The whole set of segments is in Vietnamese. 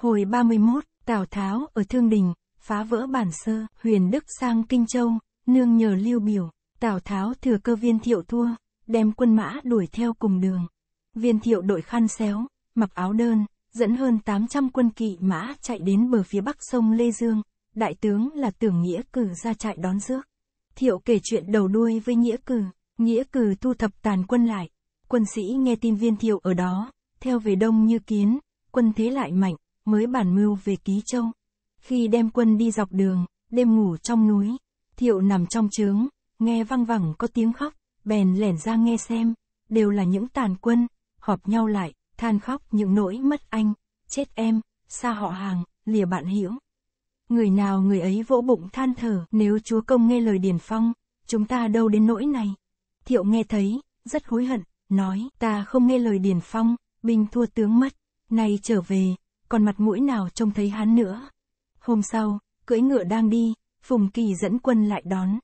Hồi 31, Tào Tháo ở Thương Đình, phá vỡ bản sơ, huyền đức sang Kinh Châu, nương nhờ lưu biểu, Tào Tháo thừa cơ viên thiệu thua, đem quân mã đuổi theo cùng đường. Viên thiệu đội khăn xéo, mặc áo đơn, dẫn hơn 800 quân kỵ mã chạy đến bờ phía bắc sông Lê Dương, đại tướng là tưởng nghĩa cử ra chạy đón rước. Thiệu kể chuyện đầu đuôi với nghĩa cử, nghĩa cử thu thập tàn quân lại. Quân sĩ nghe tin viên thiệu ở đó, theo về đông như kiến, quân thế lại mạnh, mới bản mưu về Ký Châu. Khi đem quân đi dọc đường, đêm ngủ trong núi, thiệu nằm trong trướng, nghe văng vẳng có tiếng khóc, bèn lẻn ra nghe xem, đều là những tàn quân, họp nhau lại, than khóc những nỗi mất anh, chết em, xa họ hàng, lìa bạn hiểu. Người nào người ấy vỗ bụng than thở, nếu chúa công nghe lời điển Phong, chúng ta đâu đến nỗi này. Thiệu nghe thấy, rất hối hận, nói, ta không nghe lời điển Phong, binh thua tướng mất, nay trở về, còn mặt mũi nào trông thấy hắn nữa. Hôm sau, cưỡi ngựa đang đi, Phùng Kỳ dẫn quân lại đón.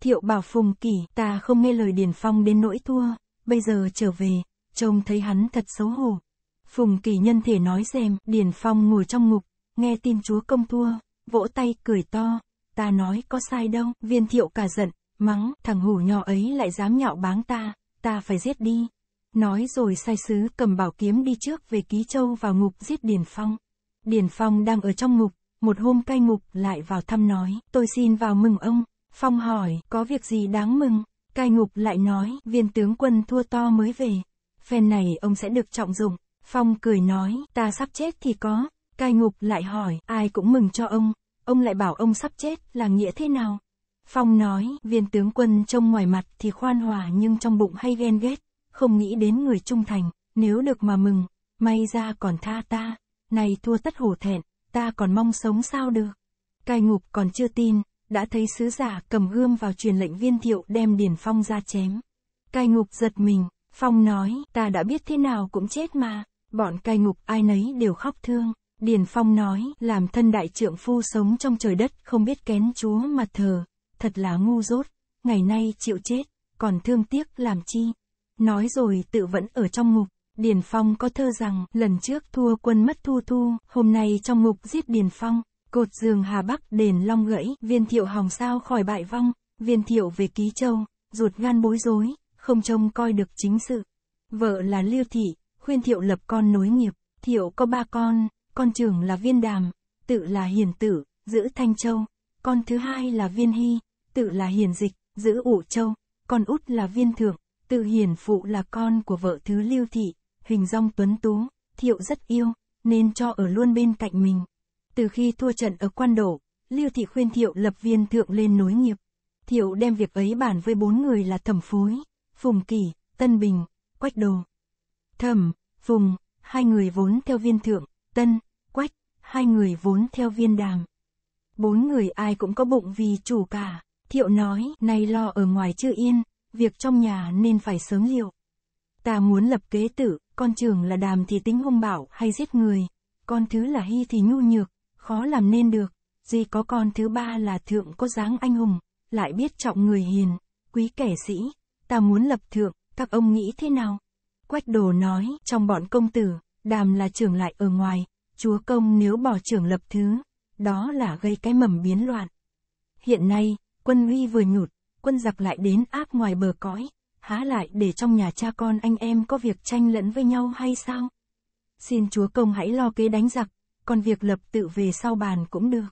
Thiệu bảo Phùng Kỳ, ta không nghe lời Điền Phong đến nỗi thua, bây giờ trở về, trông thấy hắn thật xấu hổ. Phùng Kỳ nhân thể nói xem, Điền Phong ngồi trong ngục, nghe tin chúa công thua, vỗ tay cười to, ta nói có sai đâu, viên thiệu cả giận, mắng, thằng hủ nhỏ ấy lại dám nhạo báng ta, ta phải giết đi nói rồi sai sứ cầm bảo kiếm đi trước về Ký Châu vào ngục giết Điền Phong. Điền Phong đang ở trong ngục, một hôm cai ngục lại vào thăm nói, tôi xin vào mừng ông. Phong hỏi, có việc gì đáng mừng? Cai ngục lại nói, viên tướng quân thua to mới về. Phen này ông sẽ được trọng dụng. Phong cười nói, ta sắp chết thì có. Cai ngục lại hỏi, ai cũng mừng cho ông. Ông lại bảo ông sắp chết, là nghĩa thế nào? Phong nói, viên tướng quân trông ngoài mặt thì khoan hòa nhưng trong bụng hay ghen ghét không nghĩ đến người trung thành, nếu được mà mừng, may ra còn tha ta, này thua tất hổ thẹn, ta còn mong sống sao được. Cai ngục còn chưa tin, đã thấy sứ giả cầm gươm vào truyền lệnh viên thiệu đem điển Phong ra chém. Cai ngục giật mình, Phong nói, ta đã biết thế nào cũng chết mà, bọn cai ngục ai nấy đều khóc thương. Điền Phong nói, làm thân đại trượng phu sống trong trời đất không biết kén chúa mà thờ, thật là ngu dốt, ngày nay chịu chết, còn thương tiếc làm chi. Nói rồi tự vẫn ở trong ngục. Điền Phong có thơ rằng, lần trước thua quân mất thu thu, hôm nay trong ngục giết Điền Phong. Cột giường Hà Bắc đền long gãy, viên thiệu hòng sao khỏi bại vong, viên thiệu về ký châu, ruột gan bối rối, không trông coi được chính sự. Vợ là Lưu Thị, khuyên thiệu lập con nối nghiệp, thiệu có ba con, con trưởng là viên đàm, tự là hiền tử, giữ Thanh Châu, con thứ hai là viên hy, tự là hiền dịch, giữ ủ châu, con út là viên thượng, Tự Hiển Phụ là con của vợ thứ Lưu Thị, hình dong tuấn tú, Thiệu rất yêu, nên cho ở luôn bên cạnh mình. Từ khi thua trận ở quan đổ, Lưu Thị khuyên Thiệu lập viên thượng lên nối nghiệp. Thiệu đem việc ấy bàn với bốn người là Thẩm Phối, Phùng Kỳ, Tân Bình, Quách Đồ. Thẩm, Phùng, hai người vốn theo viên thượng, Tân, Quách, hai người vốn theo viên đàm. Bốn người ai cũng có bụng vì chủ cả. Thiệu nói, nay lo ở ngoài chưa yên, việc trong nhà nên phải sớm liệu. Ta muốn lập kế tử, con trưởng là đàm thì tính hung bạo hay giết người, con thứ là hy thì nhu nhược, khó làm nên được, duy có con thứ ba là thượng có dáng anh hùng, lại biết trọng người hiền, quý kẻ sĩ, ta muốn lập thượng, các ông nghĩ thế nào? Quách đồ nói, trong bọn công tử, đàm là trưởng lại ở ngoài, chúa công nếu bỏ trưởng lập thứ, đó là gây cái mầm biến loạn. Hiện nay, quân huy vừa nhụt, quân giặc lại đến áp ngoài bờ cõi, há lại để trong nhà cha con anh em có việc tranh lẫn với nhau hay sao? Xin chúa công hãy lo kế đánh giặc, còn việc lập tự về sau bàn cũng được.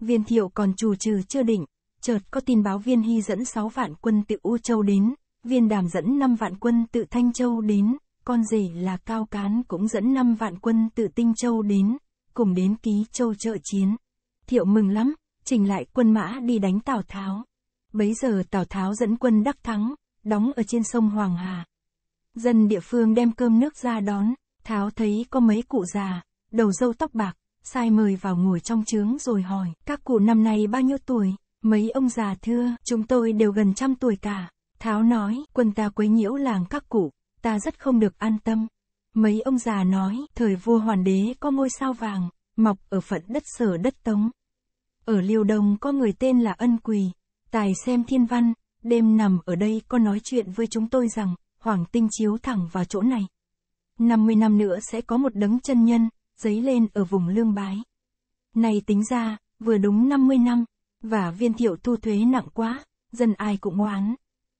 Viên thiệu còn chủ trừ chưa định, chợt có tin báo viên hy dẫn 6 vạn quân tự U Châu đến, viên đàm dẫn 5 vạn quân tự Thanh Châu đến, con rể là Cao Cán cũng dẫn 5 vạn quân tự Tinh Châu đến, cùng đến ký châu trợ chiến. Thiệu mừng lắm, chỉnh lại quân mã đi đánh Tào Tháo. Bấy giờ Tào Tháo dẫn quân đắc thắng, đóng ở trên sông Hoàng Hà. Dân địa phương đem cơm nước ra đón, Tháo thấy có mấy cụ già, đầu râu tóc bạc, sai mời vào ngồi trong trướng rồi hỏi, các cụ năm nay bao nhiêu tuổi, mấy ông già thưa, chúng tôi đều gần trăm tuổi cả. Tháo nói, quân ta quấy nhiễu làng các cụ, ta rất không được an tâm. Mấy ông già nói, thời vua hoàn đế có ngôi sao vàng, mọc ở phận đất sở đất tống. Ở Liêu Đông có người tên là Ân Quỳ, Tài xem thiên văn, đêm nằm ở đây có nói chuyện với chúng tôi rằng, Hoàng Tinh chiếu thẳng vào chỗ này. 50 năm nữa sẽ có một đấng chân nhân, giấy lên ở vùng lương bái. Này tính ra, vừa đúng 50 năm, và viên thiệu thu thuế nặng quá, dân ai cũng oán.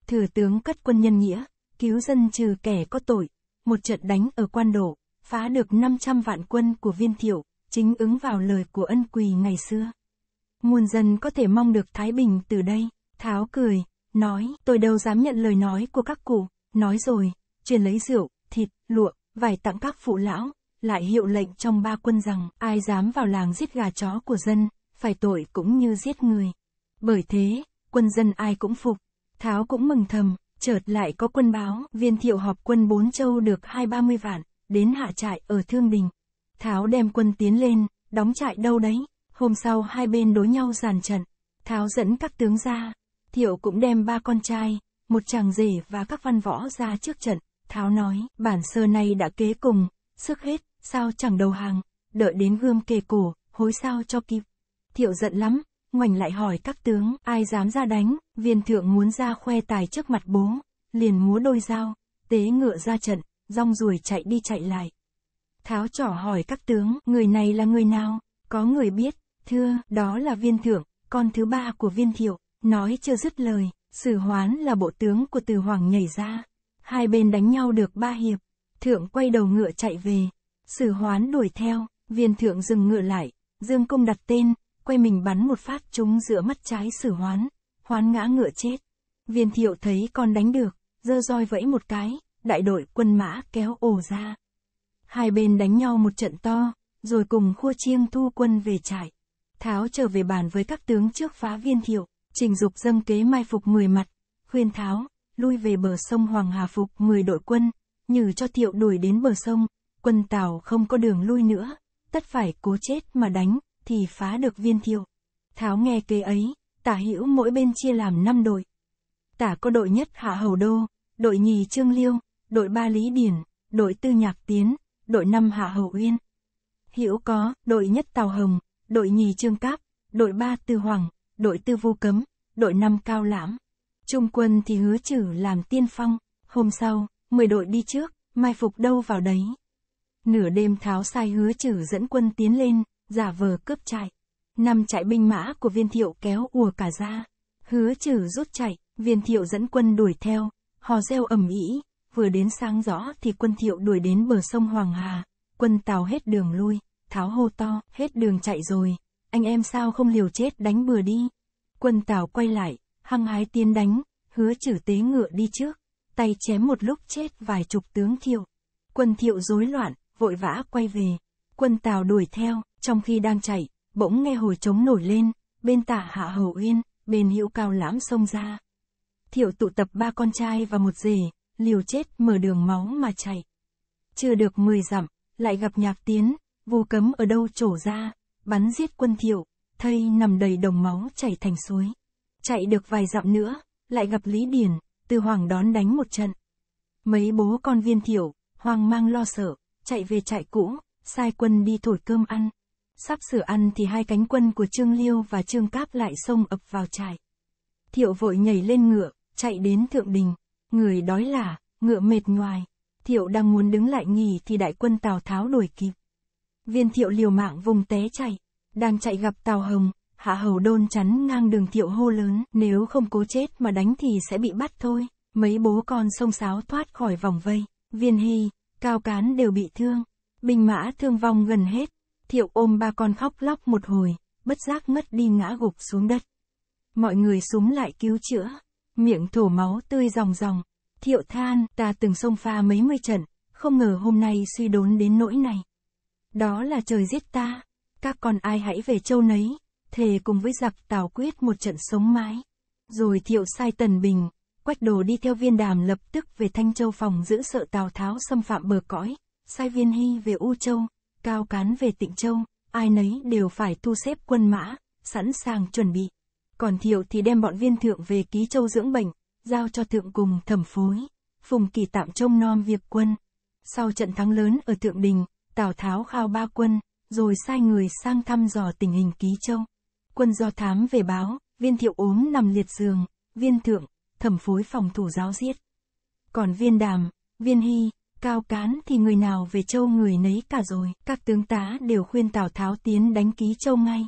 Thừa tướng cất quân nhân nghĩa, cứu dân trừ kẻ có tội, một trận đánh ở quan độ, phá được 500 vạn quân của viên thiệu, chính ứng vào lời của ân quỳ ngày xưa muôn dân có thể mong được Thái Bình từ đây. Tháo cười, nói, tôi đâu dám nhận lời nói của các cụ, nói rồi, truyền lấy rượu, thịt, lụa, vải tặng các phụ lão, lại hiệu lệnh trong ba quân rằng, ai dám vào làng giết gà chó của dân, phải tội cũng như giết người. Bởi thế, quân dân ai cũng phục, Tháo cũng mừng thầm, chợt lại có quân báo, viên thiệu họp quân bốn châu được hai ba mươi vạn, đến hạ trại ở Thương Đình. Tháo đem quân tiến lên, đóng trại đâu đấy, Hôm sau hai bên đối nhau giàn trận, Tháo dẫn các tướng ra, Thiệu cũng đem ba con trai, một chàng rể và các văn võ ra trước trận, Tháo nói, bản sơ này đã kế cùng, sức hết, sao chẳng đầu hàng, đợi đến gươm kề cổ, hối sao cho kịp. Thiệu giận lắm, ngoảnh lại hỏi các tướng, ai dám ra đánh, viên thượng muốn ra khoe tài trước mặt bố, liền múa đôi dao, tế ngựa ra trận, rong ruổi chạy đi chạy lại. Tháo trỏ hỏi các tướng, người này là người nào, có người biết, Thưa, đó là viên thượng con thứ ba của viên thiệu, nói chưa dứt lời, sử hoán là bộ tướng của từ hoàng nhảy ra. Hai bên đánh nhau được ba hiệp, thượng quay đầu ngựa chạy về, sử hoán đuổi theo, viên thượng dừng ngựa lại, dương công đặt tên, quay mình bắn một phát trúng giữa mắt trái sử hoán, hoán ngã ngựa chết. Viên thiệu thấy con đánh được, giơ roi vẫy một cái, đại đội quân mã kéo ổ ra. Hai bên đánh nhau một trận to, rồi cùng khua chiêng thu quân về trại. Tháo trở về bàn với các tướng trước phá viên thiệu, trình dục dâng kế mai phục 10 mặt, khuyên Tháo, lui về bờ sông Hoàng Hà phục 10 đội quân, như cho thiệu đuổi đến bờ sông, quân tàu không có đường lui nữa, tất phải cố chết mà đánh, thì phá được viên thiệu. Tháo nghe kế ấy, tả hữu mỗi bên chia làm 5 đội. Tả có đội nhất Hạ Hầu Đô, đội nhì Trương Liêu, đội ba Lý Điển, đội tư Nhạc Tiến, đội năm Hạ Hầu Uyên. Hữu có, đội nhất tàu Hồng, đội nhì Trương Cáp, đội ba Tư Hoàng, đội tư Vu Cấm, đội năm Cao Lãm. Trung quân thì hứa trừ làm tiên phong, hôm sau, 10 đội đi trước, mai phục đâu vào đấy. Nửa đêm tháo sai hứa trừ dẫn quân tiến lên, giả vờ cướp chạy. Năm chạy binh mã của viên thiệu kéo ùa cả ra. Hứa trừ rút chạy, viên thiệu dẫn quân đuổi theo, hò reo ầm ĩ, vừa đến sáng rõ thì quân thiệu đuổi đến bờ sông Hoàng Hà, quân tàu hết đường lui. Tháo hô to, hết đường chạy rồi, anh em sao không liều chết đánh bừa đi. Quân Tào quay lại, hăng hái tiến đánh, hứa chử tế ngựa đi trước, tay chém một lúc chết vài chục tướng thiệu. Quân thiệu rối loạn, vội vã quay về. Quân Tào đuổi theo, trong khi đang chạy, bỗng nghe hồi trống nổi lên, bên tả hạ hầu uyên, bên hữu cao lãm xông ra. Thiệu tụ tập ba con trai và một rể, liều chết mở đường máu mà chạy. Chưa được 10 dặm, lại gặp nhạc tiến, vô cấm ở đâu trổ ra, bắn giết quân thiệu, thây nằm đầy đồng máu chảy thành suối. Chạy được vài dặm nữa, lại gặp Lý Điền, từ hoàng đón đánh một trận. Mấy bố con viên thiệu, hoang mang lo sợ, chạy về trại cũ, sai quân đi thổi cơm ăn. Sắp sửa ăn thì hai cánh quân của Trương Liêu và Trương Cáp lại xông ập vào trại. Thiệu vội nhảy lên ngựa, chạy đến thượng đình. Người đói là, ngựa mệt nhoài. Thiệu đang muốn đứng lại nghỉ thì đại quân Tào Tháo đuổi kịp. Viên thiệu liều mạng vùng té chạy. Đang chạy gặp Tào Hồng, Hạ Hầu đôn chắn ngang đường thiệu hô lớn, nếu không cố chết mà đánh thì sẽ bị bắt thôi. Mấy bố con sông sáo thoát khỏi vòng vây, viên hy, cao cán đều bị thương. Binh mã thương vong gần hết, thiệu ôm ba con khóc lóc một hồi, bất giác ngất đi ngã gục xuống đất. Mọi người súng lại cứu chữa, miệng thổ máu tươi ròng ròng. Thiệu than, ta từng xông pha mấy mươi trận, không ngờ hôm nay suy đốn đến nỗi này. Đó là trời giết ta. Các con ai hãy về châu nấy, thề cùng với giặc tào quyết một trận sống mãi. Rồi thiệu sai Tần Bình, quách đồ đi theo viên đàm lập tức về Thanh Châu phòng giữ sợ Tào Tháo xâm phạm bờ cõi, sai viên hy về U Châu, cao cán về Tịnh Châu, ai nấy đều phải thu xếp quân mã, sẵn sàng chuẩn bị. Còn thiệu thì đem bọn viên thượng về ký châu dưỡng bệnh, giao cho thượng cùng thẩm phối, phùng kỳ tạm trông nom việc quân. Sau trận thắng lớn ở thượng đình, Tào Tháo khao ba quân, rồi sai người sang thăm dò tình hình ký châu. Quân do thám về báo, viên thiệu ốm nằm liệt giường, viên thượng, thẩm phối phòng thủ giáo giết. Còn viên đàm, viên hy, cao cán thì người nào về châu người nấy cả rồi. Các tướng tá đều khuyên Tào Tháo tiến đánh ký châu ngay.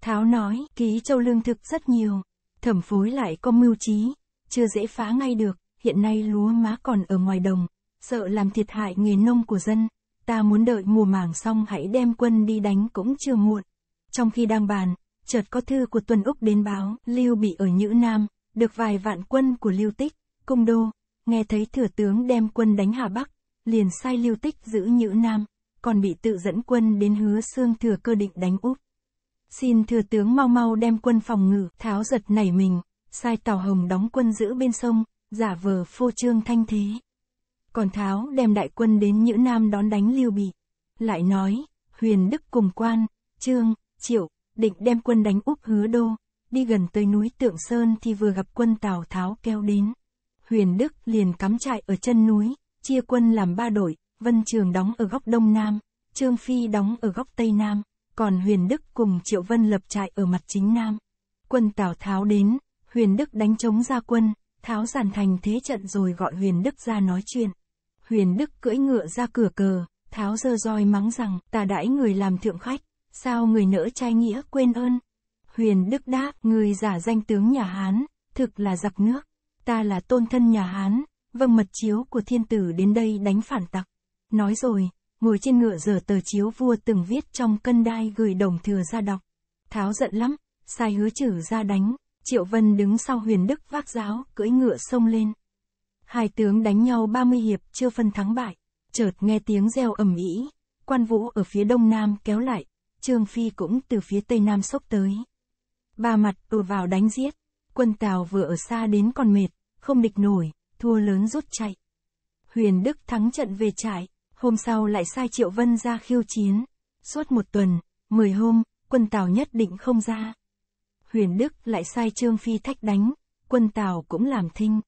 Tháo nói, ký châu lương thực rất nhiều, thẩm phối lại có mưu trí, chưa dễ phá ngay được, hiện nay lúa má còn ở ngoài đồng, sợ làm thiệt hại nghề nông của dân, ta muốn đợi mùa màng xong hãy đem quân đi đánh cũng chưa muộn. Trong khi đang bàn, chợt có thư của Tuần Úc đến báo, Lưu bị ở Nhữ Nam, được vài vạn quân của Lưu Tích, cung Đô, nghe thấy thừa tướng đem quân đánh Hà Bắc, liền sai Lưu Tích giữ Nhữ Nam, còn bị tự dẫn quân đến hứa xương thừa cơ định đánh Úc. Xin thừa tướng mau mau đem quân phòng ngự, tháo giật nảy mình, sai tàu Hồng đóng quân giữ bên sông, giả vờ phô trương thanh thế. Còn Tháo đem đại quân đến Nhữ Nam đón đánh Lưu Bị. Lại nói, Huyền Đức cùng quan, Trương, Triệu, định đem quân đánh úp hứa đô, đi gần tới núi Tượng Sơn thì vừa gặp quân Tào Tháo kéo đến. Huyền Đức liền cắm trại ở chân núi, chia quân làm ba đội, Vân Trường đóng ở góc đông nam, Trương Phi đóng ở góc tây nam, còn Huyền Đức cùng Triệu Vân lập trại ở mặt chính nam. Quân Tào Tháo đến, Huyền Đức đánh chống ra quân, Tháo giàn thành thế trận rồi gọi Huyền Đức ra nói chuyện. Huyền Đức cưỡi ngựa ra cửa cờ, tháo dơ roi mắng rằng, ta đãi người làm thượng khách, sao người nỡ trai nghĩa quên ơn. Huyền Đức đáp, người giả danh tướng nhà Hán, thực là giặc nước, ta là tôn thân nhà Hán, vâng mật chiếu của thiên tử đến đây đánh phản tặc. Nói rồi, ngồi trên ngựa giở tờ chiếu vua từng viết trong cân đai gửi đồng thừa ra đọc. Tháo giận lắm, sai hứa chử ra đánh, Triệu Vân đứng sau huyền đức vác giáo, cưỡi ngựa sông lên. Hai tướng đánh nhau 30 hiệp chưa phân thắng bại, chợt nghe tiếng reo ầm ĩ, quan vũ ở phía đông nam kéo lại, Trương Phi cũng từ phía tây nam xốc tới. Ba mặt ùa vào đánh giết, quân Tào vừa ở xa đến còn mệt, không địch nổi, thua lớn rút chạy. Huyền Đức thắng trận về trại, hôm sau lại sai Triệu Vân ra khiêu chiến. Suốt một tuần, mười hôm, quân Tào nhất định không ra. Huyền Đức lại sai Trương Phi thách đánh, quân Tào cũng làm thinh.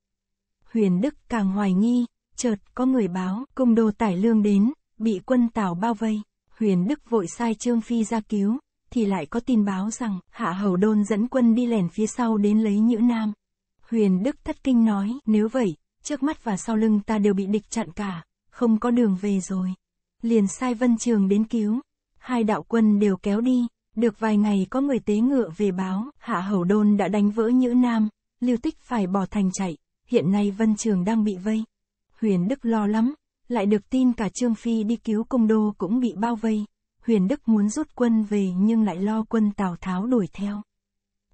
Huyền Đức càng hoài nghi, chợt có người báo, cung đồ tải lương đến, bị quân Tào bao vây. Huyền Đức vội sai Trương Phi ra cứu, thì lại có tin báo rằng Hạ Hầu Đôn dẫn quân đi lẻn phía sau đến lấy Nhữ Nam. Huyền Đức thất kinh nói, nếu vậy, trước mắt và sau lưng ta đều bị địch chặn cả, không có đường về rồi. Liền sai Vân Trường đến cứu, hai đạo quân đều kéo đi, được vài ngày có người tế ngựa về báo, Hạ Hầu Đôn đã đánh vỡ Nhữ Nam, Lưu Tích phải bỏ thành chạy hiện nay Vân Trường đang bị vây. Huyền Đức lo lắm, lại được tin cả Trương Phi đi cứu công đô cũng bị bao vây. Huyền Đức muốn rút quân về nhưng lại lo quân Tào Tháo đuổi theo.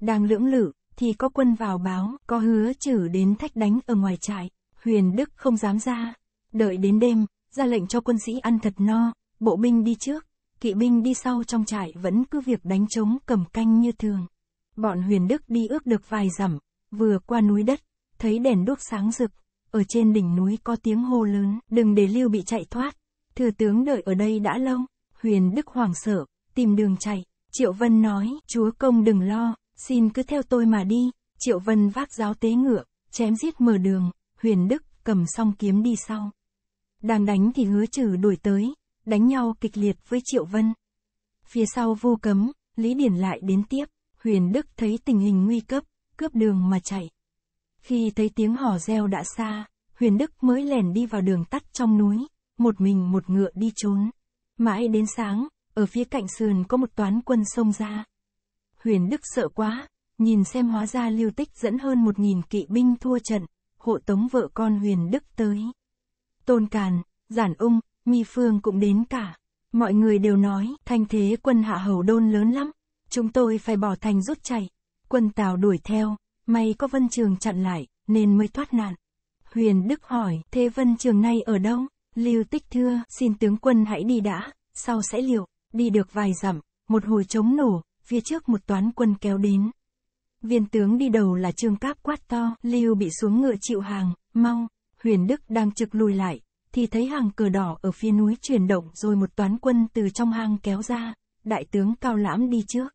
Đang lưỡng lự, thì có quân vào báo, có hứa chử đến thách đánh ở ngoài trại. Huyền Đức không dám ra. Đợi đến đêm, ra lệnh cho quân sĩ ăn thật no, bộ binh đi trước, kỵ binh đi sau trong trại vẫn cứ việc đánh trống cầm canh như thường. Bọn Huyền Đức đi ước được vài dặm, vừa qua núi đất, thấy đèn đuốc sáng rực, ở trên đỉnh núi có tiếng hô lớn, đừng để Lưu bị chạy thoát. Thừa tướng đợi ở đây đã lâu, huyền đức hoảng sợ tìm đường chạy. Triệu Vân nói, chúa công đừng lo, xin cứ theo tôi mà đi. Triệu Vân vác giáo tế ngựa, chém giết mở đường, huyền đức cầm song kiếm đi sau. Đang đánh thì hứa trừ đuổi tới, đánh nhau kịch liệt với Triệu Vân. Phía sau vô cấm, Lý Điển lại đến tiếp, huyền đức thấy tình hình nguy cấp, cướp đường mà chạy. Khi thấy tiếng hò reo đã xa, Huyền Đức mới lèn đi vào đường tắt trong núi, một mình một ngựa đi trốn. Mãi đến sáng, ở phía cạnh sườn có một toán quân xông ra. Huyền Đức sợ quá, nhìn xem hóa ra lưu tích dẫn hơn một nghìn kỵ binh thua trận, hộ tống vợ con Huyền Đức tới. Tôn Càn, Giản Ung, Mi Phương cũng đến cả. Mọi người đều nói, thanh thế quân hạ hầu đôn lớn lắm, chúng tôi phải bỏ thành rút chạy. Quân Tào đuổi theo, May có Vân Trường chặn lại, nên mới thoát nạn. Huyền Đức hỏi, thế Vân Trường nay ở đâu? Lưu Tích thưa, xin tướng quân hãy đi đã, sau sẽ liệu. Đi được vài dặm, một hồi chống nổ, phía trước một toán quân kéo đến. Viên tướng đi đầu là Trương Cáp quát to, Lưu bị xuống ngựa chịu hàng, mau. Huyền Đức đang trực lùi lại, thì thấy hàng cờ đỏ ở phía núi chuyển động rồi một toán quân từ trong hang kéo ra, đại tướng Cao Lãm đi trước.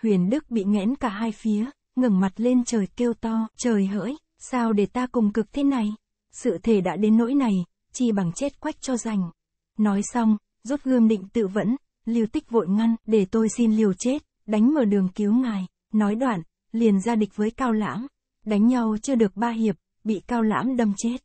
Huyền Đức bị nghẽn cả hai phía, ngẩng mặt lên trời kêu to, trời hỡi, sao để ta cùng cực thế này? Sự thể đã đến nỗi này, chi bằng chết quách cho rành. Nói xong, rút gươm định tự vẫn, liều tích vội ngăn, để tôi xin liều chết, đánh mở đường cứu ngài. Nói đoạn, liền ra địch với Cao Lãm. Đánh nhau chưa được ba hiệp, bị Cao Lãm đâm chết.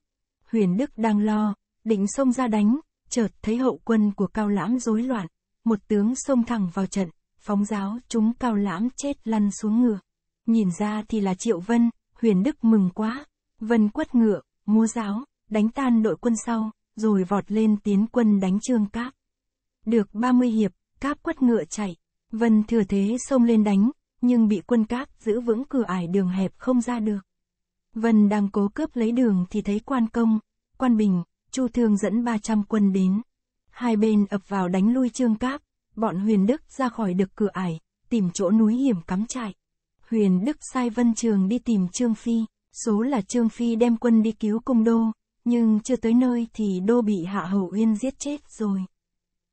Huyền Đức đang lo, định xông ra đánh, chợt thấy hậu quân của Cao Lãm rối loạn. Một tướng xông thẳng vào trận, phóng giáo chúng Cao Lãm chết lăn xuống ngựa. Nhìn ra thì là Triệu Vân, Huyền Đức mừng quá. Vân quất ngựa, múa giáo, đánh tan đội quân sau, rồi vọt lên tiến quân đánh Trương Cáp. Được 30 hiệp, Cáp quất ngựa chạy, Vân thừa thế xông lên đánh, nhưng bị quân Cáp giữ vững cửa ải đường hẹp không ra được. Vân đang cố cướp lấy đường thì thấy quan công, quan bình, Chu Thương dẫn 300 quân đến. Hai bên ập vào đánh lui Trương Cáp, bọn Huyền Đức ra khỏi được cửa ải, tìm chỗ núi hiểm cắm trại. Huyền Đức sai Vân Trường đi tìm Trương Phi, số là Trương Phi đem quân đi cứu cung đô, nhưng chưa tới nơi thì đô bị Hạ Hậu Uyên giết chết rồi.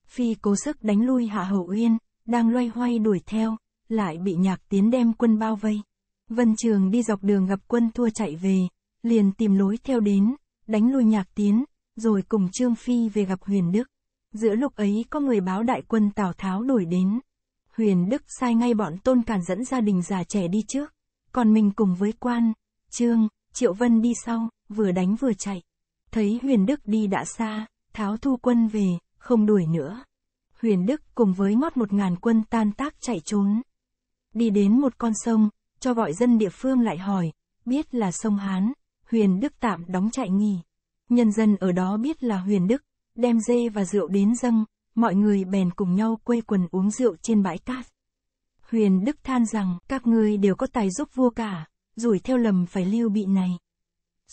Phi cố sức đánh lui Hạ Hậu Uyên, đang loay hoay đuổi theo, lại bị Nhạc Tiến đem quân bao vây. Vân Trường đi dọc đường gặp quân thua chạy về, liền tìm lối theo đến, đánh lui Nhạc Tiến, rồi cùng Trương Phi về gặp Huyền Đức. Giữa lúc ấy có người báo đại quân Tào Tháo đuổi đến. Huyền Đức sai ngay bọn tôn càn dẫn gia đình già trẻ đi trước, còn mình cùng với quan, trương, triệu vân đi sau, vừa đánh vừa chạy. Thấy Huyền Đức đi đã xa, tháo thu quân về, không đuổi nữa. Huyền Đức cùng với ngót một ngàn quân tan tác chạy trốn. Đi đến một con sông, cho gọi dân địa phương lại hỏi, biết là sông Hán, Huyền Đức tạm đóng chạy nghỉ. Nhân dân ở đó biết là Huyền Đức, đem dê và rượu đến dâng, mọi người bèn cùng nhau quây quần uống rượu trên bãi cát. Huyền Đức than rằng, các ngươi đều có tài giúp vua cả, rủi theo lầm phải lưu bị này.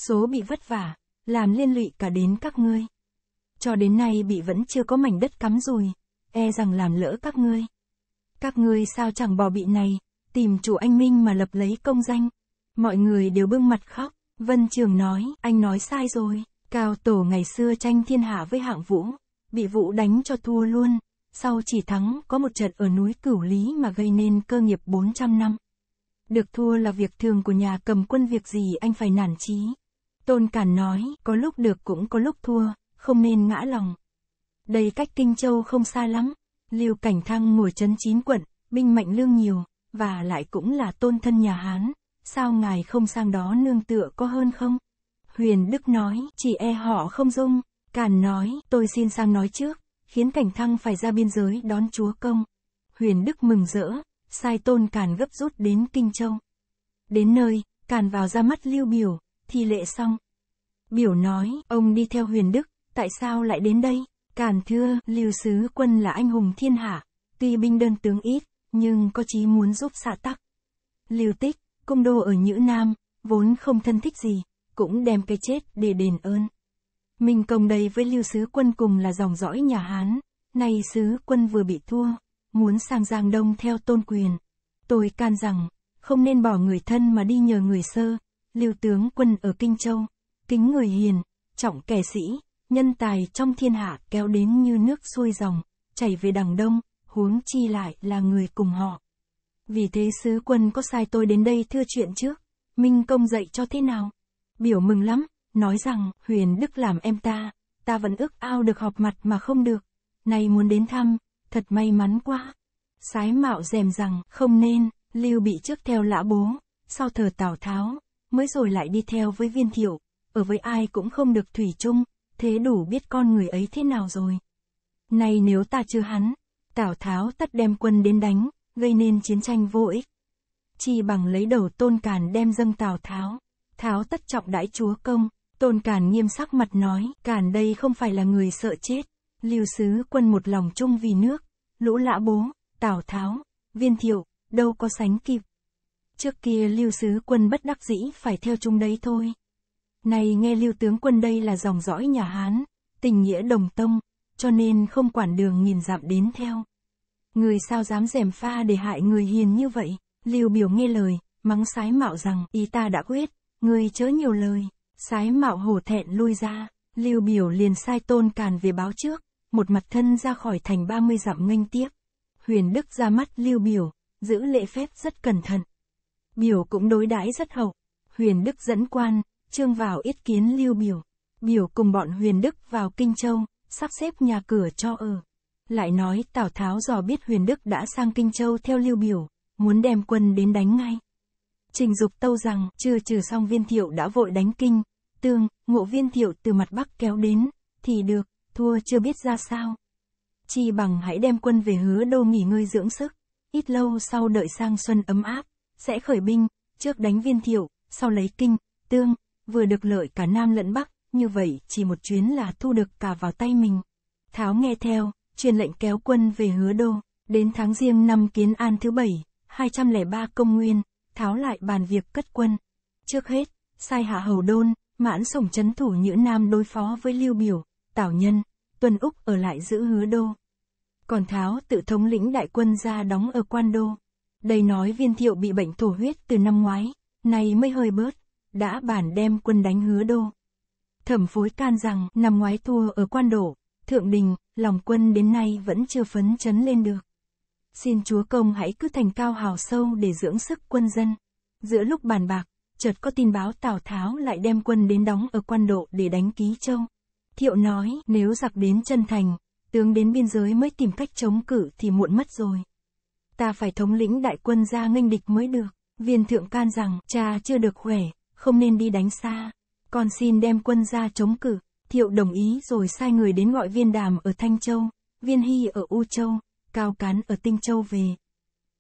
Số bị vất vả, làm liên lụy cả đến các ngươi. Cho đến nay bị vẫn chưa có mảnh đất cắm rùi, e rằng làm lỡ các ngươi. Các ngươi sao chẳng bỏ bị này, tìm chủ anh Minh mà lập lấy công danh. Mọi người đều bưng mặt khóc, Vân Trường nói, anh nói sai rồi, Cao Tổ ngày xưa tranh thiên hạ với hạng vũ, bị vụ đánh cho thua luôn, sau chỉ thắng có một trận ở núi Cửu Lý mà gây nên cơ nghiệp 400 năm. Được thua là việc thường của nhà cầm quân việc gì anh phải nản chí. Tôn Cản nói, có lúc được cũng có lúc thua, không nên ngã lòng. Đây cách Kinh Châu không xa lắm, Lưu Cảnh Thăng ngồi chấn chín quận, binh mạnh lương nhiều, và lại cũng là tôn thân nhà Hán, sao ngài không sang đó nương tựa có hơn không? Huyền Đức nói, chỉ e họ không dung, Càn nói, tôi xin sang nói trước, khiến cảnh thăng phải ra biên giới đón chúa công. Huyền Đức mừng rỡ, sai tôn Càn gấp rút đến Kinh Châu. Đến nơi, Càn vào ra mắt Lưu Biểu, thi lệ xong. Biểu nói, ông đi theo Huyền Đức, tại sao lại đến đây? Càn thưa, Lưu Sứ Quân là anh hùng thiên hạ, tuy binh đơn tướng ít, nhưng có chí muốn giúp xạ tắc. Lưu Tích, cung đô ở Nhữ Nam, vốn không thân thích gì, cũng đem cái chết để đền ơn. Minh Công đây với Lưu Sứ Quân cùng là dòng dõi nhà Hán, nay Sứ Quân vừa bị thua, muốn sang Giang Đông theo tôn quyền. Tôi can rằng, không nên bỏ người thân mà đi nhờ người sơ, Lưu Tướng Quân ở Kinh Châu, kính người hiền, trọng kẻ sĩ, nhân tài trong thiên hạ kéo đến như nước xuôi dòng, chảy về đằng Đông, huống chi lại là người cùng họ. Vì thế Sứ Quân có sai tôi đến đây thưa chuyện trước, Minh Công dạy cho thế nào? Biểu mừng lắm nói rằng, Huyền Đức làm em ta, ta vẫn ước ao được họp mặt mà không được. Nay muốn đến thăm, thật may mắn quá. Sái mạo rèm rằng, không nên, Lưu bị trước theo lã bố, sau thờ Tào Tháo, mới rồi lại đi theo với viên thiệu, ở với ai cũng không được thủy chung, thế đủ biết con người ấy thế nào rồi. Nay nếu ta chưa hắn, Tào Tháo tất đem quân đến đánh, gây nên chiến tranh vô ích. Chi bằng lấy đầu tôn càn đem dâng Tào Tháo, Tháo tất trọng đãi chúa công, Tôn Cản nghiêm sắc mặt nói, Cản đây không phải là người sợ chết. Lưu sứ quân một lòng chung vì nước, lũ lã bố, tào tháo, viên thiệu, đâu có sánh kịp. Trước kia lưu sứ quân bất đắc dĩ phải theo chung đấy thôi. Này nghe lưu tướng quân đây là dòng dõi nhà Hán, tình nghĩa đồng tông, cho nên không quản đường nghìn dặm đến theo. Người sao dám dèm pha để hại người hiền như vậy, lưu biểu nghe lời, mắng sái mạo rằng ý ta đã quyết, người chớ nhiều lời. Sái mạo hổ thẹn lui ra, Lưu Biểu liền sai tôn càn về báo trước, một mặt thân ra khỏi thành 30 dặm nghênh tiếp. Huyền Đức ra mắt Lưu Biểu, giữ lễ phép rất cẩn thận. Biểu cũng đối đãi rất hậu. Huyền Đức dẫn quan, trương vào ít kiến Lưu Biểu. Biểu cùng bọn Huyền Đức vào Kinh Châu, sắp xếp nhà cửa cho ở. Lại nói Tào Tháo dò biết Huyền Đức đã sang Kinh Châu theo Lưu Biểu, muốn đem quân đến đánh ngay. Trình Dục tâu rằng, chưa trừ xong viên thiệu đã vội đánh kinh, tương, ngộ viên thiệu từ mặt bắc kéo đến, thì được, thua chưa biết ra sao. Chi bằng hãy đem quân về hứa đô nghỉ ngơi dưỡng sức, ít lâu sau đợi sang xuân ấm áp, sẽ khởi binh, trước đánh viên thiệu, sau lấy kinh, tương, vừa được lợi cả nam lẫn bắc, như vậy chỉ một chuyến là thu được cả vào tay mình. Tháo nghe theo, truyền lệnh kéo quân về hứa đô, đến tháng riêng năm kiến an thứ bảy, 203 công nguyên tháo lại bàn việc cất quân. Trước hết, sai hạ hầu đôn, mãn sổng chấn thủ nhữ nam đối phó với lưu biểu, tảo nhân, tuân Úc ở lại giữ hứa đô. Còn Tháo tự thống lĩnh đại quân ra đóng ở quan đô. Đây nói viên thiệu bị bệnh thổ huyết từ năm ngoái, nay mới hơi bớt, đã bản đem quân đánh hứa đô. Thẩm phối can rằng năm ngoái thua ở quan đổ, thượng đình, lòng quân đến nay vẫn chưa phấn chấn lên được xin Chúa công hãy cứ thành cao hào sâu để dưỡng sức quân dân. Giữa lúc bàn bạc, chợt có tin báo Tào Tháo lại đem quân đến đóng ở quan độ để đánh ký châu. Thiệu nói, nếu giặc đến chân thành, tướng đến biên giới mới tìm cách chống cử thì muộn mất rồi. Ta phải thống lĩnh đại quân ra nghênh địch mới được. Viên thượng can rằng, cha chưa được khỏe, không nên đi đánh xa. Con xin đem quân ra chống cử. Thiệu đồng ý rồi sai người đến gọi viên đàm ở Thanh Châu, viên hy ở U Châu, Cao Cán ở Tinh Châu về.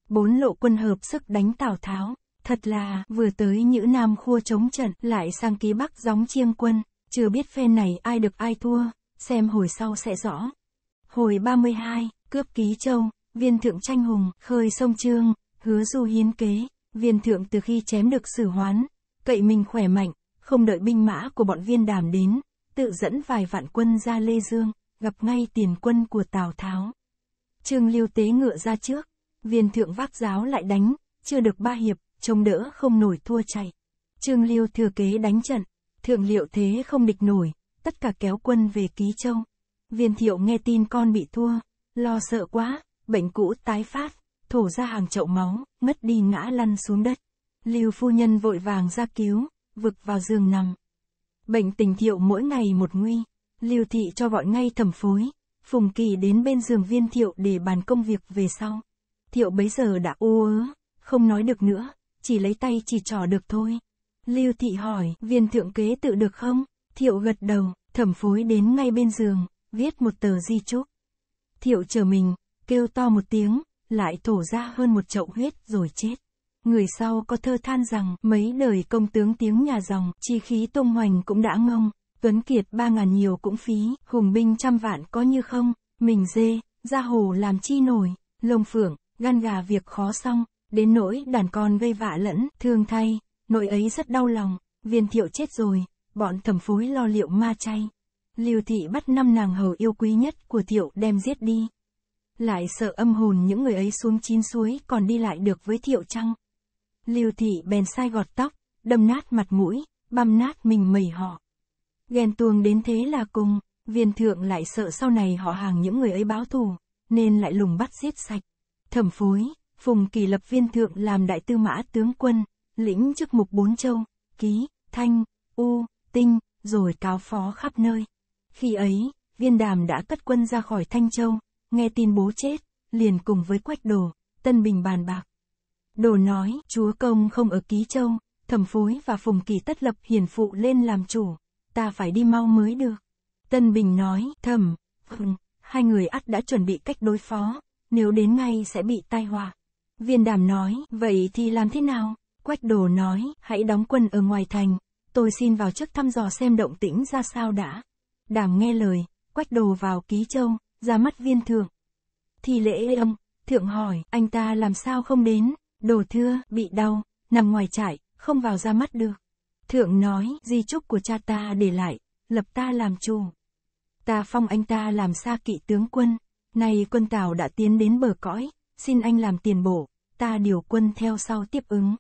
Bốn lộ quân hợp sức đánh Tào Tháo. Thật là, vừa tới Nhữ Nam khua chống trận, lại sang ký Bắc gióng chiêng quân. Chưa biết phe này ai được ai thua, xem hồi sau sẽ rõ. Hồi 32, cướp ký châu, viên thượng tranh hùng, khơi sông trương, hứa du hiến kế. Viên thượng từ khi chém được sử hoán, cậy mình khỏe mạnh, không đợi binh mã của bọn viên đàm đến, tự dẫn vài vạn quân ra Lê Dương, gặp ngay tiền quân của Tào Tháo. Trương Lưu Tế ngựa ra trước, viên thượng vác giáo lại đánh, chưa được ba hiệp, trông đỡ không nổi thua chạy. Trương Lưu thừa kế đánh trận, thượng liệu thế không địch nổi, tất cả kéo quân về Ký Châu. Viên thiệu nghe tin con bị thua, lo sợ quá, bệnh cũ tái phát, thổ ra hàng chậu máu, ngất đi ngã lăn xuống đất. Lưu phu nhân vội vàng ra cứu, vực vào giường nằm. Bệnh tình thiệu mỗi ngày một nguy, Lưu thị cho gọi ngay thẩm phối, Phùng Kỳ đến bên giường viên Thiệu để bàn công việc về sau. Thiệu bấy giờ đã ô ớ, không nói được nữa, chỉ lấy tay chỉ trò được thôi. Lưu Thị hỏi, viên thượng kế tự được không? Thiệu gật đầu, thẩm phối đến ngay bên giường, viết một tờ di chúc. Thiệu chờ mình, kêu to một tiếng, lại thổ ra hơn một chậu huyết rồi chết. Người sau có thơ than rằng mấy đời công tướng tiếng nhà dòng, chi khí tung hoành cũng đã ngông, Tuấn Kiệt ba ngàn nhiều cũng phí, hùng binh trăm vạn có như không, mình dê, ra hồ làm chi nổi, lồng phượng, gan gà việc khó xong, đến nỗi đàn con gây vạ lẫn, thương thay, nội ấy rất đau lòng, viên thiệu chết rồi, bọn thẩm phối lo liệu ma chay. liều thị bắt năm nàng hầu yêu quý nhất của thiệu đem giết đi. Lại sợ âm hồn những người ấy xuống chín suối còn đi lại được với thiệu chăng. liều thị bèn sai gọt tóc, đâm nát mặt mũi, băm nát mình mẩy họ. Ghen tuông đến thế là cùng, viên thượng lại sợ sau này họ hàng những người ấy báo thù, nên lại lùng bắt giết sạch. Thẩm phối, Phùng Kỳ lập viên thượng làm đại tư mã tướng quân, lĩnh chức mục bốn châu, ký, thanh, u, tinh, rồi cáo phó khắp nơi. Khi ấy, viên đàm đã cất quân ra khỏi Thanh Châu, nghe tin bố chết, liền cùng với Quách Đồ, Tân Bình bàn bạc. Đồ nói, chúa công không ở Ký Châu, thẩm phối và Phùng Kỳ tất lập hiền phụ lên làm chủ, ta phải đi mau mới được. Tân Bình nói, thầm, hừng, hai người ắt đã chuẩn bị cách đối phó, nếu đến ngay sẽ bị tai họa. Viên đàm nói, vậy thì làm thế nào? Quách đồ nói, hãy đóng quân ở ngoài thành, tôi xin vào trước thăm dò xem động tĩnh ra sao đã. Đàm nghe lời, quách đồ vào ký châu, ra mắt viên thượng. Thì lễ ông, thượng hỏi, anh ta làm sao không đến, đồ thưa, bị đau, nằm ngoài trại, không vào ra mắt được. Thượng nói, di chúc của cha ta để lại, lập ta làm chủ. Ta phong anh ta làm xa kỵ tướng quân, nay quân Tào đã tiến đến bờ cõi, xin anh làm tiền bổ, ta điều quân theo sau tiếp ứng.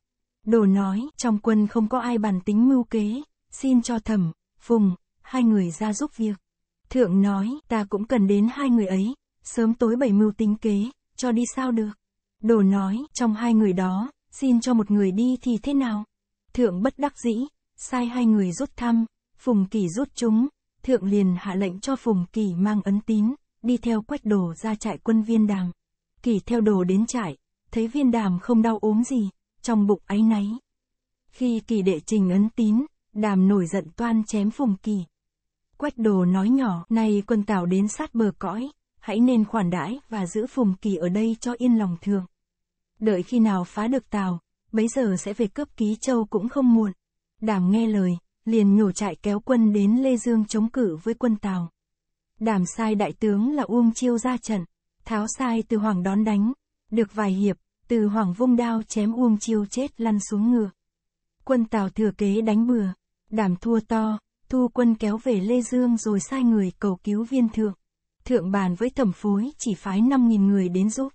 Đồ nói, trong quân không có ai bàn tính mưu kế, xin cho thẩm, phùng, hai người ra giúp việc. Thượng nói, ta cũng cần đến hai người ấy, sớm tối bảy mưu tính kế, cho đi sao được. Đồ nói, trong hai người đó, xin cho một người đi thì thế nào? Thượng bất đắc dĩ, sai hai người rút thăm, Phùng Kỳ rút chúng, thượng liền hạ lệnh cho Phùng Kỳ mang ấn tín, đi theo quách đồ ra trại quân viên đàm. Kỳ theo đồ đến trại, thấy viên đàm không đau ốm gì, trong bụng áy náy. Khi kỳ đệ trình ấn tín, đàm nổi giận toan chém Phùng Kỳ. Quách đồ nói nhỏ, nay quân tàu đến sát bờ cõi, hãy nên khoản đãi và giữ Phùng Kỳ ở đây cho yên lòng thường. Đợi khi nào phá được tàu, bấy giờ sẽ về cướp ký châu cũng không muộn. Đàm nghe lời, liền nhổ trại kéo quân đến Lê Dương chống cử với quân Tào. Đàm sai đại tướng là Uông Chiêu ra trận, tháo sai từ Hoàng đón đánh, được vài hiệp, từ Hoàng vung đao chém Uông Chiêu chết lăn xuống ngựa. Quân Tào thừa kế đánh bừa, đàm thua to, thu quân kéo về Lê Dương rồi sai người cầu cứu viên thượng. Thượng bàn với thẩm phối chỉ phái 5.000 người đến giúp.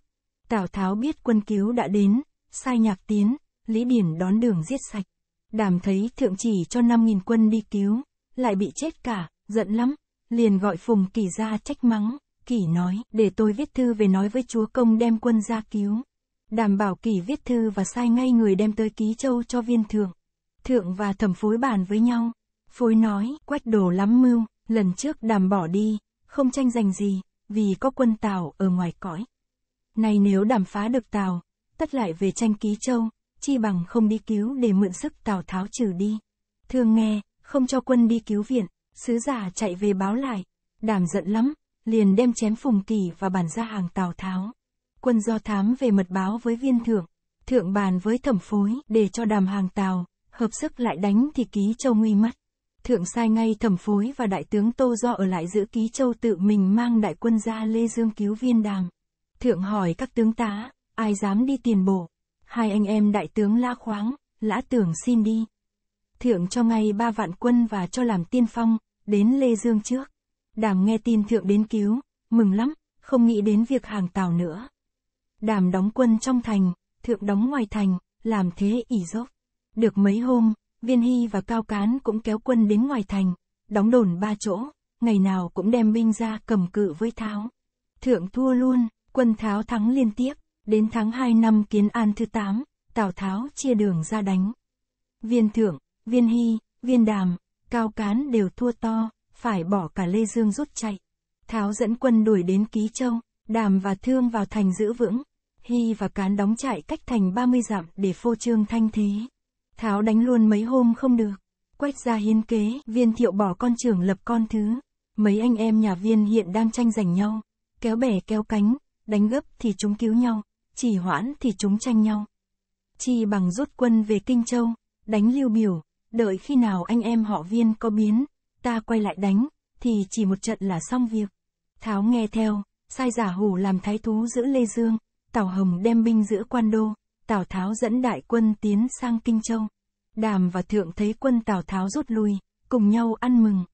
Tào Tháo biết quân cứu đã đến, sai nhạc tiến, Lý Điển đón đường giết sạch. Đàm thấy thượng chỉ cho 5.000 quân đi cứu, lại bị chết cả, giận lắm, liền gọi Phùng Kỳ ra trách mắng, Kỳ nói, để tôi viết thư về nói với chúa công đem quân ra cứu. Đảm bảo Kỳ viết thư và sai ngay người đem tới ký châu cho viên thượng. Thượng và thẩm phối bàn với nhau. Phối nói, quách đồ lắm mưu, lần trước đàm bỏ đi, không tranh giành gì, vì có quân tàu ở ngoài cõi. Này nếu đàm phá được tàu tất lại về tranh ký châu, chi bằng không đi cứu để mượn sức Tào Tháo trừ đi. Thương nghe, không cho quân đi cứu viện, sứ giả chạy về báo lại, đảm giận lắm, liền đem chém Phùng Kỳ và bản ra hàng Tào Tháo. Quân do thám về mật báo với viên thượng, thượng bàn với thẩm phối để cho đàm hàng Tào, hợp sức lại đánh thì ký châu nguy mất. Thượng sai ngay thẩm phối và đại tướng Tô Do ở lại giữ ký châu tự mình mang đại quân ra Lê Dương cứu viên đàm. Thượng hỏi các tướng tá, ai dám đi tiền bộ, hai anh em đại tướng lã khoáng, lã tưởng xin đi. Thượng cho ngay ba vạn quân và cho làm tiên phong, đến Lê Dương trước. Đàm nghe tin thượng đến cứu, mừng lắm, không nghĩ đến việc hàng tàu nữa. Đàm đóng quân trong thành, thượng đóng ngoài thành, làm thế ỉ dốc. Được mấy hôm, Viên Hy và Cao Cán cũng kéo quân đến ngoài thành, đóng đồn ba chỗ, ngày nào cũng đem binh ra cầm cự với Tháo. Thượng thua luôn, quân Tháo thắng liên tiếp. Đến tháng 2 năm Kiến An thứ 8, Tào Tháo chia đường ra đánh. Viên thượng, Viên Hy, Viên Đàm, Cao Cán đều thua to, phải bỏ cả Lê Dương rút chạy. Tháo dẫn quân đuổi đến Ký Châu, Đàm và Thương vào thành giữ vững. Hy và Cán đóng chạy cách thành 30 dặm để phô trương thanh thế. Tháo đánh luôn mấy hôm không được. Quách ra hiến kế, viên thiệu bỏ con trưởng lập con thứ. Mấy anh em nhà viên hiện đang tranh giành nhau. Kéo bẻ kéo cánh, đánh gấp thì chúng cứu nhau trì hoãn thì chúng tranh nhau. Chi bằng rút quân về Kinh Châu, đánh Lưu Biểu, đợi khi nào anh em họ viên có biến, ta quay lại đánh, thì chỉ một trận là xong việc. Tháo nghe theo, sai giả hủ làm thái thú giữ Lê Dương, Tào Hồng đem binh giữ quan đô, Tào Tháo dẫn đại quân tiến sang Kinh Châu. Đàm và Thượng thấy quân Tào Tháo rút lui, cùng nhau ăn mừng.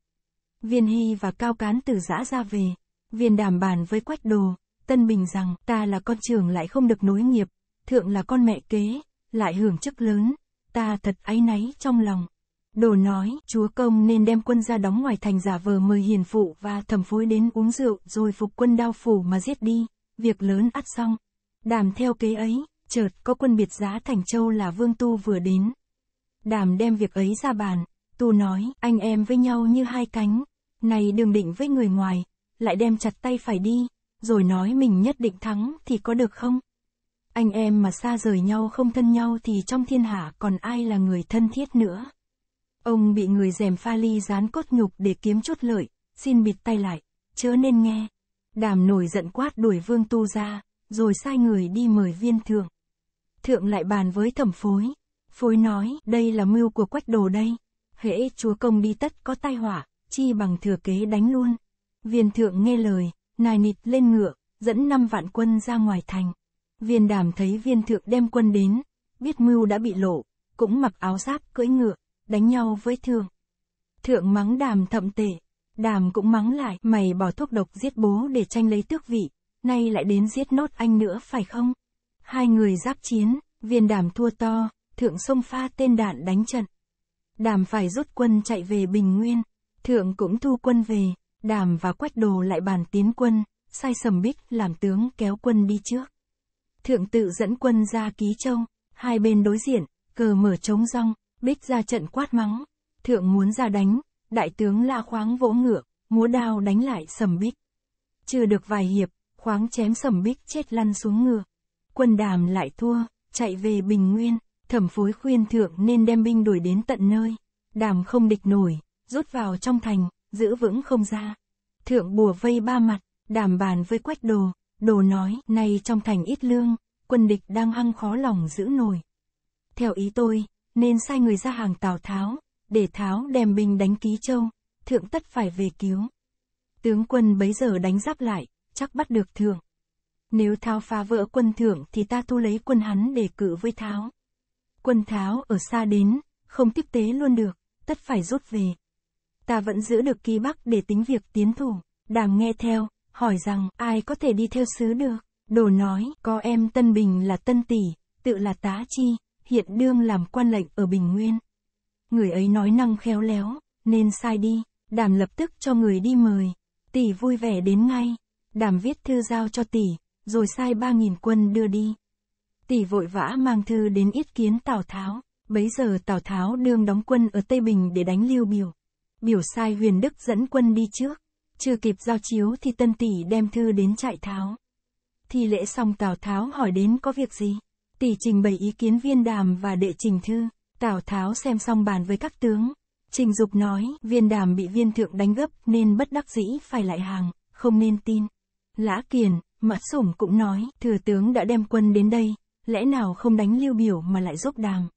Viên Hy và Cao Cán từ giã ra về, viên đàm bàn với Quách Đồ, Tân Bình rằng, ta là con trường lại không được nối nghiệp, thượng là con mẹ kế, lại hưởng chức lớn, ta thật áy náy trong lòng. Đồ nói, chúa công nên đem quân ra đóng ngoài thành giả vờ mời hiền phụ và thẩm phối đến uống rượu rồi phục quân đao phủ mà giết đi, việc lớn ắt xong. Đàm theo kế ấy, chợt có quân biệt giá Thành Châu là Vương Tu vừa đến. Đàm đem việc ấy ra bàn, Tu nói, anh em với nhau như hai cánh, này đường định với người ngoài, lại đem chặt tay phải đi, rồi nói mình nhất định thắng thì có được không? Anh em mà xa rời nhau không thân nhau thì trong thiên hạ còn ai là người thân thiết nữa? Ông bị người dèm pha ly dán cốt nhục để kiếm chút lợi, xin bịt tay lại, chớ nên nghe. Đàm nổi giận quát đuổi vương tu ra, rồi sai người đi mời viên thượng. Thượng lại bàn với thẩm phối. Phối nói, đây là mưu của quách đồ đây. Hễ chúa công đi tất có tai họa, chi bằng thừa kế đánh luôn. Viên thượng nghe lời, nài nịt lên ngựa, dẫn năm vạn quân ra ngoài thành. Viên đàm thấy viên thượng đem quân đến, biết mưu đã bị lộ, cũng mặc áo giáp cưỡi ngựa, đánh nhau với thượng. Thượng mắng đàm thậm tệ, đàm cũng mắng lại, mày bỏ thuốc độc giết bố để tranh lấy tước vị, nay lại đến giết nốt anh nữa phải không? Hai người giáp chiến, viên đàm thua to, thượng xông pha tên đạn đánh trận. Đàm phải rút quân chạy về Bình Nguyên, thượng cũng thu quân về. Đàm và Quách Đồ lại bàn tiến quân, sai Sầm Bích làm tướng kéo quân đi trước. Thượng tự dẫn quân ra Ký Châu, hai bên đối diện, cờ mở trống rong, Bích ra trận quát mắng. Thượng muốn ra đánh, đại tướng La Khoáng vỗ ngựa, múa đao đánh lại Sầm Bích. Chưa được vài hiệp, Khoáng chém Sầm Bích chết lăn xuống ngựa. Quân đàm lại thua, chạy về Bình Nguyên, thẩm phối khuyên thượng nên đem binh đuổi đến tận nơi. Đàm không địch nổi, rút vào trong thành, giữ vững không ra. Thượng bùa vây ba mặt, đàm bàn với quách đồ, đồ nói, nay trong thành ít lương, quân địch đang hăng khó lòng giữ nổi. Theo ý tôi, nên sai người ra hàng Tào Tháo, để Tháo đem binh đánh Ký Châu, thượng tất phải về cứu. Tướng quân bấy giờ đánh giáp lại, chắc bắt được thượng. Nếu Tháo phá vỡ quân thượng thì ta thu lấy quân hắn để cự với Tháo. Quân Tháo ở xa đến, không tiếp tế luôn được, tất phải rút về ta vẫn giữ được ký Bắc để tính việc tiến thủ. Đàm nghe theo, hỏi rằng ai có thể đi theo sứ được. Đồ nói, có em Tân Bình là Tân Tỷ, tự là Tá Chi, hiện đương làm quan lệnh ở Bình Nguyên. Người ấy nói năng khéo léo, nên sai đi, đàm lập tức cho người đi mời. Tỷ vui vẻ đến ngay, đàm viết thư giao cho tỷ, rồi sai ba nghìn quân đưa đi. Tỷ vội vã mang thư đến yết kiến Tào Tháo, bấy giờ Tào Tháo đương đóng quân ở Tây Bình để đánh Lưu Biểu biểu sai huyền đức dẫn quân đi trước, chưa kịp giao chiếu thì tân tỷ đem thư đến trại tháo. Thi lễ xong Tào Tháo hỏi đến có việc gì, tỷ trình bày ý kiến viên đàm và đệ trình thư, Tào Tháo xem xong bàn với các tướng. Trình Dục nói, viên đàm bị viên thượng đánh gấp nên bất đắc dĩ phải lại hàng, không nên tin. Lã Kiền, Mã Sủng cũng nói, thừa tướng đã đem quân đến đây, lẽ nào không đánh lưu biểu mà lại giúp đàm.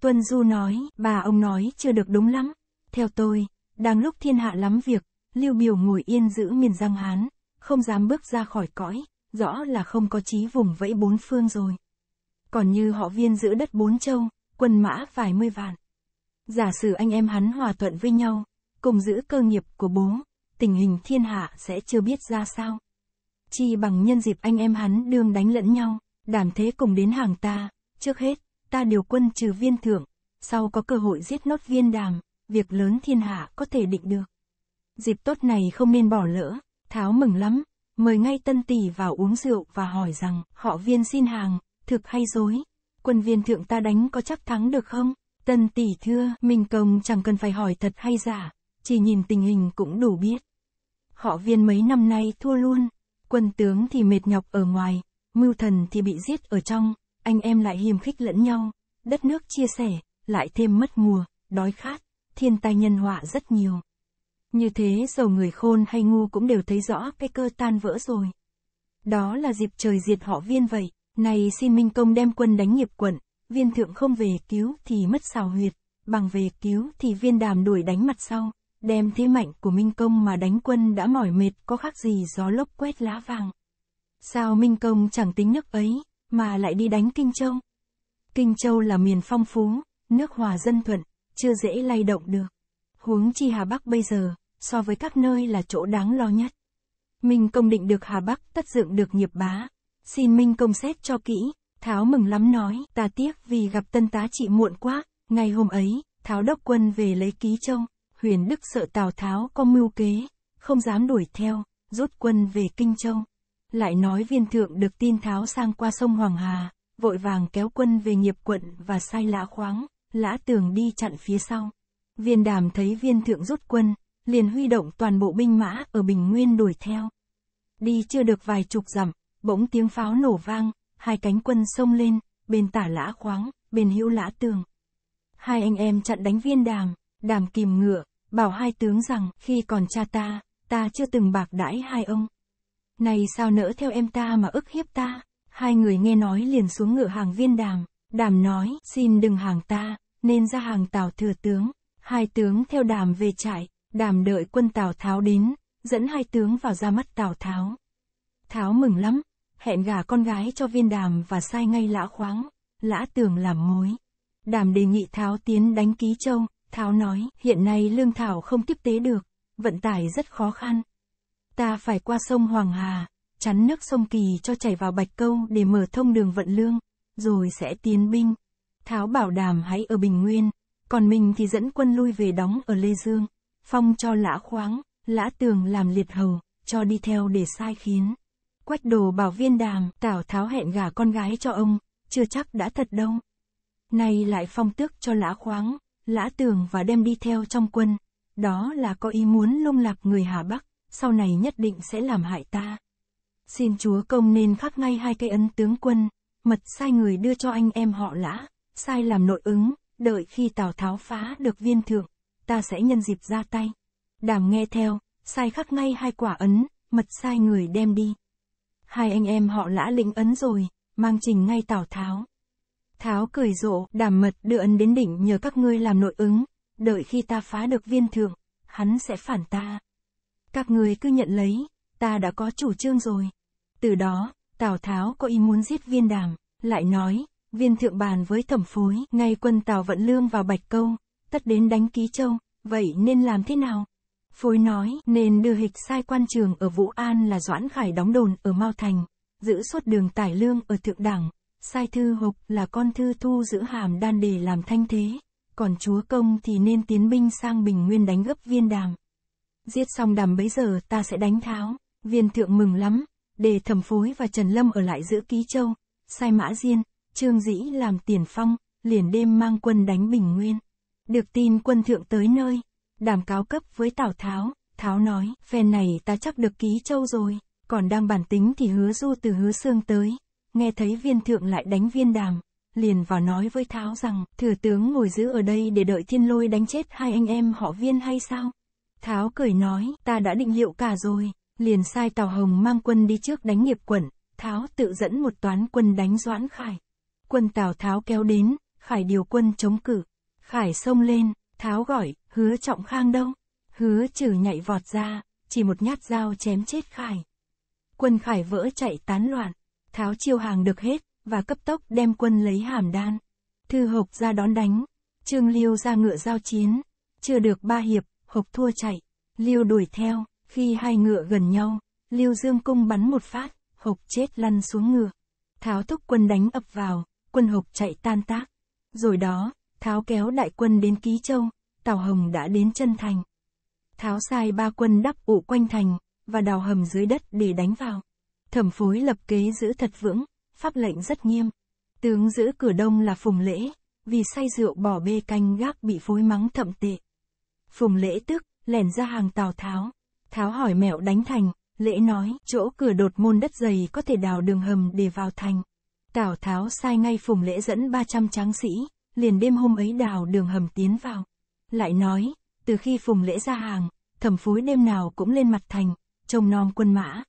Tuân Du nói, bà ông nói chưa được đúng lắm. Theo tôi, đang lúc thiên hạ lắm việc, Lưu Biểu ngồi yên giữ miền Giang Hán, không dám bước ra khỏi cõi, rõ là không có chí vùng vẫy bốn phương rồi. Còn như họ viên giữ đất bốn châu, quân mã vài mươi vạn. Giả sử anh em hắn hòa thuận với nhau, cùng giữ cơ nghiệp của bố, tình hình thiên hạ sẽ chưa biết ra sao. Chi bằng nhân dịp anh em hắn đương đánh lẫn nhau, đảm thế cùng đến hàng ta, trước hết, ta điều quân trừ viên thượng, sau có cơ hội giết nốt viên đàm, việc lớn thiên hạ có thể định được. Dịp tốt này không nên bỏ lỡ, Tháo mừng lắm, mời ngay tân tỷ vào uống rượu và hỏi rằng họ viên xin hàng, thực hay dối, quân viên thượng ta đánh có chắc thắng được không? Tân tỷ thưa, mình công chẳng cần phải hỏi thật hay giả, chỉ nhìn tình hình cũng đủ biết. Họ viên mấy năm nay thua luôn, quân tướng thì mệt nhọc ở ngoài, mưu thần thì bị giết ở trong, anh em lại hiềm khích lẫn nhau, đất nước chia sẻ, lại thêm mất mùa, đói khát thiên tai nhân họa rất nhiều. Như thế dầu người khôn hay ngu cũng đều thấy rõ cái cơ tan vỡ rồi. Đó là dịp trời diệt họ viên vậy, này xin Minh Công đem quân đánh nghiệp quận, viên thượng không về cứu thì mất xào huyệt, bằng về cứu thì viên đàm đuổi đánh mặt sau, đem thế mạnh của Minh Công mà đánh quân đã mỏi mệt có khác gì gió lốc quét lá vàng. Sao Minh Công chẳng tính nước ấy, mà lại đi đánh Kinh Châu? Kinh Châu là miền phong phú, nước hòa dân thuận, chưa dễ lay động được. Huống chi Hà Bắc bây giờ, so với các nơi là chỗ đáng lo nhất. Minh công định được Hà Bắc tất dựng được nghiệp bá. Xin Minh công xét cho kỹ, Tháo mừng lắm nói, ta tiếc vì gặp tân tá chị muộn quá, ngày hôm ấy, Tháo đốc quân về lấy ký trông, huyền đức sợ Tào Tháo có mưu kế, không dám đuổi theo, rút quân về Kinh Châu. Lại nói viên thượng được tin Tháo sang qua sông Hoàng Hà, vội vàng kéo quân về nghiệp quận và sai lã khoáng lã tường đi chặn phía sau. Viên đàm thấy viên thượng rút quân, liền huy động toàn bộ binh mã ở Bình Nguyên đuổi theo. Đi chưa được vài chục dặm, bỗng tiếng pháo nổ vang, hai cánh quân xông lên, bên tả lã khoáng, bên hữu lã tường. Hai anh em chặn đánh viên đàm, đàm kìm ngựa, bảo hai tướng rằng khi còn cha ta, ta chưa từng bạc đãi hai ông. Này sao nỡ theo em ta mà ức hiếp ta, hai người nghe nói liền xuống ngựa hàng viên đàm, Đàm nói, xin đừng hàng ta, nên ra hàng Tào thừa tướng. Hai tướng theo đàm về trại, đàm đợi quân Tào Tháo đến, dẫn hai tướng vào ra mắt Tào Tháo. Tháo mừng lắm, hẹn gả con gái cho viên đàm và sai ngay lã khoáng, lã tường làm mối. Đàm đề nghị Tháo tiến đánh Ký Châu, Tháo nói, hiện nay lương thảo không tiếp tế được, vận tải rất khó khăn. Ta phải qua sông Hoàng Hà, chắn nước sông Kỳ cho chảy vào Bạch Câu để mở thông đường vận lương rồi sẽ tiến binh. Tháo bảo đảm hãy ở Bình Nguyên, còn mình thì dẫn quân lui về đóng ở Lê Dương, phong cho lã khoáng, lã tường làm liệt hầu, cho đi theo để sai khiến. Quách đồ bảo viên đàm, Tảo Tháo hẹn gả con gái cho ông, chưa chắc đã thật đâu. Nay lại phong tước cho lã khoáng, lã tường và đem đi theo trong quân, đó là có ý muốn lung lạc người Hà Bắc, sau này nhất định sẽ làm hại ta. Xin Chúa công nên khắc ngay hai cây ấn tướng quân mật sai người đưa cho anh em họ lã, sai làm nội ứng, đợi khi Tào Tháo phá được viên thượng, ta sẽ nhân dịp ra tay. Đàm nghe theo, sai khắc ngay hai quả ấn, mật sai người đem đi. Hai anh em họ lã lĩnh ấn rồi, mang trình ngay Tào Tháo. Tháo cười rộ, đàm mật đưa ấn đến đỉnh nhờ các ngươi làm nội ứng, đợi khi ta phá được viên thượng, hắn sẽ phản ta. Các ngươi cứ nhận lấy, ta đã có chủ trương rồi. Từ đó, Tào Tháo có ý muốn giết viên đàm, lại nói, viên thượng bàn với thẩm phối, ngay quân Tào Vận Lương vào Bạch Câu, tất đến đánh Ký Châu, vậy nên làm thế nào? Phối nói, nên đưa hịch sai quan trường ở Vũ An là Doãn Khải đóng đồn ở Mao Thành, giữ suốt đường tải lương ở Thượng Đảng, sai thư hục là con thư thu giữ hàm đan để làm thanh thế, còn chúa công thì nên tiến binh sang Bình Nguyên đánh gấp viên đàm. Giết xong đàm bấy giờ ta sẽ đánh tháo, viên thượng mừng lắm, Đề Thẩm Phối và Trần Lâm ở lại giữ Ký Châu, sai Mã Diên, Trương Dĩ làm tiền phong, liền đêm mang quân đánh Bình Nguyên. Được tin quân thượng tới nơi, đàm cáo cấp với Tào Tháo, Tháo nói, phen này ta chắc được Ký Châu rồi, còn đang bản tính thì hứa du từ hứa xương tới, nghe thấy viên thượng lại đánh viên đàm, liền vào nói với Tháo rằng, thừa tướng ngồi giữ ở đây để đợi thiên lôi đánh chết hai anh em họ viên hay sao? Tháo cười nói, ta đã định liệu cả rồi, liền sai Tào Hồng mang quân đi trước đánh nghiệp quẩn, Tháo tự dẫn một toán quân đánh Doãn Khải. Quân Tào Tháo kéo đến, Khải điều quân chống cử. Khải xông lên, Tháo gọi, hứa trọng khang đâu. Hứa trừ nhảy vọt ra, chỉ một nhát dao chém chết Khải. Quân Khải vỡ chạy tán loạn, Tháo chiêu hàng được hết, và cấp tốc đem quân lấy hàm đan. Thư Hộc ra đón đánh, Trương Liêu ra ngựa giao chiến, chưa được ba hiệp, Hộc thua chạy, Liêu đuổi theo, khi hai ngựa gần nhau, Lưu Dương Cung bắn một phát, hộc chết lăn xuống ngựa. Tháo thúc quân đánh ập vào, quân hộc chạy tan tác. Rồi đó, Tháo kéo đại quân đến Ký Châu, Tào Hồng đã đến chân thành. Tháo sai ba quân đắp ụ quanh thành, và đào hầm dưới đất để đánh vào. Thẩm phối lập kế giữ thật vững, pháp lệnh rất nghiêm. Tướng giữ cửa đông là Phùng Lễ, vì say rượu bỏ bê canh gác bị phối mắng thậm tệ. Phùng Lễ tức, lẻn ra hàng Tào Tháo, Tháo hỏi mẹo đánh thành, lễ nói, chỗ cửa đột môn đất dày có thể đào đường hầm để vào thành. Tào Tháo sai ngay phùng lễ dẫn 300 tráng sĩ, liền đêm hôm ấy đào đường hầm tiến vào. Lại nói, từ khi phùng lễ ra hàng, thẩm phối đêm nào cũng lên mặt thành, trông nom quân mã.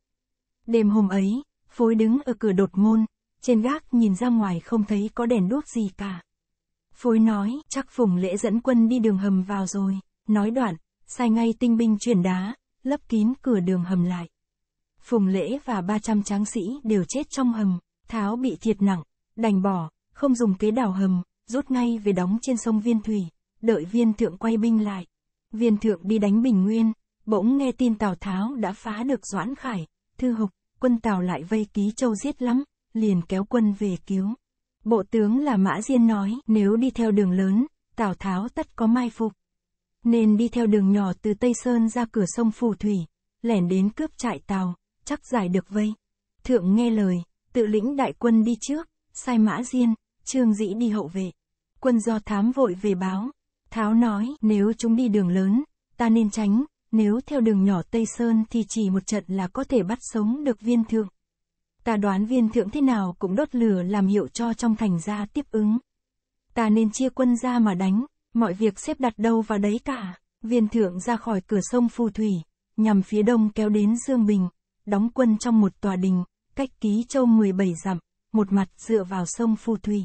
Đêm hôm ấy, phối đứng ở cửa đột môn, trên gác nhìn ra ngoài không thấy có đèn đuốc gì cả. Phối nói, chắc phùng lễ dẫn quân đi đường hầm vào rồi, nói đoạn, sai ngay tinh binh chuyển đá, lấp kín cửa đường hầm lại. Phùng Lễ và 300 tráng sĩ đều chết trong hầm, Tháo bị thiệt nặng, đành bỏ, không dùng kế đào hầm, rút ngay về đóng trên sông Viên Thủy, đợi viên thượng quay binh lại. Viên thượng đi đánh Bình Nguyên, bỗng nghe tin Tào Tháo đã phá được Doãn Khải, Thư Hục, quân Tào lại vây ký châu giết lắm, liền kéo quân về cứu. Bộ tướng là Mã Diên nói, nếu đi theo đường lớn, Tào Tháo tất có mai phục. Nên đi theo đường nhỏ từ Tây Sơn ra cửa sông Phù Thủy, lẻn đến cướp trại tàu, chắc giải được vây. Thượng nghe lời, tự lĩnh đại quân đi trước, sai mã diên, trương dĩ đi hậu vệ. Quân do thám vội về báo. Tháo nói, nếu chúng đi đường lớn, ta nên tránh, nếu theo đường nhỏ Tây Sơn thì chỉ một trận là có thể bắt sống được viên thượng. Ta đoán viên thượng thế nào cũng đốt lửa làm hiệu cho trong thành ra tiếp ứng. Ta nên chia quân ra mà đánh, Mọi việc xếp đặt đâu vào đấy cả. Viên thượng ra khỏi cửa sông Phù Thủy, nhằm phía đông kéo đến Dương Bình, đóng quân trong một tòa đình, cách ký châu 17 dặm, một mặt dựa vào sông Phù Thủy.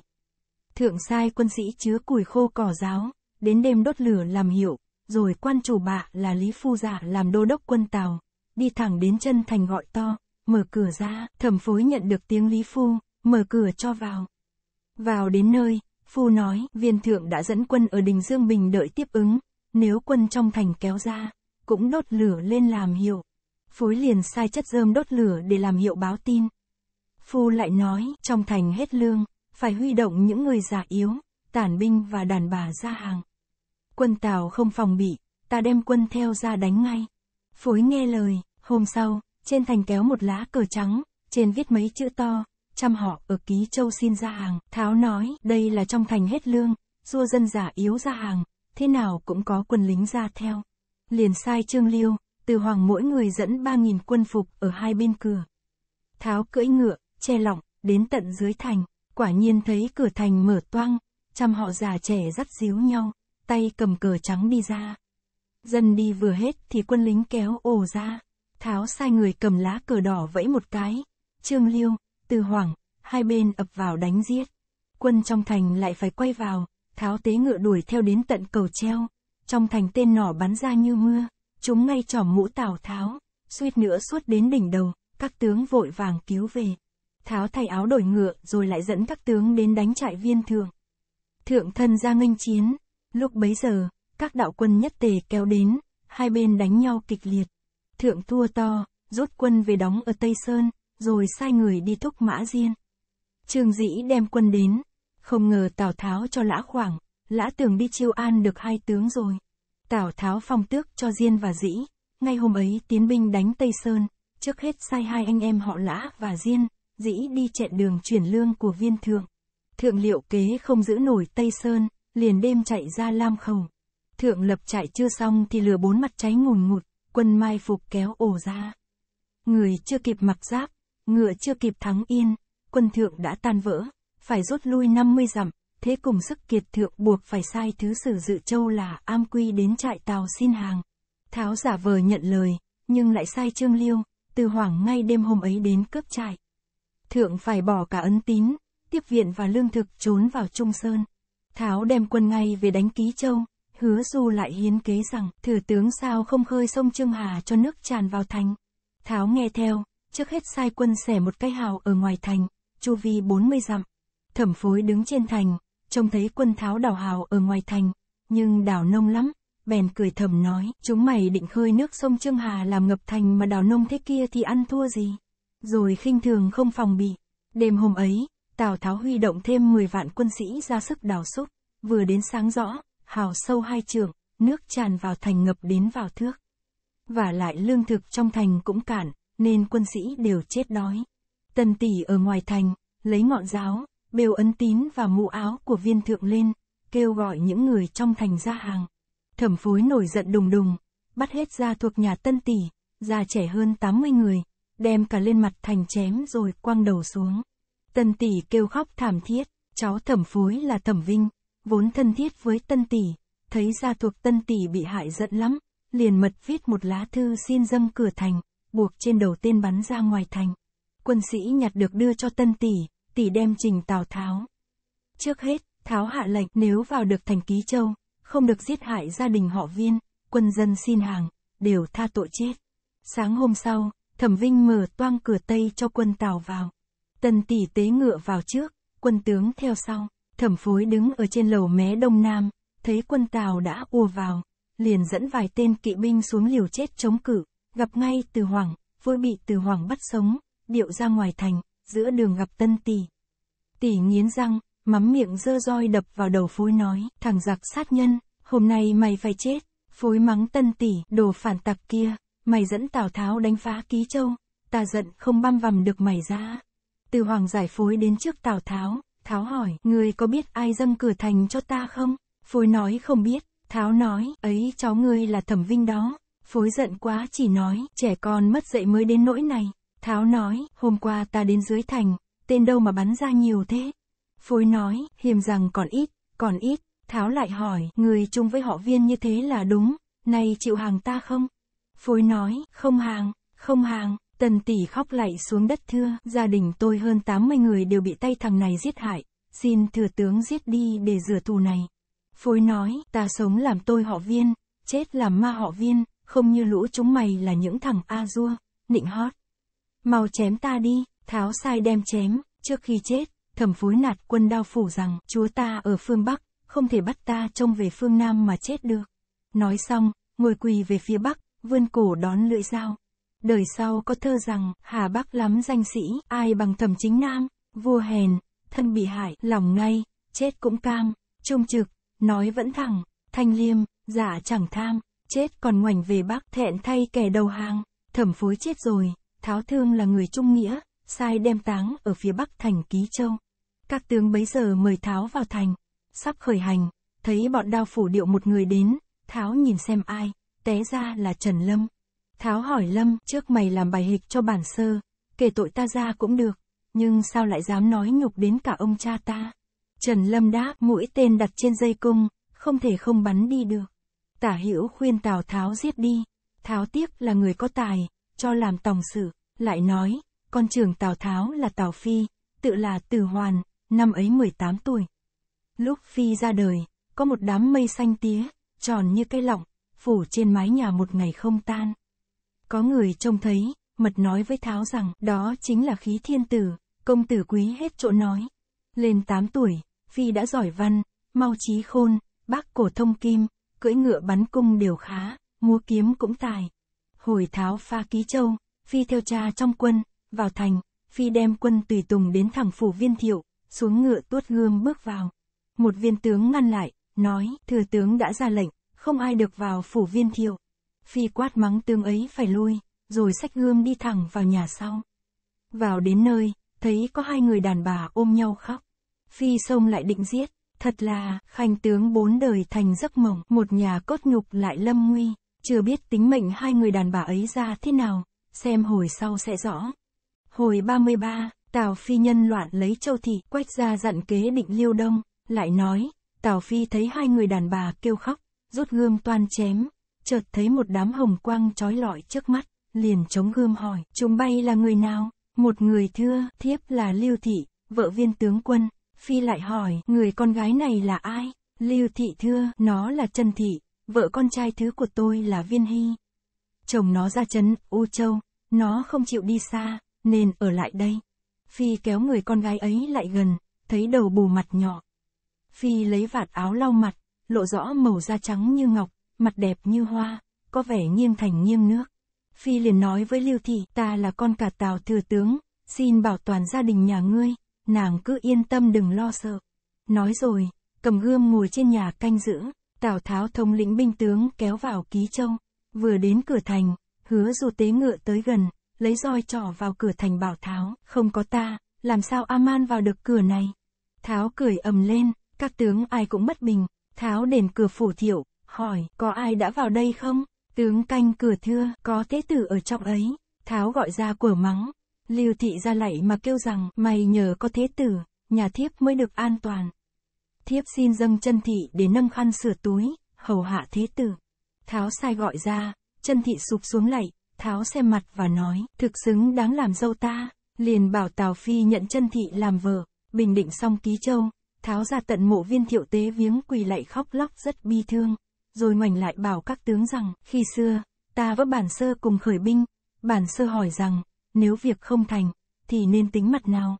Thượng sai quân sĩ chứa củi khô cỏ giáo, đến đêm đốt lửa làm hiệu, rồi quan chủ bạ là Lý Phu Giả dạ làm đô đốc quân Tàu, đi thẳng đến chân thành gọi to, mở cửa ra, thẩm phối nhận được tiếng Lý Phu, mở cửa cho vào. Vào đến nơi, Phu nói, viên thượng đã dẫn quân ở đình Dương Bình đợi tiếp ứng, nếu quân trong thành kéo ra, cũng đốt lửa lên làm hiệu. Phối liền sai chất dơm đốt lửa để làm hiệu báo tin. Phu lại nói, trong thành hết lương, phải huy động những người già yếu, tản binh và đàn bà ra hàng. Quân Tào không phòng bị, ta đem quân theo ra đánh ngay. Phối nghe lời, hôm sau, trên thành kéo một lá cờ trắng, trên viết mấy chữ to, chăm họ, ở ký châu xin ra hàng, Tháo nói, đây là trong thành hết lương, xua dân giả yếu ra hàng, thế nào cũng có quân lính ra theo. Liền sai Trương Liêu, từ hoàng mỗi người dẫn ba nghìn quân phục ở hai bên cửa. Tháo cưỡi ngựa, che lỏng, đến tận dưới thành, quả nhiên thấy cửa thành mở toang, chăm họ già trẻ dắt díu nhau, tay cầm cờ trắng đi ra. Dân đi vừa hết thì quân lính kéo ồ ra, Tháo sai người cầm lá cờ đỏ vẫy một cái, Trương Liêu, từ hoảng, hai bên ập vào đánh giết. Quân trong thành lại phải quay vào, tháo tế ngựa đuổi theo đến tận cầu treo. Trong thành tên nỏ bắn ra như mưa, chúng ngay trỏm mũ tào tháo, suýt nữa suốt đến đỉnh đầu, các tướng vội vàng cứu về. Tháo thay áo đổi ngựa rồi lại dẫn các tướng đến đánh trại viên thượng. Thượng thân ra nghênh chiến, lúc bấy giờ, các đạo quân nhất tề kéo đến, hai bên đánh nhau kịch liệt. Thượng thua to, rút quân về đóng ở Tây Sơn, rồi sai người đi thúc mã diên. Trương Dĩ đem quân đến, không ngờ Tào Tháo cho lã khoảng, lã tường đi chiêu an được hai tướng rồi. Tào Tháo phong tước cho Diên và Dĩ, ngay hôm ấy tiến binh đánh Tây Sơn, trước hết sai hai anh em họ lã và Diên, Dĩ đi chẹn đường chuyển lương của viên thượng. Thượng liệu kế không giữ nổi Tây Sơn, liền đêm chạy ra Lam Khẩu. Thượng lập trại chưa xong thì lửa bốn mặt cháy ngùn ngụt, quân mai phục kéo ổ ra. Người chưa kịp mặc giáp, Ngựa chưa kịp thắng yên, quân thượng đã tan vỡ, phải rút lui 50 dặm, thế cùng sức kiệt thượng buộc phải sai thứ sử dự châu là am quy đến trại tàu xin hàng. Tháo giả vờ nhận lời, nhưng lại sai trương liêu, từ hoảng ngay đêm hôm ấy đến cướp trại. Thượng phải bỏ cả ấn tín, tiếp viện và lương thực trốn vào Trung Sơn. Tháo đem quân ngay về đánh Ký Châu, hứa du lại hiến kế rằng, thừa tướng sao không khơi sông Trương Hà cho nước tràn vào thành. Tháo nghe theo, trước hết sai quân xẻ một cái hào ở ngoài thành, chu vi 40 dặm. Thẩm phối đứng trên thành, trông thấy quân tháo đào hào ở ngoài thành, nhưng đào nông lắm, bèn cười thầm nói, chúng mày định khơi nước sông Trương Hà làm ngập thành mà đào nông thế kia thì ăn thua gì. Rồi khinh thường không phòng bị. Đêm hôm ấy, Tào Tháo huy động thêm 10 vạn quân sĩ ra sức đào súc, vừa đến sáng rõ, hào sâu hai trường, nước tràn vào thành ngập đến vào thước. Và lại lương thực trong thành cũng cạn, nên quân sĩ đều chết đói. Tần tỷ ở ngoài thành, lấy ngọn giáo, bêu ấn tín và mũ áo của viên thượng lên, kêu gọi những người trong thành ra hàng. Thẩm phối nổi giận đùng đùng, bắt hết gia thuộc nhà tân tỷ, già trẻ hơn 80 người, đem cả lên mặt thành chém rồi quăng đầu xuống. Tân tỷ kêu khóc thảm thiết, cháu thẩm phối là thẩm vinh, vốn thân thiết với tân tỷ, thấy gia thuộc tân tỷ bị hại giận lắm, liền mật viết một lá thư xin dâm cửa thành, buộc trên đầu tên bắn ra ngoài thành. Quân sĩ nhặt được đưa cho tân tỷ, tỷ đem trình Tào Tháo. Trước hết, Tháo hạ lệnh nếu vào được thành Ký Châu, không được giết hại gia đình họ viên, quân dân xin hàng, đều tha tội chết. Sáng hôm sau, Thẩm Vinh mở toang cửa Tây cho quân Tào vào. tân tỷ tế ngựa vào trước, quân tướng theo sau. Thẩm phối đứng ở trên lầu mé đông nam, thấy quân Tào đã ùa vào, liền dẫn vài tên kỵ binh xuống liều chết chống cự gặp ngay từ Hoàng, vôi bị từ Hoàng bắt sống, điệu ra ngoài thành, giữa đường gặp tân tỷ. Tỷ nghiến răng, mắm miệng dơ roi đập vào đầu phối nói, thằng giặc sát nhân, hôm nay mày phải chết, phối mắng tân tỷ, đồ phản tặc kia, mày dẫn Tào Tháo đánh phá Ký Châu, ta giận không băm vằm được mày ra. Từ Hoàng giải phối đến trước Tào Tháo, Tháo hỏi, người có biết ai dâng cửa thành cho ta không? Phối nói không biết, Tháo nói, ấy cháu ngươi là thẩm vinh đó, Phối giận quá chỉ nói, trẻ con mất dậy mới đến nỗi này. Tháo nói, hôm qua ta đến dưới thành, tên đâu mà bắn ra nhiều thế. Phối nói, hiềm rằng còn ít, còn ít. Tháo lại hỏi, người chung với họ viên như thế là đúng, nay chịu hàng ta không? Phối nói, không hàng, không hàng. Tần tỷ khóc lạy xuống đất thưa, gia đình tôi hơn 80 người đều bị tay thằng này giết hại, xin thừa tướng giết đi để rửa thù này. Phối nói, ta sống làm tôi họ viên, chết làm ma họ viên không như lũ chúng mày là những thằng a dua, nịnh hót. Mau chém ta đi, tháo sai đem chém, trước khi chết, thẩm phúi nạt quân đao phủ rằng, chúa ta ở phương Bắc, không thể bắt ta trông về phương Nam mà chết được. Nói xong, ngồi quỳ về phía Bắc, vươn cổ đón lưỡi dao. Đời sau có thơ rằng, Hà Bắc lắm danh sĩ, ai bằng thẩm chính Nam, vua hèn, thân bị hại, lòng ngay, chết cũng cam, trung trực, nói vẫn thẳng, thanh liêm, giả chẳng tham, chết còn ngoảnh về bắc thẹn thay kẻ đầu hàng, thẩm phối chết rồi, tháo thương là người trung nghĩa, sai đem táng ở phía bắc thành Ký Châu. Các tướng bấy giờ mời Tháo vào thành, sắp khởi hành, thấy bọn đao phủ điệu một người đến, Tháo nhìn xem ai, té ra là Trần Lâm. Tháo hỏi Lâm, trước mày làm bài hịch cho bản sơ, kể tội ta ra cũng được, nhưng sao lại dám nói nhục đến cả ông cha ta? Trần Lâm đáp, mũi tên đặt trên dây cung, không thể không bắn đi được. Tả hữu khuyên Tào Tháo giết đi. Tháo tiếc là người có tài, cho làm tòng sự, lại nói, con trưởng Tào Tháo là Tào Phi, tự là Từ Hoàn, năm ấy 18 tuổi. Lúc Phi ra đời, có một đám mây xanh tía, tròn như cây lọng, phủ trên mái nhà một ngày không tan. Có người trông thấy, mật nói với Tháo rằng đó chính là khí thiên tử, công tử quý hết chỗ nói. Lên 8 tuổi, Phi đã giỏi văn, mau trí khôn, bác cổ thông kim, cưỡi ngựa bắn cung đều khá, múa kiếm cũng tài. Hồi tháo pha ký châu, phi theo cha trong quân, vào thành, phi đem quân tùy tùng đến thẳng phủ viên thiệu, xuống ngựa tuốt gươm bước vào. Một viên tướng ngăn lại, nói, thừa tướng đã ra lệnh, không ai được vào phủ viên thiệu. Phi quát mắng tướng ấy phải lui, rồi sách gươm đi thẳng vào nhà sau. Vào đến nơi, thấy có hai người đàn bà ôm nhau khóc. Phi xông lại định giết, Thật là, khanh tướng bốn đời thành giấc mộng, một nhà cốt nhục lại lâm nguy, chưa biết tính mệnh hai người đàn bà ấy ra thế nào, xem hồi sau sẽ rõ. Hồi 33, Tào Phi nhân loạn lấy châu thị, quách ra dặn kế định liêu đông, lại nói, Tào Phi thấy hai người đàn bà kêu khóc, rút gươm toan chém, chợt thấy một đám hồng quang trói lọi trước mắt, liền chống gươm hỏi, chúng bay là người nào? Một người thưa, thiếp là Lưu Thị, vợ viên tướng quân, Phi lại hỏi, người con gái này là ai? Lưu Thị thưa, nó là Trần Thị, vợ con trai thứ của tôi là Viên Hy. Chồng nó ra chấn, U Châu, nó không chịu đi xa, nên ở lại đây. Phi kéo người con gái ấy lại gần, thấy đầu bù mặt nhỏ. Phi lấy vạt áo lau mặt, lộ rõ màu da trắng như ngọc, mặt đẹp như hoa, có vẻ nghiêm thành nghiêm nước. Phi liền nói với Lưu Thị, ta là con cả tào thừa tướng, xin bảo toàn gia đình nhà ngươi nàng cứ yên tâm đừng lo sợ. Nói rồi, cầm gươm ngồi trên nhà canh giữ, Tào Tháo thống lĩnh binh tướng kéo vào ký châu, vừa đến cửa thành, hứa dù tế ngựa tới gần, lấy roi trỏ vào cửa thành bảo Tháo, không có ta, làm sao Aman vào được cửa này. Tháo cười ầm lên, các tướng ai cũng bất bình, Tháo đền cửa phủ thiệu, hỏi, có ai đã vào đây không? Tướng canh cửa thưa, có thế tử ở trong ấy, Tháo gọi ra cửa mắng, Lưu thị ra lạy mà kêu rằng, mày nhờ có thế tử, nhà thiếp mới được an toàn. Thiếp xin dâng chân thị để nâng khăn sửa túi, hầu hạ thế tử. Tháo sai gọi ra, chân thị sụp xuống lạy, tháo xem mặt và nói, thực xứng đáng làm dâu ta, liền bảo Tào Phi nhận chân thị làm vợ, bình định xong ký châu, tháo ra tận mộ viên thiệu tế viếng quỳ lạy khóc lóc rất bi thương, rồi ngoảnh lại bảo các tướng rằng, khi xưa, ta vỡ bản sơ cùng khởi binh, bản sơ hỏi rằng, nếu việc không thành, thì nên tính mặt nào?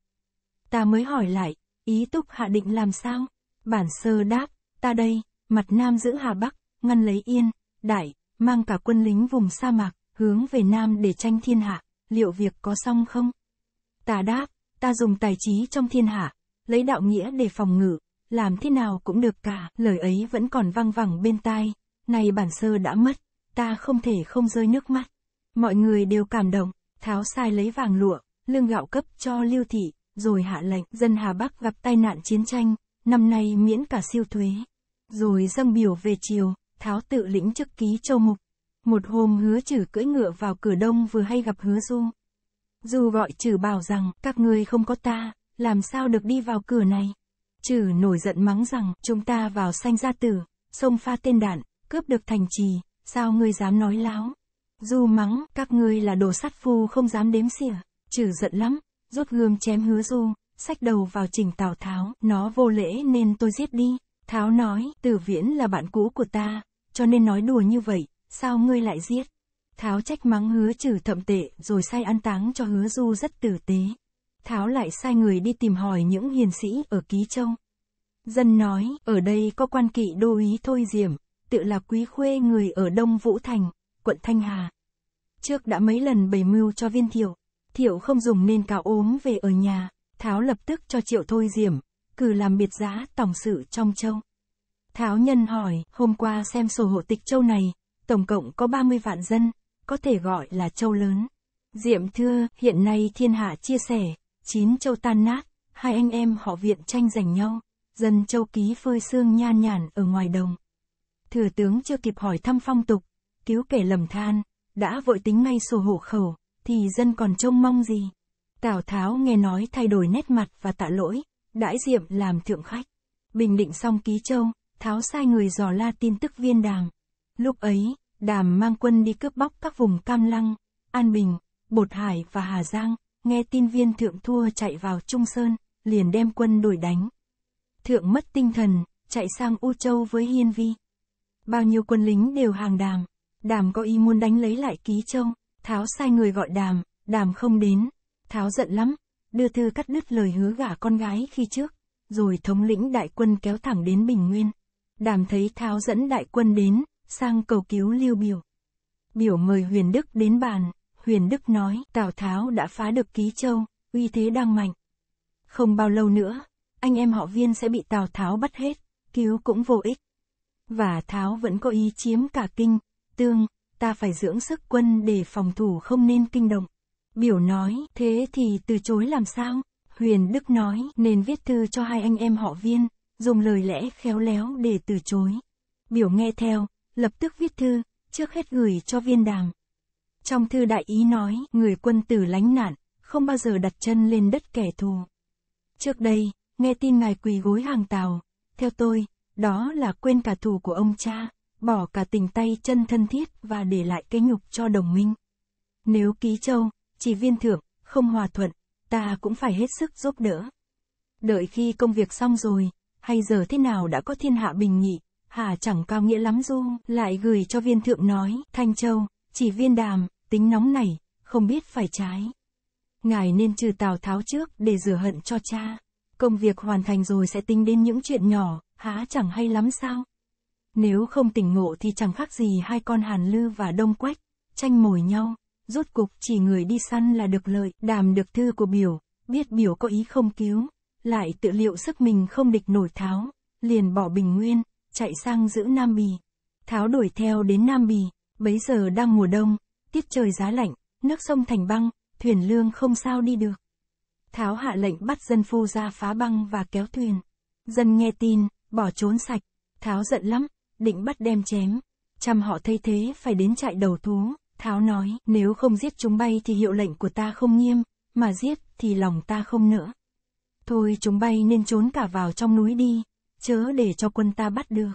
Ta mới hỏi lại, ý túc hạ định làm sao? Bản sơ đáp, ta đây, mặt nam giữ Hà Bắc, ngăn lấy yên, đại, mang cả quân lính vùng sa mạc, hướng về nam để tranh thiên hạ, liệu việc có xong không? Ta đáp, ta dùng tài trí trong thiên hạ, lấy đạo nghĩa để phòng ngự, làm thế nào cũng được cả, lời ấy vẫn còn văng vẳng bên tai, này bản sơ đã mất, ta không thể không rơi nước mắt. Mọi người đều cảm động, tháo sai lấy vàng lụa, lương gạo cấp cho lưu thị, rồi hạ lệnh dân Hà Bắc gặp tai nạn chiến tranh, năm nay miễn cả siêu thuế. Rồi dâng biểu về triều tháo tự lĩnh chức ký châu mục. Một hôm hứa trừ cưỡi ngựa vào cửa đông vừa hay gặp hứa du. Du gọi trừ bảo rằng, các ngươi không có ta, làm sao được đi vào cửa này. Trừ nổi giận mắng rằng, chúng ta vào sanh gia tử, sông pha tên đạn, cướp được thành trì, sao ngươi dám nói láo. Du mắng, các ngươi là đồ sắt phu không dám đếm xỉa, trừ giận lắm, rút gươm chém hứa du, sách đầu vào chỉnh Tào Tháo, nó vô lễ nên tôi giết đi. Tháo nói, tử viễn là bạn cũ của ta, cho nên nói đùa như vậy, sao ngươi lại giết? Tháo trách mắng hứa trừ thậm tệ rồi sai an táng cho hứa du rất tử tế. Tháo lại sai người đi tìm hỏi những hiền sĩ ở Ký Châu. Dân nói, ở đây có quan kỵ đô ý thôi diểm, tự là quý khuê người ở Đông Vũ Thành, quận Thanh Hà. Trước đã mấy lần bày mưu cho viên Thiệu, Thiệu không dùng nên cáo ốm về ở nhà, tháo lập tức cho triệu thôi diểm, cử làm biệt giá tổng sự trong châu. Tháo nhân hỏi, hôm qua xem sổ hộ tịch châu này, tổng cộng có 30 vạn dân, có thể gọi là châu lớn. Diệm thưa, hiện nay thiên hạ chia sẻ, chín châu tan nát, hai anh em họ viện tranh giành nhau, dân châu ký phơi xương nhan nhản ở ngoài đồng. Thừa tướng chưa kịp hỏi thăm phong tục, cứu kẻ lầm than, đã vội tính ngay sổ hộ khẩu, thì dân còn trông mong gì. Tào Tháo nghe nói thay đổi nét mặt và tạ lỗi, đãi diệm làm thượng khách. Bình định xong ký châu, Tháo sai người dò la tin tức viên đàm. Lúc ấy, đàm mang quân đi cướp bóc các vùng Cam Lăng, An Bình, Bột Hải và Hà Giang, nghe tin viên thượng thua chạy vào Trung Sơn, liền đem quân đuổi đánh. Thượng mất tinh thần, chạy sang U Châu với Hiên Vi. Bao nhiêu quân lính đều hàng đàm. Đàm có ý muốn đánh lấy lại ký châu, Tháo sai người gọi đàm, đàm không đến. Tháo giận lắm, đưa thư cắt đứt lời hứa gả con gái khi trước, rồi thống lĩnh đại quân kéo thẳng đến Bình Nguyên. Đàm thấy Tháo dẫn đại quân đến, sang cầu cứu Lưu Biểu. Biểu mời Huyền Đức đến bàn, Huyền Đức nói Tào Tháo đã phá được Ký Châu, uy thế đang mạnh. Không bao lâu nữa, anh em họ viên sẽ bị Tào Tháo bắt hết, cứu cũng vô ích. Và Tháo vẫn có ý chiếm cả kinh, Tương, ta phải dưỡng sức quân để phòng thủ không nên kinh động. Biểu nói, thế thì từ chối làm sao? Huyền Đức nói, nên viết thư cho hai anh em họ viên, dùng lời lẽ khéo léo để từ chối. Biểu nghe theo, lập tức viết thư, trước hết gửi cho viên đàm. Trong thư đại ý nói, người quân tử lánh nạn, không bao giờ đặt chân lên đất kẻ thù. Trước đây, nghe tin ngài quỳ gối hàng tàu, theo tôi, đó là quên cả thù của ông cha bỏ cả tình tay chân thân thiết và để lại cái nhục cho đồng minh. Nếu ký châu, chỉ viên thưởng, không hòa thuận, ta cũng phải hết sức giúp đỡ. Đợi khi công việc xong rồi, hay giờ thế nào đã có thiên hạ bình nhị, hà chẳng cao nghĩa lắm du, lại gửi cho viên thượng nói, Thanh Châu, chỉ viên đàm, tính nóng này, không biết phải trái. Ngài nên trừ Tào Tháo trước để rửa hận cho cha. Công việc hoàn thành rồi sẽ tính đến những chuyện nhỏ, há chẳng hay lắm sao? Nếu không tỉnh ngộ thì chẳng khác gì hai con hàn lư và đông quách, tranh mồi nhau, rốt cục chỉ người đi săn là được lợi, đàm được thư của biểu, biết biểu có ý không cứu, lại tự liệu sức mình không địch nổi tháo, liền bỏ bình nguyên, chạy sang giữ Nam Bì. Tháo đuổi theo đến Nam Bì, bấy giờ đang mùa đông, tiết trời giá lạnh, nước sông thành băng, thuyền lương không sao đi được. Tháo hạ lệnh bắt dân phu ra phá băng và kéo thuyền. Dân nghe tin, bỏ trốn sạch, Tháo giận lắm, định bắt đem chém. Chăm họ thấy thế phải đến trại đầu thú, Tháo nói, nếu không giết chúng bay thì hiệu lệnh của ta không nghiêm, mà giết thì lòng ta không nữa. Thôi chúng bay nên trốn cả vào trong núi đi, chớ để cho quân ta bắt được.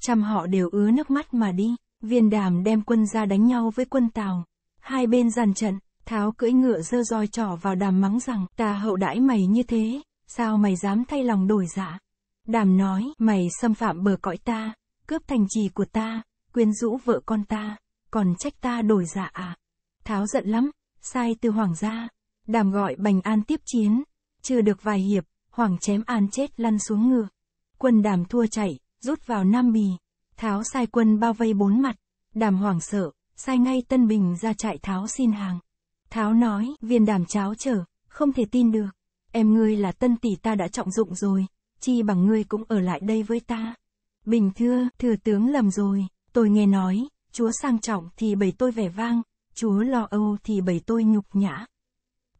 Chăm họ đều ứa nước mắt mà đi, viên đàm đem quân ra đánh nhau với quân Tào. Hai bên giàn trận, Tháo cưỡi ngựa dơ roi trỏ vào đàm mắng rằng, ta hậu đãi mày như thế, sao mày dám thay lòng đổi giả. Dạ? Đàm nói, mày xâm phạm bờ cõi ta, cướp thành trì của ta, quyến rũ vợ con ta, còn trách ta đổi dạ à. Tháo giận lắm, sai từ hoàng gia, đàm gọi bành an tiếp chiến, chưa được vài hiệp, hoàng chém an chết lăn xuống ngựa. Quân đàm thua chạy, rút vào Nam Bì, tháo sai quân bao vây bốn mặt, đàm hoàng sợ, sai ngay Tân Bình ra trại tháo xin hàng. Tháo nói, viên đàm cháo trở, không thể tin được, em ngươi là tân tỷ ta đã trọng dụng rồi, chi bằng ngươi cũng ở lại đây với ta. Bình thưa, thừa tướng lầm rồi, tôi nghe nói, chúa sang trọng thì bày tôi vẻ vang, chúa lo âu thì bày tôi nhục nhã.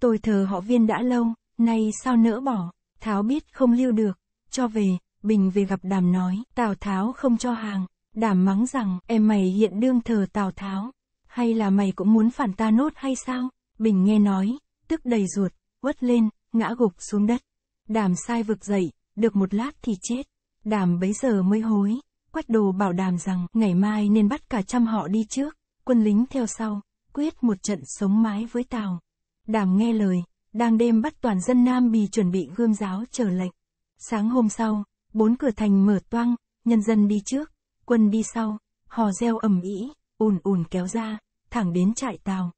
Tôi thờ họ viên đã lâu, nay sao nỡ bỏ, Tháo biết không lưu được, cho về, Bình về gặp Đàm nói, Tào Tháo không cho hàng, Đàm mắng rằng, em mày hiện đương thờ Tào Tháo, hay là mày cũng muốn phản ta nốt hay sao? Bình nghe nói, tức đầy ruột, quất lên, ngã gục xuống đất. Đàm sai vực dậy, được một lát thì chết. Đàm bấy giờ mới hối, quách đồ bảo đàm rằng ngày mai nên bắt cả trăm họ đi trước, quân lính theo sau, quyết một trận sống mái với tàu Đàm nghe lời, đang đêm bắt toàn dân Nam Bì chuẩn bị gươm giáo chờ lệnh. Sáng hôm sau, bốn cửa thành mở toang, nhân dân đi trước, quân đi sau, hò reo ầm ĩ, ùn ùn kéo ra, thẳng đến trại tàu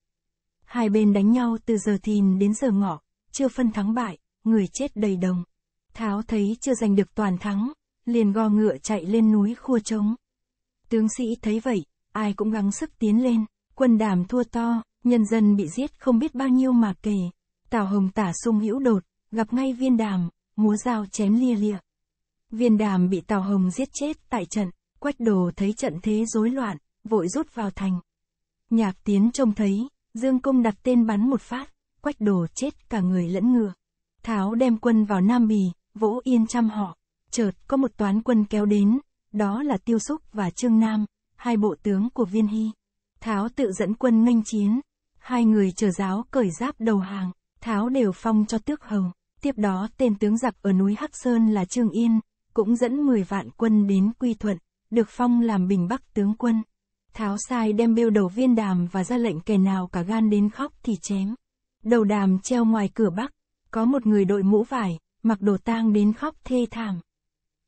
Hai bên đánh nhau từ giờ thìn đến giờ ngọ, chưa phân thắng bại, người chết đầy đồng. Tháo thấy chưa giành được toàn thắng, liền go ngựa chạy lên núi khua trống. Tướng sĩ thấy vậy, ai cũng gắng sức tiến lên, quân đàm thua to, nhân dân bị giết không biết bao nhiêu mà kể. Tào Hồng tả sung hữu đột, gặp ngay viên đàm, múa dao chém lia lịa. Viên đàm bị Tào Hồng giết chết tại trận, quách đồ thấy trận thế rối loạn, vội rút vào thành. Nhạc tiến trông thấy, Dương Công đặt tên bắn một phát, quách đồ chết cả người lẫn ngựa. Tháo đem quân vào Nam Bì, vỗ yên chăm họ chợt có một toán quân kéo đến, đó là Tiêu Xúc và Trương Nam, hai bộ tướng của Viên Hy. Tháo tự dẫn quân nghênh chiến, hai người chờ giáo cởi giáp đầu hàng, Tháo đều phong cho tước hầu. Tiếp đó tên tướng giặc ở núi Hắc Sơn là Trương Yên, cũng dẫn 10 vạn quân đến Quy Thuận, được phong làm Bình Bắc tướng quân. Tháo sai đem bêu đầu viên đàm và ra lệnh kẻ nào cả gan đến khóc thì chém. Đầu đàm treo ngoài cửa bắc, có một người đội mũ vải, mặc đồ tang đến khóc thê thảm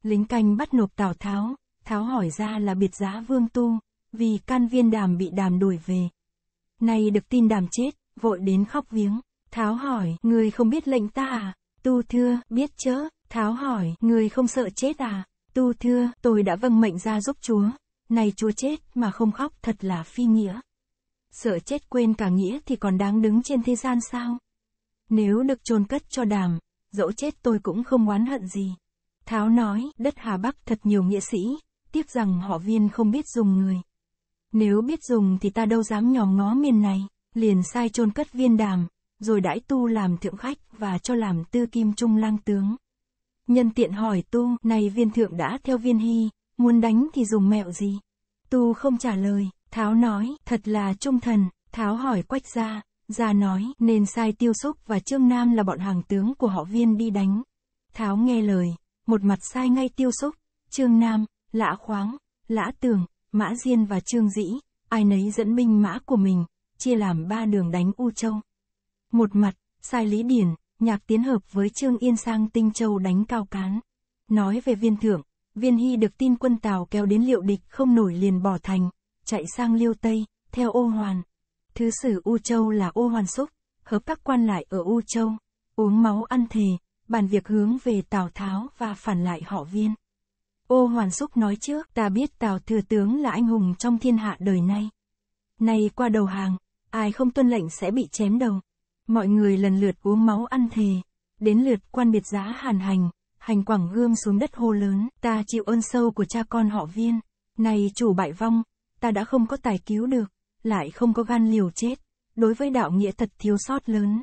lính canh bắt nộp Tào Tháo, Tháo hỏi ra là biệt giá Vương Tu, vì can viên đàm bị đàm đuổi về. Nay được tin đàm chết, vội đến khóc viếng, Tháo hỏi, người không biết lệnh ta à? Tu thưa, biết chớ, Tháo hỏi, người không sợ chết à? Tu thưa, tôi đã vâng mệnh ra giúp chúa, nay chúa chết mà không khóc thật là phi nghĩa. Sợ chết quên cả nghĩa thì còn đáng đứng trên thế gian sao? Nếu được chôn cất cho đàm, dẫu chết tôi cũng không oán hận gì. Tháo nói, đất Hà Bắc thật nhiều nghĩa sĩ, tiếc rằng họ viên không biết dùng người. Nếu biết dùng thì ta đâu dám nhòm ngó miền này, liền sai chôn cất viên đàm, rồi đãi tu làm thượng khách và cho làm tư kim trung lang tướng. Nhân tiện hỏi tu, này viên thượng đã theo viên hy, muốn đánh thì dùng mẹo gì? Tu không trả lời, Tháo nói, thật là trung thần, Tháo hỏi quách gia, gia nói, nên sai tiêu xúc và trương nam là bọn hàng tướng của họ viên đi đánh. Tháo nghe lời, một mặt sai ngay tiêu xúc, trương nam, lã khoáng, lã tường, mã diên và trương dĩ, ai nấy dẫn binh mã của mình, chia làm ba đường đánh U Châu. Một mặt, sai Lý Điển, nhạc tiến hợp với Trương Yên sang Tinh Châu đánh Cao Cán. Nói về viên thưởng, viên hy được tin quân Tào kéo đến liệu địch không nổi liền bỏ thành, chạy sang Liêu Tây, theo ô hoàn. Thứ sử U Châu là ô hoàn xúc, hợp các quan lại ở U Châu, uống máu ăn thề, bàn việc hướng về Tào Tháo và phản lại họ viên. Ô Hoàn Xúc nói trước, ta biết Tào Thừa Tướng là anh hùng trong thiên hạ đời nay. Nay qua đầu hàng, ai không tuân lệnh sẽ bị chém đầu. Mọi người lần lượt uống máu ăn thề. Đến lượt quan biệt giá hàn hành, hành quảng gươm xuống đất hô lớn, ta chịu ơn sâu của cha con họ viên. nay chủ bại vong, ta đã không có tài cứu được, lại không có gan liều chết. Đối với đạo nghĩa thật thiếu sót lớn.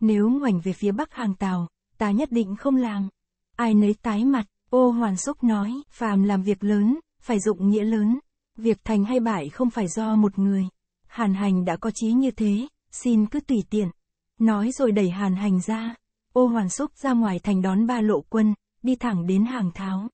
Nếu ngoảnh về phía bắc hàng tàu, ta nhất định không làm. Ai nấy tái mặt, ô hoàn xúc nói, phàm làm việc lớn, phải dụng nghĩa lớn. Việc thành hay bại không phải do một người. Hàn hành đã có trí như thế, xin cứ tùy tiện. Nói rồi đẩy hàn hành ra. Ô hoàn xúc ra ngoài thành đón ba lộ quân, đi thẳng đến hàng tháo.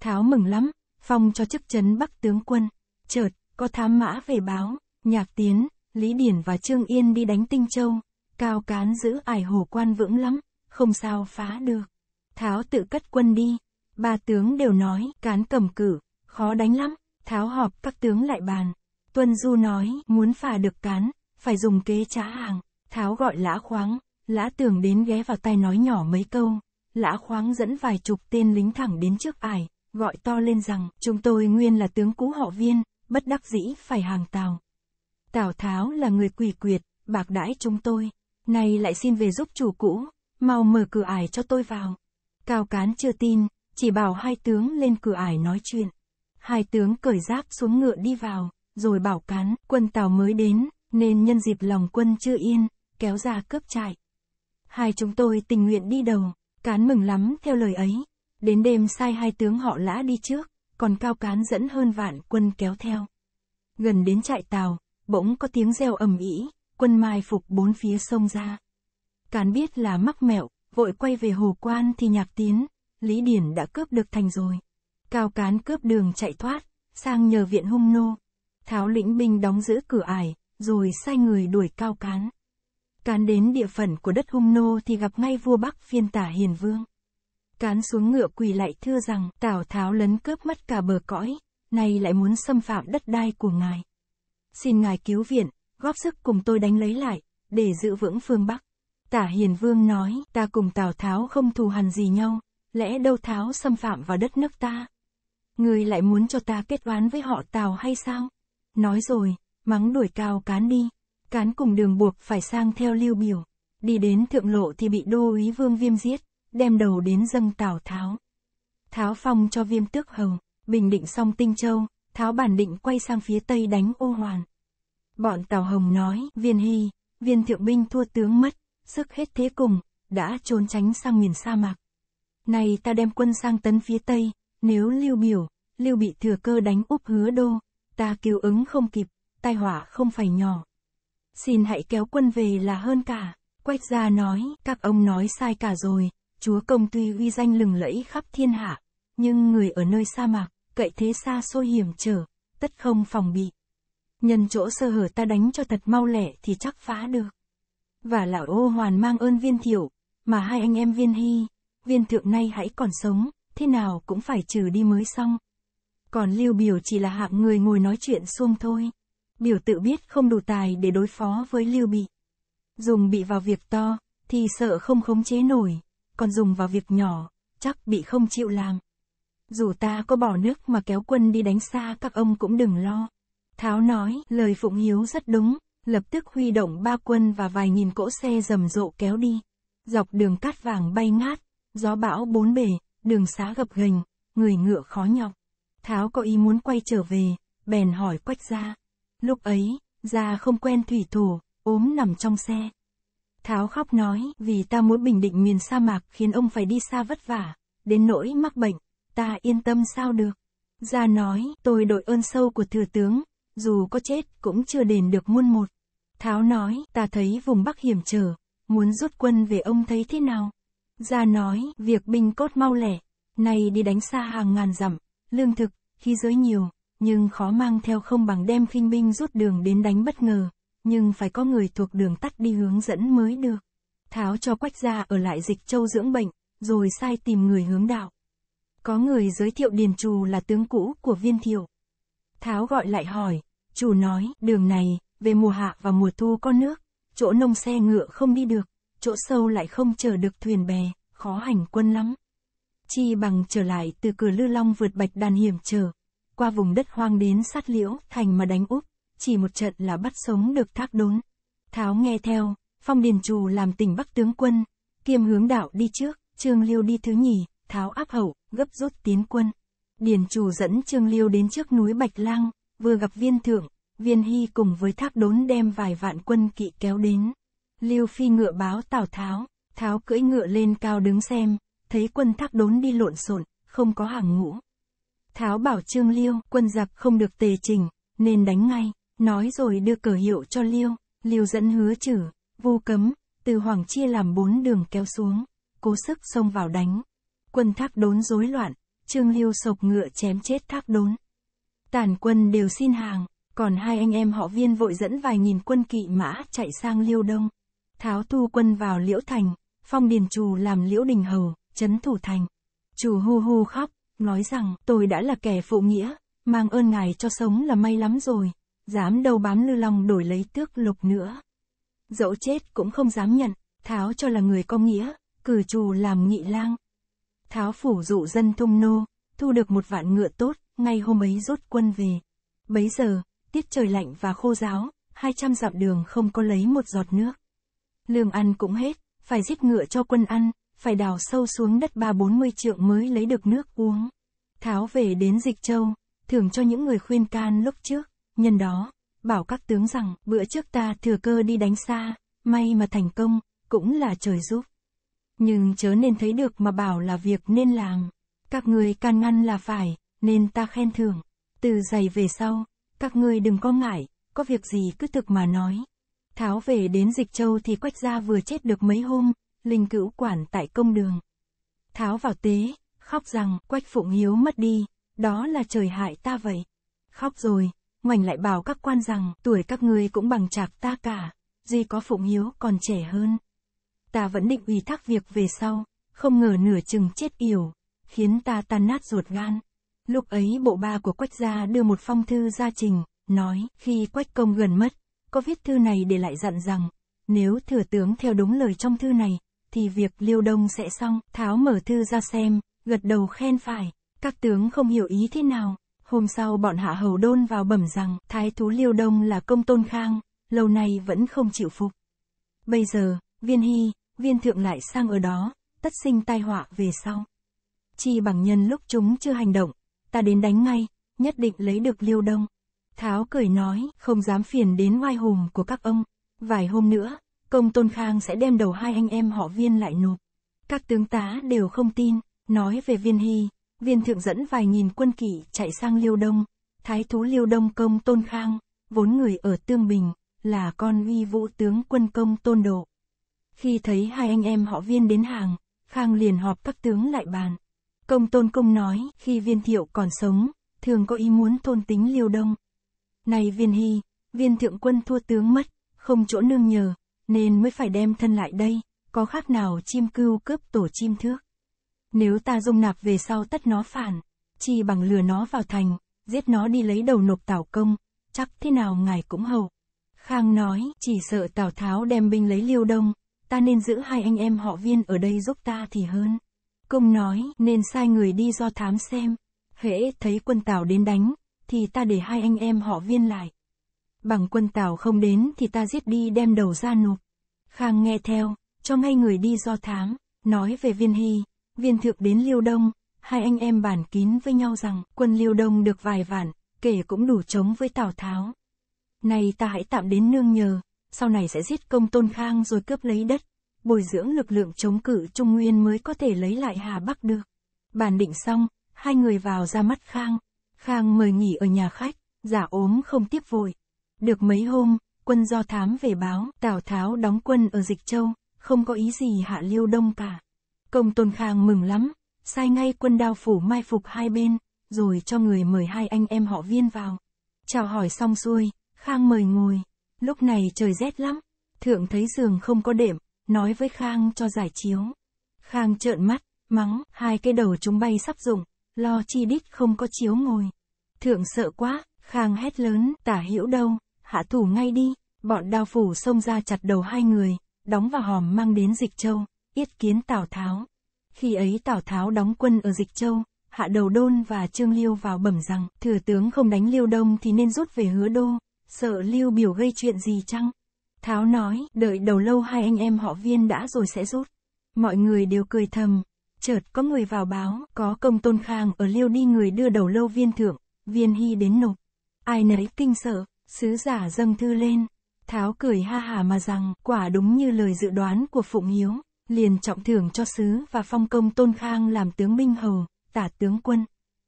Tháo mừng lắm, phong cho chức chấn bắc tướng quân. Chợt, có thám mã về báo, nhạc tiến, Lý Điển và Trương Yên đi đánh Tinh Châu. Cao cán giữ ải hồ quan vững lắm không sao phá được. Tháo tự cất quân đi. Ba tướng đều nói, cán cầm cử, khó đánh lắm. Tháo họp các tướng lại bàn. Tuân Du nói, muốn phà được cán, phải dùng kế trá hàng. Tháo gọi lã khoáng, lã tưởng đến ghé vào tay nói nhỏ mấy câu. Lã khoáng dẫn vài chục tên lính thẳng đến trước ải, gọi to lên rằng, chúng tôi nguyên là tướng cũ họ viên, bất đắc dĩ phải hàng tàu. Tào Tháo là người quỷ quyệt, bạc đãi chúng tôi, nay lại xin về giúp chủ cũ, mau mở cửa ải cho tôi vào. Cao Cán chưa tin, chỉ bảo hai tướng lên cửa ải nói chuyện. Hai tướng cởi giáp xuống ngựa đi vào, rồi bảo Cán, quân tàu mới đến, nên nhân dịp lòng quân chưa yên, kéo ra cướp trại. Hai chúng tôi tình nguyện đi đầu, Cán mừng lắm theo lời ấy. Đến đêm sai hai tướng họ lã đi trước, còn Cao Cán dẫn hơn vạn quân kéo theo. Gần đến trại tàu, bỗng có tiếng reo ầm ĩ, quân mai phục bốn phía sông ra. Cán biết là mắc mẹo, vội quay về hồ quan thì nhạc tiến, Lý Điển đã cướp được thành rồi. Cao cán cướp đường chạy thoát, sang nhờ viện hung nô. Tháo lĩnh binh đóng giữ cửa ải, rồi sai người đuổi cao cán. Cán đến địa phận của đất hung nô thì gặp ngay vua Bắc phiên tả hiền vương. Cán xuống ngựa quỳ lại thưa rằng Tào Tháo lấn cướp mất cả bờ cõi, nay lại muốn xâm phạm đất đai của ngài. Xin ngài cứu viện, góp sức cùng tôi đánh lấy lại, để giữ vững phương Bắc. Tả Hiền Vương nói, ta cùng Tào Tháo không thù hằn gì nhau, lẽ đâu Tháo xâm phạm vào đất nước ta. Ngươi lại muốn cho ta kết oán với họ Tào hay sao? Nói rồi, mắng đuổi cao cán đi. Cán cùng đường buộc phải sang theo lưu biểu. Đi đến thượng lộ thì bị đô úy vương viêm giết, đem đầu đến dâng Tào Tháo. Tháo phong cho viêm tước hầu, bình định xong Tinh Châu, Tháo bản định quay sang phía tây đánh ô hoàn. Bọn Tào Hồng nói, viên hy, viên thượng binh thua tướng mất, sức hết thế cùng, đã trốn tránh sang miền sa mạc. nay ta đem quân sang tấn phía Tây, nếu lưu biểu, lưu bị thừa cơ đánh úp hứa đô, ta cứu ứng không kịp, tai họa không phải nhỏ. Xin hãy kéo quân về là hơn cả, quách gia nói, các ông nói sai cả rồi, chúa công tuy uy danh lừng lẫy khắp thiên hạ, nhưng người ở nơi sa mạc, cậy thế xa xôi hiểm trở, tất không phòng bị. Nhân chỗ sơ hở ta đánh cho thật mau lẻ thì chắc phá được và lão ô hoàn mang ơn viên thiểu, mà hai anh em viên hy, viên thượng nay hãy còn sống, thế nào cũng phải trừ đi mới xong. Còn lưu biểu chỉ là hạng người ngồi nói chuyện xuông thôi. Biểu tự biết không đủ tài để đối phó với lưu bị. Dùng bị vào việc to, thì sợ không khống chế nổi, còn dùng vào việc nhỏ, chắc bị không chịu làm. Dù ta có bỏ nước mà kéo quân đi đánh xa các ông cũng đừng lo. Tháo nói, lời Phụng Hiếu rất đúng, lập tức huy động ba quân và vài nghìn cỗ xe rầm rộ kéo đi. Dọc đường cát vàng bay ngát, gió bão bốn bể, đường xá gập ghềnh, người ngựa khó nhọc. Tháo có ý muốn quay trở về, bèn hỏi quách gia. Lúc ấy, gia không quen thủy thủ, ốm nằm trong xe. Tháo khóc nói, vì ta muốn bình định miền sa mạc khiến ông phải đi xa vất vả, đến nỗi mắc bệnh, ta yên tâm sao được. Gia nói, tôi đội ơn sâu của thừa tướng, dù có chết cũng chưa đền được muôn một. Tháo nói, ta thấy vùng Bắc hiểm trở, muốn rút quân về ông thấy thế nào? Gia nói, việc binh cốt mau lẻ, nay đi đánh xa hàng ngàn dặm, lương thực, khí giới nhiều, nhưng khó mang theo không bằng đem khinh binh rút đường đến đánh bất ngờ, nhưng phải có người thuộc đường tắt đi hướng dẫn mới được. Tháo cho quách gia ở lại dịch châu dưỡng bệnh, rồi sai tìm người hướng đạo. Có người giới thiệu Điền Trù là tướng cũ của viên thiệu. Tháo gọi lại hỏi, chủ nói, đường này, về mùa hạ và mùa thu có nước, chỗ nông xe ngựa không đi được, chỗ sâu lại không chở được thuyền bè, khó hành quân lắm. Chi bằng trở lại từ cửa Lư Long vượt bạch đàn hiểm trở, qua vùng đất hoang đến sát liễu, thành mà đánh úp, chỉ một trận là bắt sống được thác đốn. Tháo nghe theo, phong điền trù làm tỉnh bắc tướng quân, kiêm hướng đạo đi trước, trương liêu đi thứ nhì, tháo áp hậu, gấp rút tiến quân. Điền trù dẫn trương liêu đến trước núi Bạch Lang, vừa gặp viên thượng, Viên Hy cùng với thác đốn đem vài vạn quân kỵ kéo đến. Lưu Phi ngựa báo Tào Tháo, Tháo cưỡi ngựa lên cao đứng xem, thấy quân thác đốn đi lộn xộn, không có hàng ngũ. Tháo bảo Trương Liêu, quân giặc không được tề trình, nên đánh ngay, nói rồi đưa cờ hiệu cho Liêu, Liêu dẫn hứa chử, vu cấm, từ Hoàng chia làm bốn đường kéo xuống, cố sức xông vào đánh. Quân thác đốn rối loạn, Trương Liêu sộc ngựa chém chết thác đốn. Tàn quân đều xin hàng, còn hai anh em họ viên vội dẫn vài nghìn quân kỵ mã chạy sang Liêu Đông. Tháo tu quân vào Liễu Thành, phong điền trù làm Liễu Đình Hầu, chấn thủ thành. Trù hu hu khóc, nói rằng tôi đã là kẻ phụ nghĩa, mang ơn ngài cho sống là may lắm rồi, dám đâu bám lư long đổi lấy tước lục nữa. Dẫu chết cũng không dám nhận, Tháo cho là người công nghĩa, cử trù làm nghị lang. Tháo phủ dụ dân thung nô, thu được một vạn ngựa tốt, ngay hôm ấy rút quân về. Bấy giờ, Tiết trời lạnh và khô giáo, 200 dặm đường không có lấy một giọt nước. Lương ăn cũng hết, phải giết ngựa cho quân ăn, phải đào sâu xuống đất ba bốn mươi trượng mới lấy được nước uống. Tháo về đến Dịch Châu, thưởng cho những người khuyên can lúc trước, nhân đó, bảo các tướng rằng bữa trước ta thừa cơ đi đánh xa, may mà thành công, cũng là trời giúp. Nhưng chớ nên thấy được mà bảo là việc nên làm, các người can ngăn là phải, nên ta khen thưởng. Từ giày về sau, các ngươi đừng có ngại, có việc gì cứ thực mà nói. Tháo về đến Dịch Châu thì Quách Gia vừa chết được mấy hôm, linh cữu quản tại công đường. Tháo vào tế, khóc rằng Quách Phụng Hiếu mất đi, đó là trời hại ta vậy. Khóc rồi, ngoảnh lại bảo các quan rằng tuổi các ngươi cũng bằng chạc ta cả, duy có Phụng Hiếu còn trẻ hơn. Ta vẫn định ủy thác việc về sau, không ngờ nửa chừng chết yểu, khiến ta tan nát ruột gan. Lúc ấy bộ ba của Quách gia đưa một phong thư ra trình, nói khi Quách công gần mất, có viết thư này để lại dặn rằng, nếu thừa tướng theo đúng lời trong thư này, thì việc liêu đông sẽ xong, tháo mở thư ra xem, gật đầu khen phải, các tướng không hiểu ý thế nào. Hôm sau bọn hạ hầu đôn vào bẩm rằng thái thú liêu đông là công tôn khang, lâu nay vẫn không chịu phục. Bây giờ, viên hy, viên thượng lại sang ở đó, tất sinh tai họa về sau. Chi bằng nhân lúc chúng chưa hành động, ta đến đánh ngay, nhất định lấy được liêu đông. Tháo cười nói, không dám phiền đến oai hùng của các ông. Vài hôm nữa, công tôn khang sẽ đem đầu hai anh em họ viên lại nộp. Các tướng tá đều không tin, nói về viên hy, viên thượng dẫn vài nghìn quân kỵ chạy sang liêu đông. Thái thú liêu đông công tôn khang, vốn người ở Tương Bình, là con uy vũ tướng quân công tôn độ. Khi thấy hai anh em họ viên đến hàng, Khang liền họp các tướng lại bàn, Công Tôn Công nói, khi viên thiệu còn sống, thường có ý muốn thôn tính liêu đông. Này viên hy, viên thượng quân thua tướng mất, không chỗ nương nhờ, nên mới phải đem thân lại đây, có khác nào chim cưu cướp tổ chim thước. Nếu ta dung nạp về sau tất nó phản, chi bằng lừa nó vào thành, giết nó đi lấy đầu nộp tảo công, chắc thế nào ngài cũng hầu. Khang nói, chỉ sợ Tào Tháo đem binh lấy liêu đông, ta nên giữ hai anh em họ viên ở đây giúp ta thì hơn. Công nói, nên sai người đi do thám xem. Hễ thấy quân Tào đến đánh, thì ta để hai anh em họ viên lại. Bằng quân Tào không đến thì ta giết đi đem đầu ra nộp. Khang nghe theo, cho ngay người đi do thám, nói về viên hy, viên thượng đến liêu đông, hai anh em bàn kín với nhau rằng quân liêu đông được vài vạn, kể cũng đủ chống với Tào Tháo. nay ta hãy tạm đến nương nhờ, sau này sẽ giết công tôn khang rồi cướp lấy đất bồi dưỡng lực lượng chống cự Trung Nguyên mới có thể lấy lại Hà Bắc được. Bàn định xong, hai người vào ra mắt Khang. Khang mời nghỉ ở nhà khách, giả ốm không tiếp vội. Được mấy hôm, quân do thám về báo, Tào Tháo đóng quân ở Dịch Châu, không có ý gì hạ liêu đông cả. Công Tôn Khang mừng lắm, sai ngay quân đao phủ mai phục hai bên, rồi cho người mời hai anh em họ viên vào. Chào hỏi xong xuôi, Khang mời ngồi. Lúc này trời rét lắm, thượng thấy giường không có đệm, nói với Khang cho giải chiếu. Khang trợn mắt, mắng, hai cái đầu chúng bay sắp dụng, lo chi đít không có chiếu ngồi. Thượng sợ quá, Khang hét lớn, tả hữu đâu, hạ thủ ngay đi, bọn đao phủ xông ra chặt đầu hai người, đóng vào hòm mang đến Dịch Châu, yết kiến Tào Tháo. Khi ấy Tào Tháo đóng quân ở Dịch Châu, hạ đầu đôn và Trương Liêu vào bẩm rằng, thừa tướng không đánh Liêu Đông thì nên rút về hứa đô, sợ Liêu biểu gây chuyện gì chăng? Tháo nói, đợi đầu lâu hai anh em họ viên đã rồi sẽ rút. Mọi người đều cười thầm. Chợt có người vào báo, có công tôn khang ở liêu đi người đưa đầu lâu viên thượng, viên hy đến nộp. Ai nấy kinh sợ, sứ giả dâng thư lên. Tháo cười ha hà mà rằng, quả đúng như lời dự đoán của Phụng Hiếu, liền trọng thưởng cho sứ và phong công tôn khang làm tướng minh hầu, tả tướng quân.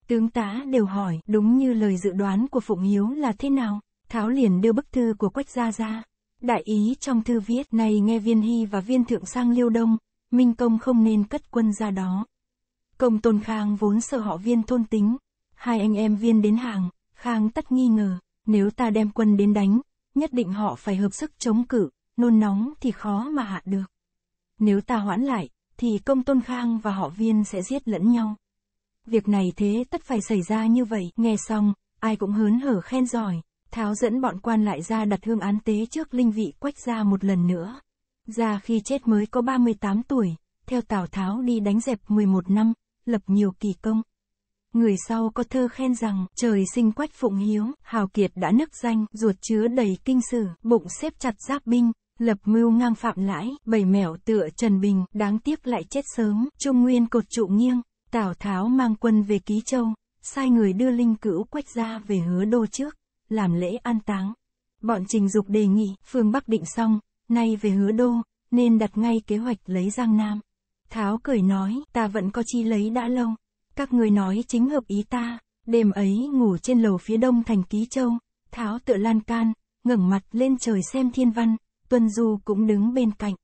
Tướng tá đều hỏi, đúng như lời dự đoán của Phụng Hiếu là thế nào? Tháo liền đưa bức thư của Quách Gia ra. Đại ý trong thư viết này nghe viên hy và viên thượng sang liêu đông, Minh Công không nên cất quân ra đó. Công Tôn Khang vốn sợ họ viên thôn tính, hai anh em viên đến hàng, Khang tất nghi ngờ, nếu ta đem quân đến đánh, nhất định họ phải hợp sức chống cự, nôn nóng thì khó mà hạ được. Nếu ta hoãn lại, thì công tôn khang và họ viên sẽ giết lẫn nhau. Việc này thế tất phải xảy ra như vậy, nghe xong, ai cũng hớn hở khen giỏi, Tháo dẫn bọn quan lại ra đặt hương án tế trước linh vị quách gia một lần nữa. Gia khi chết mới có 38 tuổi, theo Tào Tháo đi đánh dẹp 11 năm, lập nhiều kỳ công. Người sau có thơ khen rằng, trời sinh quách phụng hiếu, hào kiệt đã nức danh, ruột chứa đầy kinh sử, bụng xếp chặt giáp binh, lập mưu ngang phạm lãi, bảy mẻo tựa Trần Bình, đáng tiếc lại chết sớm, trung nguyên cột trụ nghiêng, Tào Tháo mang quân về Ký Châu, sai người đưa linh cữu quách ra về hứa đô trước làm lễ an táng. Bọn Trình Dục đề nghị, phương Bắc định xong, nay về hứa đô, nên đặt ngay kế hoạch lấy Giang Nam. Tháo cười nói, ta vẫn có chi lấy đã lâu. Các người nói chính hợp ý ta, đêm ấy ngủ trên lầu phía đông thành Ký Châu, Tháo tựa lan can, ngẩng mặt lên trời xem thiên văn, Tuân Du cũng đứng bên cạnh.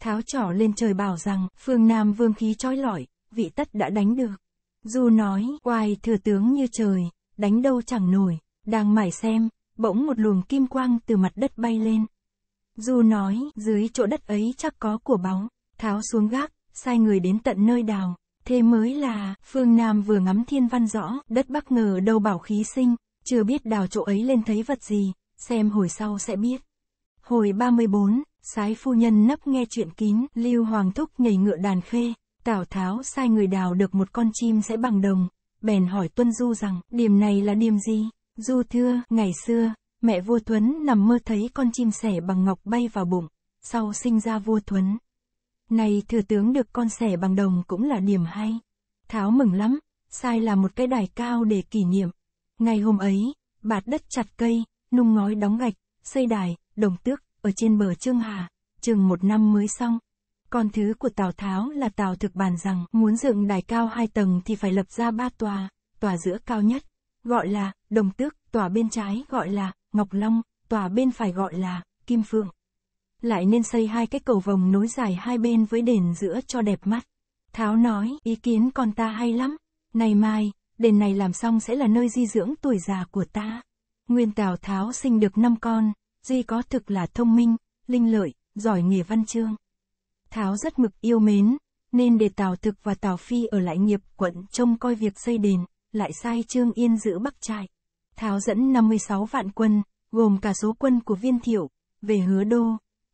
Tháo trỏ lên trời bảo rằng, phương Nam vương khí trói lọi, vị tất đã đánh được. Du nói, quài thừa tướng như trời, đánh đâu chẳng nổi. Đang mải xem, bỗng một luồng kim quang từ mặt đất bay lên. Du nói, dưới chỗ đất ấy chắc có của bóng, tháo xuống gác, sai người đến tận nơi đào. Thế mới là, phương Nam vừa ngắm thiên văn rõ, đất Bắc ngờ đâu bảo khí sinh, chưa biết đào chỗ ấy lên thấy vật gì, xem hồi sau sẽ biết. Hồi 34, sái phu nhân nấp nghe chuyện kín, lưu hoàng thúc nhảy ngựa đàn khê, tào tháo sai người đào được một con chim sẽ bằng đồng, bèn hỏi Tuân Du rằng, điểm này là điểm gì? Du thưa, ngày xưa, mẹ vua Thuấn nằm mơ thấy con chim sẻ bằng ngọc bay vào bụng, sau sinh ra vua Thuấn. Này thừa tướng được con sẻ bằng đồng cũng là điểm hay. Tháo mừng lắm, sai là một cái đài cao để kỷ niệm. Ngày hôm ấy, bạt đất chặt cây, nung ngói đóng gạch, xây đài, đồng tước, ở trên bờ Trương Hà, chừng một năm mới xong. Con thứ của Tào Tháo là Tào thực bàn rằng muốn dựng đài cao hai tầng thì phải lập ra ba tòa, tòa giữa cao nhất, gọi là Đồng Tước, tòa bên trái gọi là Ngọc Long, tòa bên phải gọi là Kim Phượng. Lại nên xây hai cái cầu vòng nối dài hai bên với đền giữa cho đẹp mắt. Tháo nói, ý kiến con ta hay lắm. Này mai, đền này làm xong sẽ là nơi di dưỡng tuổi già của ta. Nguyên Tào Tháo sinh được năm con, Duy có thực là thông minh, linh lợi, giỏi nghề văn chương. Tháo rất mực yêu mến, nên để Tào Thực và Tào Phi ở lại nghiệp quận trông coi việc xây đền lại sai Trương Yên giữ Bắc Trại. Tháo dẫn 56 vạn quân, gồm cả số quân của viên thiệu, về hứa đô,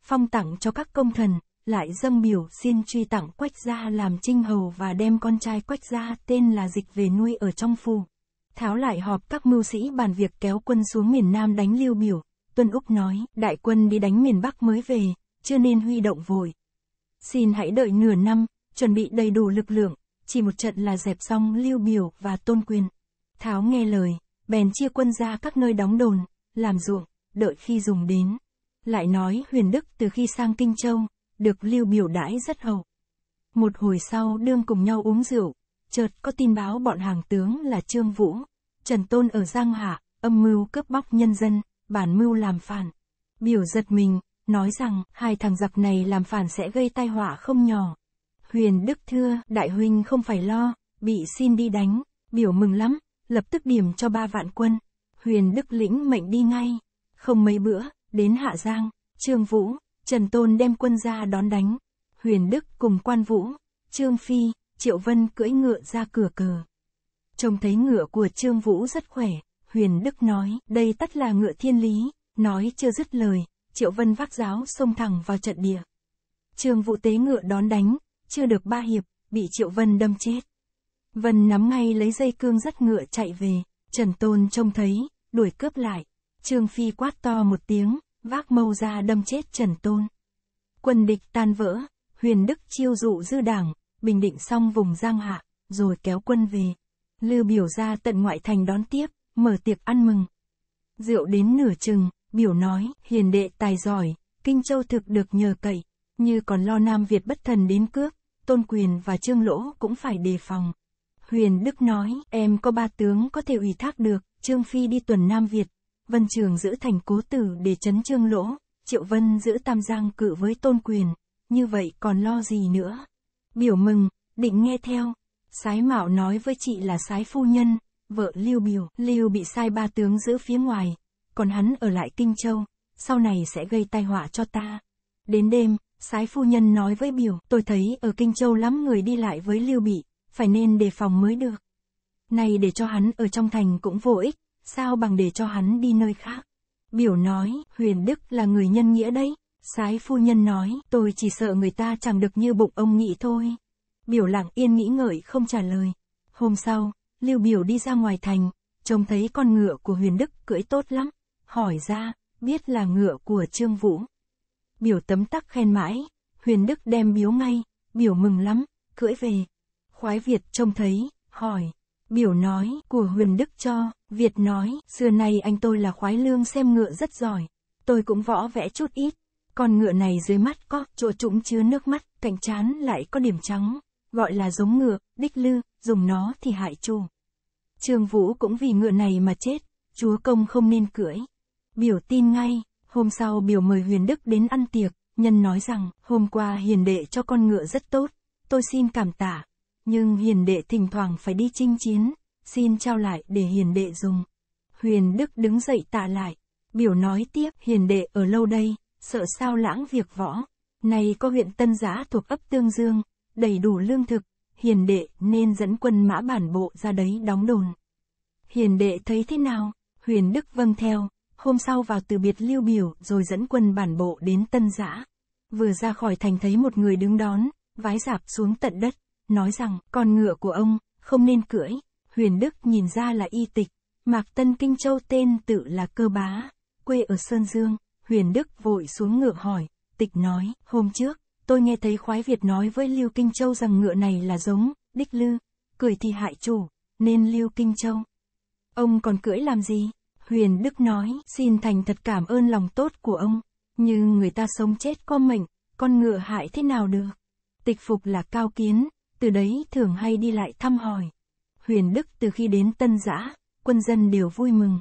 phong tặng cho các công thần, lại dâng biểu xin truy tặng Quách Gia làm trinh hầu và đem con trai Quách Gia tên là Dịch về nuôi ở trong phủ. Tháo lại họp các mưu sĩ bàn việc kéo quân xuống miền Nam đánh Lưu Biểu. Tuân Úc nói, đại quân đi đánh miền Bắc mới về, chưa nên huy động vội. Xin hãy đợi nửa năm, chuẩn bị đầy đủ lực lượng, chỉ một trận là dẹp xong Lưu Biểu và Tôn Quyền. Tháo nghe lời, bèn chia quân ra các nơi đóng đồn, làm ruộng, đợi khi dùng đến. Lại nói huyền đức từ khi sang Kinh Châu, được Lưu Biểu đãi rất hậu. Một hồi sau đương cùng nhau uống rượu, chợt có tin báo bọn hàng tướng là Trương Vũ, Trần Tôn ở Giang Hạ, âm mưu cướp bóc nhân dân, bản mưu làm phản. Biểu giật mình, nói rằng hai thằng giặc này làm phản sẽ gây tai họa không nhỏ, Huyền Đức thưa, đại huynh không phải lo, bị xin đi đánh, biểu mừng lắm, lập tức điểm cho ba vạn quân. Huyền Đức lĩnh mệnh đi ngay, không mấy bữa, đến Hạ Giang, Trương Vũ, Trần Tôn đem quân ra đón đánh. Huyền Đức cùng Quan Vũ, Trương Phi, Triệu Vân cưỡi ngựa ra cửa cờ. Trông thấy ngựa của Trương Vũ rất khỏe, Huyền Đức nói, đây tất là ngựa thiên lý, nói chưa dứt lời, Triệu Vân vác giáo xông thẳng vào trận địa. Trương Vũ tế ngựa đón đánh, chưa được ba hiệp, bị Triệu Vân đâm chết. Vân nắm ngay lấy dây cương dắt ngựa chạy về, Trần Tôn trông thấy, đuổi cướp lại. Trương Phi quát to một tiếng, vác mâu ra đâm chết Trần Tôn. Quân địch tan vỡ, huyền đức chiêu dụ dư đảng, bình định xong vùng giang hạ, rồi kéo quân về. Lư biểu ra tận ngoại thành đón tiếp, mở tiệc ăn mừng. Rượu đến nửa chừng, biểu nói, hiền đệ tài giỏi, kinh châu thực được nhờ cậy, như còn lo Nam Việt bất thần đến cướp, Tôn Quyền và Trương Lỗ cũng phải đề phòng. Huyền Đức nói, em có ba tướng có thể ủy thác được, Trương Phi đi tuần Nam Việt, Vân Trường giữ thành cố tử để chấn Trương Lỗ, Triệu Vân giữ Tam Giang cự với Tôn Quyền, như vậy còn lo gì nữa. Biểu mừng, định nghe theo, Sái Mạo nói với chị là Sái Phu Nhân, vợ Lưu Biểu, Lưu bị sai ba tướng giữ phía ngoài, còn hắn ở lại Kinh Châu, sau này sẽ gây tai họa cho ta. Đến đêm, sái phu nhân nói với biểu, tôi thấy ở Kinh Châu lắm người đi lại với Lưu Bị, phải nên đề phòng mới được. Này để cho hắn ở trong thành cũng vô ích, sao bằng để cho hắn đi nơi khác. Biểu nói, huyền đức là người nhân nghĩa đấy. Sái phu nhân nói, tôi chỉ sợ người ta chẳng được như bụng ông nghĩ thôi. Biểu lặng yên nghĩ ngợi không trả lời. Hôm sau, Lưu Biểu đi ra ngoài thành, trông thấy con ngựa của huyền đức cưỡi tốt lắm. Hỏi ra, biết là ngựa của Trương Vũ biểu tấm tắc khen mãi, huyền đức đem biếu ngay, biểu mừng lắm, cưỡi về. Khoái Việt trông thấy, hỏi, biểu nói, của huyền đức cho, Việt nói, xưa nay anh tôi là khoái lương xem ngựa rất giỏi, tôi cũng võ vẽ chút ít, con ngựa này dưới mắt có chỗ trũng chứa nước mắt, cạnh trán lại có điểm trắng, gọi là giống ngựa, đích lư, dùng nó thì hại chủ. Trương Vũ cũng vì ngựa này mà chết, chúa công không nên cưỡi. Biểu tin ngay, Hôm sau biểu mời Huyền Đức đến ăn tiệc, nhân nói rằng, hôm qua hiền đệ cho con ngựa rất tốt, tôi xin cảm tạ. nhưng hiền đệ thỉnh thoảng phải đi chinh chiến, xin trao lại để hiền đệ dùng. Huyền Đức đứng dậy tạ lại, biểu nói tiếp, hiền đệ ở lâu đây, sợ sao lãng việc võ. nay có huyện Tân Giã thuộc ấp Tương Dương, đầy đủ lương thực, hiền đệ nên dẫn quân mã bản bộ ra đấy đóng đồn. Hiền đệ thấy thế nào? Huyền Đức vâng theo, Hôm sau vào từ biệt Lưu Biểu, rồi dẫn quân bản bộ đến Tân Giã. Vừa ra khỏi thành thấy một người đứng đón, vái dạp xuống tận đất, nói rằng, con ngựa của ông, không nên cưỡi. Huyền Đức nhìn ra là y tịch, Mạc Tân Kinh Châu tên tự là Cơ Bá, quê ở Sơn Dương. Huyền Đức vội xuống ngựa hỏi, tịch nói, hôm trước, tôi nghe thấy khoái Việt nói với Lưu Kinh Châu rằng ngựa này là giống, đích lư, cười thì hại chủ, nên Lưu Kinh Châu. Ông còn cưỡi làm gì? Huyền Đức nói, xin thành thật cảm ơn lòng tốt của ông, nhưng người ta sống chết có mệnh, con ngựa hại thế nào được. Tịch phục là cao kiến, từ đấy thường hay đi lại thăm hỏi. Huyền Đức từ khi đến Tân Giã, quân dân đều vui mừng.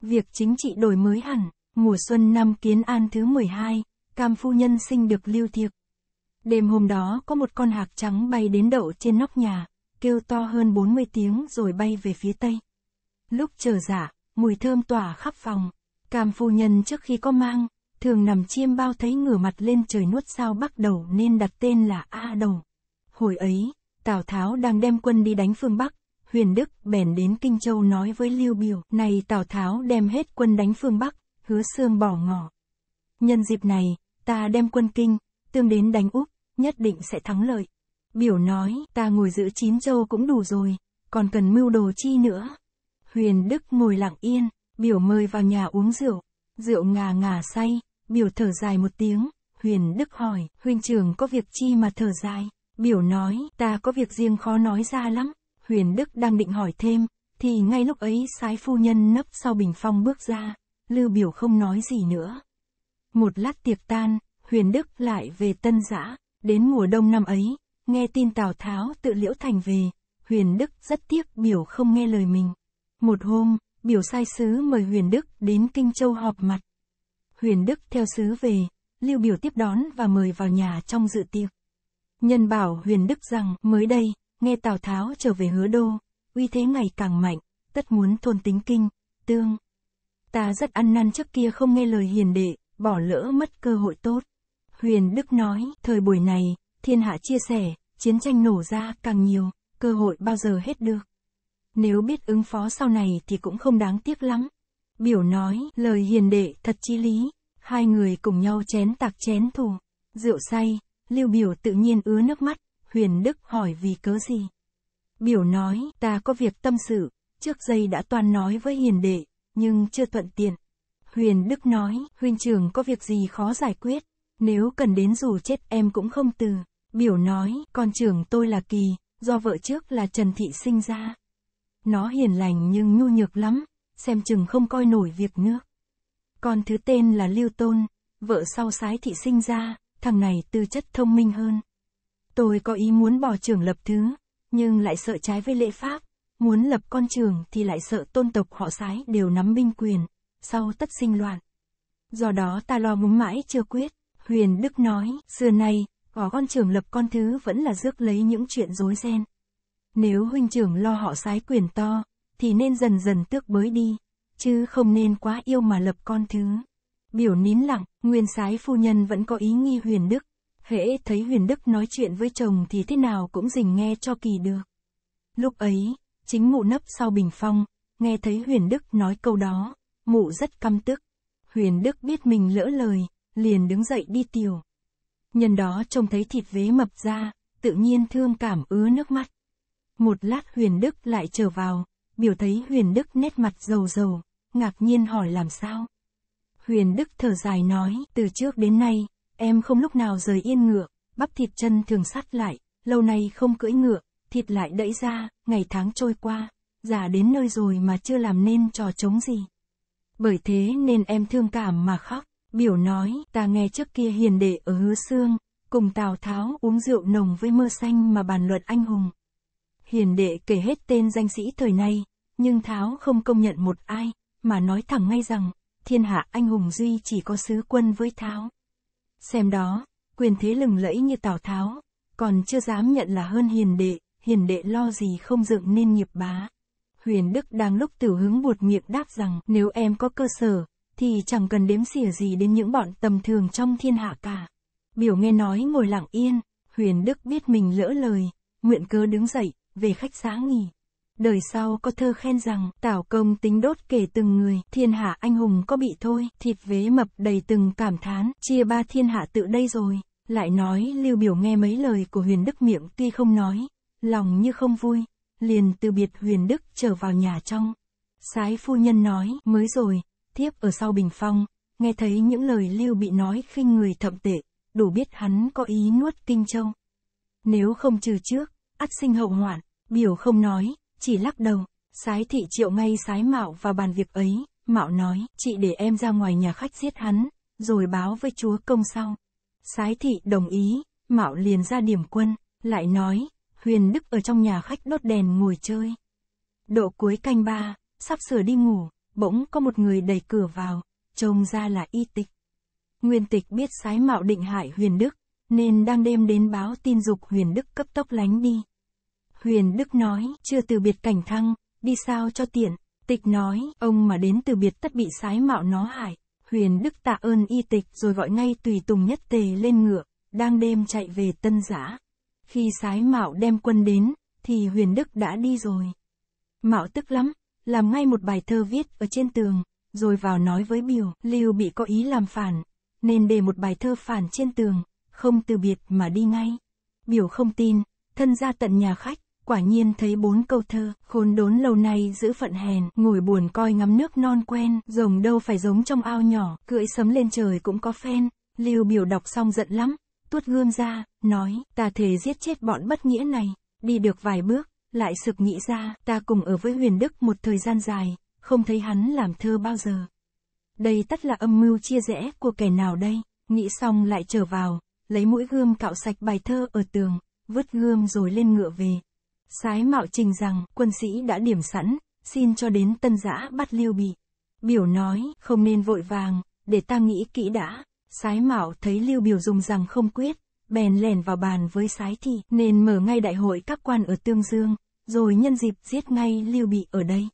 Việc chính trị đổi mới hẳn, mùa xuân năm kiến an thứ 12, cam phu nhân sinh được lưu thiệp. Đêm hôm đó có một con hạc trắng bay đến đậu trên nóc nhà, kêu to hơn 40 tiếng rồi bay về phía tây. Lúc chờ giả, mùi thơm tỏa khắp phòng. Cam phu nhân trước khi có mang, thường nằm chiêm bao thấy ngửa mặt lên trời nuốt sao bắt đầu nên đặt tên là A Đầu. Hồi ấy, Tào Tháo đang đem quân đi đánh phương Bắc, Huyền Đức bèn đến Kinh Châu nói với Lưu Biểu, này Tào Tháo đem hết quân đánh phương Bắc, hứa xương bỏ ngỏ. Nhân dịp này, ta đem quân Kinh, tương đến đánh Úc, nhất định sẽ thắng lợi. Biểu nói, ta ngồi giữ chín châu cũng đủ rồi, còn cần mưu đồ chi nữa. Huyền Đức ngồi lặng yên, biểu mời vào nhà uống rượu. Rượu ngà ngà say, biểu thở dài một tiếng. Huyền Đức hỏi, huynh trưởng có việc chi mà thở dài? Biểu nói, ta có việc riêng khó nói ra lắm. Huyền Đức đang định hỏi thêm, thì ngay lúc ấy sái phu nhân nấp sau bình phong bước ra. Lưu biểu không nói gì nữa. Một lát tiệc tan, Huyền Đức lại về Tân Giã. Đến mùa đông năm ấy, nghe tin Tào Tháo tự liễu thành về, Huyền Đức rất tiếc biểu không nghe lời mình. Một hôm, biểu sai sứ mời Huyền Đức đến Kinh Châu họp mặt. Huyền Đức theo sứ về, Lưu Biểu tiếp đón và mời vào nhà trong dự tiệc. Nhân bảo Huyền Đức rằng mới đây, nghe Tào Tháo trở về hứa đô, uy thế ngày càng mạnh, tất muốn thôn tính kinh, tương. Ta rất ăn năn trước kia không nghe lời hiền đệ, bỏ lỡ mất cơ hội tốt. Huyền Đức nói, thời buổi này, thiên hạ chia sẻ, chiến tranh nổ ra càng nhiều, cơ hội bao giờ hết được nếu biết ứng phó sau này thì cũng không đáng tiếc lắm. Biểu nói, lời hiền đệ thật chi lý, hai người cùng nhau chén tạc chén thù. Rượu say, Lưu Biểu tự nhiên ứa nước mắt, Huyền Đức hỏi vì cớ gì. Biểu nói, ta có việc tâm sự, trước giây đã toàn nói với hiền đệ, nhưng chưa thuận tiện. Huyền Đức nói, huynh trưởng có việc gì khó giải quyết, nếu cần đến dù chết em cũng không từ. Biểu nói, con trưởng tôi là Kỳ, do vợ trước là Trần Thị sinh ra. Nó hiền lành nhưng nhu nhược lắm, xem chừng không coi nổi việc nước. Con thứ tên là Lưu Tôn, vợ sau sái thị sinh ra, thằng này tư chất thông minh hơn. Tôi có ý muốn bỏ trưởng lập thứ, nhưng lại sợ trái với lễ pháp, muốn lập con trường thì lại sợ tôn tộc họ sái đều nắm binh quyền, sau tất sinh loạn. Do đó ta lo muốn mãi chưa quyết, Huyền Đức nói, xưa nay, có con trường lập con thứ vẫn là rước lấy những chuyện rối ren. Nếu huynh trưởng lo họ sái quyền to, thì nên dần dần tước bới đi, chứ không nên quá yêu mà lập con thứ. Biểu nín lặng, nguyên sái phu nhân vẫn có ý nghi huyền đức, hễ thấy huyền đức nói chuyện với chồng thì thế nào cũng dình nghe cho kỳ được. Lúc ấy, chính mụ nấp sau bình phong, nghe thấy huyền đức nói câu đó, mụ rất căm tức. Huyền đức biết mình lỡ lời, liền đứng dậy đi tiểu. Nhân đó trông thấy thịt vế mập ra, tự nhiên thương cảm ứa nước mắt. Một lát Huyền Đức lại trở vào, biểu thấy Huyền Đức nét mặt dầu dầu, ngạc nhiên hỏi làm sao. Huyền Đức thở dài nói, từ trước đến nay, em không lúc nào rời yên ngựa, bắp thịt chân thường sắt lại, lâu nay không cưỡi ngựa, thịt lại đẫy ra, ngày tháng trôi qua, già đến nơi rồi mà chưa làm nên trò trống gì. Bởi thế nên em thương cảm mà khóc, biểu nói, ta nghe trước kia hiền đệ ở hứa xương, cùng Tào Tháo uống rượu nồng với mơ xanh mà bàn luận anh hùng hiền đệ kể hết tên danh sĩ thời nay, nhưng Tháo không công nhận một ai, mà nói thẳng ngay rằng, thiên hạ anh hùng duy chỉ có sứ quân với Tháo. Xem đó, quyền thế lừng lẫy như Tào Tháo, còn chưa dám nhận là hơn hiền đệ, hiền đệ lo gì không dựng nên nghiệp bá. Huyền Đức đang lúc tử hướng buột miệng đáp rằng nếu em có cơ sở, thì chẳng cần đếm xỉa gì đến những bọn tầm thường trong thiên hạ cả. Biểu nghe nói ngồi lặng yên, Huyền Đức biết mình lỡ lời, nguyện cớ đứng dậy, về khách xã nghỉ. Đời sau có thơ khen rằng, tảo công tính đốt kể từng người, thiên hạ anh hùng có bị thôi, thịt vế mập đầy từng cảm thán, chia ba thiên hạ tự đây rồi. Lại nói Lưu Biểu nghe mấy lời của Huyền Đức miệng tuy không nói, lòng như không vui, liền từ biệt Huyền Đức trở vào nhà trong. Sái phu nhân nói, mới rồi, thiếp ở sau bình phong, nghe thấy những lời Lưu bị nói khinh người thậm tệ, đủ biết hắn có ý nuốt kinh châu. Nếu không trừ trước, ắt sinh hậu hoạn, biểu không nói, chỉ lắc đầu, sái thị triệu ngay sái mạo và bàn việc ấy, mạo nói, chị để em ra ngoài nhà khách giết hắn, rồi báo với chúa công sau. Sái thị đồng ý, mạo liền ra điểm quân, lại nói, huyền đức ở trong nhà khách đốt đèn ngồi chơi. Độ cuối canh ba, sắp sửa đi ngủ, bỗng có một người đẩy cửa vào, trông ra là y tịch. Nguyên tịch biết sái mạo định hại huyền đức, nên đang đêm đến báo tin dục Huyền Đức cấp tốc lánh đi. Huyền Đức nói, chưa từ biệt cảnh thăng, đi sao cho tiện. Tịch nói, ông mà đến từ biệt tất bị sái mạo nó hại. Huyền Đức tạ ơn y tịch rồi gọi ngay tùy tùng nhất tề lên ngựa, đang đêm chạy về tân giã. Khi sái mạo đem quân đến, thì Huyền Đức đã đi rồi. Mạo tức lắm, làm ngay một bài thơ viết ở trên tường, rồi vào nói với biểu, Lưu bị có ý làm phản, nên để một bài thơ phản trên tường, không từ biệt mà đi ngay. Biểu không tin, thân ra tận nhà khách, quả nhiên thấy bốn câu thơ, khốn đốn lâu nay giữ phận hèn, ngồi buồn coi ngắm nước non quen, rồng đâu phải giống trong ao nhỏ, cưỡi sấm lên trời cũng có phen, lưu biểu đọc xong giận lắm, tuốt gươm ra, nói, ta thề giết chết bọn bất nghĩa này, đi được vài bước, lại sực nghĩ ra, ta cùng ở với huyền đức một thời gian dài, không thấy hắn làm thơ bao giờ. Đây tất là âm mưu chia rẽ của kẻ nào đây, nghĩ xong lại trở vào, lấy mũi gươm cạo sạch bài thơ ở tường, vứt gươm rồi lên ngựa về. Sái mạo trình rằng, quân sĩ đã điểm sẵn, xin cho đến tân giã bắt lưu bị. Biểu nói, không nên vội vàng, để ta nghĩ kỹ đã. Sái mạo thấy lưu biểu dùng rằng không quyết, bèn lèn vào bàn với sái thị, nên mở ngay đại hội các quan ở Tương Dương, rồi nhân dịp giết ngay lưu bị ở đây.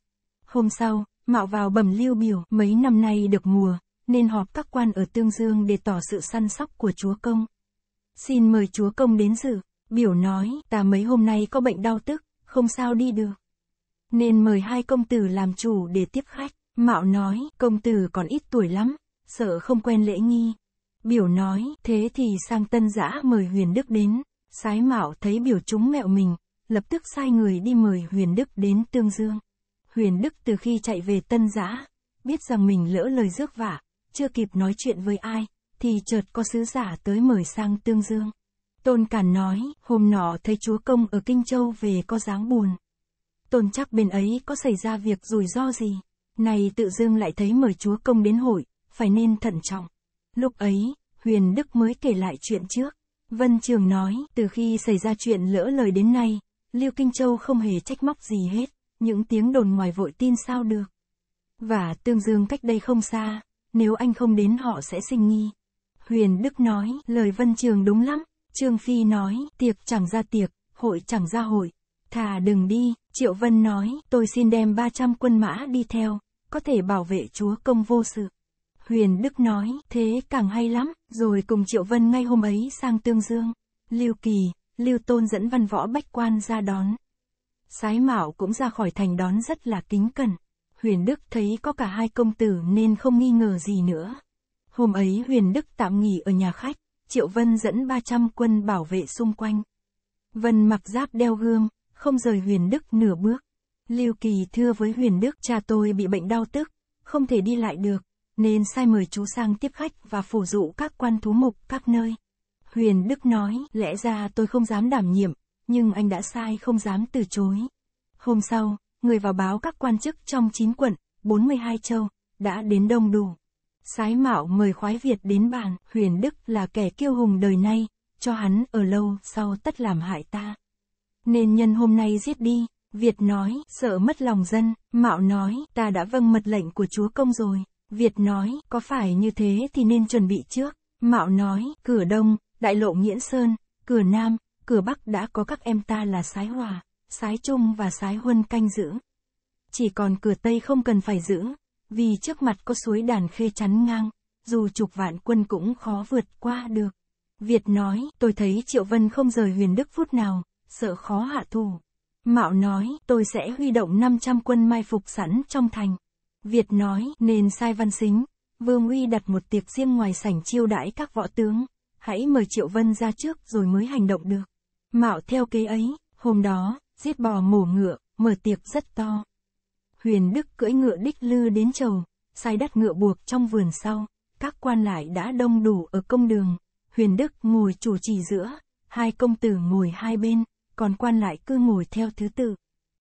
Hôm sau, mạo vào bẩm lưu biểu, mấy năm nay được mùa, nên họp các quan ở Tương Dương để tỏ sự săn sóc của chúa công xin mời chúa công đến dự. Biểu nói, ta mấy hôm nay có bệnh đau tức, không sao đi được. Nên mời hai công tử làm chủ để tiếp khách. Mạo nói, công tử còn ít tuổi lắm, sợ không quen lễ nghi. Biểu nói, thế thì sang tân giã mời huyền đức đến. Sái mạo thấy biểu chúng mẹo mình, lập tức sai người đi mời huyền đức đến tương dương. Huyền đức từ khi chạy về tân giã, biết rằng mình lỡ lời rước vả, chưa kịp nói chuyện với ai, thì chợt có sứ giả tới mời sang Tương Dương. Tôn Cản nói, hôm nọ thấy chúa công ở Kinh Châu về có dáng buồn. Tôn chắc bên ấy có xảy ra việc rủi ro gì, nay tự dương lại thấy mời chúa công đến hội, phải nên thận trọng. Lúc ấy, Huyền Đức mới kể lại chuyện trước. Vân Trường nói, từ khi xảy ra chuyện lỡ lời đến nay, Lưu Kinh Châu không hề trách móc gì hết, những tiếng đồn ngoài vội tin sao được. Và Tương Dương cách đây không xa, nếu anh không đến họ sẽ sinh nghi. Huyền Đức nói, lời Vân Trường đúng lắm. Trương Phi nói, tiệc chẳng ra tiệc, hội chẳng ra hội. Thà đừng đi, Triệu Vân nói, tôi xin đem 300 quân mã đi theo, có thể bảo vệ chúa công vô sự. Huyền Đức nói, thế càng hay lắm, rồi cùng Triệu Vân ngay hôm ấy sang Tương Dương. Lưu Kỳ, Lưu Tôn dẫn văn võ bách quan ra đón. Sái Mạo cũng ra khỏi thành đón rất là kính cẩn. Huyền Đức thấy có cả hai công tử nên không nghi ngờ gì nữa. Hôm ấy Huyền Đức tạm nghỉ ở nhà khách, Triệu Vân dẫn 300 quân bảo vệ xung quanh. Vân mặc giáp đeo gươm, không rời Huyền Đức nửa bước. Lưu Kỳ thưa với Huyền Đức cha tôi bị bệnh đau tức, không thể đi lại được, nên sai mời chú sang tiếp khách và phủ dụ các quan thú mục các nơi. Huyền Đức nói, lẽ ra tôi không dám đảm nhiệm, nhưng anh đã sai không dám từ chối. Hôm sau, người vào báo các quan chức trong 9 quận, 42 châu, đã đến đông đủ sái mạo mời khoái Việt đến bàn, huyền đức là kẻ kiêu hùng đời nay, cho hắn ở lâu sau tất làm hại ta. Nên nhân hôm nay giết đi, Việt nói, sợ mất lòng dân, mạo nói, ta đã vâng mật lệnh của chúa công rồi. Việt nói, có phải như thế thì nên chuẩn bị trước. Mạo nói, cửa đông, đại lộ Nghiễn Sơn, cửa nam, cửa bắc đã có các em ta là sái hòa, sái trung và sái huân canh giữ. Chỉ còn cửa tây không cần phải giữ, vì trước mặt có suối đàn khê chắn ngang, dù chục vạn quân cũng khó vượt qua được. Việt nói, tôi thấy Triệu Vân không rời huyền đức phút nào, sợ khó hạ thủ. Mạo nói, tôi sẽ huy động 500 quân mai phục sẵn trong thành. Việt nói, nên sai văn xính, Vương Uy đặt một tiệc riêng ngoài sảnh chiêu đãi các võ tướng, hãy mời Triệu Vân ra trước rồi mới hành động được. Mạo theo kế ấy, hôm đó, giết bò mổ ngựa, mở tiệc rất to. Huyền Đức cưỡi ngựa đích lư đến chầu, sai đắt ngựa buộc trong vườn sau, các quan lại đã đông đủ ở công đường, Huyền Đức ngồi chủ trì giữa, hai công tử ngồi hai bên, còn quan lại cứ ngồi theo thứ tự.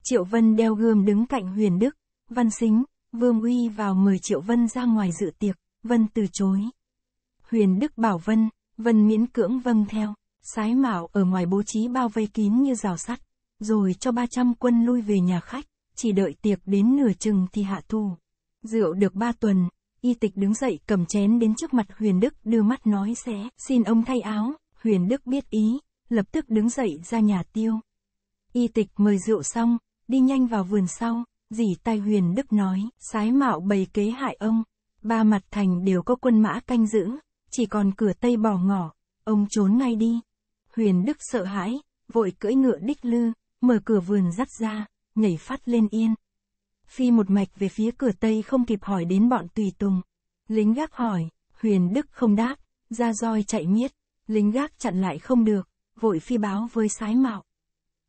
Triệu Vân đeo gươm đứng cạnh Huyền Đức, Văn Sính, Vương Uy vào mời Triệu Vân ra ngoài dự tiệc, Vân từ chối. Huyền Đức bảo Vân, Vân miễn cưỡng vâng theo, sái mạo ở ngoài bố trí bao vây kín như rào sắt, rồi cho 300 quân lui về nhà khách chỉ đợi tiệc đến nửa chừng thì hạ thu. Rượu được ba tuần, y tịch đứng dậy cầm chén đến trước mặt Huyền Đức đưa mắt nói xé xin ông thay áo, Huyền Đức biết ý, lập tức đứng dậy ra nhà tiêu. Y tịch mời rượu xong, đi nhanh vào vườn sau, dì tai Huyền Đức nói, sái mạo bày kế hại ông, ba mặt thành đều có quân mã canh giữ, chỉ còn cửa tây bỏ ngỏ, ông trốn ngay đi. Huyền Đức sợ hãi, vội cưỡi ngựa đích lư, mở cửa vườn dắt ra nhảy phát lên yên. Phi một mạch về phía cửa tây không kịp hỏi đến bọn tùy tùng. Lính gác hỏi, huyền đức không đáp, ra roi chạy miết, lính gác chặn lại không được, vội phi báo với sái mạo.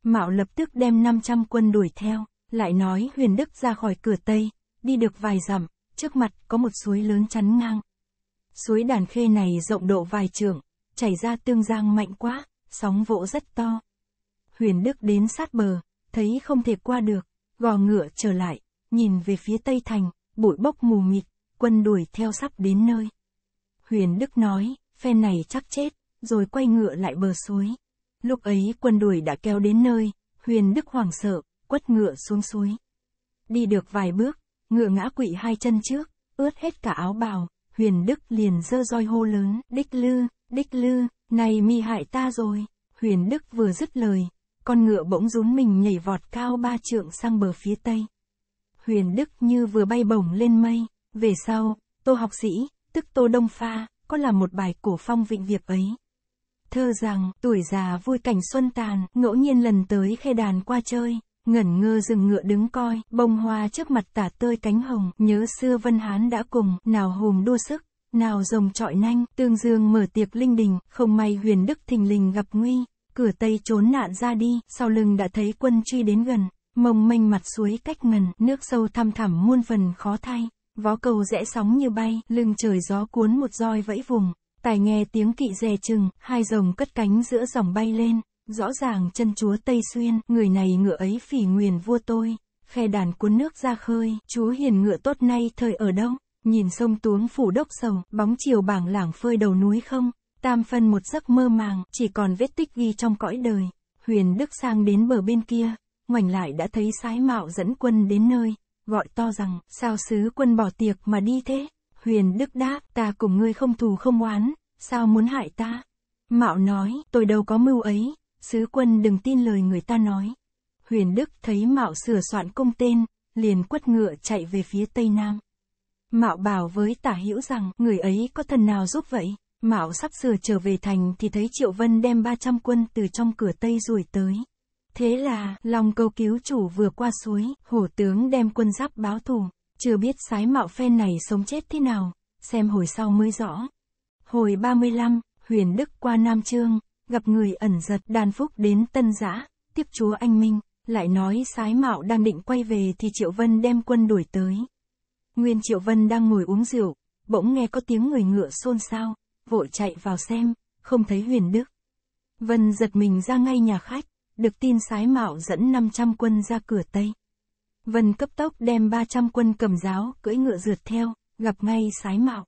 Mạo lập tức đem 500 quân đuổi theo, lại nói huyền đức ra khỏi cửa tây, đi được vài dặm, trước mặt có một suối lớn chắn ngang. Suối đàn khê này rộng độ vài trượng, chảy ra tương giang mạnh quá, sóng vỗ rất to. Huyền Đức đến sát bờ, thấy không thể qua được, gò ngựa trở lại, nhìn về phía Tây Thành, bụi bốc mù mịt, quân đuổi theo sắp đến nơi. Huyền Đức nói, phe này chắc chết, rồi quay ngựa lại bờ suối. Lúc ấy quân đuổi đã kéo đến nơi, Huyền Đức hoảng sợ, quất ngựa xuống suối. Đi được vài bước, ngựa ngã quỵ hai chân trước, ướt hết cả áo bào, Huyền Đức liền dơ roi hô lớn, đích lư, đích lư, này mi hại ta rồi. Huyền Đức vừa dứt lời, con ngựa bỗng rún mình nhảy vọt cao ba trượng sang bờ phía tây. Huyền Đức như vừa bay bổng lên mây. Về sau, Tô học sĩ, tức Tô Đông Pha, có là một bài cổ phong vịnh Việc ấy. Thơ rằng, tuổi già vui cảnh xuân tàn, ngẫu nhiên lần tới khe đàn qua chơi, ngẩn ngơ dừng ngựa đứng coi, bông hoa trước mặt tả tơi cánh hồng, nhớ xưa Vân Hán đã cùng, nào hùm đua sức, nào rồng trọi nanh, tương dương mở tiệc linh đình, không may huyền đức thình lình gặp nguy, cửa Tây trốn nạn ra đi, sau lưng đã thấy quân truy đến gần, mông mênh mặt suối cách ngần, nước sâu thăm thẳm muôn phần khó thay, vó cầu rẽ sóng như bay, lưng trời gió cuốn một roi vẫy vùng, tài nghe tiếng kỵ dè chừng, hai rồng cất cánh giữa dòng bay lên, rõ ràng chân chúa Tây Xuyên, người này ngựa ấy phỉ nguyền vua tôi, khe đàn cuốn nước ra khơi, chúa hiền ngựa tốt nay thời ở đâu? Nhìn sông tuống phủ đốc sầu, bóng chiều bảng lảng phơi đầu núi không, Tam phân một giấc mơ màng, chỉ còn vết tích ghi trong cõi đời. Huyền Đức sang đến bờ bên kia, ngoảnh lại đã thấy sái mạo dẫn quân đến nơi, gọi to rằng, sao sứ quân bỏ tiệc mà đi thế? Huyền Đức đáp, ta cùng ngươi không thù không oán, sao muốn hại ta? Mạo nói, tôi đâu có mưu ấy, sứ quân đừng tin lời người ta nói. Huyền Đức thấy Mạo sửa soạn công tên, liền quất ngựa chạy về phía Tây Nam. Mạo bảo với tả hữu rằng, người ấy có thần nào giúp vậy? Mạo sắp sửa trở về thành thì thấy Triệu Vân đem 300 quân từ trong cửa Tây rủi tới. Thế là, lòng cầu cứu chủ vừa qua suối, hổ tướng đem quân giáp báo thù, chưa biết sái mạo phen này sống chết thế nào, xem hồi sau mới rõ. Hồi 35, huyền đức qua Nam Trương, gặp người ẩn giật đàn phúc đến tân giã, tiếp chúa anh Minh, lại nói sái mạo đang định quay về thì Triệu Vân đem quân đuổi tới. Nguyên Triệu Vân đang ngồi uống rượu, bỗng nghe có tiếng người ngựa xôn xao, vội chạy vào xem, không thấy huyền đức. Vân giật mình ra ngay nhà khách, được tin sái mạo dẫn 500 quân ra cửa Tây. Vân cấp tốc đem 300 quân cầm giáo, cưỡi ngựa rượt theo, gặp ngay sái mạo.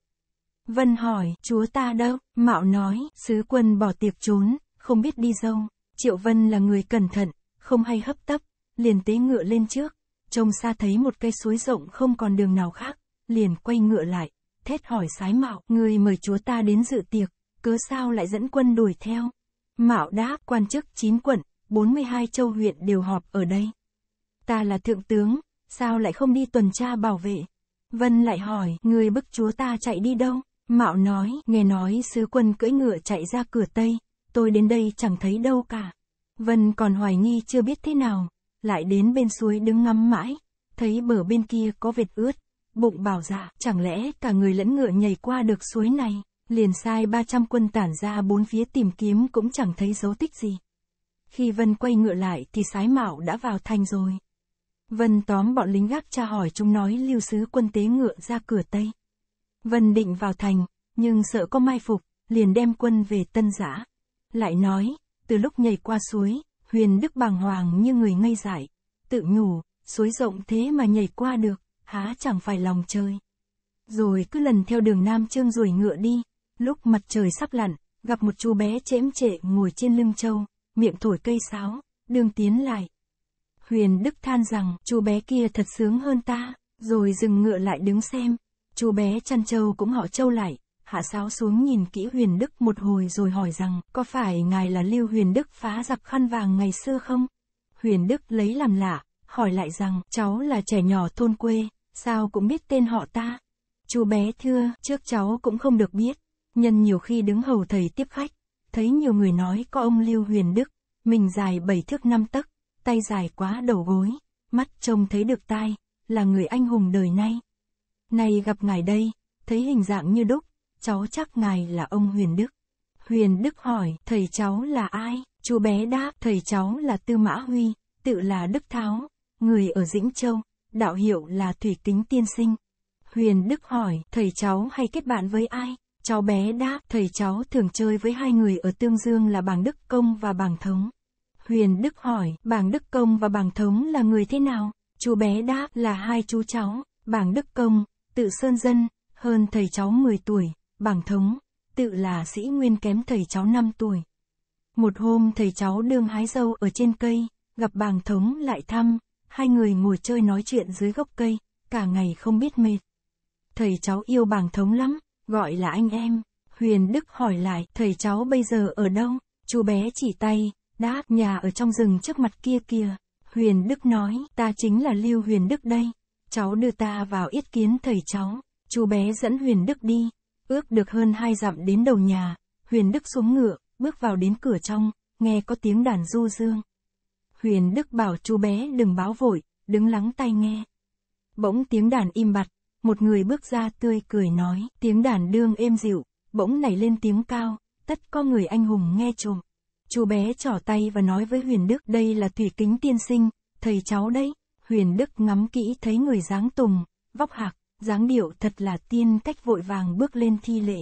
Vân hỏi, chúa ta đâu? Mạo nói, sứ quân bỏ tiệc trốn, không biết đi dâu. Triệu Vân là người cẩn thận, không hay hấp tấp, liền tế ngựa lên trước. Trông xa thấy một cây suối rộng không còn đường nào khác, liền quay ngựa lại, thét hỏi sái mạo, người mời chúa ta đến dự tiệc, cớ sao lại dẫn quân đuổi theo. Mạo đáp, quan chức chín quận, 42 châu huyện đều họp ở đây. Ta là thượng tướng, sao lại không đi tuần tra bảo vệ? Vân lại hỏi, người bức chúa ta chạy đi đâu? Mạo nói, nghe nói sứ quân cưỡi ngựa chạy ra cửa Tây, tôi đến đây chẳng thấy đâu cả. Vân còn hoài nghi chưa biết thế nào, lại đến bên suối đứng ngắm mãi, thấy bờ bên kia có vệt ướt, bụng bảo dạ, chẳng lẽ cả người lẫn ngựa nhảy qua được suối này, liền sai 300 quân tản ra bốn phía tìm kiếm cũng chẳng thấy dấu tích gì. Khi Vân quay ngựa lại thì sái mạo đã vào thành rồi. Vân tóm bọn lính gác tra hỏi chúng nói lưu sứ quân tế ngựa ra cửa Tây. Vân định vào thành, nhưng sợ có mai phục, liền đem quân về tân giã. Lại nói, từ lúc nhảy qua suối, huyền đức bàng hoàng như người ngây dại, tự nhủ, suối rộng thế mà nhảy qua được há chẳng phải lòng chơi. Rồi cứ lần theo đường Nam Trương rủi ngựa đi, lúc mặt trời sắp lặn, gặp một chú bé chễm trệ ngồi trên lưng trâu, miệng thổi cây sáo, đường tiến lại. Huyền Đức than rằng, chú bé kia thật sướng hơn ta, rồi dừng ngựa lại đứng xem. Chú bé chăn trâu cũng họ trâu lại, hạ sáo xuống nhìn kỹ Huyền Đức một hồi rồi hỏi rằng, có phải ngài là Lưu Huyền Đức phá giặc khăn vàng ngày xưa không? Huyền Đức lấy làm lạ, hỏi lại rằng, cháu là trẻ nhỏ thôn quê, sao cũng biết tên họ ta. Chú bé thưa, trước cháu cũng không được biết. Nhân nhiều khi đứng hầu thầy tiếp khách, thấy nhiều người nói có ông Lưu Huyền Đức, mình dài bảy thước năm tấc, tay dài quá đầu gối, mắt trông thấy được tai, là người anh hùng đời nay. Nay gặp ngài đây, thấy hình dạng như đúc, cháu chắc ngài là ông Huyền Đức. Huyền Đức hỏi, thầy cháu là ai? Chú bé đáp, thầy cháu là Tư Mã Huy, tự là Đức Tháo, người ở Dĩnh Châu, đạo hiệu là Thủy Kính Tiên Sinh. Huyền Đức hỏi, thầy cháu hay kết bạn với ai? Cháu bé đáp, thầy cháu thường chơi với hai người ở Tương Dương là Bàng Đức Công và Bàng Thống. Huyền Đức hỏi, Bàng Đức Công và Bàng Thống là người thế nào? Chú bé đáp là hai chú cháu, Bàng Đức Công, tự Sơn Dân, hơn thầy cháu 10 tuổi, Bàng Thống, tự là sĩ nguyên kém thầy cháu 5 tuổi. Một hôm thầy cháu đương hái dâu ở trên cây, gặp Bàng Thống lại thăm, hai người ngồi chơi nói chuyện dưới gốc cây, cả ngày không biết mệt. Thầy cháu yêu bảng thống lắm, gọi là anh em. Huyền Đức hỏi lại, thầy cháu bây giờ ở đâu? Chú bé chỉ tay, đáp nhà ở trong rừng trước mặt kia kia Huyền Đức nói, ta chính là Lưu Huyền Đức đây. Cháu đưa ta vào yết kiến thầy cháu. Chú bé dẫn Huyền Đức đi. Ước được hơn hai dặm đến đầu nhà, Huyền Đức xuống ngựa, bước vào đến cửa trong, nghe có tiếng đàn du dương. Huyền Đức bảo chú bé đừng báo vội, đứng lắng tai nghe. Bỗng tiếng đàn im bặt, một người bước ra tươi cười nói, tiếng đàn đương êm dịu, bỗng nảy lên tiếng cao, tất có người anh hùng nghe trộm. Chú bé trỏ tay và nói với Huyền Đức đây là thủy kính tiên sinh, thầy cháu đấy. Huyền Đức ngắm kỹ thấy người dáng tùng, vóc hạc, dáng điệu thật là tiên cách vội vàng bước lên thi lễ.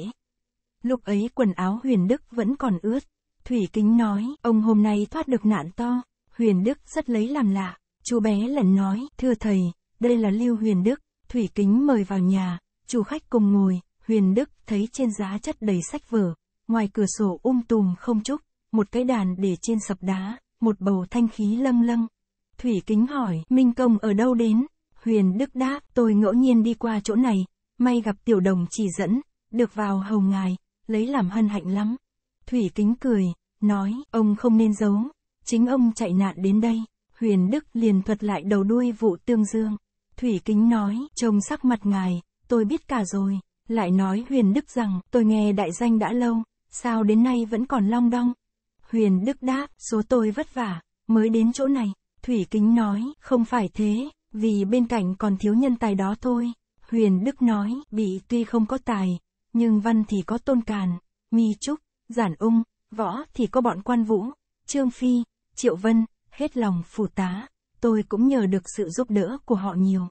Lúc ấy quần áo Huyền Đức vẫn còn ướt. Thủy Kính nói, ông hôm nay thoát được nạn to, Huyền Đức rất lấy làm lạ, chú bé lần nói, thưa thầy, đây là Lưu Huyền Đức, Thủy Kính mời vào nhà, chủ khách cùng ngồi, Huyền Đức thấy trên giá chất đầy sách vở, ngoài cửa sổ um tùm không trúc, một cái đàn để trên sập đá, một bầu thanh khí lâng lâng. Thủy Kính hỏi, Minh Công ở đâu đến? Huyền Đức đáp, tôi ngẫu nhiên đi qua chỗ này, may gặp tiểu đồng chỉ dẫn, được vào hầu ngài, lấy làm hân hạnh lắm. Thủy Kính cười, nói, ông không nên giấu, Chính ông chạy nạn đến đây, Huyền Đức liền thuật lại đầu đuôi vụ tương dương. Thủy Kính nói, trông sắc mặt ngài, tôi biết cả rồi, lại nói Huyền Đức rằng, tôi nghe đại danh đã lâu, sao đến nay vẫn còn long đong. Huyền Đức đáp, số tôi vất vả, mới đến chỗ này. Thủy Kính nói, không phải thế, vì bên cạnh còn thiếu nhân tài đó thôi. Huyền Đức nói, bị tuy không có tài, nhưng văn thì có tôn càn, mi trúc, giản ung, võ thì có bọn quan vũ, trương phi, Triệu Vân, hết lòng phủ tá, tôi cũng nhờ được sự giúp đỡ của họ nhiều.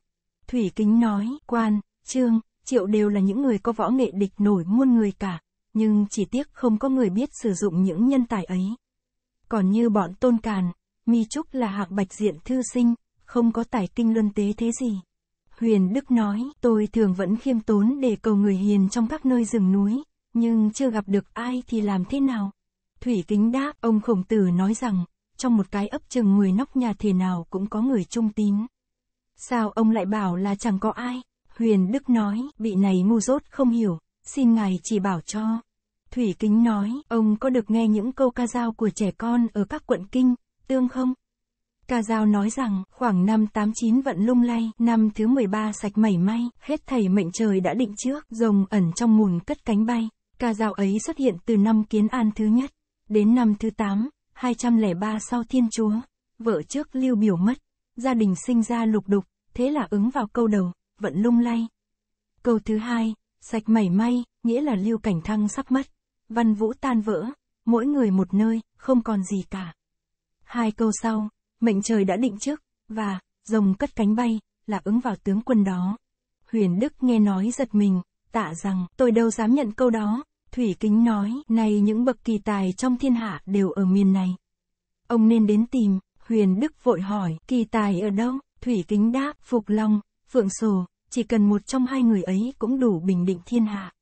Thủy Kính nói, quan, trương, triệu đều là những người có võ nghệ địch nổi muôn người cả, nhưng chỉ tiếc không có người biết sử dụng những nhân tài ấy. Còn như bọn tôn càn, mi trúc là hạng bạch diện thư sinh, không có tài kinh luân tế thế gì. Huyền Đức nói, tôi thường vẫn khiêm tốn để cầu người hiền trong các nơi rừng núi, nhưng chưa gặp được ai thì làm thế nào? Thủy Kính đáp, ông khổng tử nói rằng, trong một cái ấp chừng người nóc nhà thế nào cũng có người trung tín. Sao ông lại bảo là chẳng có ai? Huyền Đức nói, vị này ngu dốt không hiểu, xin ngài chỉ bảo cho. Thủy Kính nói, ông có được nghe những câu ca dao của trẻ con ở các quận kinh, tương không? Ca dao nói rằng, khoảng năm 89 vận lung lay, năm thứ 13 sạch mẩy may, hết thầy mệnh trời đã định trước, rồng ẩn trong mùn cất cánh bay. Ca dao ấy xuất hiện từ năm kiến an thứ nhất, đến năm thứ 8, 203 sau Thiên Chúa, vợ trước Lưu Biểu mất, gia đình sinh ra lục đục, thế là ứng vào câu đầu, vẫn lung lay. Câu thứ hai, sạch mảy may, nghĩa là Lưu Cảnh Thăng sắp mất, văn vũ tan vỡ, mỗi người một nơi, không còn gì cả. Hai câu sau, mệnh trời đã định trước, và, rồng cất cánh bay, là ứng vào tướng quân đó. Huyền Đức nghe nói giật mình, tạ rằng, tôi đâu dám nhận câu đó, Thủy Kính nói, này những bậc kỳ tài trong thiên hạ đều ở miền này. Ông nên đến tìm, Huyền Đức vội hỏi, kỳ tài ở đâu? Thủy Kính đáp, Phục Long, Phượng Sồ, chỉ cần một trong hai người ấy cũng đủ bình định thiên hạ.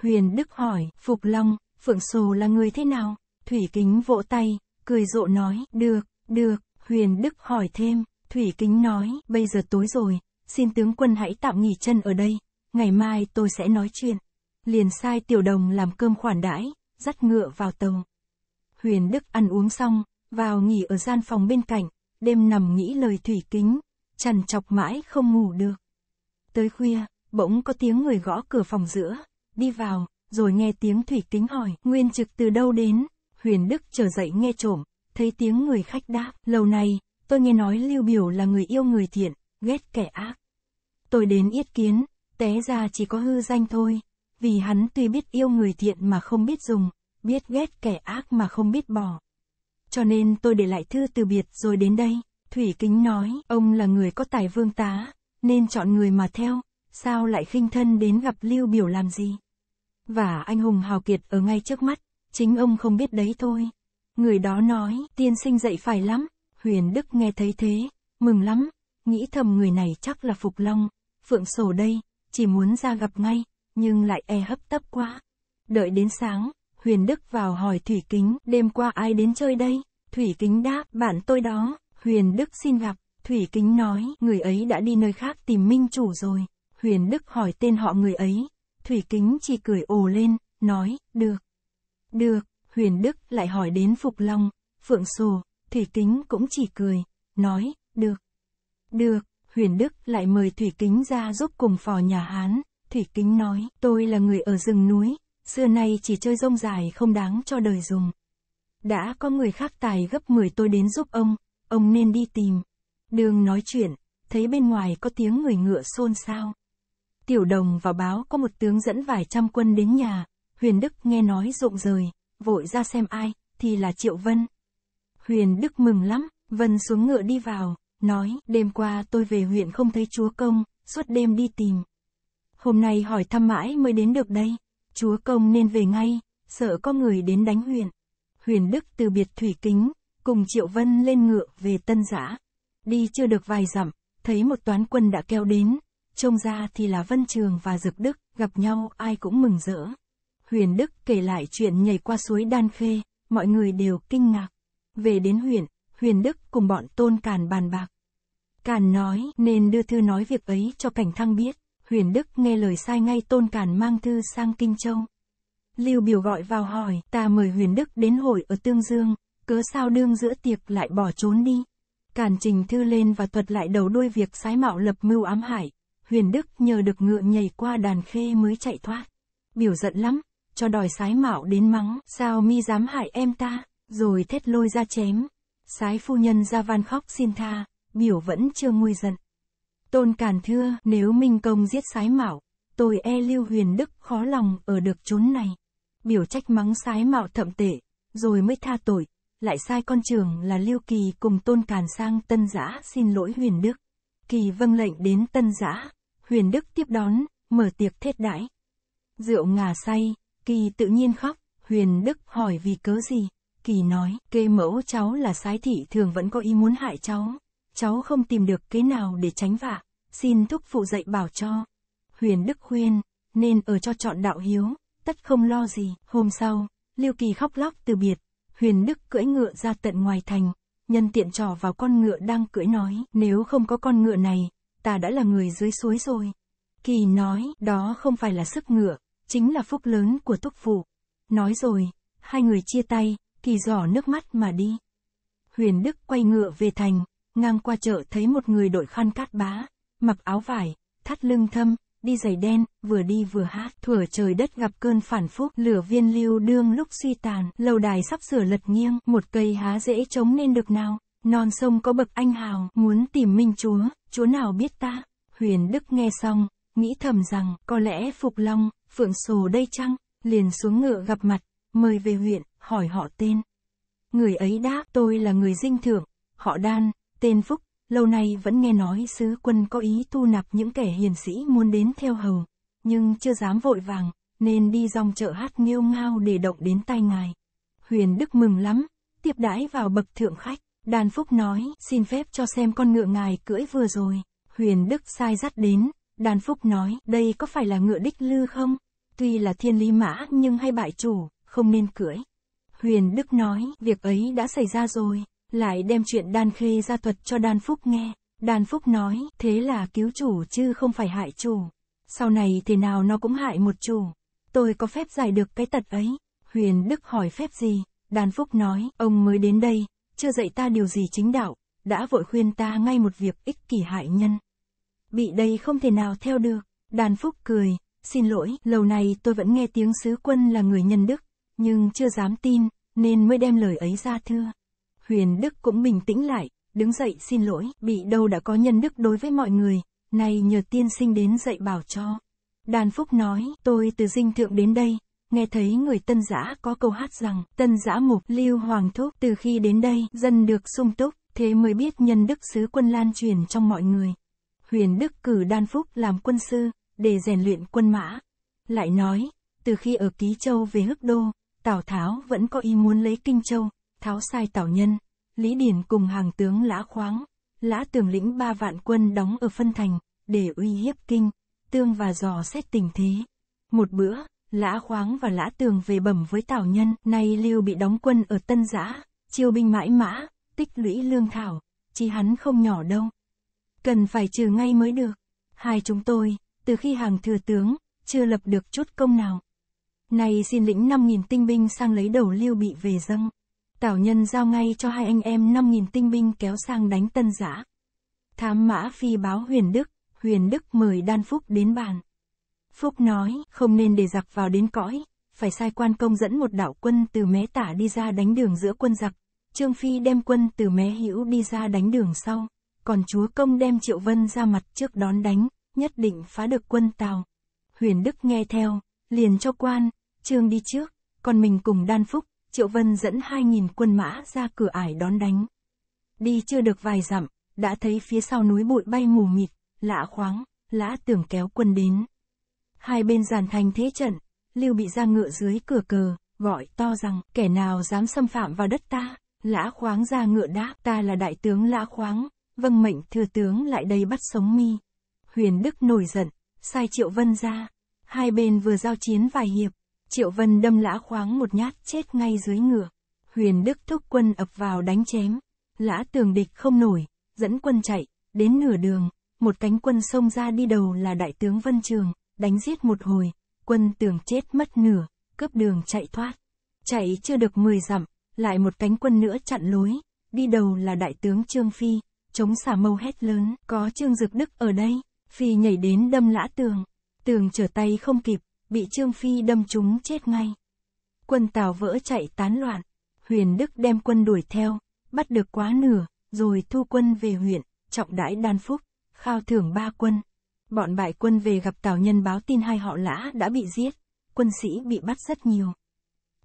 Huyền Đức hỏi, Phục Long, Phượng Sồ là người thế nào? Thủy Kính vỗ tay, cười rộ nói, được, được, Huyền Đức hỏi thêm, Thủy Kính nói, bây giờ tối rồi, xin tướng quân hãy tạm nghỉ chân ở đây, ngày mai tôi sẽ nói chuyện. Liền sai tiểu đồng làm cơm khoản đãi, dắt ngựa vào tầng. Huyền Đức ăn uống xong, vào nghỉ ở gian phòng bên cạnh, đêm nằm nghĩ lời thủy kính, trằn chọc mãi không ngủ được. Tới khuya, bỗng có tiếng người gõ cửa phòng giữa, đi vào, rồi nghe tiếng thủy kính hỏi, nguyên trực từ đâu đến, huyền đức trở dậy nghe trộm, thấy tiếng người khách đáp, lâu nay, tôi nghe nói lưu biểu là người yêu người thiện, ghét kẻ ác. Tôi đến yết kiến, té ra chỉ có hư danh thôi, vì hắn tuy biết yêu người thiện mà không biết dùng, biết ghét kẻ ác mà không biết bỏ. Cho nên tôi để lại thư từ biệt rồi đến đây, Thủy Kính nói, ông là người có tài vương tá, nên chọn người mà theo, sao lại khinh thân đến gặp Lưu Biểu làm gì? Và anh hùng hào kiệt ở ngay trước mắt, chính ông không biết đấy thôi. Người đó nói, tiên sinh dạy phải lắm, huyền đức nghe thấy thế, mừng lắm, nghĩ thầm người này chắc là Phục Long, Phượng Sổ đây, chỉ muốn ra gặp ngay, nhưng lại e hấp tấp quá. Đợi đến sáng, Huyền Đức vào hỏi Thủy Kính, đêm qua ai đến chơi đây? Thủy Kính đáp, bạn tôi đó, Huyền Đức xin gặp. Thủy Kính nói, người ấy đã đi nơi khác tìm minh chủ rồi. Huyền Đức hỏi tên họ người ấy. Thủy Kính chỉ cười ồ lên, nói, được. Được, Huyền Đức lại hỏi đến Phục Long, Phượng Sồ, Thủy Kính cũng chỉ cười, nói, được. Được, Huyền Đức lại mời Thủy Kính ra giúp cùng phò nhà Hán, Thủy Kính nói, tôi là người ở rừng núi, xưa nay chỉ chơi rông dài không đáng cho đời dùng. Đã có người khác tài gấp 10 tôi đến giúp ông, ông nên đi tìm. Đường nói chuyện, thấy bên ngoài có tiếng người ngựa xôn xao. Tiểu đồng và báo có một tướng dẫn vài trăm quân đến nhà, Huyền Đức nghe nói rộn rời, vội ra xem ai, thì là Triệu Vân. Huyền Đức mừng lắm, Vân xuống ngựa đi vào, nói, đêm qua tôi về huyện không thấy chúa công, suốt đêm đi tìm, hôm nay hỏi thăm mãi mới đến được đây. Chúa công nên về ngay, sợ có người đến đánh huyền. Huyền Đức từ biệt thủy kính, cùng Triệu Vân lên ngựa về tân giã. Đi chưa được vài dặm, thấy một toán quân đã kéo đến, trông ra thì là Vân Trường và Dực Đức, gặp nhau ai cũng mừng rỡ. Huyền Đức kể lại chuyện nhảy qua suối Đan Khê, mọi người đều kinh ngạc. Về đến huyện, Huyền Đức cùng bọn Tôn Càn bàn bạc. Càn nói nên đưa thư nói việc ấy cho Cảnh Thăng biết. Huyền Đức nghe lời sai ngay Tôn Cản mang thư sang Kinh Châu. Lưu Biểu gọi vào hỏi, ta mời Huyền Đức đến hội ở Tương Dương, cớ sao đương giữa tiệc lại bỏ trốn đi. Cản trình thư lên và thuật lại đầu đuôi việc sái mạo lập mưu ám hải. Huyền Đức nhờ được ngựa nhảy qua đàn khê mới chạy thoát. Biểu giận lắm, cho đòi sái mạo đến mắng, sao mi dám hại em ta, rồi thét lôi ra chém. Sái phu nhân ra van khóc xin tha, biểu vẫn chưa nguôi giận. Tôn Càn thưa, nếu Minh Công giết sái mạo, tôi e Lưu Huyền Đức khó lòng ở được chốn này. Biểu trách mắng sái mạo thậm tệ, rồi mới tha tội, lại sai con trưởng là Lưu Kỳ cùng Tôn Càn sang Tân Giã xin lỗi Huyền Đức. Kỳ vâng lệnh đến Tân Giã, Huyền Đức tiếp đón, mở tiệc thết đãi. Rượu ngà say, Kỳ tự nhiên khóc, Huyền Đức hỏi vì cớ gì, Kỳ nói, kê mẫu cháu là sái thị thường vẫn có ý muốn hại cháu, cháu không tìm được cái nào để tránh vạ, xin thúc phụ dạy bảo cho. Huyền Đức khuyên, nên ở cho chọn đạo hiếu, tất không lo gì. Hôm sau, Lưu Kỳ khóc lóc từ biệt, Huyền Đức cưỡi ngựa ra tận ngoài thành, nhân tiện trò vào con ngựa đang cưỡi nói, nếu không có con ngựa này, ta đã là người dưới suối rồi. Kỳ nói, đó không phải là sức ngựa, chính là phúc lớn của thúc phụ. Nói rồi, hai người chia tay, Kỳ giỏ nước mắt mà đi. Huyền Đức quay ngựa về thành, ngang qua chợ thấy một người đội khăn cát bá, mặc áo vải, thắt lưng thâm, đi giày đen, vừa đi vừa hát, thủa trời đất gặp cơn phản phúc, lửa viên lưu đương lúc suy tàn, lầu đài sắp sửa lật nghiêng, một cây há dễ chống nên được nào, non sông có bậc anh hào, muốn tìm minh chúa, chúa nào biết ta, huyền đức nghe xong, nghĩ thầm rằng, có lẽ Phục Long, Phượng Sồ đây chăng, liền xuống ngựa gặp mặt, mời về huyện, hỏi họ tên. Người ấy đáp, tôi là người dinh thượng, họ đan, Tên Phúc, lâu nay vẫn nghe nói sứ quân có ý tu nạp những kẻ hiền sĩ muốn đến theo hầu, nhưng chưa dám vội vàng, nên đi dòng chợ hát nghiêu ngao để động đến tay ngài. Huyền Đức mừng lắm, tiếp đãi vào bậc thượng khách, đàn Phúc nói, xin phép cho xem con ngựa ngài cưỡi vừa rồi. Huyền Đức sai dắt đến, đàn Phúc nói, đây có phải là ngựa đích lư không? Tuy là thiên lý mã nhưng hay bại chủ, không nên cưỡi. Huyền Đức nói, việc ấy đã xảy ra rồi, lại đem chuyện đan khê ra thuật cho đan phúc nghe. Đan phúc nói, thế là cứu chủ chứ không phải hại chủ. Sau này thế nào nó cũng hại một chủ. Tôi có phép giải được cái tật ấy. Huyền Đức hỏi phép gì? Đan phúc nói, ông mới đến đây, chưa dạy ta điều gì chính đạo, đã vội khuyên ta ngay một việc ích kỷ hại nhân. Bị đây không thể nào theo được. Đan phúc cười, xin lỗi, lâu nay tôi vẫn nghe tiếng sứ quân là người nhân đức, nhưng chưa dám tin, nên mới đem lời ấy ra thưa. Huyền Đức cũng bình tĩnh lại, đứng dậy xin lỗi, bị đâu đã có nhân đức đối với mọi người, nay nhờ tiên sinh đến dạy bảo cho. Đàn Phúc nói, tôi từ dinh thượng đến đây, nghe thấy người tân giã có câu hát rằng, tân giã mục lưu hoàng thúc, từ khi đến đây, dân được sung túc, thế mới biết nhân đức sứ quân lan truyền trong mọi người. Huyền Đức cử Đan Phúc làm quân sư, để rèn luyện quân mã. Lại nói, từ khi ở Ký Châu về Hức Đô, Tào Tháo vẫn có ý muốn lấy Kinh Châu, tháo sai tảo nhân, Lý Điển cùng hàng tướng Lã Khoáng, Lã Tường lĩnh ba vạn quân đóng ở phân thành, để uy hiếp kinh, tương và dò xét tình thế. Một bữa, Lã Khoáng và Lã Tường về bẩm với Tào Nhân, nay Lưu bị đóng quân ở Tân Giã, chiêu binh mãi mã, tích lũy lương thảo, chi hắn không nhỏ đâu. Cần phải trừ ngay mới được. Hai chúng tôi, từ khi hàng thừa tướng, chưa lập được chút công nào. Nay xin lĩnh 5.000 tinh binh sang lấy đầu Lưu bị về dâng. Tào nhân giao ngay cho hai anh em 5.000 tinh binh kéo sang đánh tân giã. Thám mã phi báo huyền đức, huyền đức mời đan phúc đến bàn. Phúc nói, không nên để giặc vào đến cõi, phải sai quan công dẫn một đạo quân từ mé tả đi ra đánh đường giữa quân giặc. Trương Phi đem quân từ mé hữu đi ra đánh đường sau, còn chúa công đem Triệu Vân ra mặt trước đón đánh, nhất định phá được quân Tào. Huyền Đức nghe theo, liền cho quan, Trương đi trước, còn mình cùng đan phúc, Triệu Vân dẫn 2.000 quân mã ra cửa ải đón đánh. Đi chưa được vài dặm, đã thấy phía sau núi bụi bay mù mịt, lạ khoáng, lã tưởng kéo quân đến. Hai bên giàn thành thế trận, Lưu bị ra ngựa dưới cửa cờ, gọi to rằng, kẻ nào dám xâm phạm vào đất ta, lã khoáng ra ngựa đáp, ta là đại tướng lã khoáng, vâng mệnh thừa tướng lại đây bắt sống mi. Huyền Đức nổi giận, sai Triệu Vân ra, hai bên vừa giao chiến vài hiệp, Triệu Vân đâm lã khoáng một nhát chết ngay dưới ngựa. Huyền Đức thúc quân ập vào đánh chém. Lã tường địch không nổi, dẫn quân chạy, đến nửa đường, một cánh quân xông ra đi đầu là đại tướng Vân Trường, đánh giết một hồi, quân tường chết mất nửa, cướp đường chạy thoát. Chạy chưa được 10 dặm, lại một cánh quân nữa chặn lối, đi đầu là đại tướng Trương Phi, chống xả mâu hét lớn, có Trương Dực Đức ở đây, Phi nhảy đến đâm lã tường, tường trở tay không kịp, bị Trương Phi đâm trúng chết ngay. Quân Tào vỡ chạy tán loạn, Huyền Đức đem quân đuổi theo, bắt được quá nửa, rồi thu quân về huyện, trọng đãi đan phúc, khao thưởng ba quân. Bọn bại quân về gặp Tào Nhân báo tin hai họ lã đã bị giết, quân sĩ bị bắt rất nhiều.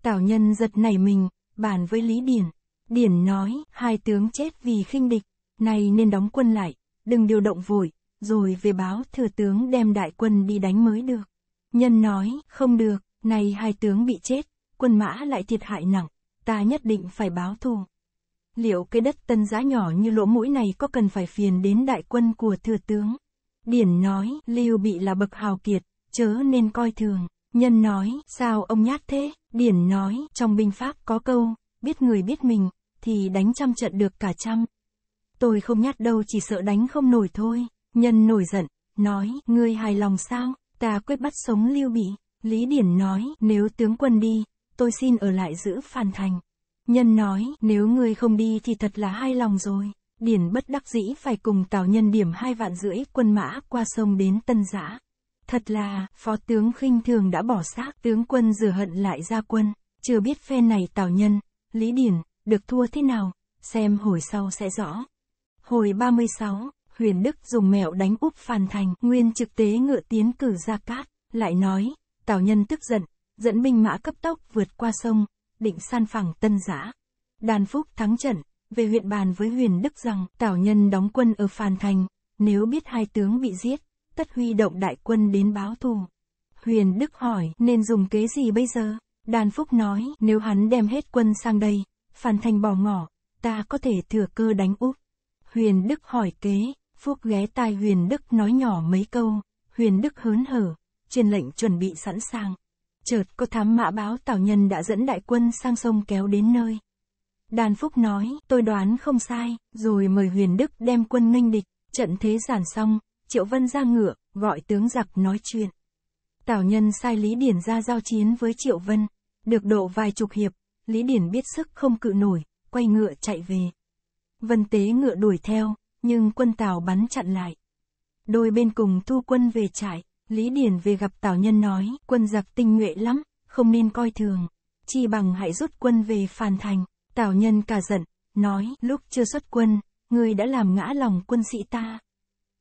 Tào Nhân giật nảy mình, bàn với Lý Điển. Điển nói, hai tướng chết vì khinh địch, nay nên đóng quân lại, đừng điều động vội, rồi về báo thừa tướng đem đại quân đi đánh mới được. Nhân nói, không được, này hai tướng bị chết, quân mã lại thiệt hại nặng, ta nhất định phải báo thù. Liệu cái đất tân giá nhỏ như lỗ mũi này có cần phải phiền đến đại quân của thừa tướng? Điển nói, Lưu Bị là bậc hào kiệt, chớ nên coi thường. Nhân nói, sao ông nhát thế? Điển nói, trong binh pháp có câu, biết người biết mình, thì đánh trăm trận được cả trăm. Tôi không nhát đâu chỉ sợ đánh không nổi thôi. Nhân nổi giận, nói, ngươi hài lòng sao? Ta quyết bắt sống Lưu Bị. Lý Điển nói, nếu tướng quân đi, tôi xin ở lại giữ phan thành. Nhân nói, nếu ngươi không đi thì thật là hai lòng rồi. Điển bất đắc dĩ phải cùng Tào Nhân điểm hai vạn rưỡi quân mã qua sông đến Tân Giã. Thật là, phó tướng khinh thường đã bỏ xác tướng quân rửa hận lại ra quân. Chưa biết phe này Tào Nhân, Lý Điển, được thua thế nào, xem hồi sau sẽ rõ. Hồi 36 Huyền Đức dùng mẹo đánh úp Phan Thành, Nguyên trực tế ngựa tiến cử ra cát, lại nói, Tào Nhân tức giận, dẫn binh mã cấp tốc vượt qua sông, định san phẳng tân giã. Đàn Phúc thắng trận, về huyện bàn với Huyền Đức rằng, Tào Nhân đóng quân ở Phan Thành, nếu biết hai tướng bị giết, tất huy động đại quân đến báo thù. Huyền Đức hỏi, nên dùng kế gì bây giờ? Đàn Phúc nói, nếu hắn đem hết quân sang đây, Phan Thành bỏ ngỏ, ta có thể thừa cơ đánh úp. Huyền Đức hỏi kế, Phúc ghé tai Huyền Đức nói nhỏ mấy câu, Huyền Đức hớn hở, trên lệnh chuẩn bị sẵn sàng. Chợt có thám mã báo Tào Nhân đã dẫn đại quân sang sông kéo đến nơi. Đàn Phúc nói, tôi đoán không sai, rồi mời Huyền Đức đem quân nghênh địch, trận thế giản xong, Triệu Vân ra ngựa, gọi tướng giặc nói chuyện. Tào Nhân sai Lý Điển ra giao chiến với Triệu Vân, được độ vài chục hiệp, Lý Điển biết sức không cự nổi, quay ngựa chạy về. Vân Tế ngựa đuổi theo, nhưng quân Tào bắn chặn lại. Đôi bên cùng thu quân về trại, Lý Điển về gặp Tào Nhân nói, quân giặc tinh nhuệ lắm, không nên coi thường, chi bằng hãy rút quân về Phàn Thành. Tào Nhân cả giận, nói, lúc chưa xuất quân, ngươi đã làm ngã lòng quân sĩ ta.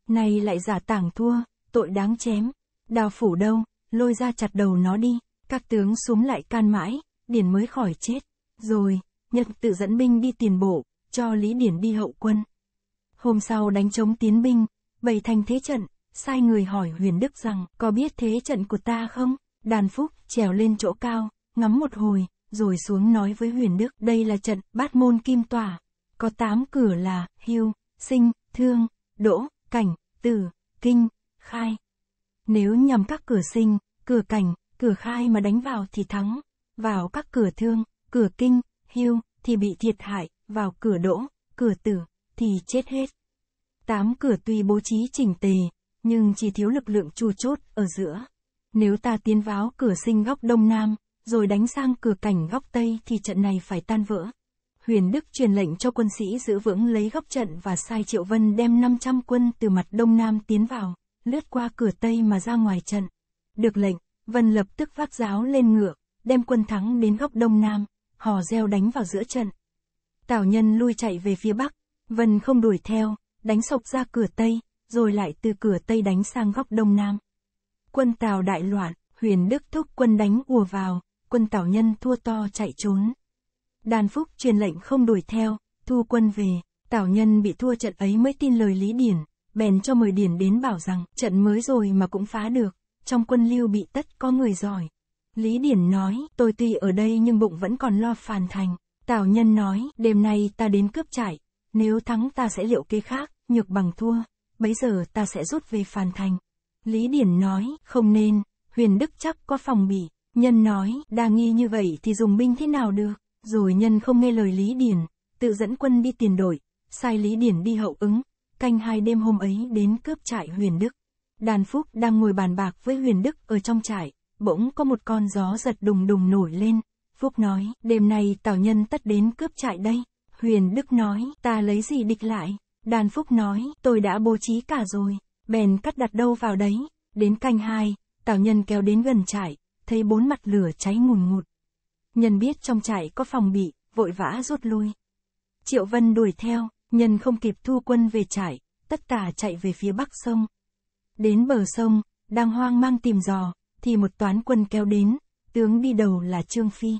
Nay lại giả tảng thua, tội đáng chém. Đào phủ đâu, lôi ra chặt đầu nó đi, các tướng xuống lại can mãi, Điển mới khỏi chết. Rồi, Nhật tự dẫn binh đi tiền bộ, cho Lý Điển đi hậu quân. Hôm sau đánh chống tiến binh, bày thành thế trận, sai người hỏi Huyền Đức rằng, có biết thế trận của ta không? Đàn Phúc trèo lên chỗ cao, ngắm một hồi, rồi xuống nói với Huyền Đức, đây là trận bát môn kim tỏa, có tám cửa là hưu, sinh, thương, đỗ, cảnh, tử, kinh, khai. Nếu nhằm các cửa sinh, cửa cảnh, cửa khai mà đánh vào thì thắng, vào các cửa thương, cửa kinh, hưu thì bị thiệt hại, vào cửa đỗ, cửa tử thì chết hết. Tám cửa tuy bố trí chỉnh tề, nhưng chỉ thiếu lực lượng chu chốt ở giữa. Nếu ta tiến vào cửa sinh góc đông nam, rồi đánh sang cửa cảnh góc tây thì trận này phải tan vỡ. Huyền Đức truyền lệnh cho quân sĩ giữ vững lấy góc trận và sai Triệu Vân đem 500 quân từ mặt đông nam tiến vào, lướt qua cửa tây mà ra ngoài trận. Được lệnh, Vân lập tức vác giáo lên ngựa, đem quân thắng đến góc đông nam, hò reo đánh vào giữa trận. Tào Nhân lui chạy về phía bắc, Vân không đuổi theo, đánh sộc ra cửa Tây, rồi lại từ cửa Tây đánh sang góc Đông Nam. Quân Tào đại loạn, huyền Đức thúc quân đánh ùa vào, quân Tào nhân thua to chạy trốn. Đàn Phúc truyền lệnh không đuổi theo, thu quân về, Tào nhân bị thua trận ấy mới tin lời Lý Điển, bèn cho mời Điển đến bảo rằng trận mới rồi mà cũng phá được, trong quân lưu bị tất có người giỏi. Lý Điển nói, tôi tuy ở đây nhưng bụng vẫn còn lo phàn thành. Tào nhân nói, đêm nay ta đến cướp trại, nếu thắng ta sẽ liệu kế khác, nhược bằng thua, bấy giờ ta sẽ rút về phàn thành. Lý Điển nói, không nên, huyền đức chắc có phòng bị, nhân nói, đa nghi như vậy thì dùng binh thế nào được, rồi nhân không nghe lời Lý Điển, tự dẫn quân đi tiền đổi, sai Lý Điển đi hậu ứng, canh hai đêm hôm ấy đến cướp trại huyền đức. Đàn Phúc đang ngồi bàn bạc với huyền đức ở trong trại, bỗng có một con gió giật đùng đùng nổi lên, Phúc nói, đêm nay tào nhân tất đến cướp trại đây. Huyền Đức nói, ta lấy gì địch lại? Đan Phúc nói, tôi đã bố trí cả rồi, bèn cắt đặt đâu vào đấy. Đến canh hai, Tào Nhân kéo đến gần trại, thấy bốn mặt lửa cháy ngùn ngụt. Nhân biết trong trại có phòng bị, vội vã rút lui. Triệu Vân đuổi theo, nhân không kịp thu quân về trại, tất cả chạy về phía bắc sông. Đến bờ sông, đang hoang mang tìm dò, thì một toán quân kéo đến, tướng đi đầu là Trương Phi.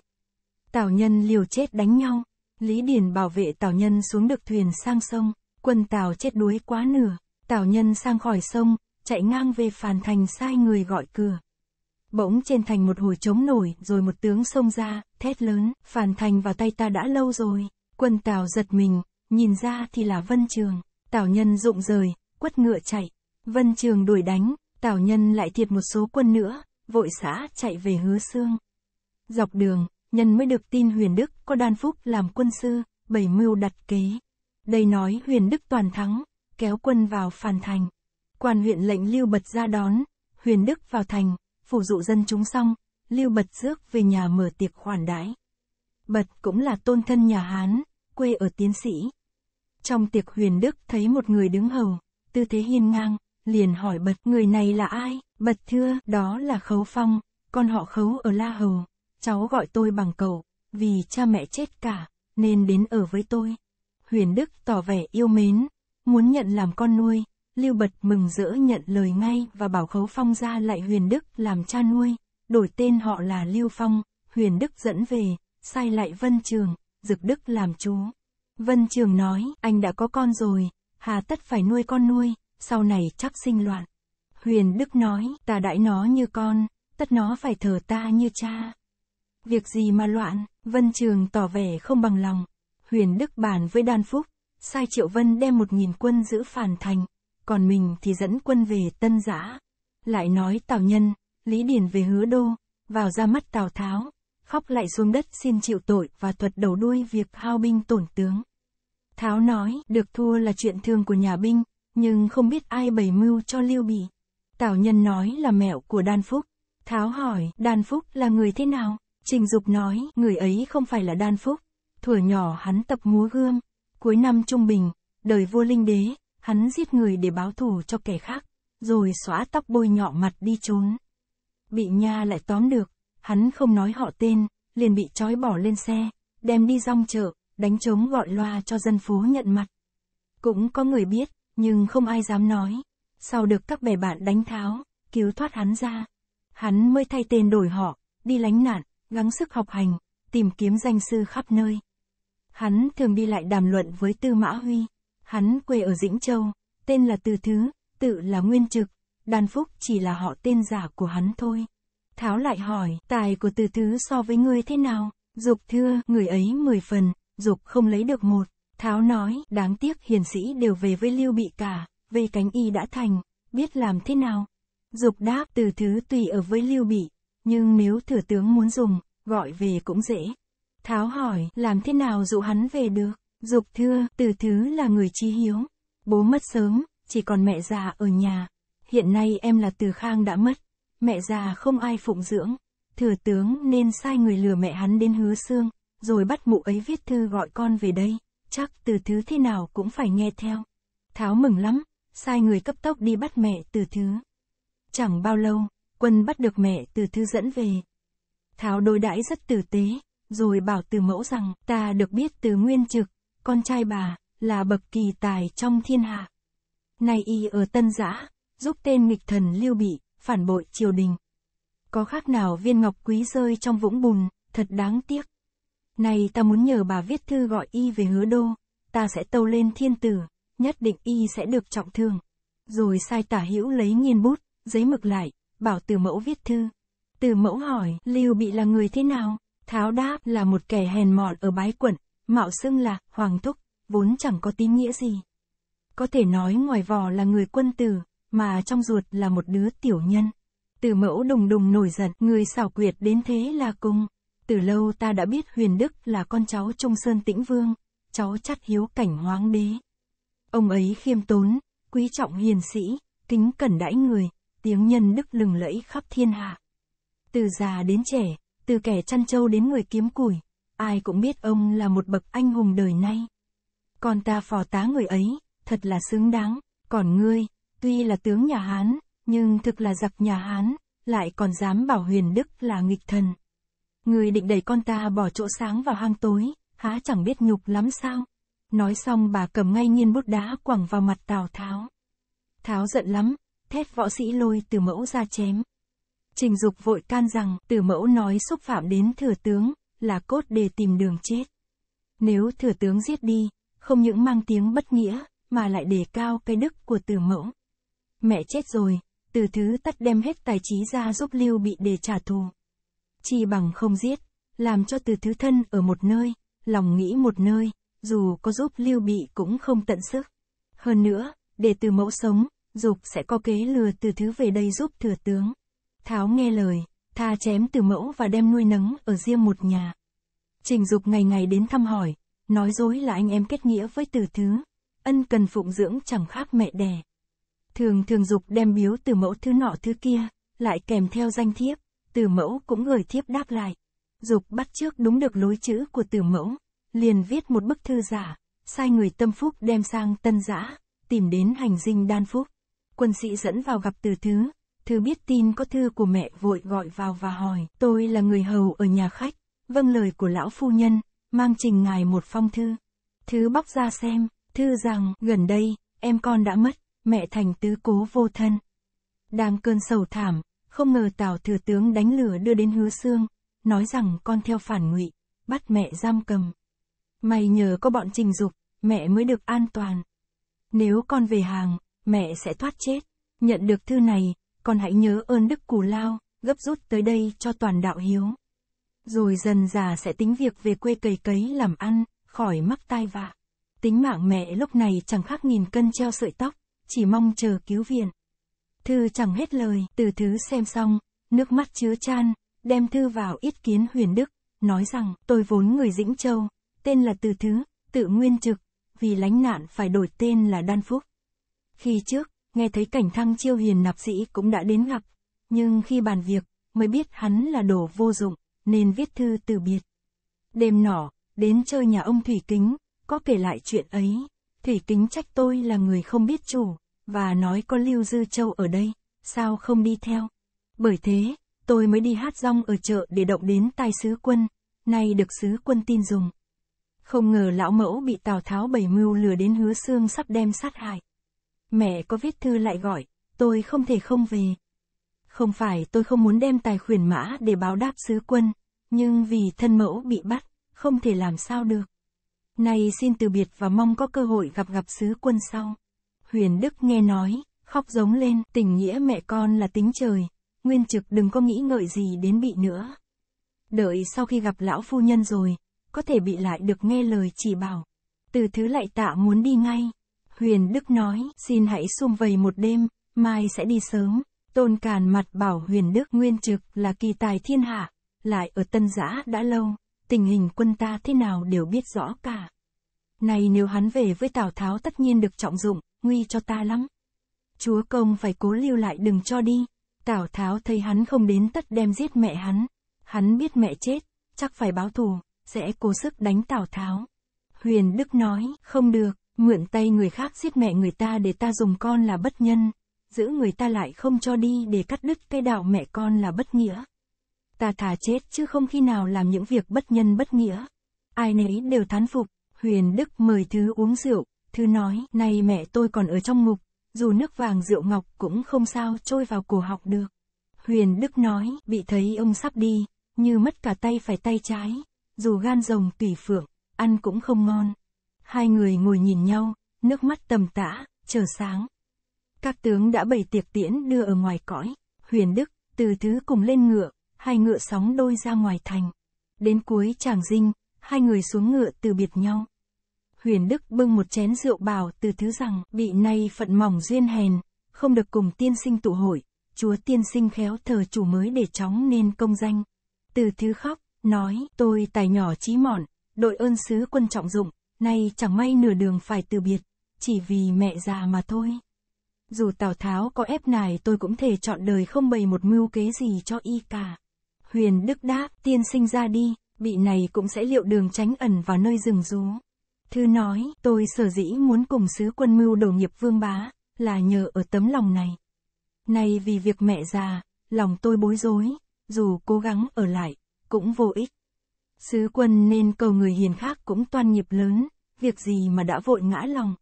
Tào Nhân liều chết đánh nhau, Lý Điền bảo vệ Tào Nhân xuống được thuyền sang sông, quân Tào chết đuối quá nửa, Tào Nhân sang khỏi sông, chạy ngang về phàn thành sai người gọi cửa. Bỗng trên thành một hồi trống nổi, rồi một tướng xông ra, thét lớn, phàn thành vào tay ta đã lâu rồi, quân Tào giật mình, nhìn ra thì là Vân Trường, Tào Nhân rụng rời, quất ngựa chạy, Vân Trường đuổi đánh, Tào Nhân lại thiệt một số quân nữa, vội xã chạy về hứa xương. Dọc đường, nhân mới được tin huyền đức có đan phúc làm quân sư, bảy mưu đặt kế. Đây nói huyền đức toàn thắng, kéo quân vào phàn thành. Quan huyện lệnh Lưu Bật ra đón, huyền đức vào thành, phủ dụ dân chúng xong, Lưu Bật rước về nhà mở tiệc khoản đãi. Bật cũng là tôn thân nhà Hán, quê ở tiến sĩ. Trong tiệc huyền đức thấy một người đứng hầu, tư thế hiên ngang, liền hỏi bật người này là ai, bật thưa, đó là Khấu Phong, con họ Khấu ở La Hầu. Cháu gọi tôi bằng cậu, vì cha mẹ chết cả, nên đến ở với tôi. Huyền Đức tỏ vẻ yêu mến, muốn nhận làm con nuôi, Lưu Bật mừng rỡ nhận lời ngay và bảo Khấu Phong ra lại Huyền Đức làm cha nuôi, đổi tên họ là Lưu Phong, Huyền Đức dẫn về, sai lại Vân Trường, Dực Đức làm chú. Vân Trường nói, anh đã có con rồi, hà tất phải nuôi con nuôi, sau này chắc sinh loạn. Huyền Đức nói, ta đãi nó như con, tất nó phải thờ ta như cha. Việc gì mà loạn, Vân Trường tỏ vẻ không bằng lòng. Huyền Đức bàn với Đan Phúc, sai Triệu Vân đem một nghìn quân giữ phản thành, còn mình thì dẫn quân về Tân Giã. Lại nói Tào Nhân, Lý Điển về hứa đô, vào ra mắt Tào Tháo, khóc lại xuống đất xin chịu tội và thuật đầu đuôi việc hao binh tổn tướng. Tháo nói, được thua là chuyện thương của nhà binh, nhưng không biết ai bày mưu cho Lưu Bị. Tào Nhân nói là mẹo của Đan Phúc. Tháo hỏi, Đan Phúc là người thế nào? Trình Dục nói, người ấy không phải là đan phúc. Thuở nhỏ hắn tập múa gươm. Cuối năm trung bình, đời vua linh đế, hắn giết người để báo thù cho kẻ khác, rồi xóa tóc bôi nhọ mặt đi trốn. Bị nha lại tóm được, hắn không nói họ tên, liền bị trói bỏ lên xe, đem đi rong chợ, đánh trống gọi loa cho dân phố nhận mặt. Cũng có người biết, nhưng không ai dám nói. Sau được các bè bạn đánh tháo, cứu thoát hắn ra. Hắn mới thay tên đổi họ, đi lánh nạn, gắng sức học hành, tìm kiếm danh sư khắp nơi. Hắn thường đi lại đàm luận với Tư Mã Huy, hắn quê ở Dĩnh Châu, tên là Từ Thứ, tự là Nguyên Trực, Đan Phúc chỉ là họ tên giả của hắn thôi. Tháo lại hỏi, tài của Từ Thứ so với ngươi thế nào? Dục thưa, người ấy mười phần, dục không lấy được một. Tháo nói, đáng tiếc hiền sĩ đều về với Lưu Bị cả, về cánh y đã thành, biết làm thế nào. Dục đáp, từ thứ tùy ở với Lưu Bị, nhưng nếu thừa tướng muốn dùng, gọi về cũng dễ. Tháo hỏi, làm thế nào dụ hắn về được? Dục thưa, từ thứ là người chi hiếu. Bố mất sớm, chỉ còn mẹ già ở nhà. Hiện nay em là từ khang đã mất. Mẹ già không ai phụng dưỡng. Thừa tướng nên sai người lừa mẹ hắn đến hứa xương, rồi bắt mụ ấy viết thư gọi con về đây. Chắc từ thứ thế nào cũng phải nghe theo. Tháo mừng lắm, sai người cấp tốc đi bắt mẹ từ thứ. Chẳng bao lâu, Quân bắt được mẹ từ thư dẫn về. Tháo đôi đãi rất tử tế, rồi bảo từ mẫu rằng, ta được biết từ nguyên trực, con trai bà, là bậc kỳ tài trong thiên hạ. Nay y ở tân giã, giúp tên nghịch thần lưu bị, phản bội triều đình. Có khác nào viên ngọc quý rơi trong vũng bùn, thật đáng tiếc. nay ta muốn nhờ bà viết thư gọi y về hứa đô, ta sẽ tâu lên thiên tử, nhất định y sẽ được trọng thương. Rồi sai tả hữu lấy nghiên bút, giấy mực lại, bảo từ mẫu viết thư. Từ mẫu hỏi, Lưu Bị là người thế nào? Tháo đáp là một kẻ hèn mọn ở bái quận, mạo xưng là Hoàng Thúc, vốn chẳng có tín nghĩa gì. Có thể nói ngoài vỏ là người quân tử, mà trong ruột là một đứa tiểu nhân. Từ mẫu đùng đùng nổi giận, người xảo quyệt đến thế là cung Từ lâu ta đã biết Huyền Đức là con cháu Trung Sơn Tĩnh Vương, cháu chắt hiếu cảnh hoáng đế. Ông ấy khiêm tốn, quý trọng hiền sĩ, kính cẩn đãi người, tiếng nhân đức lừng lẫy khắp thiên hạ. Từ già đến trẻ, từ kẻ chăn trâu đến người kiếm củi, ai cũng biết ông là một bậc anh hùng đời nay. Còn ta phò tá người ấy, thật là xứng đáng, còn ngươi, tuy là tướng nhà Hán, nhưng thực là giặc nhà Hán, lại còn dám bảo huyền đức là nghịch thần. Người định đẩy con ta bỏ chỗ sáng vào hang tối, há chẳng biết nhục lắm sao. Nói xong bà cầm ngay nghiên bút đá quẳng vào mặt Tào Tháo. Tháo giận lắm, thét võ sĩ lôi từ mẫu ra chém. Trình dục vội can rằng, từ mẫu nói xúc phạm đến thừa tướng, là cốt để tìm đường chết. Nếu thừa tướng giết đi, không những mang tiếng bất nghĩa, mà lại đề cao cái đức của từ mẫu. Mẹ chết rồi, từ thứ tắt đem hết tài trí ra giúp lưu bị để trả thù. Chỉ bằng không giết, làm cho từ thứ thân ở một nơi, lòng nghĩ một nơi, dù có giúp lưu bị cũng không tận sức. Hơn nữa, để từ mẫu sống, dục sẽ có kế lừa từ thứ về đây giúp thừa tướng. Tháo nghe lời, tha chém từ mẫu và đem nuôi nấng ở riêng một nhà. Trình dục ngày ngày đến thăm hỏi, nói dối là anh em kết nghĩa với từ thứ, ân cần phụng dưỡng chẳng khác mẹ đẻ. Thường thường dục đem biếu từ mẫu thứ nọ thứ kia, lại kèm theo danh thiếp, từ mẫu cũng gửi thiếp đáp lại. Dục bắt trước đúng được lối chữ của từ mẫu, liền viết một bức thư giả, sai người tâm phúc đem sang tân giã, tìm đến hành dinh đan phúc quân sĩ dẫn vào gặp từ thứ. Thứ biết tin có thư của mẹ vội gọi vào và hỏi, tôi là người hầu ở nhà khách, vâng lời của lão phu nhân, mang trình ngài một phong thư. Thứ bóc ra xem, thư rằng, gần đây, em con đã mất, mẹ thành tứ cố vô thân. Đang cơn sầu thảm, không ngờ Tào Thừa Tướng đánh lửa đưa đến hứa xương, nói rằng con theo phản ngụy, bắt mẹ giam cầm. May nhờ có bọn trình dục, mẹ mới được an toàn. Nếu con về hàng, mẹ sẽ thoát chết. Nhận được thư này, con hãy nhớ ơn đức cù lao, gấp rút tới đây cho toàn đạo hiếu. Rồi dần già sẽ tính việc về quê cày cấy làm ăn, khỏi mắc tai vạ. Tính mạng mẹ lúc này chẳng khác nghìn cân treo sợi tóc, chỉ mong chờ cứu viện. Thư chẳng hết lời, từ thứ xem xong, nước mắt chứa chan, đem thư vào ít kiến huyền đức, nói rằng tôi vốn người Dĩnh Châu, tên là Từ Thứ, tự nguyên trực, vì lánh nạn phải đổi tên là Đan Phúc. Khi trước, nghe thấy cảnh thăng chiêu hiền nạp sĩ cũng đã đến gặp, nhưng khi bàn việc, mới biết hắn là đồ vô dụng, nên viết thư từ biệt. Đêm nọ, đến chơi nhà ông Thủy Kính, có kể lại chuyện ấy, Thủy Kính trách tôi là người không biết chủ, và nói có Lưu Dư Châu ở đây, sao không đi theo. Bởi thế, tôi mới đi hát rong ở chợ để động đến tài sứ quân, nay được sứ quân tin dùng. Không ngờ lão mẫu bị Tào Tháo bày mưu lừa đến hứa xương sắp đem sát hại. Mẹ có viết thư lại gọi, tôi không thể không về. Không phải tôi không muốn đem tài khuyển mã để báo đáp sứ quân, nhưng vì thân mẫu bị bắt, không thể làm sao được. Nay xin từ biệt và mong có cơ hội gặp gặp sứ quân sau. Huyền Đức nghe nói, khóc giống lên, tình nghĩa mẹ con là tính trời, nguyên trực đừng có nghĩ ngợi gì đến bị nữa. Đợi sau khi gặp lão phu nhân rồi, có thể bị lại được nghe lời chỉ bảo. Từ thứ lại tạ muốn đi ngay. Huyền Đức nói, xin hãy xung vầy một đêm, mai sẽ đi sớm. Tôn Càn mặt bảo Huyền Đức nguyên trực là kỳ tài thiên hạ, lại ở Tân Giã đã lâu, tình hình quân ta thế nào đều biết rõ cả. Này nếu hắn về với Tào Tháo tất nhiên được trọng dụng, nguy cho ta lắm. Chúa công phải cố lưu lại đừng cho đi. Tào Tháo thấy hắn không đến tất đem giết mẹ hắn. Hắn biết mẹ chết, chắc phải báo thù, sẽ cố sức đánh Tào Tháo. Huyền Đức nói, không được, Mượn tay người khác giết mẹ người ta để ta dùng con là bất nhân, giữ người ta lại không cho đi để cắt đứt cái đạo mẹ con là bất nghĩa. Ta thà chết chứ không khi nào làm những việc bất nhân bất nghĩa. Ai nấy đều thán phục, Huyền Đức mời Thứ uống rượu, Thứ nói, nay mẹ tôi còn ở trong ngục, dù nước vàng rượu ngọc cũng không sao trôi vào cổ học được. Huyền Đức nói, bị thấy ông sắp đi, như mất cả tay phải tay trái, dù gan rồng tùy phượng, ăn cũng không ngon. Hai người ngồi nhìn nhau, nước mắt tầm tã, chờ sáng. Các tướng đã bày tiệc tiễn đưa ở ngoài cõi, huyền đức, từ thứ cùng lên ngựa, hai ngựa sóng đôi ra ngoài thành. Đến cuối Tràng dinh, hai người xuống ngựa từ biệt nhau. Huyền Đức bưng một chén rượu bào từ thứ rằng bị nay phận mỏng duyên hèn, không được cùng tiên sinh tụ hội, chúa tiên sinh khéo thờ chủ mới để chóng nên công danh. Từ thứ khóc, nói, tôi tài nhỏ trí mọn, đội ơn sứ quân trọng dụng, Nay chẳng may nửa đường phải từ biệt, chỉ vì mẹ già mà thôi. Dù Tào Tháo có ép nài tôi cũng thể chọn đời không bày một mưu kế gì cho y cả. Huyền Đức đáp, tiên sinh ra đi, bị này cũng sẽ liệu đường tránh ẩn vào nơi rừng rú. Thư nói, tôi sở dĩ muốn cùng sứ quân mưu đổ nghiệp vương bá, là nhờ ở tấm lòng này. Nay vì việc mẹ già, lòng tôi bối rối, dù cố gắng ở lại, cũng vô ích. Sứ quân nên cầu người hiền khác cũng toan nghiệp lớn, việc gì mà đã vội ngã lòng.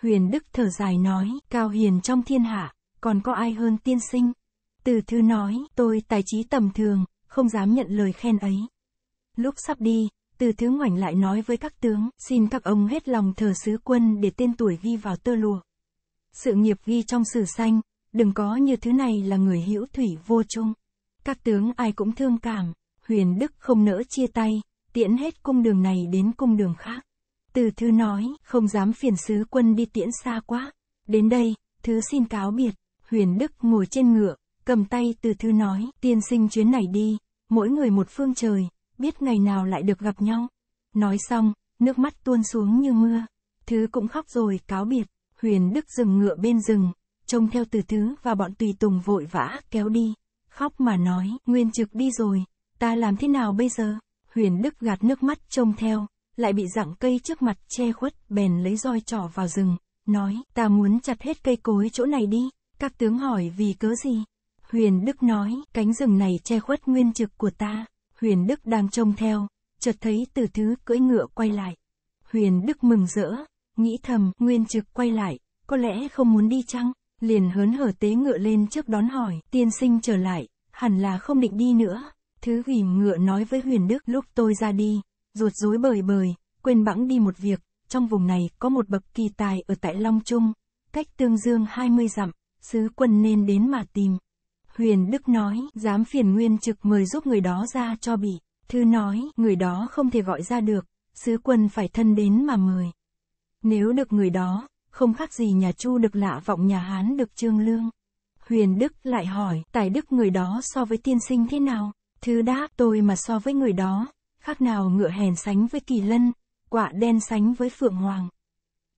Huyền Đức thở dài nói, cao hiền trong thiên hạ, còn có ai hơn tiên sinh? Từ thư nói, tôi tài trí tầm thường, không dám nhận lời khen ấy. Lúc sắp đi, từ thứ ngoảnh lại nói với các tướng, xin các ông hết lòng thờ sứ quân để tên tuổi ghi vào tơ lụa. Sự nghiệp ghi trong sử xanh, đừng có như thứ này là người hữu thủy vô chung. Các tướng ai cũng thương cảm, Huyền Đức không nỡ chia tay, tiễn hết cung đường này đến cung đường khác. Từ thư nói, không dám phiền sứ quân đi tiễn xa quá. Đến đây, thứ xin cáo biệt. Huyền Đức ngồi trên ngựa, cầm tay từ thư nói, tiên sinh chuyến này đi, mỗi người một phương trời, biết ngày nào lại được gặp nhau. Nói xong, nước mắt tuôn xuống như mưa. Thứ cũng khóc rồi cáo biệt, huyền đức dừng ngựa bên rừng, trông theo từ thứ và bọn tùy tùng vội vã kéo đi. Khóc mà nói, nguyên trực đi rồi, Ta làm thế nào bây giờ? Huyền Đức gạt nước mắt trông theo, lại bị dặn cây trước mặt che khuất, bèn lấy roi trỏ vào rừng, nói, ta muốn chặt hết cây cối chỗ này đi. Các tướng hỏi vì cớ gì? Huyền Đức nói, cánh rừng này che khuất nguyên trực của ta. Huyền Đức đang trông theo, chợt thấy từ thứ cưỡi ngựa quay lại. Huyền Đức mừng rỡ, nghĩ thầm, nguyên trực quay lại, có lẽ không muốn đi chăng? Liền hớn hở tế ngựa lên trước đón hỏi, tiên sinh trở lại, hẳn là không định đi nữa. Thứ ghìm ngựa nói với Huyền Đức lúc tôi ra đi, ruột rối bời bời, quên bẵng đi một việc, trong vùng này có một bậc kỳ tài ở tại Long Trung, cách Tương Dương 20 dặm, sứ quân nên đến mà tìm. Huyền Đức nói, dám phiền nguyên trực mời giúp người đó ra cho bị, thư nói, người đó không thể gọi ra được, sứ quân phải thân đến mà mời. Nếu được người đó, không khác gì nhà Chu được lạ vọng nhà Hán được trương lương. Huyền Đức lại hỏi, tài đức người đó so với tiên sinh thế nào? Thứ đã tôi mà so với người đó, khác nào ngựa hèn sánh với kỳ lân, quả đen sánh với phượng hoàng.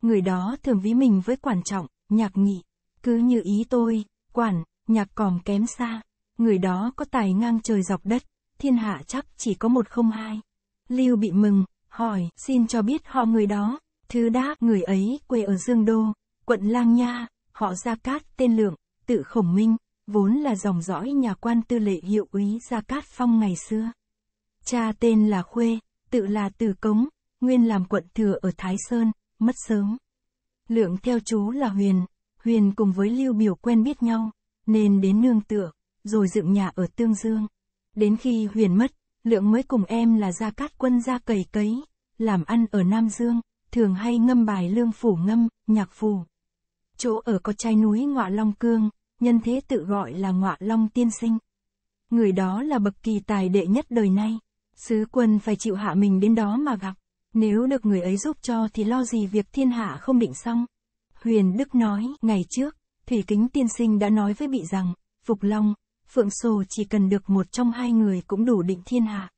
Người đó thường ví mình với quản trọng, nhạc nhị, cứ như ý tôi, quản, nhạc còm kém xa. Người đó có tài ngang trời dọc đất, thiên hạ chắc chỉ có một không hai. Lưu bị mừng, hỏi, xin cho biết họ người đó. Thứ đã người ấy quê ở Dương Đô, quận Lang Nha, họ Gia Cát tên Lượng, tự Khổng Minh vốn là dòng dõi nhà quan tư lệ hiệu úy Gia Cát Phong ngày xưa. Cha tên là Khuê, tự là Từ Cống, nguyên làm quận thừa ở Thái Sơn, mất sớm. Lượng theo chú là Huyền, Huyền cùng với Lưu Biểu quen biết nhau, nên đến nương tựa, rồi dựng nhà ở Tương Dương. Đến khi Huyền mất, Lượng mới cùng em là Gia Cát Quân ra cầy cấy, làm ăn ở Nam Dương, thường hay ngâm bài lương phủ ngâm, nhạc phủ. Chỗ ở có chai núi ngọa Long Cương, nhân thế tự gọi là ngọa long tiên sinh. Người đó là bậc kỳ tài đệ nhất đời nay, sứ quân phải chịu hạ mình đến đó mà gặp, nếu được người ấy giúp cho thì lo gì việc thiên hạ không định xong. Huyền Đức nói, ngày trước, Thủy Kính tiên sinh đã nói với bị rằng, Phục Long, Phượng Sồ chỉ cần được một trong hai người cũng đủ định thiên hạ.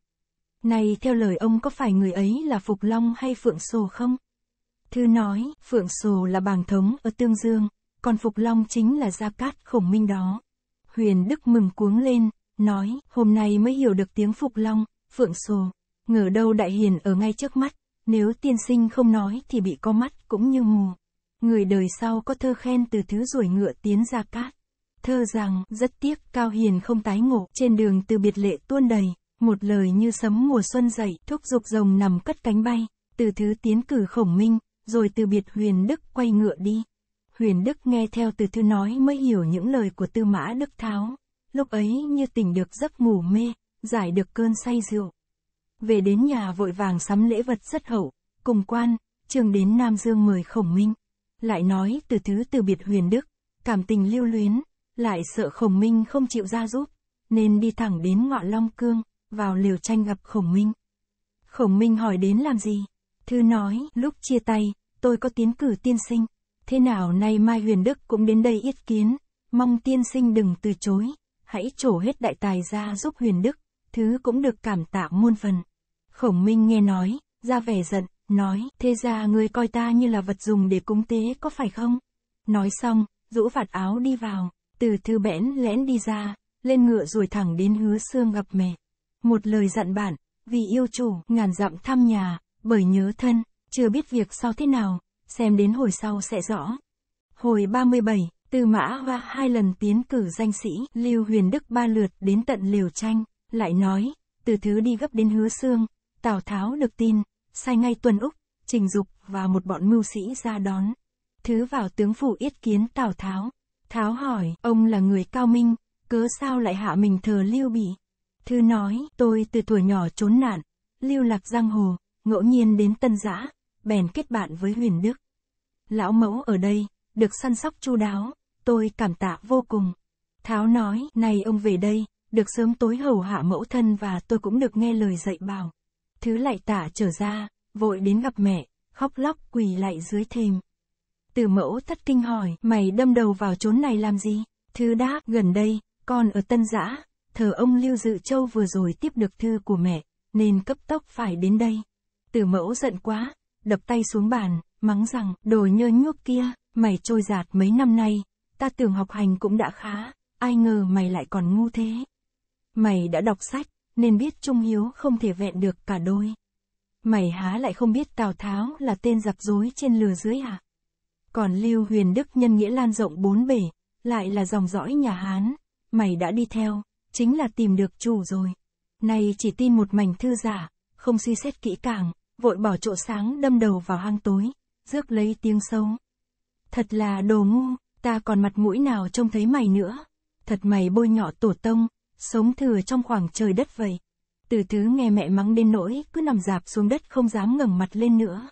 Này theo lời ông có phải người ấy là Phục Long hay Phượng Sồ không? Thư nói, Phượng Sồ là bàng thống ở Tương Dương, còn Phục Long chính là Gia Cát khổng minh đó. Huyền Đức mừng cuống lên, nói, hôm nay mới hiểu được tiếng Phục Long, Phượng Sồ, ngờ đâu đại hiền ở ngay trước mắt, nếu tiên sinh không nói thì bị co mắt cũng như mù. Người đời sau có thơ khen từ thứ ruồi ngựa tiến Gia Cát. Thơ rằng, rất tiếc Cao Hiền không tái ngộ, trên đường từ biệt lệ tuôn đầy, một lời như sấm mùa xuân dậy, thúc dục rồng nằm cất cánh bay, từ thứ tiến cử khổng minh, rồi từ biệt huyền đức quay ngựa đi. Huyền Đức nghe theo từ thư nói mới hiểu những lời của Tư Mã Đức Tháo. Lúc ấy như tỉnh được giấc ngủ mê, giải được cơn say rượu. Về đến nhà vội vàng sắm lễ vật rất hậu, cùng quan, trường đến Nam Dương mời khổng minh. Lại nói từ thứ từ biệt huyền đức, cảm tình lưu luyến, lại sợ khổng minh không chịu ra giúp, nên đi thẳng đến ngọn Long Cương, vào liều tranh gặp khổng minh. Khổng minh hỏi đến làm gì? Thư nói, lúc chia tay, tôi có tiến cử tiên sinh, Thế nào nay Mai Huyền Đức cũng đến đây yết kiến, mong tiên sinh đừng từ chối, hãy trổ hết đại tài ra giúp Huyền Đức, thứ cũng được cảm tạ muôn phần. Khổng Minh nghe nói, ra vẻ giận, nói, thế ra người coi ta như là vật dùng để cúng tế có phải không? Nói xong, rũ vạt áo đi vào, từ thư bẽn lẽn đi ra, lên ngựa rồi thẳng đến hứa xương gặp mẹ. Một lời dặn bản, vì yêu chủ, ngàn dặm thăm nhà, bởi nhớ thân, chưa biết việc sau thế nào, xem đến hồi sau sẽ rõ. Hồi 37, Tư Mã Hoa hai lần tiến cử danh sĩ, Lưu Huyền Đức ba lượt đến tận Liều Tranh, lại nói, từ thứ đi gấp đến Hứa Xương, Tào Tháo được tin, sai ngay Tuần Úc, Trình Dục và một bọn mưu sĩ ra đón. Thứ vào tướng phủ yết kiến Tào Tháo. Tháo hỏi, ông là người cao minh, cớ sao lại hạ mình thờ Lưu Bị? Thư nói, tôi từ tuổi nhỏ trốn nạn, lưu lạc giang hồ, ngẫu nhiên đến tân giã, bèn kết bạn với Huyền Đức. Lão mẫu ở đây, được săn sóc chu đáo, tôi cảm tạ vô cùng. Tháo nói, nay ông về đây, được sớm tối hầu hạ mẫu thân và tôi cũng được nghe lời dạy bảo. Thứ lại tả trở ra, vội đến gặp mẹ, khóc lóc quỳ lại dưới thềm. Từ mẫu thất kinh hỏi, mày đâm đầu vào chốn này làm gì? Thứ đáp, gần đây, con ở Tân Giã, thờ ông Lưu Dự Châu vừa rồi tiếp được thư của mẹ, nên cấp tốc phải đến đây. Từ mẫu giận quá, đập tay xuống bàn, mắng rằng, đồ nhơ nhuốc kia, mày trôi giạt mấy năm nay, ta tưởng học hành cũng đã khá, ai ngờ mày lại còn ngu thế. Mày đã đọc sách, nên biết Trung Hiếu không thể vẹn được cả đôi. Mày há lại không biết Tào Tháo là tên giặc dối trên lừa dưới à? Còn Lưu Huyền Đức nhân nghĩa lan rộng bốn bể, lại là dòng dõi nhà Hán, mày đã đi theo, chính là tìm được chủ rồi. nay chỉ tin một mảnh thư giả, không suy xét kỹ càng, vội bỏ chỗ sáng đâm đầu vào hang tối, rước lấy tiếng sâu. Thật là đồ ngu, ta còn mặt mũi nào trông thấy mày nữa. Thật mày bôi nhọ tổ tông, sống thừa trong khoảng trời đất vậy. Từ thứ nghe mẹ mắng đến nỗi cứ nằm dạp xuống đất không dám ngẩng mặt lên nữa.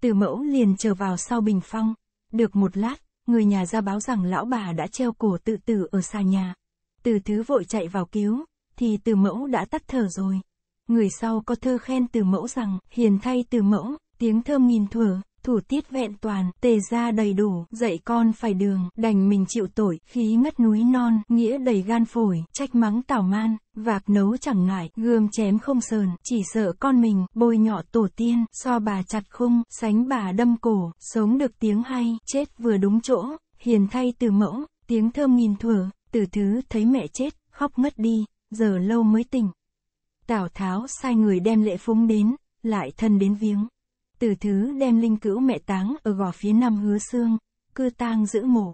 Từ mẫu liền trở vào sau bình phong. Được một lát, người nhà ra báo rằng lão bà đã treo cổ tự tử ở xa nhà. Từ thứ vội chạy vào cứu, thì từ mẫu đã tắt thở rồi. Người sau có thơ khen từ mẫu rằng, hiền thay từ mẫu, tiếng thơm nghìn thuở, thủ tiết vẹn toàn, tề ra đầy đủ, dạy con phải đường, đành mình chịu tội, khí ngất núi non, nghĩa đầy gan phổi, trách mắng tảo man, vạc nấu chẳng ngại, gươm chém không sờn, chỉ sợ con mình, bôi nhọ tổ tiên, so bà chặt khung, sánh bà đâm cổ, sống được tiếng hay, chết vừa đúng chỗ, hiền thay từ mẫu, tiếng thơm nghìn thuở, từ thứ thấy mẹ chết, khóc ngất đi, giờ lâu mới tỉnh. Tào Tháo sai người đem lệ phúng đến, lại thân đến viếng. Từ thứ đem linh cữu mẹ táng ở gò phía nam hứa xương, cưa tang giữ mộ.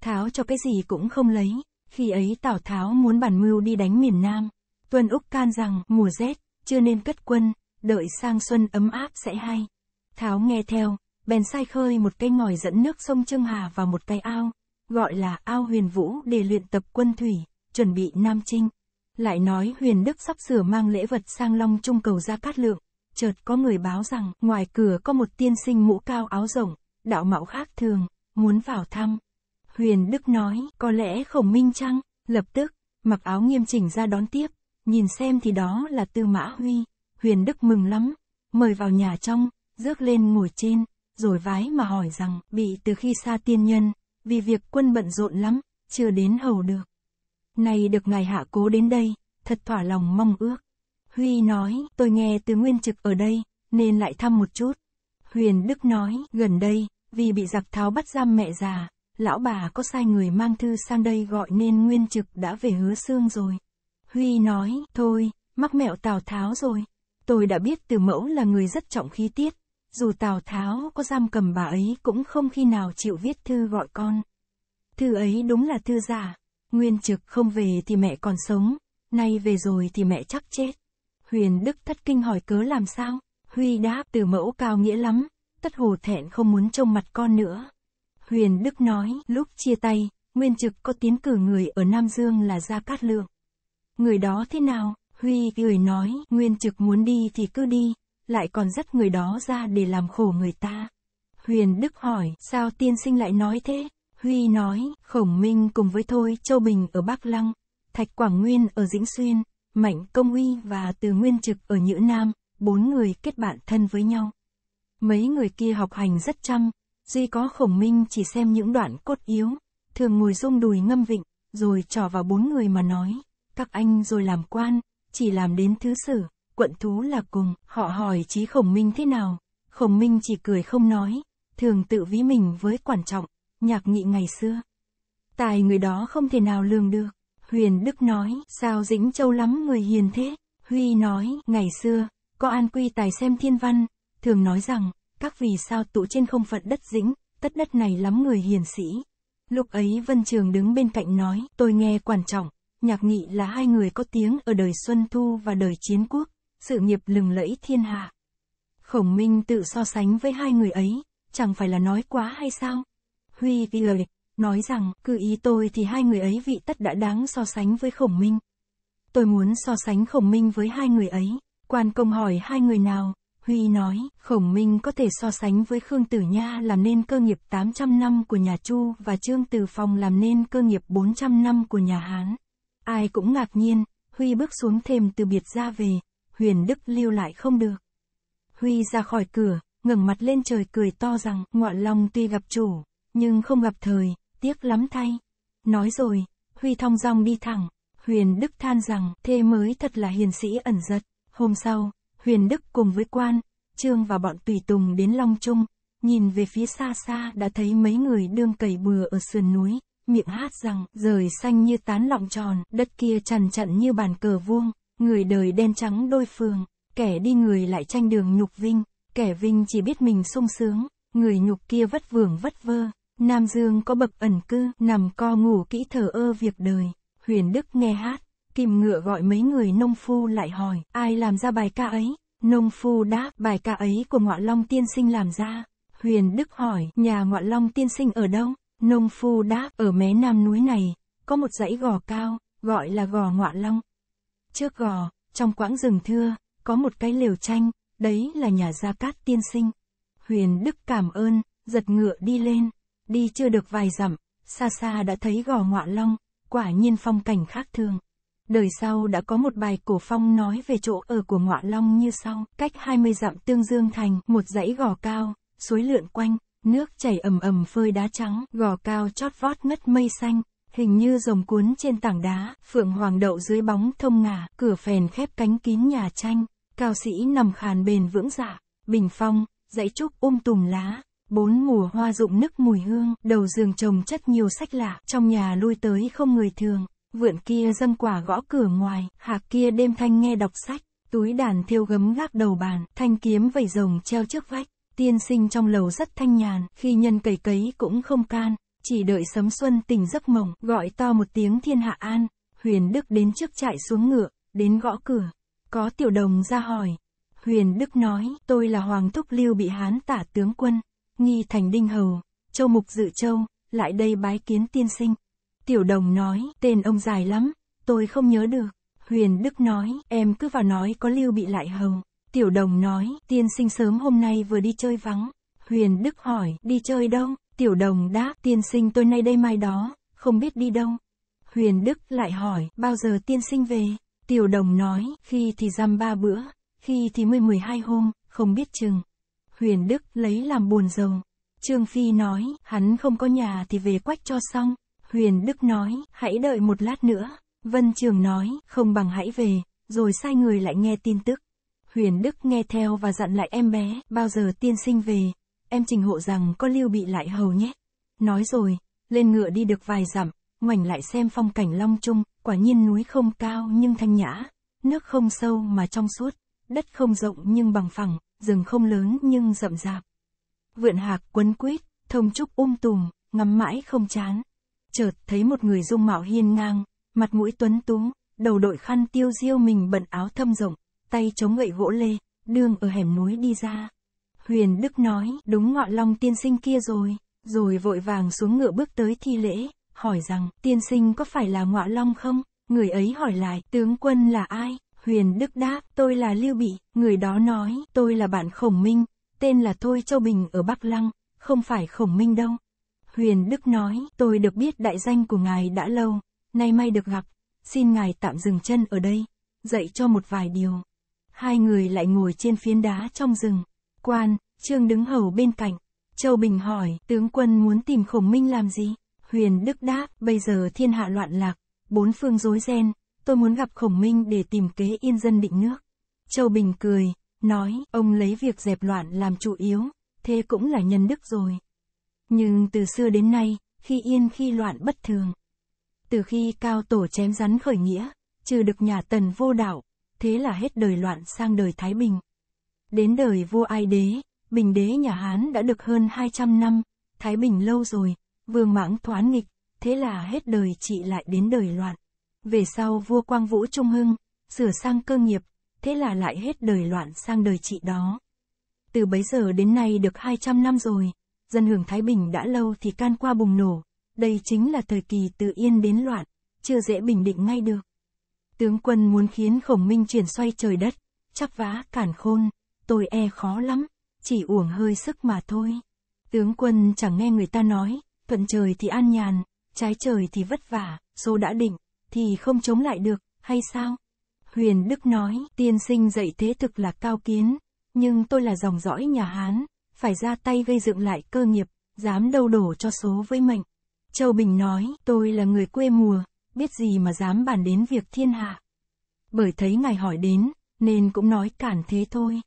Tháo cho cái gì cũng không lấy, khi ấy Tào Tháo muốn bản mưu đi đánh miền Nam. Tuân Úc can rằng mùa rét, chưa nên cất quân, đợi sang xuân ấm áp sẽ hay. Tháo nghe theo, bèn sai khơi một cây ngòi dẫn nước sông Trương Hà vào một cây ao, gọi là ao huyền vũ để luyện tập quân thủy, chuẩn bị Nam Trinh. Lại nói Huyền Đức sắp sửa mang lễ vật sang Long Trung cầu ra Cát Lượng, chợt có người báo rằng ngoài cửa có một tiên sinh mũ cao áo rộng, đạo mạo khác thường, muốn vào thăm. Huyền Đức nói, có lẽ khổng minh chăng, lập tức, mặc áo nghiêm chỉnh ra đón tiếp, nhìn xem thì đó là Tư Mã Huy, Huyền Đức mừng lắm, mời vào nhà trong, rước lên ngồi trên, rồi vái mà hỏi rằng, bị từ khi xa tiên nhân, vì việc quân bận rộn lắm, chưa đến hầu được. Nay được ngài hạ cố đến đây, thật thỏa lòng mong ước. Huy nói, tôi nghe từ nguyên trực ở đây, nên lại thăm một chút. Huyền Đức nói, gần đây, vì bị giặc tháo bắt giam mẹ già, lão bà có sai người mang thư sang đây gọi nên nguyên trực đã về hứa xương rồi. Huy nói, thôi, mắc mẹo Tào Tháo rồi. Tôi đã biết từ mẫu là người rất trọng khí tiết, dù Tào Tháo có giam cầm bà ấy cũng không khi nào chịu viết thư gọi con. Thư ấy đúng là thư giả, Nguyên trực không về thì mẹ còn sống, nay về rồi thì mẹ chắc chết. Huyền Đức thất kinh hỏi cớ làm sao, Huy đáp từ mẫu cao nghĩa lắm, tất hồ thẹn không muốn trông mặt con nữa. Huyền Đức nói, lúc chia tay, Nguyên trực có tiến cử người ở Nam Dương là Gia Cát Lượng. Người đó thế nào? Huy cười nói, Nguyên trực muốn đi thì cứ đi, lại còn dắt người đó ra để làm khổ người ta. Huyền Đức hỏi, sao tiên sinh lại nói thế? Huy nói, Khổng Minh cùng với Thôi Châu Bình ở Bắc Lăng, Thạch Quảng Nguyên ở Dĩnh Xuyên, Mạnh Công Huy và Từ Nguyên Trực ở Nhữ Nam, bốn người kết bạn thân với nhau. Mấy người kia học hành rất chăm, duy có Khổng Minh chỉ xem những đoạn cốt yếu, thường ngồi rung đùi ngâm vịnh, rồi trò vào bốn người mà nói, các anh rồi làm quan, chỉ làm đến thứ sử, quận thú là cùng, họ hỏi chí Khổng Minh thế nào, Khổng Minh chỉ cười không nói, thường tự ví mình với quan trọng nhạc nghị ngày xưa. Tài người đó không thể nào lường được. Huyền Đức nói, sao Dĩnh Châu lắm người hiền thế? Huy nói, ngày xưa, có an quy tài xem thiên văn, thường nói rằng, các vì sao tụ trên không phận đất Dĩnh, tất đất này lắm người hiền sĩ. Lúc ấy Vân Trường đứng bên cạnh nói, tôi nghe quan trọng, nhạc nghị là hai người có tiếng ở đời Xuân Thu và đời Chiến Quốc, sự nghiệp lừng lẫy thiên hạ. Khổng Minh tự so sánh với hai người ấy, chẳng phải là nói quá hay sao? Huy vì lời, nói rằng, cứ ý tôi thì hai người ấy vị tất đã đáng so sánh với khổng minh. Tôi muốn so sánh khổng minh với hai người ấy. Quan công hỏi hai người nào, Huy nói, khổng minh có thể so sánh với Khương Tử Nha làm nên cơ nghiệp 800 năm của nhà Chu và Trương Từ Phong làm nên cơ nghiệp 400 năm của nhà Hán. Ai cũng ngạc nhiên, Huy bước xuống thêm từ biệt ra về, huyền đức lưu lại không được. Huy ra khỏi cửa, ngẩng mặt lên trời cười to rằng, ngọa long tuy gặp chủ, nhưng không gặp thời, tiếc lắm thay. Nói rồi, Huy thong dong đi thẳng, Huyền Đức than rằng thế mới thật là hiền sĩ ẩn giật. Hôm sau, Huyền Đức cùng với quan, Trương và bọn tùy tùng đến Long Trung, nhìn về phía xa xa đã thấy mấy người đương cầy bừa ở sườn núi, miệng hát rằng rời xanh như tán lọng tròn, đất kia trần trận như bàn cờ vuông, người đời đen trắng đôi phường, kẻ đi người lại tranh đường nhục vinh, kẻ vinh chỉ biết mình sung sướng, người nhục kia vất vưởng vất vơ. Nam Dương có bậc ẩn cư, nằm co ngủ kỹ thờ ơ việc đời. Huyền Đức nghe hát, kìm ngựa gọi mấy người nông phu lại hỏi, ai làm ra bài ca ấy? Nông phu đáp, bài ca ấy của Ngọa Long Tiên Sinh làm ra. Huyền Đức hỏi, nhà Ngọa Long Tiên Sinh ở đâu? Nông phu đáp, ở mé nam núi này, có một dãy gò cao, gọi là gò Ngọa Long. Trước gò, trong quãng rừng thưa, có một cái liều tranh, đấy là nhà Gia Cát Tiên Sinh. Huyền Đức cảm ơn, giật ngựa đi lên đi chưa được vài dặm, xa xa đã thấy gò ngọa long, quả nhiên phong cảnh khác thường. Đời sau đã có một bài cổ phong nói về chỗ ở của ngọa long như sau, cách 20 dặm tương dương thành, một dãy gò cao, suối lượn quanh, nước chảy ầm ầm phơi đá trắng, gò cao chót vót ngất mây xanh, hình như rồng cuốn trên tảng đá, phượng hoàng đậu dưới bóng thông ngả, cửa phèn khép cánh kín nhà tranh, cao sĩ nằm khàn bền vững giả, dạ, bình phong, dãy trúc ôm um tùm lá, Bốn mùa hoa rụng nức mùi hương, đầu giường trồng chất nhiều sách lạ, trong nhà lui tới không người thường. Vượn kia dâng quả gõ cửa ngoài, hạc kia đêm thanh nghe đọc sách, túi đàn thiêu gấm gác đầu bàn, thanh kiếm vẩy rồng treo trước vách. Tiên sinh trong lầu rất thanh nhàn, khi nhân cày cấy cũng không can, chỉ đợi sấm xuân tỉnh giấc mộng, gọi to một tiếng thiên hạ an. Huyền Đức đến trước trại xuống ngựa, đến gõ cửa. Có tiểu đồng ra hỏi. Huyền Đức nói, tôi là Hoàng Thúc Lưu bị Hán tả tướng quân, nghi thành đinh hầu, châu mục dự châu, lại đây bái kiến tiên sinh. Tiểu đồng nói, tên ông dài lắm, tôi không nhớ được. Huyền Đức nói, em cứ vào nói có lưu bị lại hầu. Tiểu đồng nói, tiên sinh sớm hôm nay vừa đi chơi vắng. Huyền Đức hỏi, đi chơi đâu? Tiểu đồng đáp, tiên sinh tôi nay đây mai đó, không biết đi đâu. Huyền Đức lại hỏi, bao giờ tiên sinh về? Tiểu đồng nói, khi thì dăm ba bữa, khi thì mười mười hai hôm, không biết chừng. Huyền Đức lấy làm buồn rầu. Trương Phi nói, hắn không có nhà thì về quách cho xong. Huyền Đức nói, hãy đợi một lát nữa. Vân Trường nói, không bằng hãy về, rồi sai người lại nghe tin tức. Huyền Đức nghe theo và dặn lại em bé, bao giờ tiên sinh về, em trình hộ rằng có lưu bị lại hầu nhé. Nói rồi, lên ngựa đi được vài dặm, ngoảnh lại xem phong cảnh long trung, quả nhiên núi không cao nhưng thanh nhã, nước không sâu mà trong suốt đất không rộng nhưng bằng phẳng, rừng không lớn nhưng rậm rạp. Vượn hạc quấn quýt, thông trúc um tùm, ngắm mãi không chán. Chợt thấy một người dung mạo hiên ngang, mặt mũi tuấn tú, đầu đội khăn tiêu diêu mình bận áo thâm rộng, tay chống gậy gỗ lê, đương ở hẻm núi đi ra. Huyền Đức nói, đúng ngọ long tiên sinh kia rồi, rồi vội vàng xuống ngựa bước tới thi lễ, hỏi rằng, tiên sinh có phải là ngọa long không? Người ấy hỏi lại, tướng quân là ai? Huyền Đức đáp, tôi là Lưu Bị, người đó nói, tôi là bạn Khổng Minh, tên là Thôi Châu Bình ở Bắc Lăng, không phải Khổng Minh đâu. Huyền Đức nói, tôi được biết đại danh của ngài đã lâu, nay may được gặp, xin ngài tạm dừng chân ở đây, dạy cho một vài điều. Hai người lại ngồi trên phiến đá trong rừng. Quan, Trương đứng hầu bên cạnh. Châu Bình hỏi, tướng quân muốn tìm Khổng Minh làm gì? Huyền Đức đáp, bây giờ thiên hạ loạn lạc, bốn phương rối ren, tôi muốn gặp Khổng Minh để tìm kế yên dân định nước. Châu Bình cười, nói, ông lấy việc dẹp loạn làm chủ yếu, thế cũng là nhân đức rồi. Nhưng từ xưa đến nay, khi yên khi loạn bất thường. Từ khi cao tổ chém rắn khởi nghĩa, trừ được nhà tần vô đạo, thế là hết đời loạn sang đời Thái Bình. Đến đời vua ai đế, bình đế nhà Hán đã được hơn 200 năm, Thái Bình lâu rồi, vương mãng thoán nghịch, thế là hết đời trị lại đến đời loạn. Về sau vua Quang Vũ Trung Hưng, sửa sang cơ nghiệp, thế là lại hết đời loạn sang đời trị đó. Từ bấy giờ đến nay được 200 năm rồi, dân hưởng Thái Bình đã lâu thì can qua bùng nổ, đây chính là thời kỳ tự yên đến loạn, chưa dễ bình định ngay được. Tướng quân muốn khiến khổng minh chuyển xoay trời đất, chắc vá cản khôn, tôi e khó lắm, chỉ uổng hơi sức mà thôi. Tướng quân chẳng nghe người ta nói, thuận trời thì an nhàn, trái trời thì vất vả, số đã định thì không chống lại được, hay sao? Huyền Đức nói, tiên sinh dạy thế thực là cao kiến, nhưng tôi là dòng dõi nhà Hán, phải ra tay gây dựng lại cơ nghiệp, dám đâu đổ cho số với mệnh. Châu Bình nói, tôi là người quê mùa, biết gì mà dám bàn đến việc thiên hạ. Bởi thấy ngài hỏi đến, nên cũng nói cản thế thôi.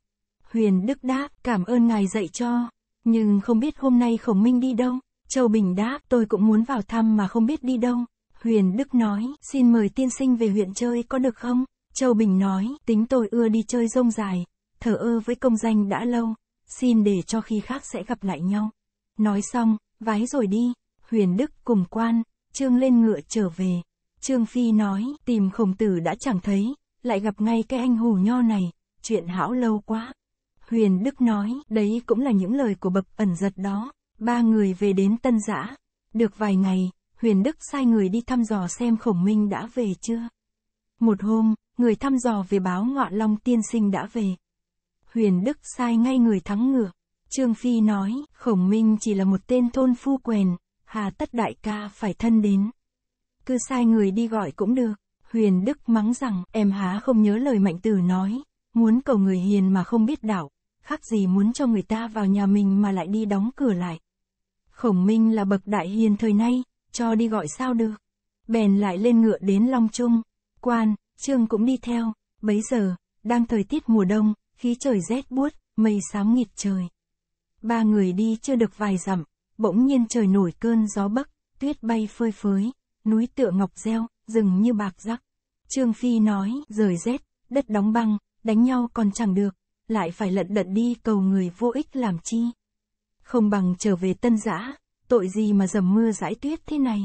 Huyền Đức đáp, cảm ơn ngài dạy cho, nhưng không biết hôm nay Khổng Minh đi đâu. Châu Bình đáp, tôi cũng muốn vào thăm mà không biết đi đâu. Huyền Đức nói, xin mời tiên sinh về huyện chơi có được không? Châu Bình nói, tính tôi ưa đi chơi rông dài, thở ơ với công danh đã lâu, xin để cho khi khác sẽ gặp lại nhau. Nói xong, vái rồi đi, Huyền Đức cùng quan, Trương lên ngựa trở về. Trương Phi nói, tìm khổng tử đã chẳng thấy, lại gặp ngay cái anh hù nho này, chuyện hão lâu quá. Huyền Đức nói, đấy cũng là những lời của bậc ẩn giật đó. Ba người về đến tân giã. Được vài ngày, Huyền Đức sai người đi thăm dò xem Khổng Minh đã về chưa. Một hôm, người thăm dò về báo Ngọa Long tiên sinh đã về. Huyền Đức sai ngay người thắng ngựa. Trương Phi nói, Khổng Minh chỉ là một tên thôn phu quèn, hà tất đại ca phải thân đến. Cứ sai người đi gọi cũng được. Huyền Đức mắng rằng, em há không nhớ lời mạnh tử nói, muốn cầu người hiền mà không biết đảo, khác gì muốn cho người ta vào nhà mình mà lại đi đóng cửa lại. Khổng Minh là bậc đại hiền thời nay, cho đi gọi sao được. Bèn lại lên ngựa đến Long Trung, quan, trương cũng đi theo, bấy giờ, đang thời tiết mùa đông, khí trời rét buốt, mây xám nghịt trời. Ba người đi chưa được vài dặm, bỗng nhiên trời nổi cơn gió bấc, tuyết bay phơi phới, núi tựa ngọc reo, rừng như bạc rắc. Trương Phi nói, rời rét, đất đóng băng, đánh nhau còn chẳng được, lại phải lận đận đi cầu người vô ích làm chi. Không bằng trở về tân giã, tội gì mà dầm mưa dãi tuyết thế này.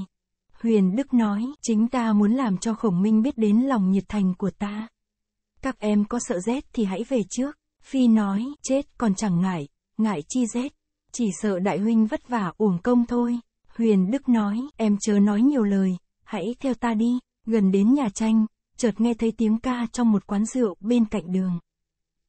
Huyền Đức nói, chính ta muốn làm cho khổng minh biết đến lòng nhiệt thành của ta. Các em có sợ rét thì hãy về trước. Phi nói, chết còn chẳng ngại, ngại chi rét. Chỉ sợ đại huynh vất vả uổng công thôi. Huyền Đức nói, em chớ nói nhiều lời, hãy theo ta đi. Gần đến nhà tranh, chợt nghe thấy tiếng ca trong một quán rượu bên cạnh đường.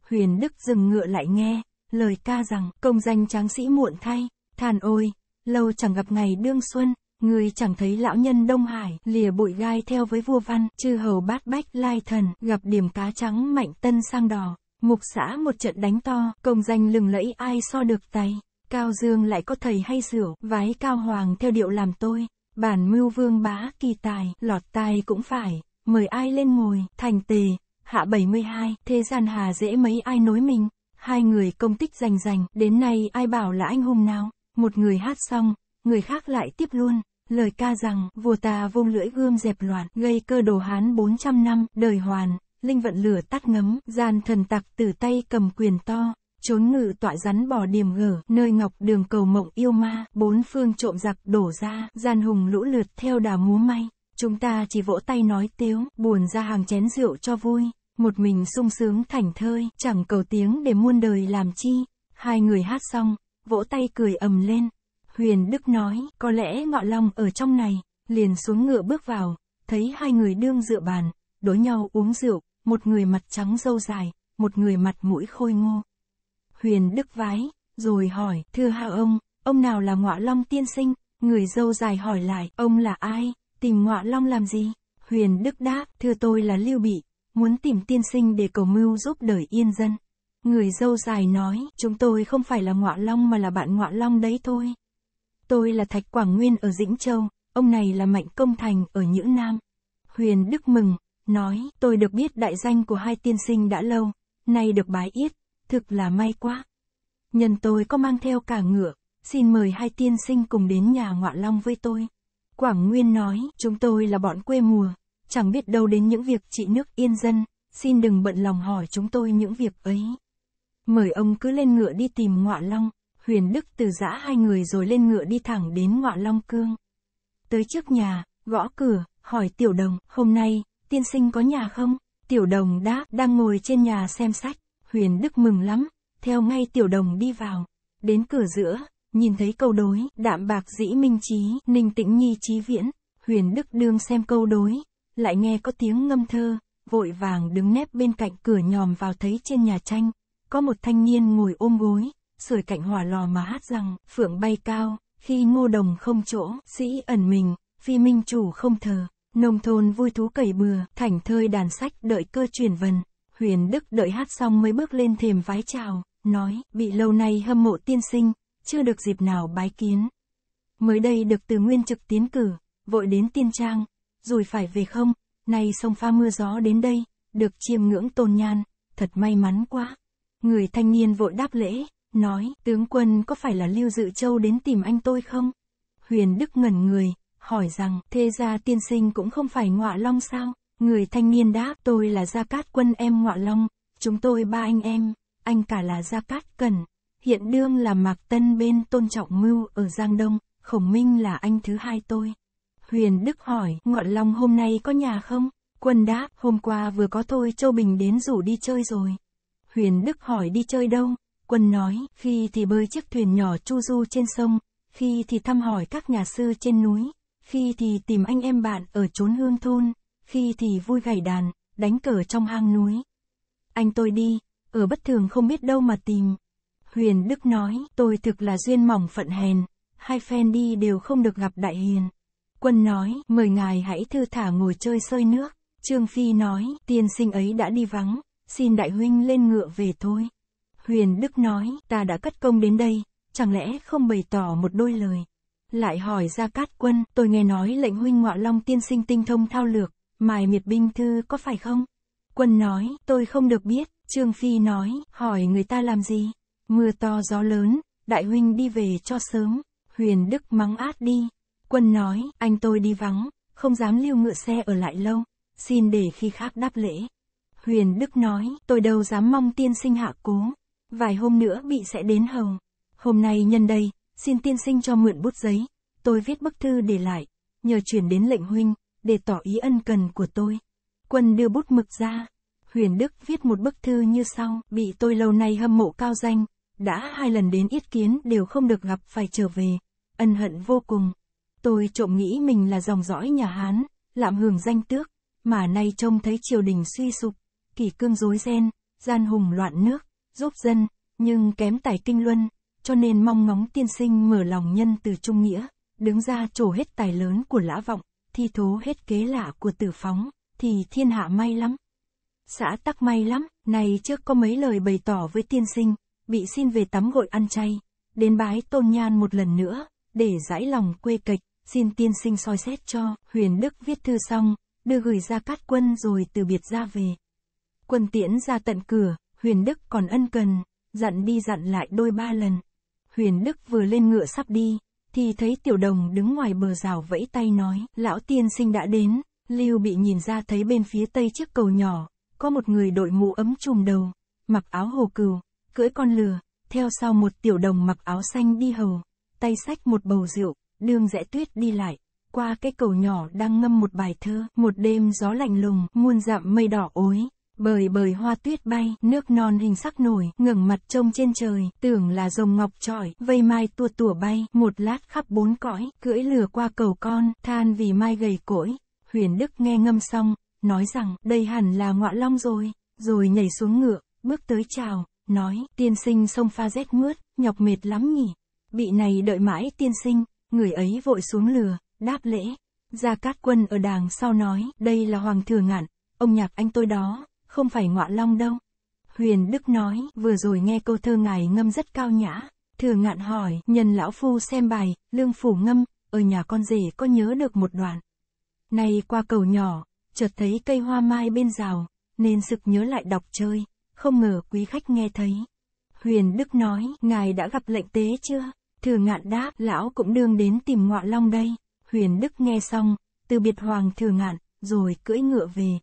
Huyền Đức dừng ngựa lại nghe, lời ca rằng, công danh tráng sĩ muộn thay, than ôi, lâu chẳng gặp ngày đương xuân, người chẳng thấy lão nhân Đông Hải, lìa bụi gai theo với vua văn, chư hầu bát bách lai thần, gặp điểm cá trắng mạnh tân sang đỏ, mục xã một trận đánh to, công danh lừng lẫy ai so được tay, cao dương lại có thầy hay rượu, vái cao hoàng theo điệu làm tôi, bản mưu vương bá kỳ tài, lọt tai cũng phải, mời ai lên ngồi, thành tề, hạ 72, thế gian hà dễ mấy ai nối mình, hai người công tích rành rành, đến nay ai bảo là anh hùng nào. Một người hát xong, người khác lại tiếp luôn. Lời ca rằng, vua ta vung lưỡi gươm dẹp loạn, gây cơ đồ Hán 400 năm, đời hoàn, linh vận lửa tắt ngấm, gian thần tặc từ tay cầm quyền to, trốn ngự tọa rắn bỏ điểm gở, nơi ngọc đường cầu mộng yêu ma, bốn phương trộm giặc đổ ra, gian hùng lũ lượt theo đà múa may. Chúng ta chỉ vỗ tay nói tiếu, buồn ra hàng chén rượu cho vui, một mình sung sướng thảnh thơi, chẳng cầu tiếng để muôn đời làm chi. Hai người hát xong, vỗ tay cười ầm lên. Huyền Đức nói, có lẽ ngọ long ở trong này, liền xuống ngựa bước vào, thấy hai người đương dựa bàn, đối nhau uống rượu, một người mặt trắng râu dài, một người mặt mũi khôi ngô. Huyền Đức vái, rồi hỏi, thưa hạ ông, ông nào là ngọa long tiên sinh? Người dâu dài hỏi lại, ông là ai, tìm ngọa long làm gì? Huyền Đức đáp, thưa tôi là Lưu Bị, muốn tìm tiên sinh để cầu mưu giúp đời yên dân. Người dâu dài nói, chúng tôi không phải là ngọa long mà là bạn ngọa long đấy thôi. Tôi là Thạch Quảng Nguyên ở Dĩnh Châu, ông này là Mạnh Công Thành ở Nhữ Nam. Huyền Đức mừng, nói, tôi được biết đại danh của hai tiên sinh đã lâu, nay được bái yết, thực là may quá. Nhân tôi có mang theo cả ngựa, xin mời hai tiên sinh cùng đến nhà ngọa long với tôi. Quảng Nguyên nói, chúng tôi là bọn quê mùa, chẳng biết đâu đến những việc trị nước yên dân, xin đừng bận lòng hỏi chúng tôi những việc ấy. Mời ông cứ lên ngựa đi tìm ngọa long. Huyền Đức từ giã hai người rồi lên ngựa đi thẳng đến ngọa long cương. Tới trước nhà, gõ cửa, hỏi tiểu đồng, hôm nay, tiên sinh có nhà không? Tiểu đồng đã đang ngồi trên nhà xem sách. Huyền Đức mừng lắm, theo ngay tiểu đồng đi vào. Đến cửa giữa, nhìn thấy câu đối, đạm bạc dĩ minh trí, ninh tĩnh nhi trí viễn. Huyền Đức đương xem câu đối, lại nghe có tiếng ngâm thơ, vội vàng đứng nép bên cạnh cửa nhòm vào thấy trên nhà tranh, có một thanh niên ngồi ôm gối, sưởi cạnh hỏa lò mà hát rằng, phượng bay cao, khi ngô đồng không chỗ, sĩ ẩn mình, phi minh chủ không thờ, nông thôn vui thú cẩy bừa, thảnh thơi đàn sách đợi cơ chuyển vần. Huyền Đức đợi hát xong mới bước lên thềm vái chào, nói, bị lâu nay hâm mộ tiên sinh, chưa được dịp nào bái kiến. Mới đây được từ nguyên trực tiến cử, vội đến tiên trang, rồi phải về không, nay sông pha mưa gió đến đây, được chiêm ngưỡng tôn nhan, thật may mắn quá. Người thanh niên vội đáp lễ, nói, tướng quân có phải là Lưu Dự Châu đến tìm anh tôi không? Huyền Đức ngẩn người, hỏi rằng, thế gia tiên sinh cũng không phải ngọa long sao? Người thanh niên đáp, tôi là Gia Cát quân em ngọa long, chúng tôi ba anh em, anh cả là Gia Cát Cần hiện đương là Mạc Tân bên Tôn Trọng Mưu ở Giang Đông, Khổng Minh là anh thứ hai tôi. Huyền Đức hỏi, ngọn long hôm nay có nhà không? Quân đáp, hôm qua vừa có tôi Châu Bình đến rủ đi chơi rồi. Huyền Đức hỏi đi chơi đâu? Quân nói, khi thì bơi chiếc thuyền nhỏ chu du trên sông, khi thì thăm hỏi các nhà sư trên núi, khi thì tìm anh em bạn ở chốn hương thôn, khi thì vui gảy đàn, đánh cờ trong hang núi. Anh tôi đi, ở bất thường không biết đâu mà tìm. Huyền Đức nói, tôi thực là duyên mỏng phận hèn, hai phen đi đều không được gặp đại hiền. Quân nói, mời ngài hãy thư thả ngồi chơi sơi nước. Trương Phi nói, tiên sinh ấy đã đi vắng, xin đại huynh lên ngựa về thôi. Huyền Đức nói, ta đã cất công đến đây, chẳng lẽ không bày tỏ một đôi lời. Lại hỏi ra cát quân, tôi nghe nói lệnh huynh ngọa long tiên sinh tinh thông thao lược, mài miệt binh thư có phải không? Quân nói, tôi không được biết, Trương Phi nói, hỏi người ta làm gì? Mưa to gió lớn, đại huynh đi về cho sớm, huyền đức mắng át đi. Quân nói, anh tôi đi vắng, không dám lưu ngựa xe ở lại lâu, xin để khi khác đáp lễ. Huyền Đức nói, tôi đâu dám mong tiên sinh hạ cố. Vài hôm nữa bị sẽ đến hầu. Hôm nay nhân đây, xin tiên sinh cho mượn bút giấy. Tôi viết bức thư để lại, nhờ chuyển đến lệnh huynh, để tỏ ý ân cần của tôi. Quân đưa bút mực ra. Huyền Đức viết một bức thư như sau, bị tôi lâu nay hâm mộ cao danh, đã hai lần đến yết kiến đều không được gặp phải trở về, ân hận vô cùng. Tôi trộm nghĩ mình là dòng dõi nhà Hán, lạm hưởng danh tước, mà nay trông thấy triều đình suy sụp, kỳ cương dối ghen gian hùng loạn nước, giúp dân, nhưng kém tài kinh luân, cho nên mong ngóng tiên sinh mở lòng nhân từ trung nghĩa, đứng ra trổ hết tài lớn của lã vọng, thi thố hết kế lạ của tử phóng, thì thiên hạ may lắm. Xã tắc may lắm, này trước có mấy lời bày tỏ với tiên sinh, bị xin về tắm gội ăn chay, đến bái tôn nhan một lần nữa, để giải lòng quê kịch, xin tiên sinh soi xét cho, huyền đức viết thư xong, đưa gửi ra cát quân rồi từ biệt ra về. Quân tiễn ra tận cửa, Huyền Đức còn ân cần, dặn đi dặn lại đôi ba lần. Huyền Đức vừa lên ngựa sắp đi, thì thấy tiểu đồng đứng ngoài bờ rào vẫy tay nói, lão tiên sinh đã đến, Lưu bị nhìn ra thấy bên phía tây chiếc cầu nhỏ, có một người đội mũ ấm trùm đầu, mặc áo hồ cừu, cưỡi con lừa, theo sau một tiểu đồng mặc áo xanh đi hầu, tay sách một bầu rượu, đường rẽ tuyết đi lại, qua cái cầu nhỏ đang ngâm một bài thơ, một đêm gió lạnh lùng, muôn dặm mây đỏ ối. Bời bời hoa tuyết bay, nước non hình sắc nổi, ngẩng mặt trông trên trời, tưởng là rồng ngọc trọi, vây mai tua tủa bay, một lát khắp bốn cõi, cưỡi lừa qua cầu con, than vì mai gầy cỗi. Huyền Đức nghe ngâm xong, nói rằng, đây hẳn là ngọa long rồi, rồi nhảy xuống ngựa, bước tới chào, nói, tiên sinh sông pha rét mướt, nhọc mệt lắm nhỉ. Bị này đợi mãi tiên sinh, người ấy vội xuống lừa, đáp lễ. Gia Cát Quân ở đàng sau nói, đây là Hoàng Thừa Ngạn, ông nhạc anh tôi đó, không phải ngọa long đâu. Huyền Đức nói, vừa rồi nghe câu thơ ngài ngâm rất cao nhã. Thừa ngạn hỏi, nhân lão phu xem bài, lương phủ ngâm, ở nhà con rể có nhớ được một đoạn. Này qua cầu nhỏ, chợt thấy cây hoa mai bên rào, nên sực nhớ lại đọc chơi, không ngờ quý khách nghe thấy. Huyền Đức nói, ngài đã gặp lệnh tế chưa? Thừa ngạn đáp, lão cũng đương đến tìm ngọa long đây. Huyền Đức nghe xong, từ biệt hoàng thừa ngạn, rồi cưỡi ngựa về.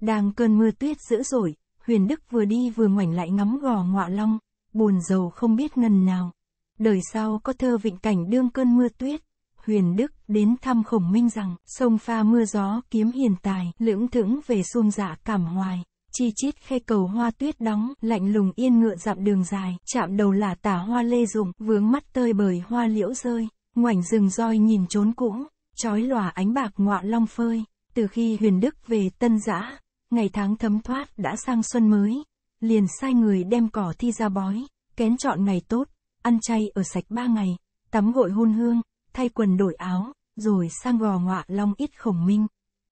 Đang cơn mưa tuyết dữ dội, Huyền Đức vừa đi vừa ngoảnh lại ngắm gò ngọa long, buồn giàu không biết ngần nào. Đời sau có thơ vịnh cảnh đương cơn mưa tuyết, Huyền Đức đến thăm khổng minh rằng, sông pha mưa gió kiếm hiền tài, lưỡng thưởng về xuân dạ cảm hoài. Chi chít khe cầu hoa tuyết đóng, lạnh lùng yên ngựa dặm đường dài, chạm đầu là tả hoa lê rụng, vướng mắt tơi bời hoa liễu rơi, ngoảnh rừng roi nhìn trốn cũ, trói lòa ánh bạc ngọa long phơi. Từ khi Huyền Đức về Tân Giã, ngày tháng thấm thoát đã sang xuân mới, liền sai người đem cỏ thi ra bói, kén chọn ngày tốt, ăn chay ở sạch ba ngày, tắm gội hôn hương, thay quần đổi áo, rồi sang gò ngọa long ít khổng minh.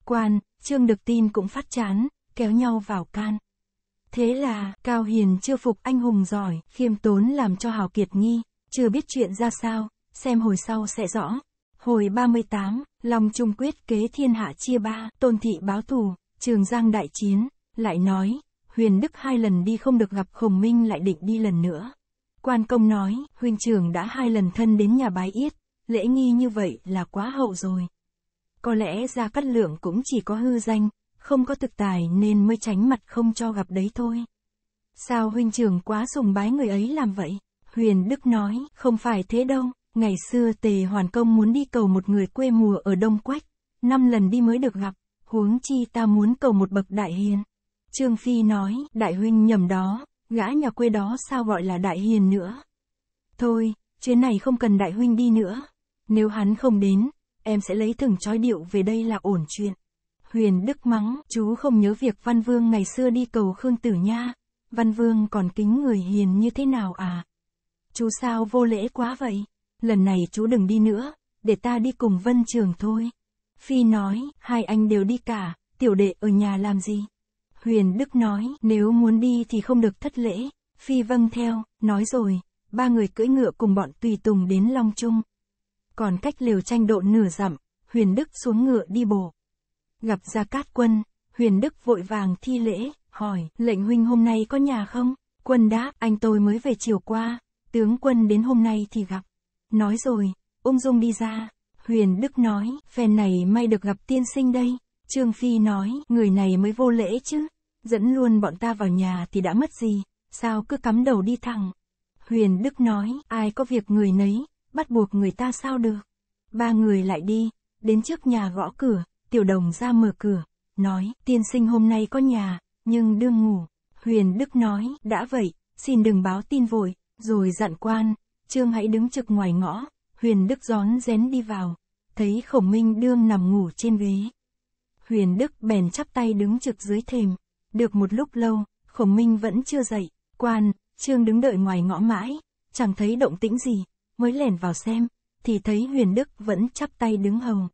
Quan, trương được tin cũng phát chán, kéo nhau vào can. Thế là, Cao Hiền chưa phục anh hùng giỏi, khiêm tốn làm cho Hào Kiệt nghi, chưa biết chuyện ra sao, xem hồi sau sẽ rõ. Hồi 38, lòng Trung quyết kế thiên hạ chia ba, tôn thị báo thù, Trường Giang đại chiến, lại nói, Huyền Đức hai lần đi không được gặp Khổng Minh lại định đi lần nữa. Quan công nói, huynh Trường đã hai lần thân đến nhà bái yết, lễ nghi như vậy là quá hậu rồi. Có lẽ Gia Cát Lượng cũng chỉ có hư danh, không có thực tài nên mới tránh mặt không cho gặp đấy thôi. Sao huynh Trường quá sùng bái người ấy làm vậy? Huyền Đức nói, không phải thế đâu, ngày xưa Tề Hoàn Công muốn đi cầu một người quê mùa ở Đông Quách, năm lần đi mới được gặp, huống chi ta muốn cầu một bậc đại hiền. Trương Phi nói, đại huynh nhầm đó, gã nhà quê đó sao gọi là đại hiền nữa. Thôi, chuyến này không cần đại huynh đi nữa. Nếu hắn không đến, em sẽ lấy thừng trói điệu về đây là ổn chuyện. Huyền Đức mắng, chú không nhớ việc Văn Vương ngày xưa đi cầu Khương Tử Nha. Văn Vương còn kính người hiền như thế nào à? Chú sao vô lễ quá vậy? Lần này chú đừng đi nữa, để ta đi cùng Vân Trường thôi. Phi nói, hai anh đều đi cả, tiểu đệ ở nhà làm gì? Huyền Đức nói, nếu muốn đi thì không được thất lễ. Phi vâng theo, nói rồi, ba người cưỡi ngựa cùng bọn tùy tùng đến Long Trung. Còn cách liều tranh độ nửa dặm, Huyền Đức xuống ngựa đi bộ. Gặp Gia Cát Quân, Huyền Đức vội vàng thi lễ, hỏi, lệnh huynh hôm nay có nhà không? Quân đáp, anh tôi mới về chiều qua, tướng quân đến hôm nay thì gặp. Nói rồi, ung dung đi ra, Huyền Đức nói, phen này may được gặp tiên sinh đây. Trương Phi nói, người này mới vô lễ chứ. Dẫn luôn bọn ta vào nhà thì đã mất gì, sao cứ cắm đầu đi thẳng. Huyền Đức nói, ai có việc người nấy, bắt buộc người ta sao được. Ba người lại đi, đến trước nhà gõ cửa, tiểu đồng ra mở cửa, nói, tiên sinh hôm nay có nhà, nhưng đương ngủ. Huyền Đức nói, đã vậy, xin đừng báo tin vội, rồi dặn quan, Trương hãy đứng trực ngoài ngõ, Huyền Đức gión rén đi vào, thấy Khổng Minh đương nằm ngủ trên ghế. Huyền Đức bèn chắp tay đứng trực dưới thềm, được một lúc lâu, Khổng Minh vẫn chưa dậy, quan, Trương đứng đợi ngoài ngõ mãi, chẳng thấy động tĩnh gì, mới lẻn vào xem, thì thấy Huyền Đức vẫn chắp tay đứng hầu.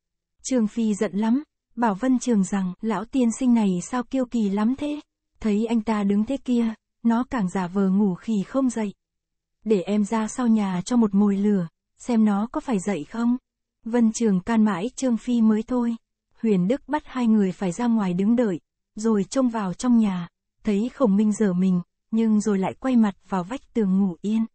Trương Phi giận lắm, bảo Vân Trường rằng, lão tiên sinh này sao kiêu kỳ lắm thế, thấy anh ta đứng thế kia, nó càng giả vờ ngủ khì không dậy. Để em ra sau nhà cho một mồi lửa, xem nó có phải dậy không. Vân Trường can mãi Trương Phi mới thôi. Huyền Đức bắt hai người phải ra ngoài đứng đợi, rồi trông vào trong nhà, thấy Khổng Minh dở mình, nhưng rồi lại quay mặt vào vách tường ngủ yên.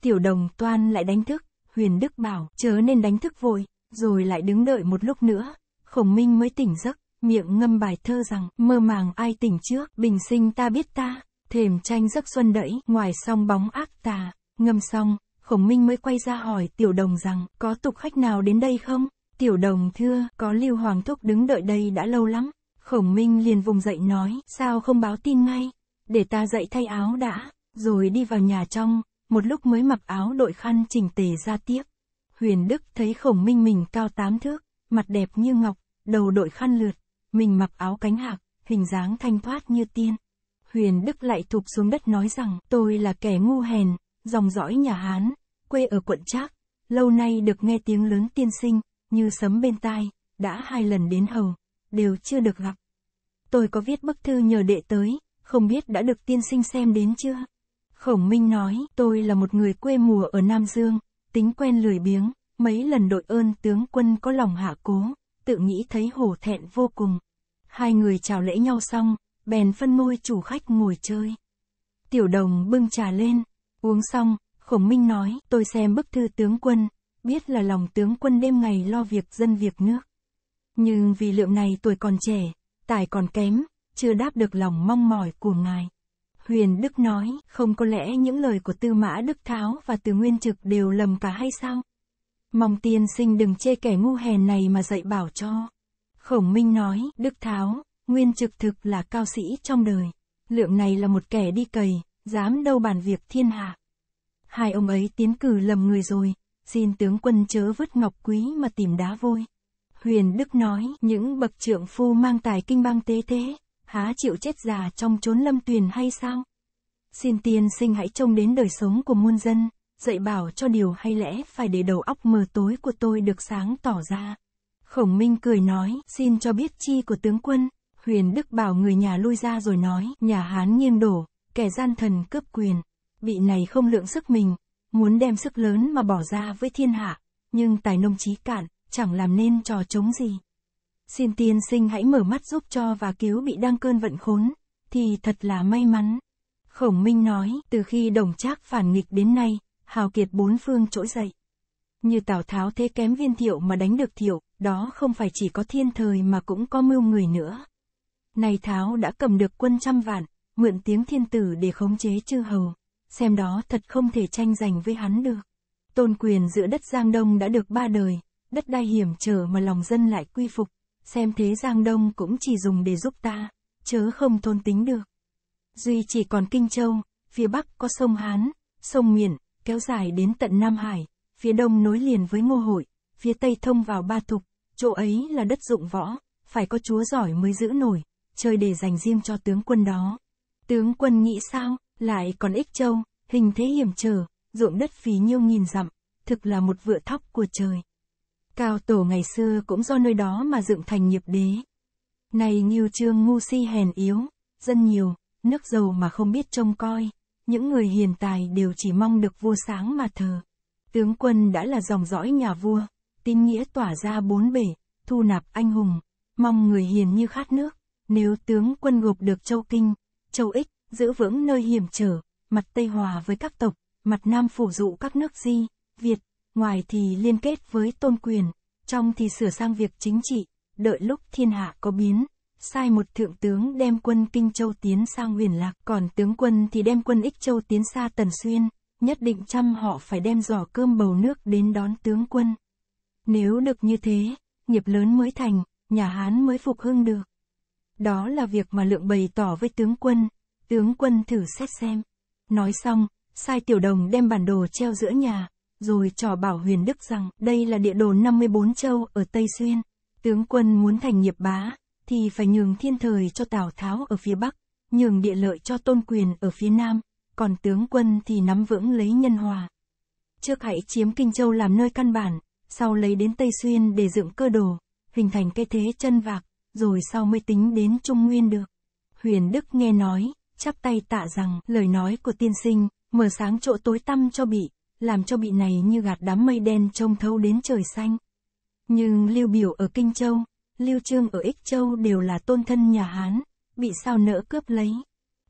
Tiểu đồng toan lại đánh thức, Huyền Đức bảo chớ nên đánh thức vội, rồi lại đứng đợi một lúc nữa. Khổng Minh mới tỉnh giấc, miệng ngâm bài thơ rằng, mơ màng ai tỉnh trước, bình sinh ta biết ta, thềm tranh giấc xuân đẫy, ngoài song bóng ác tà, ngâm xong, Khổng Minh mới quay ra hỏi tiểu đồng rằng, có tục khách nào đến đây không? Tiểu đồng thưa, có Lưu Hoàng Thúc đứng đợi đây đã lâu lắm. Khổng Minh liền vùng dậy nói, sao không báo tin ngay? Để ta dậy thay áo đã, rồi đi vào nhà trong, một lúc mới mặc áo đội khăn chỉnh tề ra tiếp. Huyền Đức thấy khổng minh mình cao tám thước, mặt đẹp như ngọc, đầu đội khăn lượt, mình mặc áo cánh hạc, hình dáng thanh thoát như tiên. Huyền Đức lại thụp xuống đất nói rằng, tôi là kẻ ngu hèn, dòng dõi nhà Hán, quê ở quận Trác, lâu nay được nghe tiếng lớn tiên sinh, như sấm bên tai, đã hai lần đến hầu, đều chưa được gặp. Tôi có viết bức thư nhờ đệ tới, không biết đã được tiên sinh xem đến chưa? Khổng Minh nói, tôi là một người quê mùa ở Nam Dương, tính quen lười biếng, mấy lần đội ơn tướng quân có lòng hạ cố, tự nghĩ thấy hổ thẹn vô cùng. Hai người chào lễ nhau xong, bèn phân môi chủ khách ngồi chơi. Tiểu đồng bưng trà lên, Uống xong, Khổng Minh nói, tôi xem bức thư tướng quân, biết là lòng tướng quân đêm ngày lo việc dân việc nước. Nhưng vì lượng này tuổi còn trẻ, tài còn kém, chưa đáp được lòng mong mỏi của ngài. Huyền Đức nói, không có lẽ những lời của Tư Mã Đức Tháo và Từ Nguyên Trực đều lầm cả hay sao? Mong tiên sinh đừng chê kẻ ngu hè này mà dạy bảo cho. Khổng Minh nói, Đức Tháo, Nguyên Trực thực là cao sĩ trong đời. Lượng này là một kẻ đi cầy dám đâu bàn việc thiên hạ. Hai ông ấy tiến cử lầm người rồi, xin tướng quân chớ vứt ngọc quý mà tìm đá vôi. Huyền Đức nói, những bậc trượng phu mang tài kinh bang tế thế, há chịu chết già trong chốn lâm tuyền hay sao? Xin tiên sinh hãy trông đến đời sống của muôn dân, dạy bảo cho điều hay lẽ phải để đầu óc mờ tối của tôi được sáng tỏ ra. Khổng Minh cười nói, xin cho biết chi của tướng quân. Huyền Đức bảo người nhà lui ra rồi nói, nhà Hán nghiêng đổ, kẻ gian thần cướp quyền, vị này không lượng sức mình, muốn đem sức lớn mà bỏ ra với thiên hạ, nhưng tài nông trí cạn, chẳng làm nên trò chống gì. Xin tiên sinh hãy mở mắt giúp cho và cứu bị đang cơn vận khốn, thì thật là may mắn. Khổng Minh nói, từ khi đồng trác phản nghịch đến nay, hào kiệt bốn phương trỗi dậy. Như Tào Tháo thế kém viên thiệu mà đánh được thiệu, đó không phải chỉ có thiên thời mà cũng có mưu người nữa. Này Tháo đã cầm được quân trăm vạn, mượn tiếng thiên tử để khống chế chư hầu, xem đó thật không thể tranh giành với hắn được. Tôn quyền giữa đất Giang Đông đã được ba đời, đất đai hiểm trở mà lòng dân lại quy phục, xem thế Giang Đông cũng chỉ dùng để giúp ta, chớ không thôn tính được. Duy chỉ còn Kinh Châu, phía Bắc có sông Hán, sông Miện, kéo dài đến tận Nam Hải, phía Đông nối liền với Ngô Hội, phía Tây thông vào Ba Thục, chỗ ấy là đất dụng võ, phải có chúa giỏi mới giữ nổi, trời để dành riêng cho tướng quân đó. Tướng quân nghĩ sao, lại còn ích châu, hình thế hiểm trở, ruộng đất phí nhiêu nghìn dặm, thực là một vựa thóc của trời. Cao tổ ngày xưa cũng do nơi đó mà dựng thành nghiệp đế. Này nghiêu trương ngu si hèn yếu, dân nhiều, nước giàu mà không biết trông coi, những người hiền tài đều chỉ mong được vua sáng mà thờ. Tướng quân đã là dòng dõi nhà vua, tin nghĩa tỏa ra bốn bể, thu nạp anh hùng, mong người hiền như khát nước, nếu tướng quân gộp được châu kinh, châu Ích, giữ vững nơi hiểm trở, mặt Tây Hòa với các tộc, mặt Nam phủ dụ các nước Di, Việt, ngoài thì liên kết với tôn quyền, trong thì sửa sang việc chính trị, đợi lúc thiên hạ có biến, sai một thượng tướng đem quân Kinh Châu tiến sang huyền lạc, còn tướng quân thì đem quân Ích Châu tiến xa Tần Xuyên, nhất định trăm họ phải đem giỏ cơm bầu nước đến đón tướng quân. Nếu được như thế, nghiệp lớn mới thành, nhà Hán mới phục hưng được. Đó là việc mà lượng bày tỏ với tướng quân, tướng quân thử xét xem. Nói xong, sai tiểu đồng đem bản đồ treo giữa nhà, rồi trò bảo huyền đức rằng đây là địa đồ 54 châu ở Tây Xuyên. Tướng quân muốn thành nghiệp bá, thì phải nhường thiên thời cho Tào Tháo ở phía Bắc, nhường địa lợi cho tôn quyền ở phía Nam, còn tướng quân thì nắm vững lấy nhân hòa. Trước hãy chiếm Kinh Châu làm nơi căn bản, sau lấy đến Tây Xuyên để dựng cơ đồ, hình thành cái thế chân vạc, rồi sau mới tính đến Trung Nguyên được. Huyền Đức nghe nói, chắp tay tạ rằng lời nói của tiên sinh, mở sáng chỗ tối tăm cho bị, làm cho bị này như gạt đám mây đen trông thâu đến trời xanh. Nhưng Lưu Biểu ở Kinh Châu, Lưu Trương ở Ích Châu đều là tôn thân nhà Hán, bị sao nỡ cướp lấy.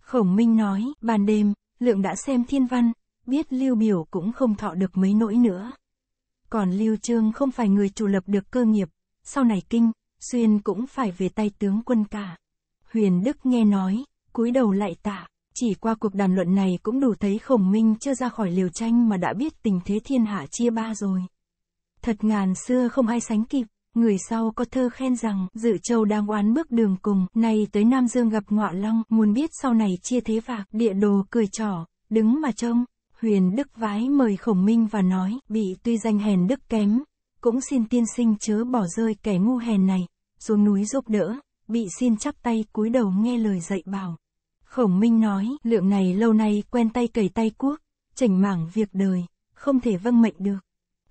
Khổng Minh nói, ban đêm, Lượng đã xem thiên văn, biết Lưu Biểu cũng không thọ được mấy nỗi nữa. Còn Lưu Trương không phải người chủ lập được cơ nghiệp, sau này kinh, xuyên cũng phải về tay tướng quân cả. Huyền Đức nghe nói, cúi đầu lại tạ, chỉ qua cuộc đàm luận này cũng đủ thấy khổng minh chưa ra khỏi liều tranh mà đã biết tình thế thiên hạ chia ba rồi. Thật ngàn xưa không ai sánh kịp, người sau có thơ khen rằng dự châu đang oán bước đường cùng, nay tới Nam Dương gặp ngọa long, muốn biết sau này chia thế vạc, địa đồ cười trỏ, đứng mà trông. Huyền Đức vái mời khổng minh và nói, bị tuy danh hèn đức kém, cũng xin tiên sinh chớ bỏ rơi kẻ ngu hèn này, xuống núi giúp đỡ, bị xin chắp tay cúi đầu nghe lời dạy bảo. Khổng Minh nói, lượng này lâu nay quen tay cầy tay cuốc, chỉnh mảng việc đời, không thể vâng mệnh được.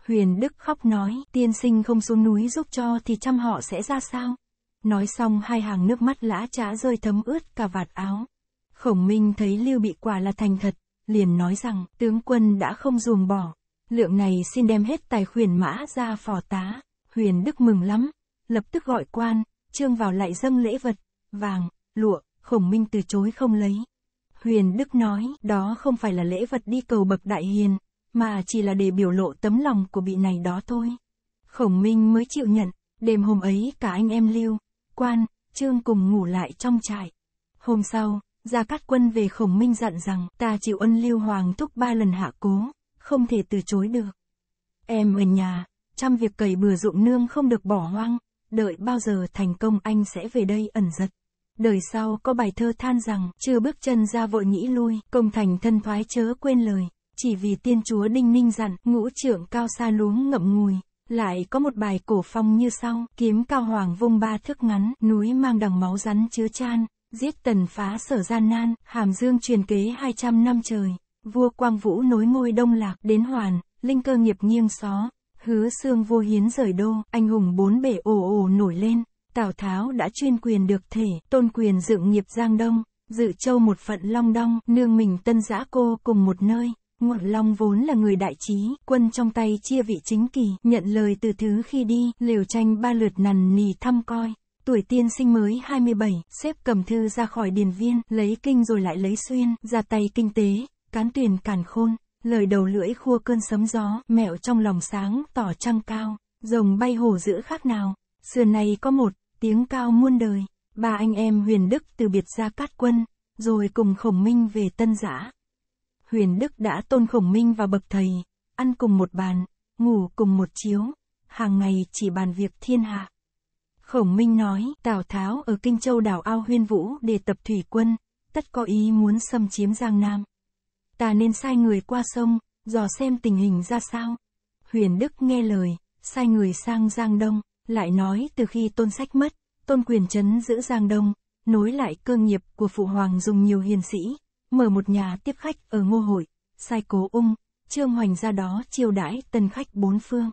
Huyền Đức khóc nói, tiên sinh không xuống núi giúp cho thì chăm họ sẽ ra sao? Nói xong hai hàng nước mắt lã trã rơi thấm ướt cả vạt áo. Khổng Minh thấy Lưu Bị quả là thành thật, liền nói rằng tướng quân đã không ruồng bỏ, Lượng này xin đem hết tài khuyển mã ra phò tá. Huyền Đức mừng lắm. Lập tức gọi quan, trương vào lại dâng lễ vật. Vàng, lụa, khổng minh từ chối không lấy. Huyền Đức nói đó không phải là lễ vật đi cầu bậc đại hiền, mà chỉ là để biểu lộ tấm lòng của bị này đó thôi. Khổng Minh mới chịu nhận, đêm hôm ấy cả anh em lưu, quan, trương cùng ngủ lại trong trại. Hôm sau, Gia Cát Quân về Khổng Minh dặn rằng ta chịu ân lưu hoàng thúc ba lần hạ cố, không thể từ chối được. Em ở nhà, trăm việc cầy bừa ruộng nương không được bỏ hoang, đợi bao giờ thành công anh sẽ về đây ẩn giật. Đời sau có bài thơ than rằng, chưa bước chân ra vội nghĩ lui, công thành thân thoái chớ quên lời, chỉ vì tiên chúa đinh ninh dặn, ngũ trưởng cao xa luống ngậm ngùi. Lại có một bài cổ phong như sau, kiếm cao hoàng vung ba thước ngắn, núi mang đằng máu rắn chứa chan, giết tần phá sở gian nan, hàm dương truyền kế 200 năm trời vua Quang Vũ nối ngôi Đông Lạc đến Hoàn, linh cơ nghiệp nghiêng xó, hứa xương vô hiến rời đô, anh hùng bốn bể ồ ồ nổi lên, Tào Tháo đã chuyên quyền được thể, tôn quyền dựng nghiệp Giang Đông, dự châu một phận Long Đong, nương mình tân giã cô cùng một nơi. Ngọn Long vốn là người đại trí, quân trong tay chia vị chính kỳ, nhận lời từ thứ khi đi, liều tranh ba lượt nằn nì thăm coi. Tuổi tiên sinh mới 27, xếp cầm thư ra khỏi điền viên, lấy kinh rồi lại lấy xuyên, ra tay kinh tế, cán tiền càn khôn, lời đầu lưỡi khua cơn sấm gió, mẹo trong lòng sáng, tỏ trăng cao, rồng bay hồ giữa khác nào, xưa nay có một, tiếng cao muôn đời, ba anh em huyền đức từ biệt ra cát quân, rồi cùng khổng minh về tân giã. Huyền đức đã tôn khổng minh vào bậc thầy, ăn cùng một bàn, ngủ cùng một chiếu, hàng ngày chỉ bàn việc thiên hạ. Khổng Minh nói, Tào Tháo ở Kinh Châu đảo ao huyên vũ để tập thủy quân, tất có ý muốn xâm chiếm Giang Nam ta nên sai người qua sông, dò xem tình hình ra sao. Huyền Đức nghe lời, sai người sang Giang Đông, lại nói từ khi tôn sách mất, tôn quyền chấn giữ Giang Đông, nối lại cơ nghiệp của Phụ Hoàng dùng nhiều hiền sĩ, mở một nhà tiếp khách ở Ngô Hội, sai cố ung, trương hoành ra đó chiêu đãi tân khách bốn phương.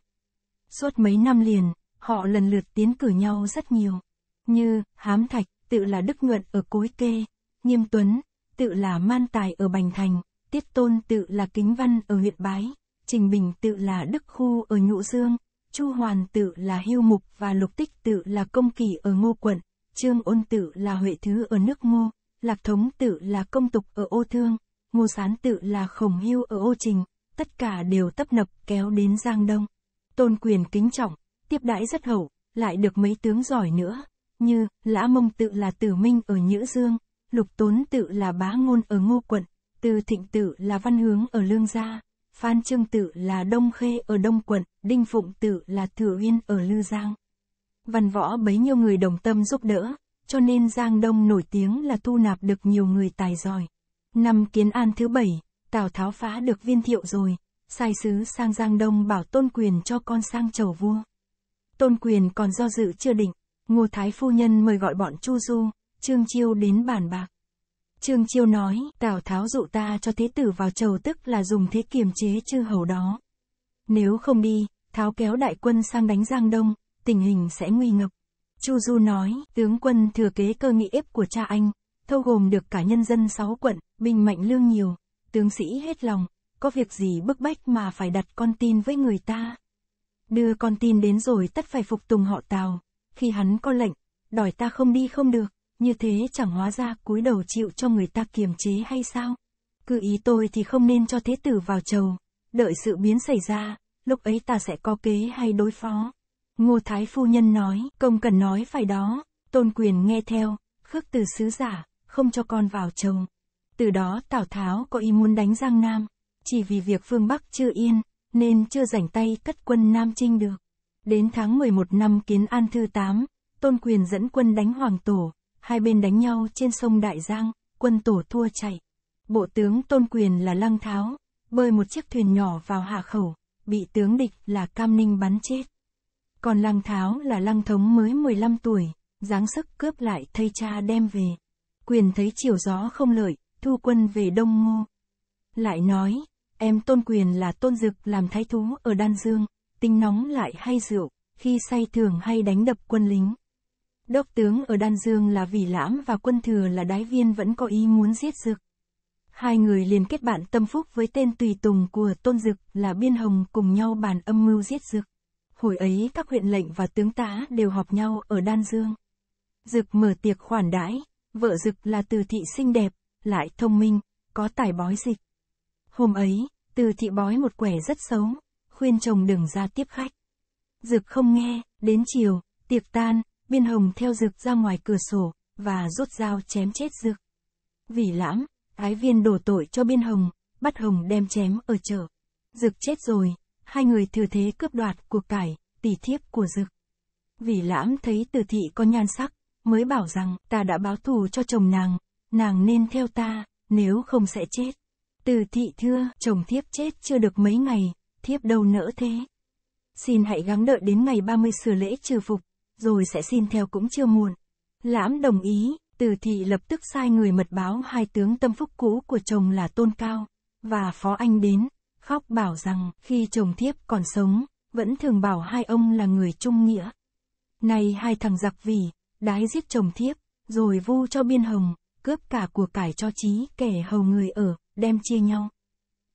Suốt mấy năm liền, họ lần lượt tiến cử nhau rất nhiều, như Hám Thạch, tự là Đức Nguyện ở Cối Kê, Nghiêm Tuấn, tự là Man Tài ở Bành Thành, Tiết Tôn tự là Kính Văn ở huyện Bái, Trình Bình tự là Đức Khu ở Nhũ Dương, Chu Hoàn tự là Hưu Mục và Lục Tích tự là Công Kỳ ở Ngô Quận, Trương Ôn tự là Huệ Thứ ở nước Ngô, Lạc Thống tự là Công Tục ở Ô Thương, Ngô Sán tự là Khổng Hưu ở Ô Trình, tất cả đều tấp nập kéo đến Giang Đông. Tôn quyền kính trọng, tiếp đãi rất hậu, lại được mấy tướng giỏi nữa, như Lã Mông tự là Tử Minh ở Nhữ Dương, Lục Tốn tự là Bá Ngôn ở Ngô Quận, từ Thịnh Tự là Văn Hướng ở Lương Gia, Phan Trương Tự là Đông Khê ở Đông Quận, Đinh Phụng Tự là Thừa Uyên ở Lư Giang. Văn võ bấy nhiêu người đồng tâm giúp đỡ, cho nên Giang Đông nổi tiếng là thu nạp được nhiều người tài giỏi. Năm Kiến An thứ bảy, Tào Tháo phá được viên thiệu rồi, sai sứ sang Giang Đông bảo tôn quyền cho con sang chầu vua. Tôn quyền còn do dự chưa định, Ngô Thái Phu Nhân mời gọi bọn Chu Du, Trương Chiêu đến bàn bạc. Trương Chiêu nói, Tào Tháo dụ ta cho thế tử vào chầu tức là dùng thế kiềm chế chư hầu đó. Nếu không đi, Tháo kéo đại quân sang đánh Giang Đông, tình hình sẽ nguy ngập. Chu Du nói, tướng quân thừa kế cơ nghị ếp của cha anh, thâu gồm được cả nhân dân sáu quận, binh mạnh lương nhiều, tướng sĩ hết lòng, có việc gì bức bách mà phải đặt con tin với người ta. Đưa con tin đến rồi tất phải phục tùng họ Tào, khi hắn có lệnh, đòi ta không đi không được. Như thế chẳng hóa ra cúi đầu chịu cho người ta kiềm chế hay sao? Cứ ý tôi thì không nên cho thế tử vào chầu. Đợi sự biến xảy ra, lúc ấy ta sẽ có kế hay đối phó. Ngô Thái Phu Nhân nói, công cần nói phải đó. Tôn quyền nghe theo, khước từ sứ giả, không cho con vào chầu. Từ đó Tào Tháo có ý muốn đánh Giang Nam. Chỉ vì việc phương Bắc chưa yên, nên chưa rảnh tay cất quân Nam Trinh được. Đến tháng 11 năm Kiến An Thư 8, Tôn Quyền dẫn quân đánh Hoàng Tổ, hai bên đánh nhau trên sông Đại Giang, quân tổ thua chạy. Bộ tướng Tôn Quyền là Lăng Tháo, bơi một chiếc thuyền nhỏ vào hạ khẩu, bị tướng địch là Cam Ninh bắn chết. Còn Lăng Tháo là Lăng Thống mới 15 tuổi, dáng sức cướp lại thây cha đem về. Quyền thấy chiều gió không lợi, thu quân về Đông Ngô. Lại nói, em Tôn Quyền là Tôn Dực làm thái thú ở Đan Dương, tính nóng lại hay rượu, khi say thường hay đánh đập quân lính đốc tướng ở Đan Dương là vì Lãm và quân thừa là Đái Viên vẫn có ý muốn giết Dực. Hai người liền kết bạn tâm phúc với tên tùy tùng của Tôn Dực là Biên Hồng cùng nhau bàn âm mưu giết Dực. Hồi ấy các huyện lệnh và tướng tá đều họp nhau ở Đan Dương. Dực mở tiệc khoản đãi, vợ Dực là Từ Thị xinh đẹp, lại thông minh, có tài bói dịch. Hôm ấy, Từ Thị bói một quẻ rất xấu, khuyên chồng đừng ra tiếp khách. Dực không nghe, đến chiều, tiệc tan, Biên Hồng theo Dực ra ngoài cửa sổ, và rút dao chém chết Dực. Vì lãm, thái viên đổ tội cho Biên Hồng, bắt Hồng đem chém ở chợ. Dực chết rồi, hai người thừa thế cướp đoạt của cải, tỷ thiếp của Dực. Vì lãm thấy tử thị có nhan sắc, mới bảo rằng ta đã báo thù cho chồng nàng, nàng nên theo ta, nếu không sẽ chết. Từ thị thưa, chồng thiếp chết chưa được mấy ngày, thiếp đâu nỡ thế. Xin hãy gắng đợi đến ngày 30 sửa lễ trừ phục, rồi sẽ xin theo cũng chưa muộn. Lãm đồng ý, từ thị lập tức sai người mật báo hai tướng tâm phúc cũ của chồng là Tôn Cao, và Phó Anh đến, khóc bảo rằng khi chồng thiếp còn sống, vẫn thường bảo hai ông là người trung nghĩa. Nay hai thằng giặc vì, đái giết chồng thiếp, rồi vu cho biên hồng, cướp cả của cải cho trí kẻ hầu người ở, đem chia nhau.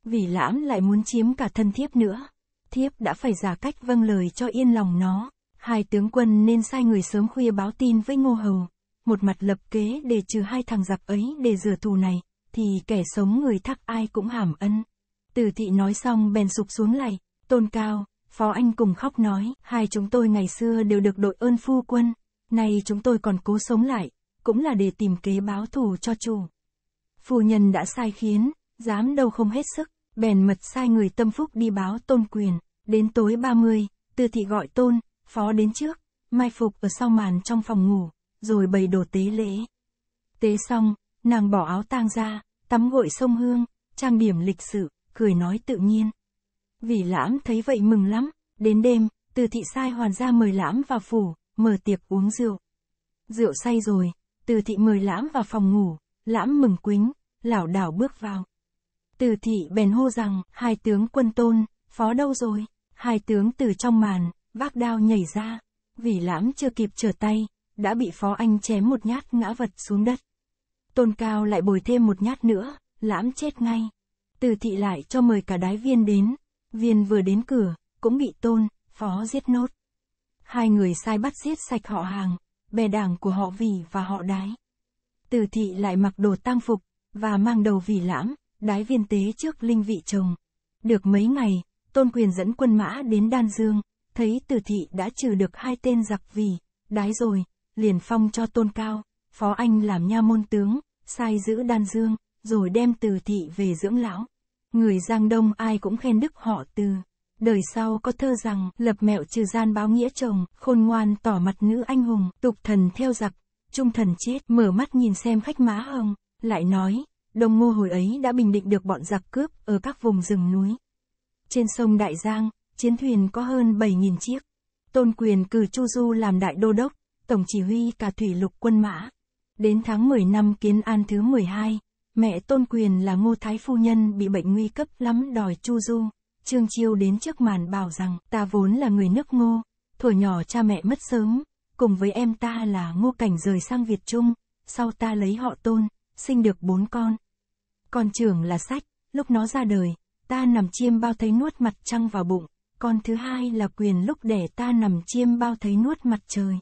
Vì lãm lại muốn chiếm cả thân thiếp nữa, thiếp đã phải giả cách vâng lời cho yên lòng nó, hai tướng quân nên sai người sớm khuya báo tin với Ngô Hầu, một mặt lập kế để trừ hai thằng giặc ấy để rửa thù này, thì kẻ sống người thắc ai cũng hàm ân. Từ thị nói xong bèn sụp xuống lạy, tôn cao, phó anh cùng khóc nói, hai chúng tôi ngày xưa đều được đội ơn phu quân, nay chúng tôi còn cố sống lại, cũng là để tìm kế báo thù cho chủ. Phu nhân đã sai khiến, dám đâu không hết sức, bèn mật sai người tâm phúc đi báo tôn quyền, đến tối 30, tư thị gọi tôn, Phó đến trước, mai phục ở sau màn trong phòng ngủ, rồi bày đồ tế lễ. Tế xong, nàng bỏ áo tang ra, tắm gội sông hương, trang điểm lịch sự, cười nói tự nhiên. Vì lãm thấy vậy mừng lắm, đến đêm, từ thị sai hoàn ra mời lãm vào phủ, mở tiệc uống rượu. Rượu say rồi, từ thị mời lãm vào phòng ngủ, lãm mừng quính, lảo đảo bước vào. Từ thị bèn hô rằng, hai tướng quân tôn, phó đâu rồi? Hai tướng từ trong màn, vác đao nhảy ra, vì lãm chưa kịp trở tay, đã bị phó anh chém một nhát ngã vật xuống đất. Tôn Cao lại bồi thêm một nhát nữa, lãm chết ngay. Từ thị lại cho mời cả đái viên đến, viên vừa đến cửa, cũng bị tôn, phó giết nốt. Hai người sai bắt giết sạch họ hàng, bè đảng của họ vì và họ đái. Từ thị lại mặc đồ tang phục, và mang đầu vì lãm, đái viên tế trước linh vị chồng. Được mấy ngày, tôn quyền dẫn quân mã đến Đan Dương, thấy từ thị đã trừ được hai tên giặc vì, đái rồi, liền phong cho tôn cao, phó anh làm nha môn tướng, sai giữ đan dương, rồi đem từ thị về dưỡng lão. Người Giang Đông ai cũng khen đức họ từ. Đời sau có thơ rằng, lập mẹo trừ gian báo nghĩa chồng, khôn ngoan tỏ mặt nữ anh hùng, tục thần theo giặc, trung thần chết, mở mắt nhìn xem khách má hồng, lại nói, Đông Ngô hồi ấy đã bình định được bọn giặc cướp ở các vùng rừng núi. Trên sông Đại Giang, chiến thuyền có hơn 7.000 chiếc. Tôn quyền cử Chu Du làm đại đô đốc, tổng chỉ huy cả thủy lục quân mã. Đến tháng 10 năm Kiến An thứ 12, mẹ Tôn quyền là Ngô Thái Phu Nhân bị bệnh nguy cấp lắm đòi Chu Du. Trương Chiêu đến trước màn bảo rằng ta vốn là người nước ngô, thuở nhỏ cha mẹ mất sớm, cùng với em ta là ngô cảnh rời sang Việt Trung, sau ta lấy họ tôn, sinh được bốn con. Con trưởng là sách, lúc nó ra đời, ta nằm chiêm bao thấy nuốt mặt trăng vào bụng, con thứ hai là quyền lúc để ta nằm chiêm bao thấy nuốt mặt trời.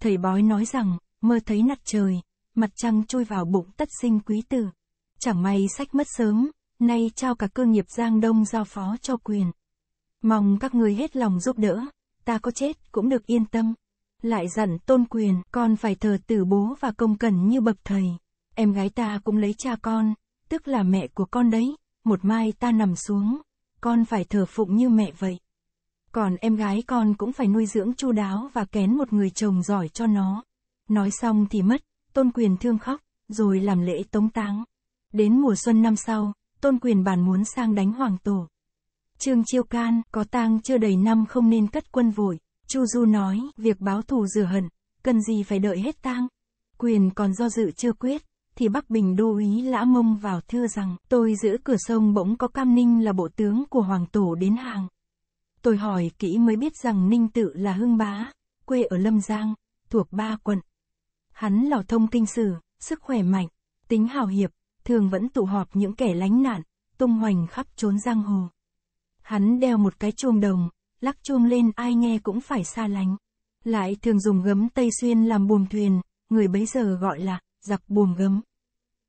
Thầy bói nói rằng, mơ thấy nặt trời, mặt trăng chui vào bụng tất sinh quý tử. Chẳng may sách mất sớm, nay trao cả cơ nghiệp Giang Đông giao phó cho quyền. Mong các người hết lòng giúp đỡ, ta có chết cũng được yên tâm. Lại dặn tôn quyền, con phải thờ tử bố và công cần như bậc thầy. Em gái ta cũng lấy cha con, tức là mẹ của con đấy, một mai ta nằm xuống, con phải thờ phụng như mẹ vậy. Còn em gái con cũng phải nuôi dưỡng chu đáo và kén một người chồng giỏi cho nó. Nói xong thì mất, tôn quyền thương khóc, rồi làm lễ tống táng. Đến mùa xuân năm sau, tôn quyền bàn muốn sang đánh hoàng tổ. Trương Chiêu Can, có tang chưa đầy năm không nên cất quân vội. Chu Du nói, việc báo thù rửa hận, cần gì phải đợi hết tang. Quyền còn do dự chưa quyết, thì Bắc Bình đô úy lã mông vào thưa rằng, tôi giữ cửa sông bỗng có Cam Ninh là bộ tướng của Hoàng Tổ đến hàng. Tôi hỏi kỹ mới biết rằng Ninh tự là Hương Bá, quê ở Lâm Giang, thuộc ba quận. Hắn lò thông kinh sử, sức khỏe mạnh, tính hào hiệp, thường vẫn tụ họp những kẻ lánh nạn, tung hoành khắp trốn giang hồ. Hắn đeo một cái chuông đồng, lắc chuông lên ai nghe cũng phải xa lánh. Lại thường dùng gấm tây xuyên làm buồm thuyền, người bấy giờ gọi là giặc buồm gấm.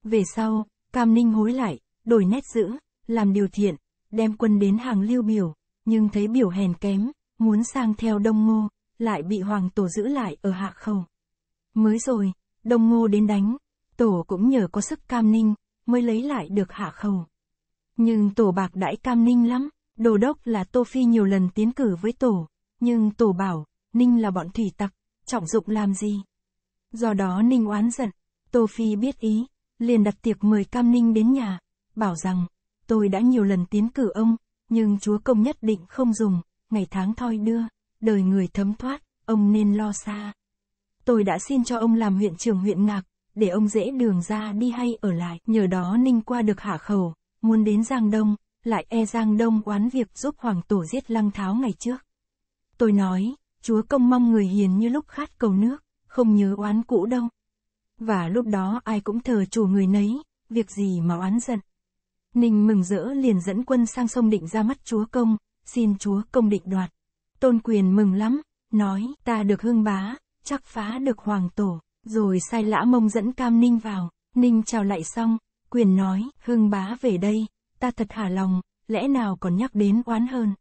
Về sau, Cam Ninh hối lại, đổi nét giữ, làm điều thiện, đem quân đến hàng lưu biểu, nhưng thấy biểu hèn kém, muốn sang theo Đông Ngô, lại bị Hoàng Tổ giữ lại ở Hạ Khẩu. Mới rồi, Đông Ngô đến đánh, Tổ cũng nhờ có sức Cam Ninh, mới lấy lại được Hạ Khẩu. Nhưng Tổ bạc đãi Cam Ninh lắm, đồ đốc là Tô Phi nhiều lần tiến cử với Tổ, nhưng Tổ bảo, Ninh là bọn thủy tặc, trọng dụng làm gì. Do đó Ninh oán giận, Tô Phi biết ý, liền đặt tiệc mời Cam Ninh đến nhà, bảo rằng, tôi đã nhiều lần tiến cử ông, nhưng chúa công nhất định không dùng, ngày tháng thoi đưa, đời người thấm thoát, ông nên lo xa. Tôi đã xin cho ông làm huyện trưởng huyện ngạc, để ông dễ đường ra đi hay ở lại, nhờ đó Ninh qua được hạ khẩu, muốn đến Giang Đông, lại e Giang Đông oán việc giúp Hoàng Tổ giết Lăng Tháo ngày trước. Tôi nói, chúa công mong người hiền như lúc khát cầu nước, không nhớ oán cũ đâu. Và lúc đó ai cũng thờ chủ người nấy, việc gì mà oán giận. Ninh mừng rỡ liền dẫn quân sang sông định ra mắt chúa công, xin chúa công định đoạt. Tôn quyền mừng lắm, nói ta được hương bá, chắc phá được hoàng tổ, rồi sai lã mông dẫn cam ninh vào, ninh chào lại xong, quyền nói, hương bá về đây, ta thật hả lòng, lẽ nào còn nhắc đến oán hơn.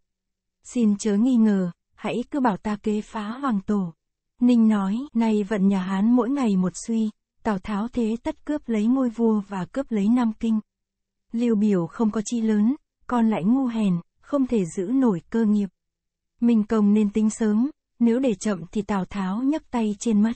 Xin chớ nghi ngờ, hãy cứ bảo ta kế phá hoàng tổ. Ninh nói, nay vận nhà Hán mỗi ngày một suy, Tào Tháo thế tất cướp lấy ngôi vua và cướp lấy Nam Kinh. Liêu biểu không có chi lớn, con lại ngu hèn, không thể giữ nổi cơ nghiệp. Minh công nên tính sớm, nếu để chậm thì Tào Tháo nhấc tay trên mất.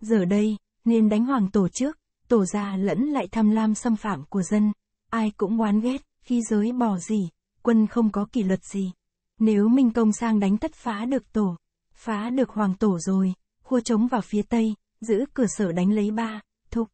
Giờ đây, nên đánh hoàng tổ trước, tổ già lẫn lại tham lam xâm phạm của dân. Ai cũng oán ghét, khi giới bỏ gì, quân không có kỷ luật gì. Nếu Minh công sang đánh tất phá được tổ, phá được hoàng tổ rồi, khua trống vào phía tây, giữ cửa sở đánh lấy ba, thục.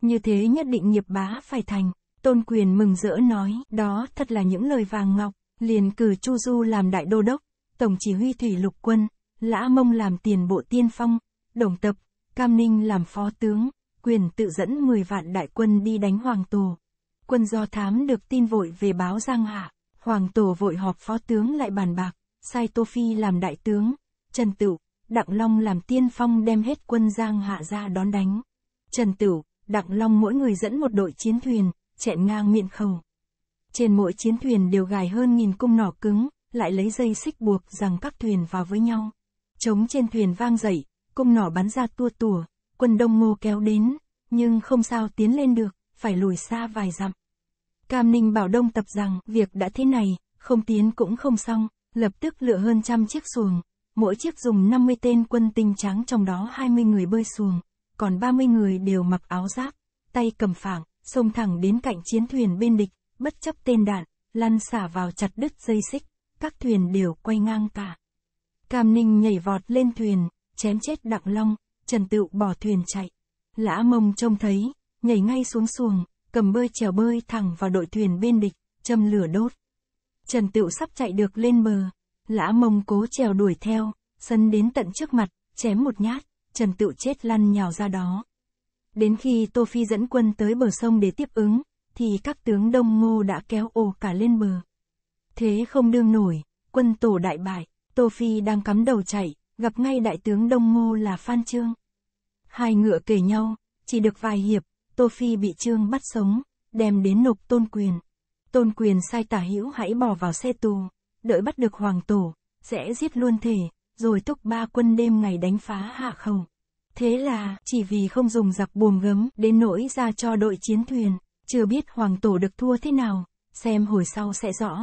Như thế nhất định nghiệp bá phải thành, tôn quyền mừng rỡ nói, đó thật là những lời vàng ngọc, liền cử Chu Du làm đại đô đốc, tổng chỉ huy thủy lục quân, lã mông làm tiền bộ tiên phong, đồng tập, cam ninh làm phó tướng, quyền tự dẫn 10 vạn đại quân đi đánh hoàng tù. Quân do thám được tin vội về báo Giang Hạ, hoàng tổ vội họp phó tướng lại bàn bạc, sai Tô Phi làm đại tướng, Trần Tựu, Đặng Long làm tiên phong đem hết quân Giang Hạ ra đón đánh. Trần Tửu, Đặng Long mỗi người dẫn một đội chiến thuyền, chẹn ngang miệng khẩu. Trên mỗi chiến thuyền đều gài hơn nghìn cung nỏ cứng, lại lấy dây xích buộc rằng các thuyền vào với nhau. Trống trên thuyền vang dậy, cung nỏ bắn ra tua tủa, quân Đông Ngô kéo đến, nhưng không sao tiến lên được, phải lùi xa vài dặm. Cam Ninh bảo Đông Tập rằng việc đã thế này, không tiến cũng không xong, lập tức lựa hơn trăm chiếc xuồng, mỗi chiếc dùng 50 tên quân tinh trắng trong đó 20 người bơi xuồng, còn 30 người đều mặc áo giáp, tay cầm phảng, xông thẳng đến cạnh chiến thuyền bên địch, bất chấp tên đạn, lăn xả vào chặt đứt dây xích, các thuyền đều quay ngang cả. Cam Ninh nhảy vọt lên thuyền, chém chết Đặng Long, Trần Tựu bỏ thuyền chạy. Lã mông trông thấy, nhảy ngay xuống xuồng, cầm bơi chèo bơi thẳng vào đội thuyền bên địch, châm lửa đốt. Trần Tựu sắp chạy được lên bờ, Lã mông cố trèo đuổi theo, sân đến tận trước mặt, chém một nhát, Trần Tự chết lăn nhào ra đó. Đến khi Tô Phi dẫn quân tới bờ sông để tiếp ứng, thì các tướng Đông Ngô đã kéo ồ cả lên bờ. Thế không đương nổi, quân tổ đại bại, Tô Phi đang cắm đầu chạy, gặp ngay đại tướng Đông Ngô là Phan Trương. Hai ngựa kể nhau, chỉ được vài hiệp, Tô Phi bị Trương bắt sống, đem đến nộp tôn quyền. Tôn quyền sai tả hữu hãy bỏ vào xe tù, đợi bắt được hoàng tổ, sẽ giết luôn thể, rồi thúc ba quân đêm ngày đánh phá hạ khẩu. Thế là, chỉ vì không dùng giặc buồm gấm đến nỗi ra cho đội chiến thuyền, chưa biết hoàng tổ được thua thế nào, xem hồi sau sẽ rõ.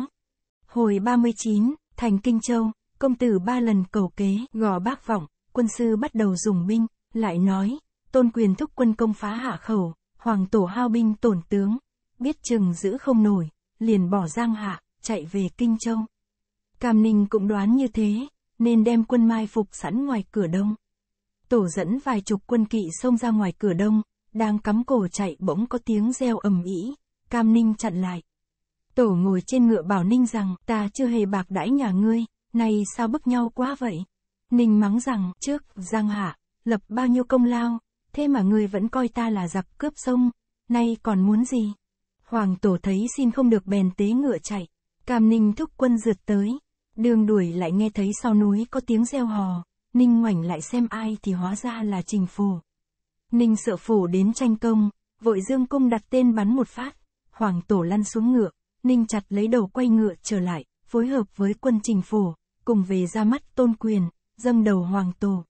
Hồi 39, thành Kinh Châu, công tử ba lần cầu kế, gò bác vọng, quân sư bắt đầu dùng binh, lại nói, tôn quyền thúc quân công phá hạ khẩu, hoàng tổ hao binh tổn tướng, biết chừng giữ không nổi, liền bỏ giang hạ, chạy về Kinh Châu. Cam Ninh cũng đoán như thế, nên đem quân mai phục sẵn ngoài cửa đông. Tổ dẫn vài chục quân kỵ xông ra ngoài cửa đông, đang cắm cổ chạy bỗng có tiếng reo ầm ĩ, Cam Ninh chặn lại. Tổ ngồi trên ngựa bảo Ninh rằng, ta chưa hề bạc đãi nhà ngươi, nay sao bức nhau quá vậy? Ninh mắng rằng, trước, Giang Hạ, lập bao nhiêu công lao, thế mà ngươi vẫn coi ta là giặc cướp sông, nay còn muốn gì? Hoàng tổ thấy xin không được bèn tế ngựa chạy, Cam Ninh thúc quân rượt tới, Đường đuổi lại nghe thấy sau núi có tiếng reo hò, Ninh ngoảnh lại xem ai thì hóa ra là Trình Phổ. Ninh sợ Phổ đến tranh công, vội dương cung đặt tên bắn một phát, Hoàng Tổ lăn xuống ngựa, Ninh chặt lấy đầu quay ngựa trở lại, phối hợp với quân Trình Phổ, cùng về ra mắt tôn quyền, dâng đầu Hoàng Tổ.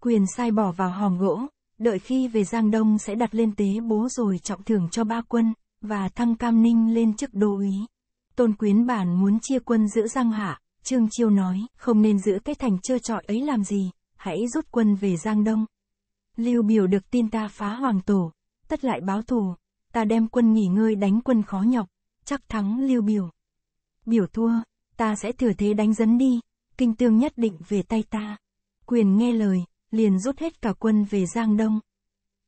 Quyền sai bỏ vào hòm gỗ, đợi khi về Giang Đông sẽ đặt lên tế bố rồi trọng thưởng cho ba quân, và thăng Cam Ninh lên chức đô úy. Tôn Quyến bản muốn chia quân giữa Giang Hạ, Trương Chiêu nói, không nên giữ cái thành trơ trọi ấy làm gì, hãy rút quân về Giang Đông. Lưu biểu được tin ta phá hoàng tổ, tất lại báo thù, ta đem quân nghỉ ngơi đánh quân khó nhọc, chắc thắng Lưu biểu. Biểu thua, ta sẽ thừa thế đánh dấn đi, kinh tương nhất định về tay ta. Quyền nghe lời, liền rút hết cả quân về Giang Đông.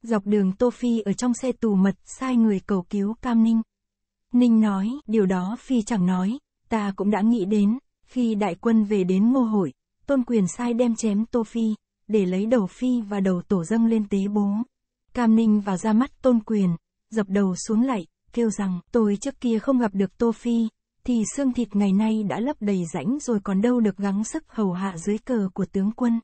Dọc đường Tô Phi ở trong xe tù mật sai người cầu cứu Cam Ninh. Ninh nói, điều đó Phi chẳng nói, ta cũng đã nghĩ đến, khi đại quân về đến ngô hội, tôn quyền sai đem chém Tô Phi, để lấy đầu Phi và đầu tổ dâng lên tế bố. Cam Ninh vào ra mắt tôn quyền, dập đầu xuống lạy, kêu rằng tôi trước kia không gặp được Tô Phi, thì xương thịt ngày nay đã lấp đầy rãnh rồi còn đâu được gắng sức hầu hạ dưới cờ của tướng quân.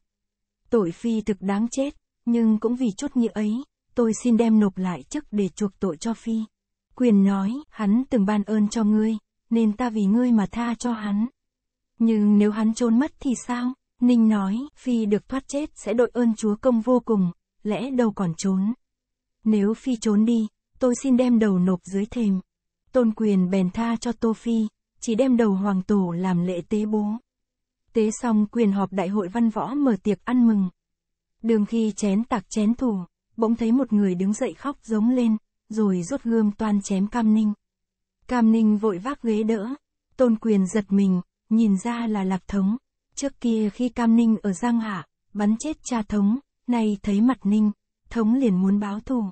Tội Phi thực đáng chết, nhưng cũng vì chút nghĩa ấy, tôi xin đem nộp lại chức để chuộc tội cho Phi. Quyền nói, hắn từng ban ơn cho ngươi, nên ta vì ngươi mà tha cho hắn. Nhưng nếu hắn trốn mất thì sao? Ninh nói, Phi được thoát chết sẽ đội ơn chúa công vô cùng, lẽ đâu còn trốn. Nếu Phi trốn đi, tôi xin đem đầu nộp dưới thềm. Tôn quyền bèn tha cho Tô Phi, chỉ đem đầu hoàng tổ làm lễ tế bố. Tế xong quyền họp đại hội văn võ mở tiệc ăn mừng. Đường khi chén tạc chén thủ, bỗng thấy một người đứng dậy khóc giống lên, rồi rút gươm toan chém Cam Ninh. Cam Ninh vội vác ghế đỡ, tôn quyền giật mình, nhìn ra là lạc thống. Trước kia khi Cam Ninh ở Giang Hạ, bắn chết cha thống, nay thấy mặt Ninh, thống liền muốn báo thù.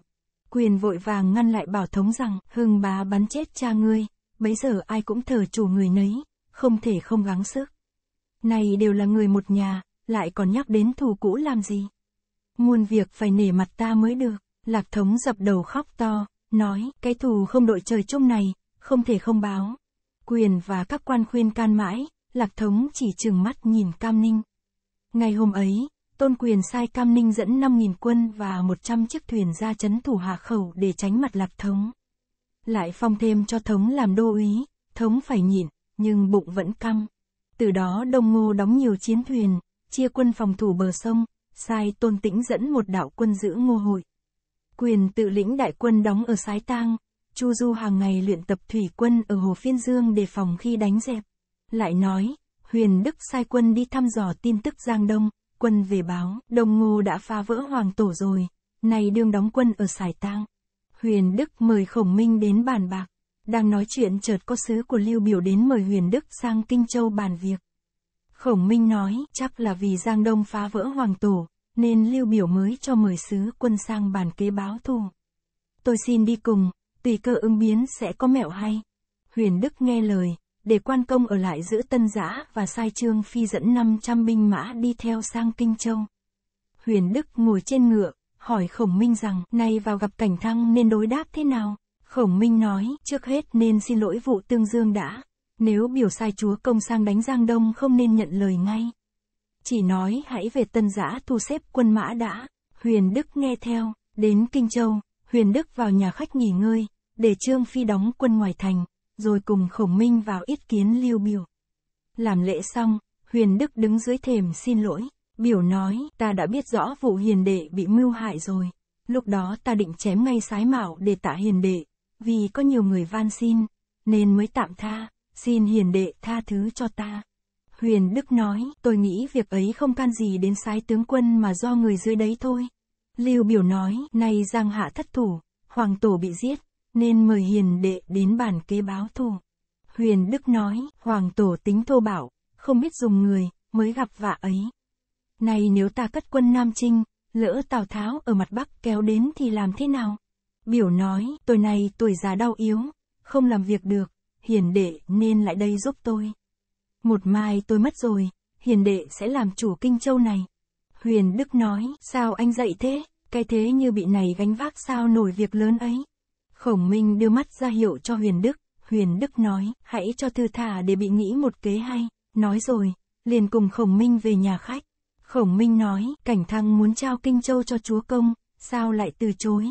Quyền vội vàng ngăn lại bảo thống rằng, hưng bá bắn chết cha ngươi, bấy giờ ai cũng thờ chủ người nấy, không thể không gắng sức. Này đều là người một nhà, lại còn nhắc đến thù cũ làm gì? Muôn việc phải nể mặt ta mới được, lạc thống dập đầu khóc to, nói, cái thù không đội trời chung này, không thể không báo quyền và các quan khuyên can mãi, lạc thống chỉ chừng mắt nhìn Cam Ninh. Ngày hôm ấy, Tôn Quyền sai Cam Ninh dẫn 5.000 quân và 100 chiếc thuyền ra chấn thủ hạ khẩu để tránh mặt lạc thống. Lại phong thêm cho thống làm đô úy, thống phải nhịn, nhưng bụng vẫn căng. Từ đó Đông Ngô đóng nhiều chiến thuyền, chia quân phòng thủ bờ sông, sai Tôn Tĩnh dẫn một đạo quân giữ ngô hội. Quyền tự lĩnh đại quân đóng ở Sái Tang, Chu Du hàng ngày luyện tập thủy quân ở Hồ Phiên Dương để phòng khi đánh dẹp. Lại nói, Huyền Đức sai quân đi thăm dò tin tức Giang Đông, quân về báo, Đồng Ngô đã phá vỡ Hoàng Tổ rồi, nay đương đóng quân ở Sài Tang. Huyền Đức mời Khổng Minh đến bàn bạc, đang nói chuyện chợt có sứ của Lưu Biểu đến mời Huyền Đức sang Kinh Châu bàn việc. Khổng Minh nói, chắc là vì Giang Đông phá vỡ Hoàng Tổ, nên Lưu Biểu mới cho mời sứ quân sang bàn kế báo thù. Tôi xin đi cùng, tùy cơ ứng biến sẽ có mẹo hay. Huyền Đức nghe lời, để quan công ở lại giữ tân giã và sai trương phi dẫn 500 binh mã đi theo sang Kinh Châu. Huyền Đức ngồi trên ngựa, hỏi Khổng Minh rằng, nay vào gặp cảnh thăng nên đối đáp thế nào? Khổng Minh nói, trước hết nên xin lỗi vụ tương dương đã. Nếu biểu sai chúa công sang đánh Giang Đông không nên nhận lời ngay. Chỉ nói hãy về tân giã thu xếp quân mã đã. Huyền Đức nghe theo, đến Kinh Châu, Huyền Đức vào nhà khách nghỉ ngơi, để Trương Phi đóng quân ngoài thành, rồi cùng Khổng Minh vào yết kiến Lưu Biểu. Làm lễ xong, Huyền Đức đứng dưới thềm xin lỗi, Biểu nói, ta đã biết rõ vụ hiền đệ bị mưu hại rồi, lúc đó ta định chém ngay sái mạo để tạ hiền đệ, vì có nhiều người van xin, nên mới tạm tha, xin hiền đệ tha thứ cho ta. Huyền Đức nói, tôi nghĩ việc ấy không can gì đến sái tướng quân mà do người dưới đấy thôi. Lưu Biểu nói, nay Giang Hạ thất thủ, Hoàng Tổ bị giết, nên mời hiền đệ đến bàn kế báo thù. Huyền Đức nói, hoàng tổ tính thô bảo, không biết dùng người, mới gặp vạ ấy. Này nếu ta cất quân Nam Trinh, lỡ Tào Tháo ở mặt Bắc kéo đến thì làm thế nào? Biểu nói, tôi này tuổi già đau yếu, không làm việc được, hiền đệ nên lại đây giúp tôi. Một mai tôi mất rồi, hiền đệ sẽ làm chủ kinh châu này. Huyền Đức nói, sao anh dậy thế, cái thế như bị này gánh vác sao nổi việc lớn ấy. Khổng Minh đưa mắt ra hiệu cho Huyền Đức, Huyền Đức nói, hãy cho thư thả để bị nghĩ một kế hay, nói rồi, liền cùng Khổng Minh về nhà khách. Khổng Minh nói, Cảnh Thăng muốn trao Kinh Châu cho chúa công, sao lại từ chối?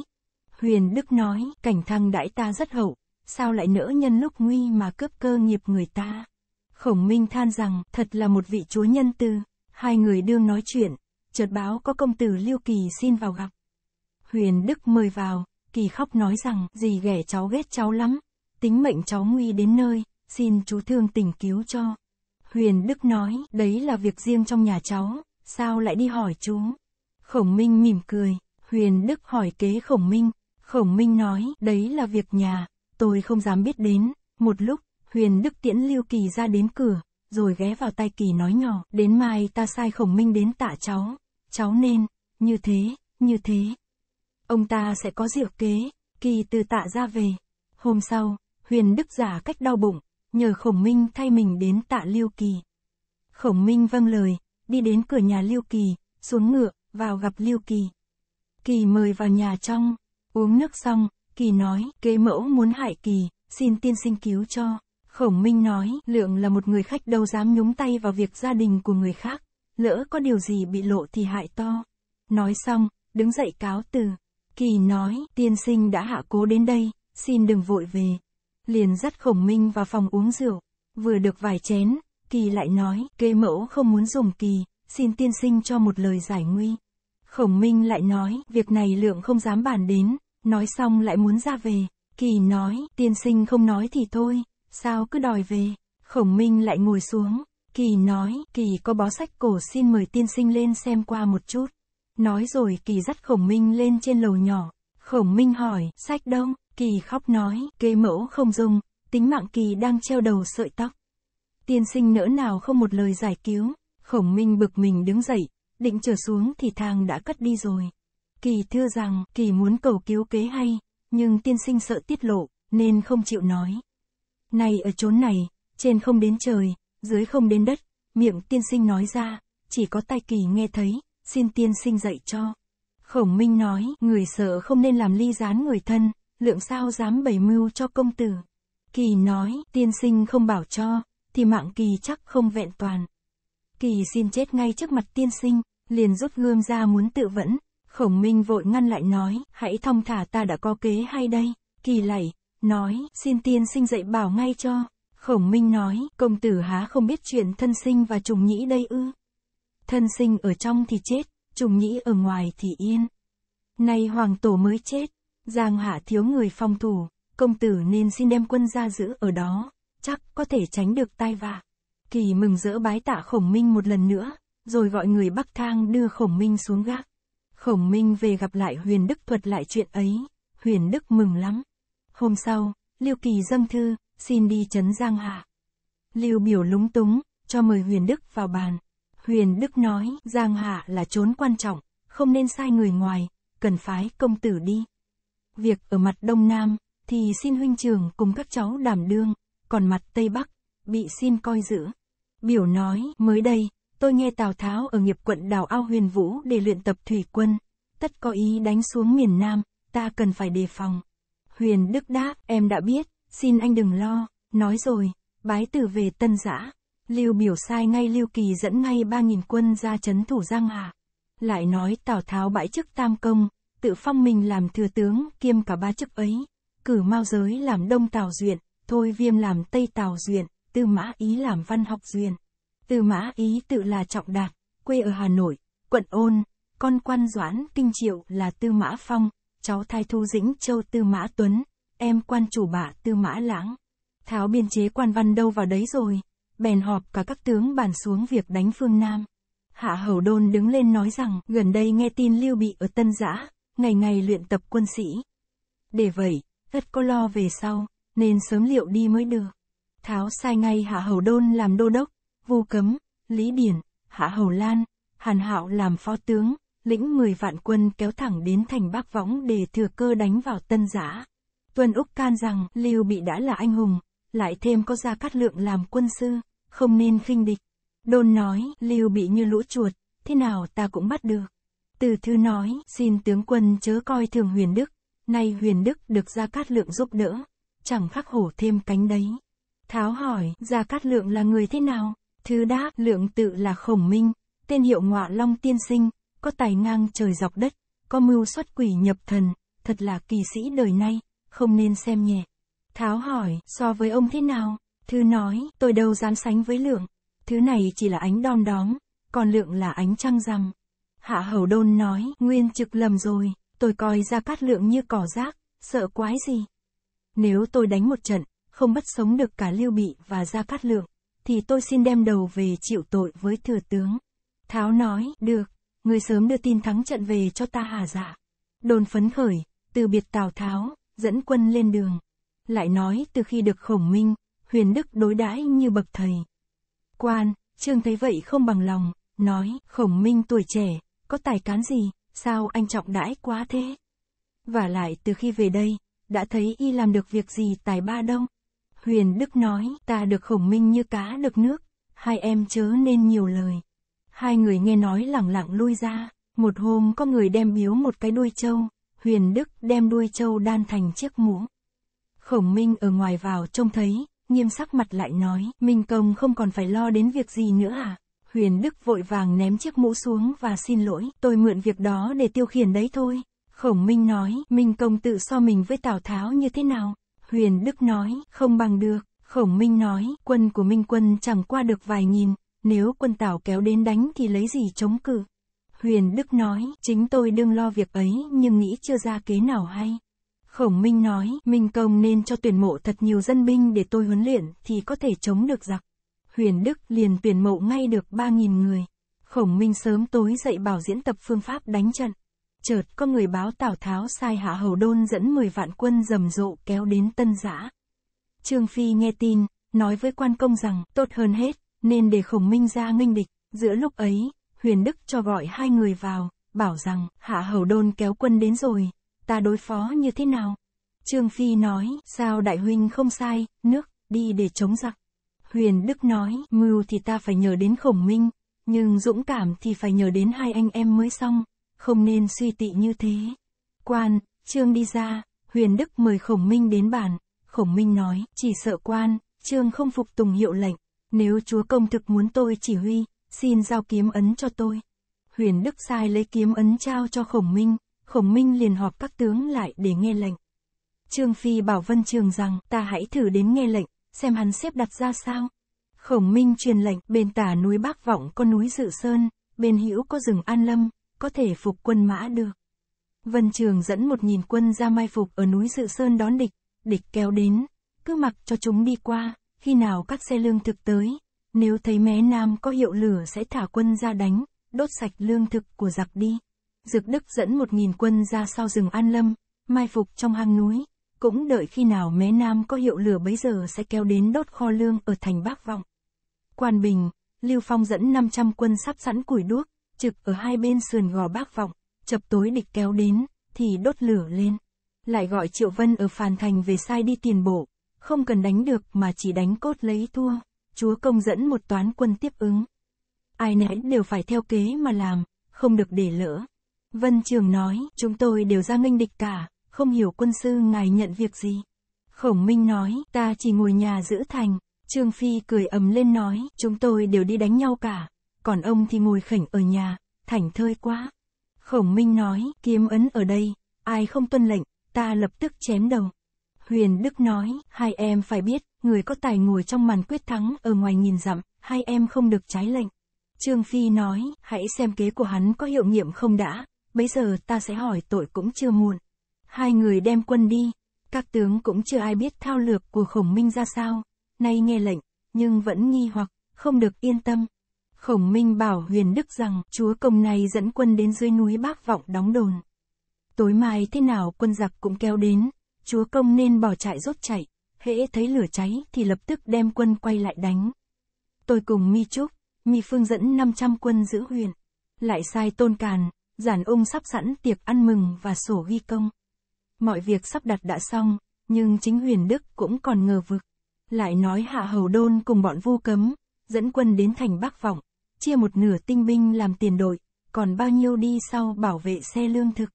Huyền Đức nói, Cảnh Thăng đãi ta rất hậu, sao lại nỡ nhân lúc nguy mà cướp cơ nghiệp người ta? Khổng Minh than rằng, thật là một vị chúa nhân từ. Hai người đương nói chuyện, chợt báo có công tử Liêu Kỳ xin vào gặp. Huyền Đức mời vào, Kỳ khóc nói rằng, dì ghẻ cháu ghét cháu lắm, tính mệnh cháu nguy đến nơi, xin chú thương tình cứu cho. Huyền Đức nói, đấy là việc riêng trong nhà cháu, sao lại đi hỏi chú? Khổng Minh mỉm cười, Huyền Đức hỏi kế Khổng Minh, Khổng Minh nói, đấy là việc nhà, tôi không dám biết đến, một lúc, Huyền Đức tiễn Lưu Kỳ ra đến cửa, rồi ghé vào tay Kỳ nói nhỏ, đến mai ta sai Khổng Minh đến tạ cháu, cháu nên, như thế, như thế ông ta sẽ có diệu kế, kỳ từ tạ ra về. Hôm sau, huyền đức giả cách đau bụng, nhờ khổng minh thay mình đến tạ Liêu Kỳ. Khổng minh vâng lời, đi đến cửa nhà Liêu Kỳ, xuống ngựa, vào gặp Liêu Kỳ. Kỳ mời vào nhà trong, uống nước xong, Kỳ nói, kế mẫu muốn hại Kỳ, xin tiên sinh cứu cho. Khổng Minh nói, Lượng là một người khách đâu dám nhúng tay vào việc gia đình của người khác, lỡ có điều gì bị lộ thì hại to. Nói xong, đứng dậy cáo từ. Kỳ nói, tiên sinh đã hạ cố đến đây, xin đừng vội về. Liền dắt khổng minh vào phòng uống rượu. Vừa được vài chén, Kỳ lại nói, kê mẫu không muốn dùng Kỳ, xin tiên sinh cho một lời giải nguy. Khổng minh lại nói, việc này lượng không dám bàn đến, nói xong lại muốn ra về. Kỳ nói, tiên sinh không nói thì thôi, sao cứ đòi về. Khổng minh lại ngồi xuống, Kỳ nói, Kỳ có bó sách cổ xin mời tiên sinh lên xem qua một chút. Nói rồi Kỳ dắt Khổng Minh lên trên lầu nhỏ. Khổng Minh hỏi, sách đông, Kỳ khóc nói, kê mẫu không dùng, tính mạng Kỳ đang treo đầu sợi tóc. Tiên sinh nỡ nào không một lời giải cứu, Khổng Minh bực mình đứng dậy, định trở xuống thì thang đã cất đi rồi. Kỳ thưa rằng, Kỳ muốn cầu cứu kế hay, nhưng tiên sinh sợ tiết lộ, nên không chịu nói. Này ở chốn này, trên không đến trời, dưới không đến đất, miệng tiên sinh nói ra, chỉ có tay kỳ nghe thấy, xin tiên sinh dạy cho. Khổng Minh nói, người sợ không nên làm ly gián người thân, lượng sao dám bày mưu cho công tử. Kỳ nói, tiên sinh không bảo cho, thì mạng kỳ chắc không vẹn toàn. Kỳ xin chết ngay trước mặt tiên sinh, liền rút gươm ra muốn tự vẫn. Khổng Minh vội ngăn lại nói, hãy thông thả ta đã có kế hay đây. Kỳ lạy, nói, xin tiên sinh dạy bảo ngay cho. Khổng Minh nói, công tử há không biết chuyện thân sinh và trùng nhĩ đây ư. Thân sinh ở trong thì chết, trùng nhĩ ở ngoài thì yên. Nay hoàng tổ mới chết, Giang Hạ thiếu người phong thủ, công tử nên xin đem quân ra giữ ở đó, chắc có thể tránh được tai vạ. Kỳ mừng rỡ bái tạ Khổng Minh một lần nữa, rồi gọi người Bắc Thang đưa Khổng Minh xuống gác. Khổng Minh về gặp lại Huyền Đức thuật lại chuyện ấy, Huyền Đức mừng lắm. Hôm sau, Liêu Kỳ dâng thư, xin đi chấn Giang Hạ. Liêu biểu lúng túng, cho mời Huyền Đức vào bàn. Huyền Đức nói, Giang Hạ là chốn quan trọng, không nên sai người ngoài, cần phái công tử đi. Việc ở mặt Đông Nam, thì xin huynh trường cùng các cháu đảm đương, còn mặt Tây Bắc, bị xin coi giữ. Biểu nói, mới đây, tôi nghe Tào Tháo ở nghiệp quận đảo ao huyền vũ để luyện tập thủy quân, tất có ý đánh xuống miền Nam, ta cần phải đề phòng. Huyền Đức đáp, em đã biết, xin anh đừng lo, nói rồi, bái tử về tân giã. Lưu biểu sai ngay Lưu Kỳ dẫn ngay 3.000 quân ra chấn thủ Giang Hà. Lại nói Tào Tháo bãi chức tam công, tự phong mình làm thừa tướng kiêm cả ba chức ấy. Cử Mao Giới làm đông Tào Duyện, Thôi Viêm làm tây Tào Duyện, Tư Mã Ý làm văn học Duyện. Tư Mã Ý tự là Trọng Đạc, quê ở Hà Nội, quận Ôn, con quan Doãn Kinh Triệu là Tư Mã Phong, cháu thai Thu Dĩnh Châu Tư Mã Tuấn, em quan chủ bạ Tư Mã Lãng. Tháo biên chế quan văn đâu vào đấy rồi bèn họp cả các tướng bàn xuống việc đánh phương Nam. Hạ Hầu Đôn đứng lên nói rằng, gần đây nghe tin Lưu Bị ở Tân Giã, ngày ngày luyện tập quân sĩ. Để vậy, tất có lo về sau, nên sớm liệu đi mới được. Tháo sai ngay Hạ Hầu Đôn làm đô đốc, Vu Cấm, Lý Điển, Hạ Hầu Lan, Hàn Hạo làm phó tướng, lĩnh 10 vạn quân kéo thẳng đến thành Bắc Võng để thừa cơ đánh vào Tân Giã. Tuân Úc can rằng Lưu Bị đã là anh hùng, lại thêm có Gia Cát Lượng làm quân sư, không nên khinh địch. Đôn nói, Lưu bị như lũ chuột, thế nào ta cũng bắt được. Từ thư nói, xin tướng quân chớ coi thường huyền đức, nay huyền đức được Gia Cát Lượng giúp đỡ, chẳng khắc hổ thêm cánh đấy. Tháo hỏi, Gia Cát Lượng là người thế nào? Thư đáp, lượng tự là khổng minh, tên hiệu ngọa long tiên sinh, có tài ngang trời dọc đất, có mưu xuất quỷ nhập thần, thật là kỳ sĩ đời nay, không nên xem nhẹ. Tháo hỏi, so với ông thế nào? thư nói, tôi đâu dám sánh với lượng. Thứ này chỉ là ánh đom đóm, còn lượng là ánh trăng rằm. Hạ hầu đôn nói, nguyên trực lầm rồi, tôi coi ra cát lượng như cỏ rác, sợ quái gì. Nếu tôi đánh một trận, không bắt sống được cả lưu bị và ra cát lượng, thì tôi xin đem đầu về chịu tội với thừa tướng. Tháo nói, được, người sớm đưa tin thắng trận về cho ta hà giả. Dạ. Đồn phấn khởi, từ biệt Tào Tháo, dẫn quân lên đường. Lại nói từ khi được khổng minh, huyền đức đối đãi như bậc thầy. Quan, trương thấy vậy không bằng lòng, nói, khổng minh tuổi trẻ, có tài cán gì, sao anh trọng đãi quá thế? Và lại từ khi về đây, đã thấy y làm được việc gì tài ba đông. Huyền Đức nói, ta được khổng minh như cá được nước, hai em chớ nên nhiều lời. Hai người nghe nói lẳng lặng lui ra, một hôm có người đem biếu một cái đuôi trâu, Huyền Đức đem đuôi trâu đan thành chiếc mũ. Khổng Minh ở ngoài vào trông thấy, nghiêm sắc mặt lại nói, Minh Công không còn phải lo đến việc gì nữa à? Huyền Đức vội vàng ném chiếc mũ xuống và xin lỗi, tôi mượn việc đó để tiêu khiển đấy thôi. Khổng Minh nói, Minh Công tự so mình với Tào Tháo như thế nào? Huyền Đức nói, không bằng được. Khổng Minh nói, quân của Minh quân chẳng qua được vài nghìn, nếu quân Tào kéo đến đánh thì lấy gì chống cự? Huyền Đức nói, chính tôi đương lo việc ấy nhưng nghĩ chưa ra kế nào hay. Khổng Minh nói, Minh Công nên cho tuyển mộ thật nhiều dân binh để tôi huấn luyện, thì có thể chống được giặc. Huyền Đức liền tuyển mộ ngay được 3.000 người. Khổng Minh sớm tối dậy bảo diễn tập phương pháp đánh trận. Chợt có người báo Tào Tháo sai Hạ Hầu Đôn dẫn 10 vạn quân rầm rộ kéo đến Tân Giã. Trương Phi nghe tin, nói với quan công rằng tốt hơn hết, nên để Khổng Minh ra nghênh địch. Giữa lúc ấy, Huyền Đức cho gọi hai người vào, bảo rằng Hạ Hầu Đôn kéo quân đến rồi, ta đối phó như thế nào? Trương Phi nói, sao đại huynh không sai, nước, đi để chống giặc. Huyền Đức nói, mưu thì ta phải nhờ đến khổng minh, nhưng dũng cảm thì phải nhờ đến hai anh em mới xong, không nên suy tị như thế. Quan, Trương đi ra, Huyền Đức mời khổng minh đến bàn, khổng minh nói, chỉ sợ quan, Trương không phục tùng hiệu lệnh, nếu chúa công thực muốn tôi chỉ huy, xin giao kiếm ấn cho tôi. Huyền Đức sai lấy kiếm ấn trao cho khổng minh, Khổng Minh liền họp các tướng lại để nghe lệnh. Trương Phi bảo Vân Trường rằng ta hãy thử đến nghe lệnh, xem hắn xếp đặt ra sao. Khổng Minh truyền lệnh bên tả núi Bắc Vọng có núi Dự Sơn, bên hữu có rừng An Lâm, có thể phục quân mã được. Vân Trường dẫn một nghìn quân ra mai phục ở núi Dự Sơn đón địch, địch kéo đến, cứ mặc cho chúng đi qua, khi nào các xe lương thực tới, nếu thấy mé nam có hiệu lửa sẽ thả quân ra đánh, đốt sạch lương thực của giặc đi. Dược Đức dẫn một nghìn quân ra sau rừng An Lâm, mai phục trong hang núi, cũng đợi khi nào mé Nam có hiệu lửa bấy giờ sẽ kéo đến đốt kho lương ở thành Bác Vọng. Quan Bình, Lưu Phong dẫn 500 quân sắp sẵn củi đuốc, trực ở hai bên sườn gò Bác Vọng, chập tối địch kéo đến, thì đốt lửa lên. Lại gọi Triệu Vân ở Phàn Thành về sai đi tiền bộ, không cần đánh được mà chỉ đánh cốt lấy thua, chúa công dẫn một toán quân tiếp ứng. Ai nấy đều phải theo kế mà làm, không được để lỡ. Vân Trường nói, chúng tôi đều ra nghênh địch cả, không hiểu quân sư ngài nhận việc gì. Khổng Minh nói, ta chỉ ngồi nhà giữ thành. Trương Phi cười ầm lên nói, chúng tôi đều đi đánh nhau cả, còn ông thì ngồi khỉnh ở nhà, thảnh thơi quá. Khổng Minh nói, kiếm ấn ở đây, ai không tuân lệnh, ta lập tức chém đầu. Huyền Đức nói, hai em phải biết, người có tài ngồi trong màn quyết thắng ở ngoài nghìn dặm, hai em không được trái lệnh. Trương Phi nói, hãy xem kế của hắn có hiệu nghiệm không đã, bây giờ ta sẽ hỏi tội cũng chưa muộn. Hai người đem quân đi, các tướng cũng chưa ai biết thao lược của khổng minh ra sao, nay nghe lệnh, nhưng vẫn nghi hoặc, không được yên tâm. Khổng minh bảo huyền đức rằng chúa công này dẫn quân đến dưới núi bác vọng đóng đồn. Tối mai thế nào quân giặc cũng kéo đến, chúa công nên bỏ chạy rốt chạy, hễ thấy lửa cháy thì lập tức đem quân quay lại đánh. Tôi cùng Mi Trúc, Mi Phương dẫn 500 quân giữ huyền, lại sai Tôn Càn, giản ung sắp sẵn tiệc ăn mừng và sổ ghi công. Mọi việc sắp đặt đã xong, nhưng chính huyền Đức cũng còn ngờ vực. Lại nói hạ hầu đôn cùng bọn vu cấm, dẫn quân đến thành Bắc Vọng, chia một nửa tinh binh làm tiền đội, còn bao nhiêu đi sau bảo vệ xe lương thực.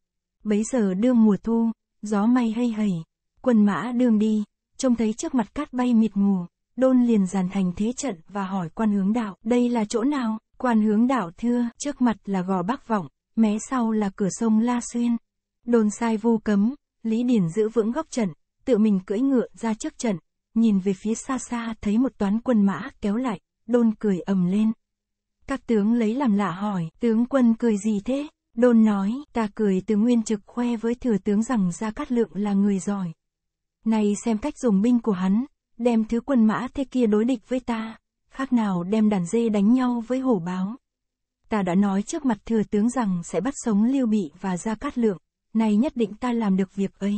Bấy giờ đương mùa thu, gió may hay hầy, quân mã đương đi, trông thấy trước mặt cát bay mịt mù, đôn liền giàn thành thế trận và hỏi quan hướng đạo, đây là chỗ nào? Quan hướng đạo thưa, trước mặt là gò Bắc Vọng, mé sau là cửa sông La Xuyên. Đồn sai vu cấm, Lý Điển giữ vững góc trận, tự mình cưỡi ngựa ra trước trận, nhìn về phía xa xa thấy một toán quân mã kéo lại, đôn cười ầm lên. Các tướng lấy làm lạ hỏi, tướng quân cười gì thế? Đôn nói, ta cười từ nguyên trực khoe với thừa tướng rằng Gia Cát Lượng là người giỏi. Này xem cách dùng binh của hắn, đem thứ quân mã thế kia đối địch với ta, khác nào đem đàn dê đánh nhau với hổ báo ta đã nói trước mặt thừa tướng rằng sẽ bắt sống Lưu Bị và Gia Cát Lượng, nay nhất định ta làm được việc ấy.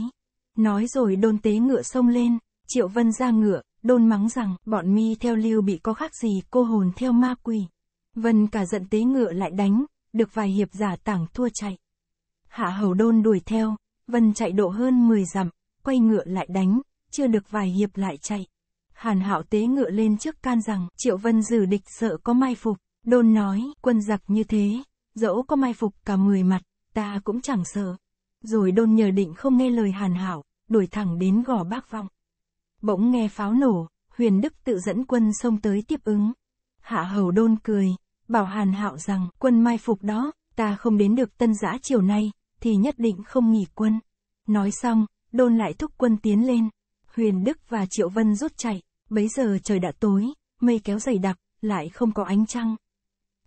Nói rồi đôn tế ngựa sông lên, Triệu Vân ra ngựa, đôn mắng rằng bọn mi theo Lưu Bị có khác gì cô hồn theo ma quỷ. Vân cả giận tế ngựa lại đánh, được vài hiệp giả tảng thua chạy. Hạ hầu đôn đuổi theo, Vân chạy độ hơn 10 dặm, quay ngựa lại đánh, chưa được vài hiệp lại chạy. Hàn hạo tế ngựa lên trước can rằng Triệu Vân giữ địch sợ có mai phục, Đôn nói, quân giặc như thế, dẫu có mai phục cả mười mặt, ta cũng chẳng sợ. Rồi đôn nhờ định không nghe lời hàn hảo, đuổi thẳng đến gò bác vọng. Bỗng nghe pháo nổ, huyền đức tự dẫn quân xông tới tiếp ứng. Hạ hầu đôn cười, bảo hàn hạo rằng, quân mai phục đó, ta không đến được tân giã chiều nay, thì nhất định không nghỉ quân. Nói xong, đôn lại thúc quân tiến lên. Huyền Đức và Triệu Vân rút chạy, bấy giờ trời đã tối, mây kéo dày đặc, lại không có ánh trăng.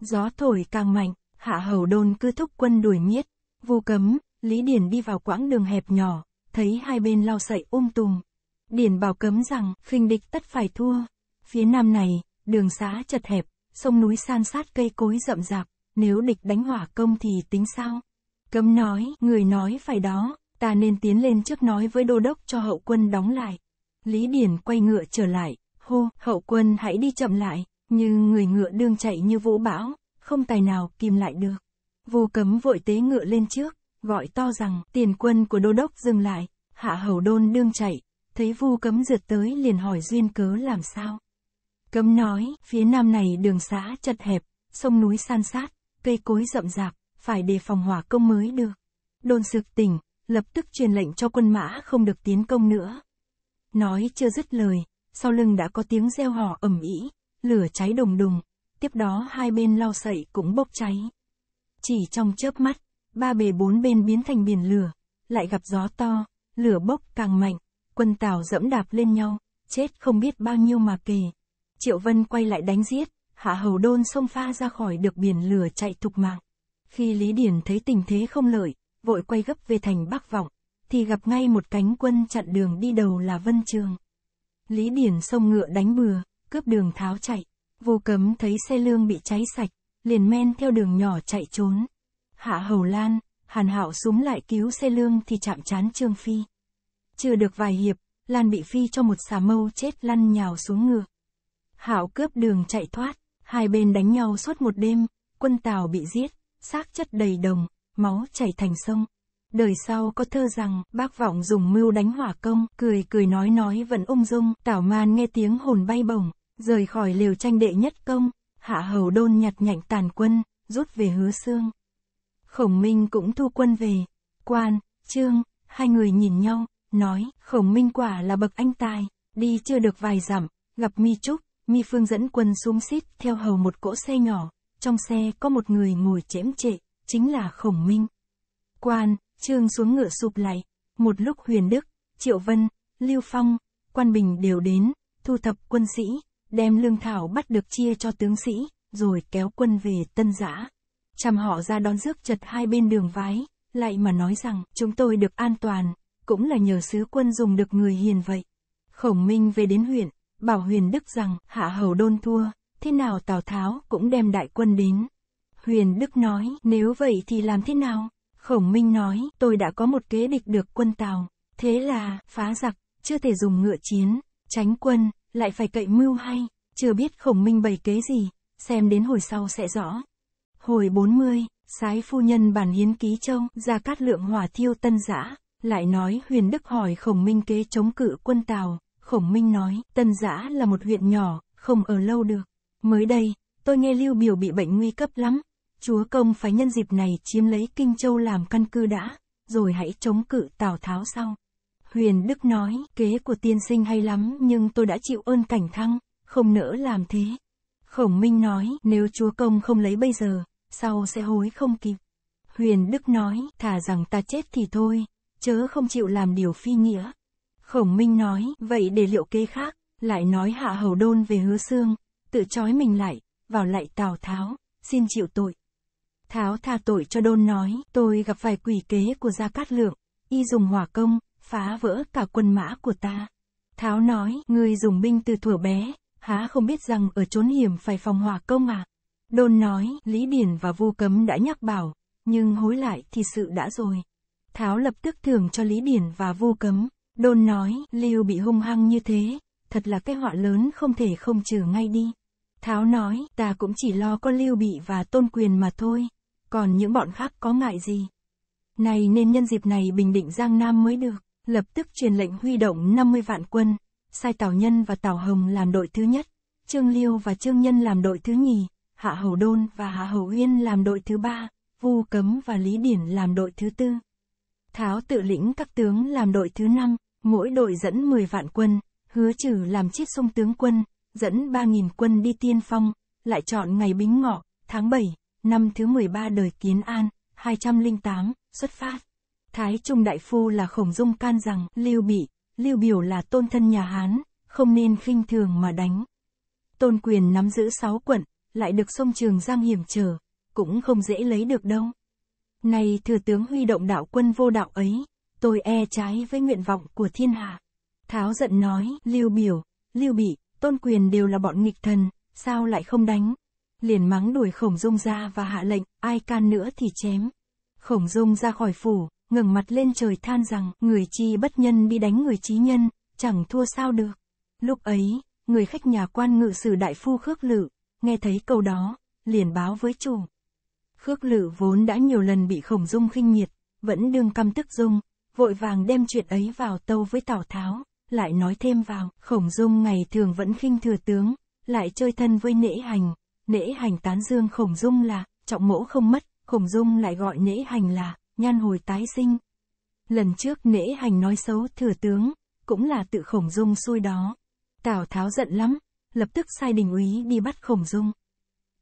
Gió thổi càng mạnh, hạ hầu đôn cứ thúc quân đuổi miết. Vu cấm, Lý Điển đi vào quãng đường hẹp nhỏ, thấy hai bên lao sậy um tùm. Điển bảo cấm rằng, khinh địch tất phải thua. Phía nam này, đường xã chật hẹp, sông núi san sát cây cối rậm rạp, nếu địch đánh hỏa công thì tính sao? Cấm nói, người nói phải đó, ta nên tiến lên trước nói với đô đốc cho hậu quân đóng lại. Lý Điển quay ngựa trở lại, hô, hậu quân hãy đi chậm lại, như người ngựa đương chạy như vũ bão, không tài nào kìm lại được. Vô cấm vội tế ngựa lên trước, gọi to rằng tiền quân của đô đốc dừng lại, hạ hầu đôn đương chạy, thấy vu cấm rượt tới liền hỏi duyên cớ làm sao. Cấm nói, phía nam này đường xã chật hẹp, sông núi san sát, cây cối rậm rạp, phải đề phòng hỏa công mới được. Đôn sực tỉnh, lập tức truyền lệnh cho quân mã không được tiến công nữa. Nói chưa dứt lời, sau lưng đã có tiếng reo hò ầm ĩ, lửa cháy đùng đùng, tiếp đó hai bên lau sậy cũng bốc cháy. Chỉ trong chớp mắt, ba bề bốn bên biến thành biển lửa, lại gặp gió to, lửa bốc càng mạnh, quân tàu dẫm đạp lên nhau, chết không biết bao nhiêu mà kể. Triệu Vân quay lại đánh giết, hạ hầu đôn xông pha ra khỏi được biển lửa chạy thục mạng. Khi Lý Điển thấy tình thế không lợi, vội quay gấp về thành Bắc Vọng, thì gặp ngay một cánh quân chặn đường đi đầu là Vân Trường. Lý Điển xông ngựa đánh bừa, cướp đường tháo chạy. Vô cấm thấy xe lương bị cháy sạch, liền men theo đường nhỏ chạy trốn. Hạ Hầu Lan, Hàn Hạo súng lại cứu xe lương thì chạm chán Trương Phi. Chưa được vài hiệp, Lan bị Phi cho một xà mâu chết lăn nhào xuống ngựa. Hạo cướp đường chạy thoát, hai bên đánh nhau suốt một đêm, quân Tào bị giết, xác chất đầy đồng, máu chảy thành sông. Đời sau có thơ rằng, bác vọng dùng mưu đánh hỏa công, cười cười nói nói vẫn ung dung, tảo man nghe tiếng hồn bay bổng, Rời khỏi liều tranh đệ nhất công, hạ hầu đôn nhặt nhạnh tàn quân, rút về hứa xương. Khổng Minh cũng thu quân về. Quan, Trương, hai người nhìn nhau, nói, Khổng Minh quả là bậc anh tài, đi chưa được vài dặm, gặp Mi Trúc, Mi Phương dẫn quân xuống xít theo hầu một cỗ xe nhỏ, trong xe có một người ngồi chễm trệ, chính là Khổng Minh. Quan, Trương xuống ngựa sụp lại, một lúc Huyền Đức, Triệu Vân, Lưu Phong, Quan Bình đều đến, thu thập quân sĩ, đem lương thảo bắt được chia cho tướng sĩ, rồi kéo quân về tân giã. Chăm họ ra đón rước chật hai bên đường vái, lại mà nói rằng, chúng tôi được an toàn, cũng là nhờ sứ quân dùng được người hiền vậy. Khổng Minh về đến huyện, bảo Huyền Đức rằng, hạ hầu đôn thua, thế nào Tào Tháo cũng đem đại quân đến. Huyền Đức nói, nếu vậy thì làm thế nào? Khổng Minh nói, tôi đã có một kế địch được quân Tào, thế là, phá giặc, chưa thể dùng ngựa chiến, tránh quân, lại phải cậy mưu hay, chưa biết khổng minh bày kế gì, xem đến hồi sau sẽ rõ. Hồi 40, sái phu nhân bản hiến ký châu, ra cát lượng hỏa thiêu tân giã, lại nói huyền đức hỏi khổng minh kế chống cự quân tàu, khổng minh nói, tân giã là một huyện nhỏ, không ở lâu được. Mới đây, tôi nghe lưu biểu bị bệnh nguy cấp lắm, chúa công phải nhân dịp này chiếm lấy kinh châu làm căn cư đã, rồi hãy chống cự tào tháo sau. Huyền Đức nói, kế của tiên sinh hay lắm nhưng tôi đã chịu ơn cảnh thăng, không nỡ làm thế. Khổng Minh nói, nếu chúa công không lấy bây giờ, sau sẽ hối không kịp. Huyền Đức nói, thả rằng ta chết thì thôi, chớ không chịu làm điều phi nghĩa. Khổng Minh nói, vậy để liệu kế khác, lại nói hạ hầu đôn về hứa xương, tự trói mình lại, vào lại Tào Tháo, xin chịu tội. Tháo tha tội cho đôn nói, tôi gặp phải quỷ kế của Gia Cát Lượng, y dùng hỏa công, phá vỡ cả quân mã của ta. Tháo nói, ngươi dùng binh từ thuở bé, há không biết rằng ở chốn hiểm phải phòng hỏa công à. Đôn nói, Lý Điển và Vu Cấm đã nhắc bảo, nhưng hối lại thì sự đã rồi. Tháo lập tức thưởng cho Lý Điển và Vu Cấm. Đôn nói, Lưu bị hung hăng như thế, thật là cái họa lớn không thể không trừ ngay đi. Tháo nói, ta cũng chỉ lo con Lưu bị và tôn quyền mà thôi, còn những bọn khác có ngại gì. Này nên nhân dịp này bình định Giang Nam mới được. Lập tức truyền lệnh huy động 50 vạn quân, sai Tào Nhân và Tào Hồng làm đội thứ nhất, Trương Liêu và Trương Nhân làm đội thứ nhì, Hạ Hầu Đôn và Hạ Hầu Uyên làm đội thứ ba, Vu Cấm và Lý Điển làm đội thứ tư. Tháo tự lĩnh các tướng làm đội thứ năm, mỗi đội dẫn 10 vạn quân, hứa trừ làm chiết sông tướng quân, dẫn 3.000 quân đi tiên phong, lại chọn ngày Bính Ngọ, tháng 7, năm thứ 13 đời Kiến An, 208, xuất phát. Thái Trung Đại Phu là khổng dung can rằng, Lưu Bị, Lưu Biểu là tôn thân nhà Hán, không nên khinh thường mà đánh. Tôn quyền nắm giữ sáu quận, lại được sông Trường Giang hiểm trở, cũng không dễ lấy được đâu. Nay thừa tướng huy động đạo quân vô đạo ấy, tôi e trái với nguyện vọng của thiên hạ. Tháo giận nói, Lưu Biểu, Lưu Bị, Tôn Quyền đều là bọn nghịch thần, sao lại không đánh? Liền mắng đuổi Khổng Dung ra và hạ lệnh, ai can nữa thì chém. Khổng Dung ra khỏi phủ, ngẩng mặt lên trời than rằng, người chi bất nhân bị đánh người trí nhân, chẳng thua sao được. Lúc ấy, người khách nhà quan ngự sử đại phu Khước Lự, nghe thấy câu đó, liền báo với chủ. Khước Lự vốn đã nhiều lần bị khổng dung khinh miệt, vẫn đương căm tức dung, vội vàng đem chuyện ấy vào tâu với Tào Tháo, lại nói thêm vào, khổng dung ngày thường vẫn khinh thừa tướng, lại chơi thân với nễ hành, nễ hành tán dương khổng dung là, trọng mỗ không mất, khổng dung lại gọi nễ hành là, nhan hồi tái sinh. Lần trước nễ hành nói xấu thừa tướng, cũng là tự khổng dung xui đó. Tào Tháo giận lắm, lập tức sai đình úy đi bắt khổng dung.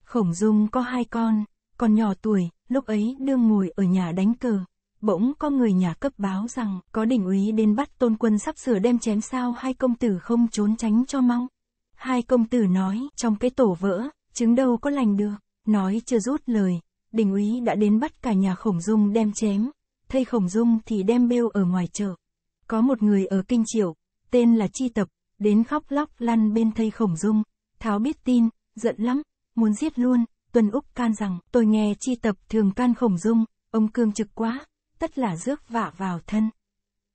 Khổng dung có hai con, còn nhỏ tuổi, lúc ấy đương ngồi ở nhà đánh cờ. Bỗng có người nhà cấp báo rằng có đình úy đến bắt tôn quân sắp sửa đem chém sao hai công tử không trốn tránh cho mong Hai công tử nói trong cái tổ vỡ, chứng đâu có lành được, nói chưa rút lời, đình úy đã đến bắt cả nhà Khổng Dung đem chém, thây Khổng Dung thì đem bêu ở ngoài chợ. Có một người ở Kinh triều, tên là Chi Tập, đến khóc lóc lăn bên thây Khổng Dung, Tháo biết tin, giận lắm, muốn giết luôn, Tuần Úc can rằng, tôi nghe Chi Tập thường can Khổng Dung, ông cương trực quá, tất là rước vạ vào thân.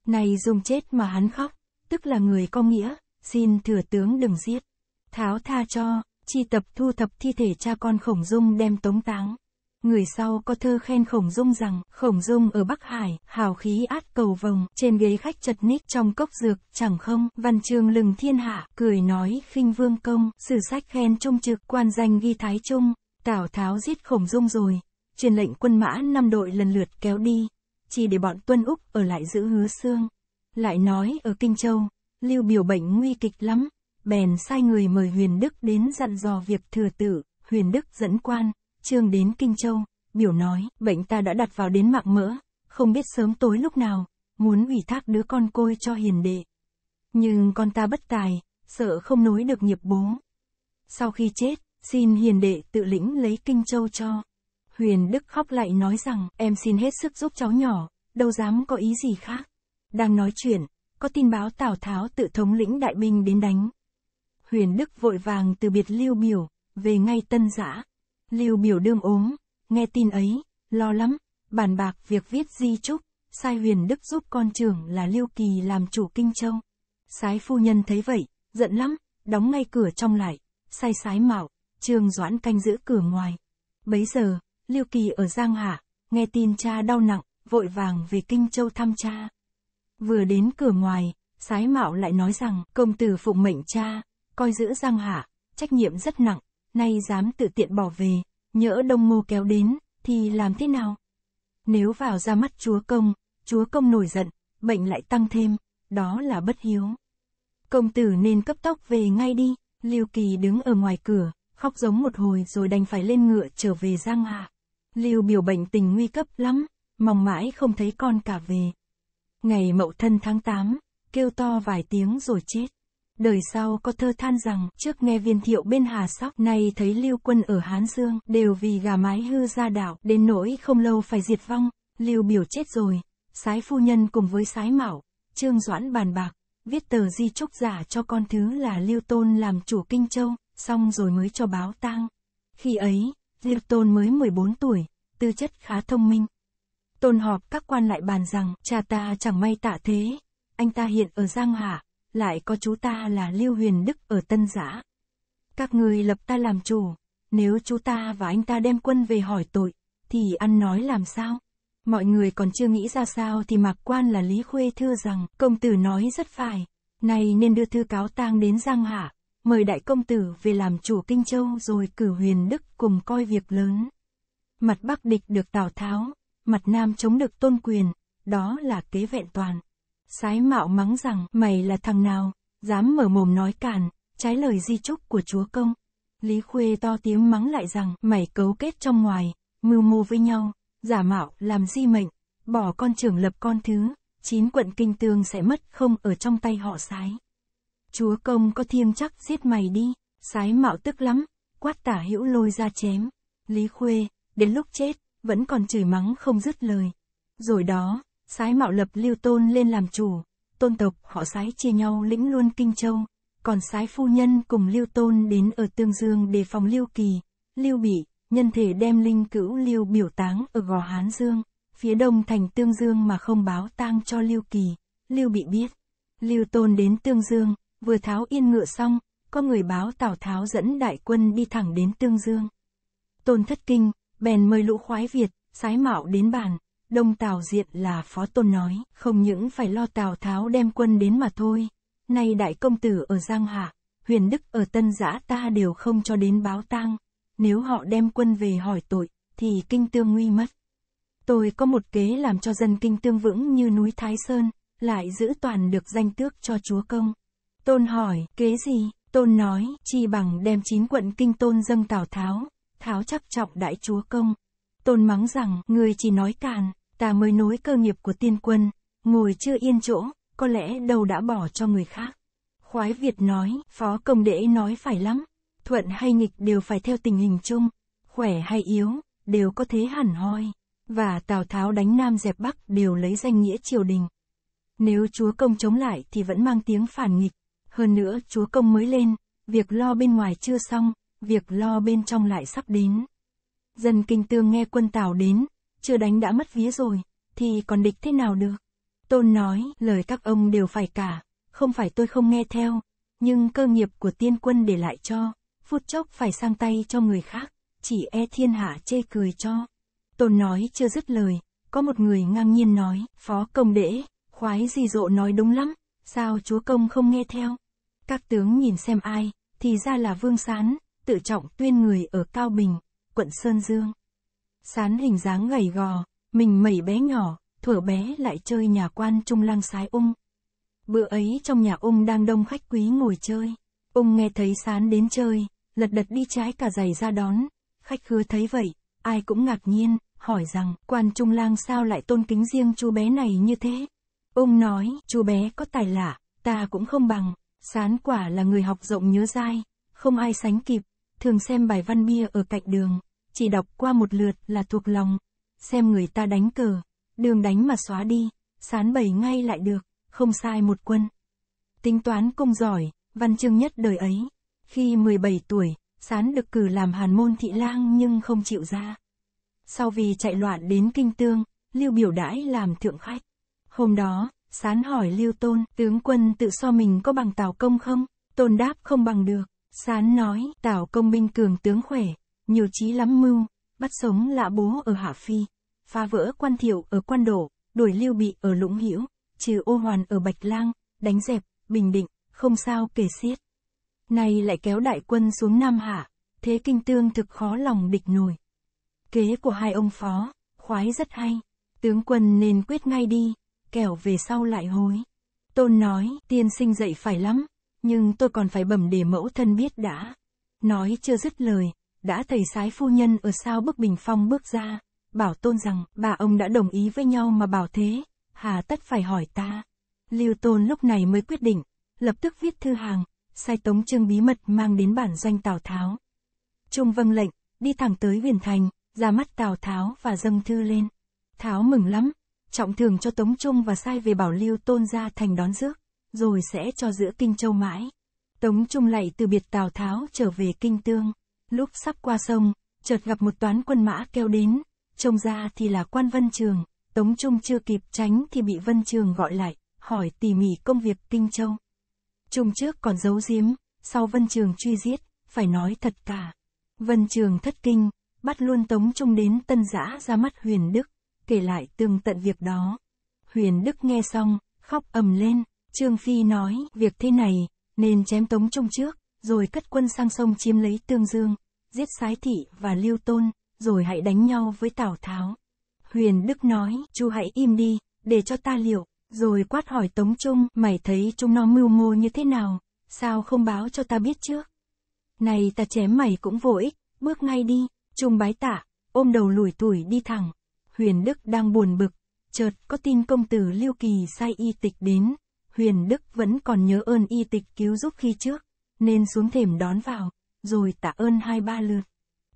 Này Dung chết mà hắn khóc, tức là người có nghĩa, xin thừa tướng đừng giết. Tháo tha cho, Chi Tập thu thập thi thể cha con Khổng Dung đem tống táng. Người sau có thơ khen Khổng Dung rằng, Khổng Dung ở Bắc Hải, hào khí át cầu vồng, trên ghế khách chật ních trong cốc dược, chẳng không, văn chương lừng thiên hạ, cười nói khinh vương công, sử sách khen trung trực, quan danh ghi thái trung, Tào Tháo giết Khổng Dung rồi, truyền lệnh quân mã năm đội lần lượt kéo đi, chỉ để bọn Tuân Úc ở lại giữ hứa xương. Lại nói ở Kinh Châu, Lưu biểu bệnh nguy kịch lắm, bèn sai người mời Huyền Đức đến dặn dò việc thừa tử, Huyền Đức dẫn quan, Trương đến Kinh Châu, biểu nói, bệnh ta đã đặt vào đến mạng mỡ, không biết sớm tối lúc nào, muốn ủy thác đứa con côi cho hiền đệ. Nhưng con ta bất tài, sợ không nối được nghiệp bố. Sau khi chết, xin hiền đệ tự lĩnh lấy Kinh Châu cho. Huyền Đức khóc lại nói rằng, em xin hết sức giúp cháu nhỏ, đâu dám có ý gì khác. Đang nói chuyện, có tin báo Tào Tháo tự thống lĩnh đại binh đến đánh. Huyền Đức vội vàng từ biệt lưu biểu, về ngay tân giã. Lưu biểu đương ốm, nghe tin ấy, lo lắm, bàn bạc việc viết di trúc, sai huyền đức giúp con trưởng là Lưu Kỳ làm chủ Kinh Châu. Sái phu nhân thấy vậy, giận lắm, đóng ngay cửa trong lại, sai sái mạo, trương doãn canh giữ cửa ngoài. Bấy giờ, Lưu Kỳ ở Giang Hạ, nghe tin cha đau nặng, vội vàng về Kinh Châu thăm cha. Vừa đến cửa ngoài, sái mạo lại nói rằng công tử phụng mệnh cha, coi giữ Giang Hạ, trách nhiệm rất nặng, nay dám tự tiện bỏ về, nhỡ đông ngô kéo đến, thì làm thế nào? Nếu vào ra mắt chúa công, chúa công nổi giận, bệnh lại tăng thêm, đó là bất hiếu. Công tử nên cấp tốc về ngay đi, Lưu Kỳ đứng ở ngoài cửa, khóc giống một hồi rồi đành phải lên ngựa trở về Giang Hạ. Lưu biểu bệnh tình nguy cấp lắm, mong mãi không thấy con cả về. Ngày mậu thân tháng 8, kêu to vài tiếng rồi chết. Đời sau có thơ than rằng, trước nghe viên thiệu bên Hà Sóc, nay thấy lưu quân ở Hán Dương, đều vì gà mái hư ra đảo, đến nỗi không lâu phải diệt vong, lưu biểu chết rồi, sái phu nhân cùng với sái mạo, trương doãn bàn bạc, viết tờ di trúc giả cho con thứ là lưu tôn làm chủ kinh châu, xong rồi mới cho báo tang. Khi ấy, lưu tôn mới 14 tuổi, tư chất khá thông minh. Tôn họp các quan lại bàn rằng, cha ta chẳng may tạ thế, anh ta hiện ở Giang Hạ, lại có chú ta là Lưu Huyền Đức ở Tân Giã. Các người lập ta làm chủ, nếu chú ta và anh ta đem quân về hỏi tội, thì ăn nói làm sao? Mọi người còn chưa nghĩ ra sao thì mặc quan là Lý Khuê Thư rằng, công tử nói rất phải, nay nên đưa thư cáo tang đến Giang Hạ, mời đại công tử về làm chủ Kinh Châu rồi cử huyền đức cùng coi việc lớn. Mặt Bắc địch được Tào Tháo, mặt Nam chống được Tôn Quyền, đó là kế vẹn toàn. Sái mạo mắng rằng, mày là thằng nào, dám mở mồm nói cản trái lời di trúc của chúa công. Lý Khuê to tiếng mắng lại rằng, mày cấu kết trong ngoài, mưu mô với nhau, giả mạo, làm di mệnh, bỏ con trưởng lập con thứ, chín quận kinh tương sẽ mất không ở trong tay họ sái. Chúa công có thiêng chắc giết mày đi, sái mạo tức lắm, quát tả hữu lôi ra chém. Lý Khuê, đến lúc chết, vẫn còn chửi mắng không dứt lời. Rồi đó, Sái mạo lập lưu tôn lên làm chủ, tôn tộc họ sái chia nhau lĩnh luôn Kinh Châu, còn sái phu nhân cùng lưu tôn đến ở Tương Dương để phòng lưu kỳ, lưu bị, nhân thể đem linh cữu lưu biểu táng ở gò Hán Dương, phía đông thành Tương Dương mà không báo tang cho lưu kỳ, lưu bị biết. Lưu tôn đến Tương Dương, vừa tháo yên ngựa xong, có người báo Tào Tháo dẫn đại quân đi thẳng đến Tương Dương. Tôn thất kinh, bèn mời lũ khoái Việt, sái mạo đến bàn, Đông Tào Diện là phó tôn nói, không những phải lo Tào Tháo đem quân đến mà thôi, nay đại công tử ở Giang Hạ, huyền đức ở Tân Giã ta đều không cho đến báo tang, nếu họ đem quân về hỏi tội, thì kinh tương nguy mất. Tôi có một kế làm cho dân kinh tương vững như núi Thái Sơn, lại giữ toàn được danh tước cho chúa công. Tôn hỏi, kế gì? Tôn nói, chi bằng đem chín quận kinh tôn dâng Tào Tháo, Tháo chắc trọng đại chúa công. Tôn mắng rằng, người chỉ nói càn, ta mới nối cơ nghiệp của tiên quân, ngồi chưa yên chỗ, có lẽ đầu đã bỏ cho người khác. Khoái Việt nói, phó công đệ nói phải lắm, thuận hay nghịch đều phải theo tình hình chung, khỏe hay yếu, đều có thế hẳn hoi, và Tào Tháo đánh Nam dẹp Bắc đều lấy danh nghĩa triều đình. Nếu chúa công chống lại thì vẫn mang tiếng phản nghịch, hơn nữa chúa công mới lên, việc lo bên ngoài chưa xong, việc lo bên trong lại sắp đến. Dân kinh tương nghe quân Tào đến, chưa đánh đã mất vía rồi, thì còn địch thế nào được. Tôn nói, lời các ông đều phải cả, không phải tôi không nghe theo, nhưng cơ nghiệp của tiên quân để lại cho, phút chốc phải sang tay cho người khác, chỉ e thiên hạ chê cười cho. Tôn nói chưa dứt lời, có một người ngang nhiên nói, phó công đễ, khoái gì dộ nói đúng lắm, sao chúa công không nghe theo. Các tướng nhìn xem ai, thì ra là vương sán, tự trọng tuyên người ở Cao Bình quận Sơn Dương. Sán hình dáng gầy gò, mình mẩy bé nhỏ, thuở bé lại chơi nhà quan trung lang sái ung. Bữa ấy trong nhà ung đang đông khách quý ngồi chơi. Ung nghe thấy sán đến chơi, lật đật đi trái cả giày ra đón. Khách khứa thấy vậy, ai cũng ngạc nhiên, hỏi rằng quan trung lang sao lại tôn kính riêng chú bé này như thế. Ung nói, chú bé có tài lạ, ta cũng không bằng. Sán quả là người học rộng nhớ dai, không ai sánh kịp thường xem bài văn bia ở cạnh đường, chỉ đọc qua một lượt là thuộc lòng. Xem người ta đánh cờ, đường đánh mà xóa đi, sán bày ngay lại được, không sai một quân. Tính toán công giỏi, văn chương nhất đời ấy. Khi 17 tuổi, sán được cử làm hàn môn thị lang nhưng không chịu ra. Sau vì chạy loạn đến kinh tương, Lưu biểu đãi làm thượng khách. Hôm đó, sán hỏi Lưu Tôn, tướng quân tự so mình có bằng Tào Công không? Tôn đáp không bằng được. Sán nói, tào công minh cường tướng khỏe, nhiều trí lắm mưu, bắt sống lạ bố ở Hạ Phi, phá vỡ quan thiệu ở quan đổ, đuổi lưu bị ở lũng Hiểu, trừ ô hoàn ở Bạch Lang, đánh dẹp, bình định, không sao kể xiết. Nay lại kéo đại quân xuống Nam Hạ, thế kinh tương thực khó lòng địch nổi. Kế của hai ông phó, khoái rất hay, tướng quân nên quyết ngay đi, kẻo về sau lại hối. Tôn nói, tiên sinh dậy phải lắm, nhưng tôi còn phải bẩm để mẫu thân biết đã. Nói chưa dứt lời, đã thầy sái phu nhân ở sau bức bình phong bước ra, bảo tôn rằng bà ông đã đồng ý với nhau mà bảo thế, hà tất phải hỏi ta. Lưu Tôn lúc này mới quyết định, lập tức viết thư hàng, sai tống trương bí mật mang đến bản doanh Tào Tháo. Trung vâng lệnh, đi thẳng tới huyền thành, ra mắt Tào Tháo và dâng thư lên. Tháo mừng lắm, trọng thường cho Tống Trung và sai về bảo Lưu Tôn ra thành đón rước rồi sẽ cho giữa Kinh Châu mãi. Tống Trung lạy từ biệt Tào Tháo trở về Kinh Tương. Lúc sắp qua sông, chợt gặp một toán quân mã kêu đến, trông ra thì là quan Vân Trường, Tống Trung chưa kịp tránh thì bị Vân Trường gọi lại, hỏi tỉ mỉ công việc Kinh Châu. Trung trước còn giấu giếm, sau Vân Trường truy giết, phải nói thật cả. Vân Trường thất kinh, bắt luôn Tống Trung đến Tân Giã ra mắt Huyền Đức, kể lại tương tận việc đó. Huyền Đức nghe xong, khóc ầm lên, Trương Phi nói, việc thế này, nên chém Tống Trung trước, rồi cất quân sang sông chiếm lấy Tương Dương, giết Sái Thị và Lưu Tôn, rồi hãy đánh nhau với Tào Tháo. Huyền Đức nói, chu hãy im đi, để cho ta liệu, rồi quát hỏi Tống Trung, mày thấy chúng nó mưu mô như thế nào, sao không báo cho ta biết trước? Này ta chém mày cũng vô ích, bước ngay đi, Trung bái tạ, ôm đầu lủi tuổi đi thẳng. Huyền Đức đang buồn bực, chợt có tin công tử Lưu Kỳ sai y tịch đến, Huyền Đức vẫn còn nhớ ơn y tịch cứu giúp khi trước, nên xuống thềm đón vào, rồi tạ ơn hai ba lượt.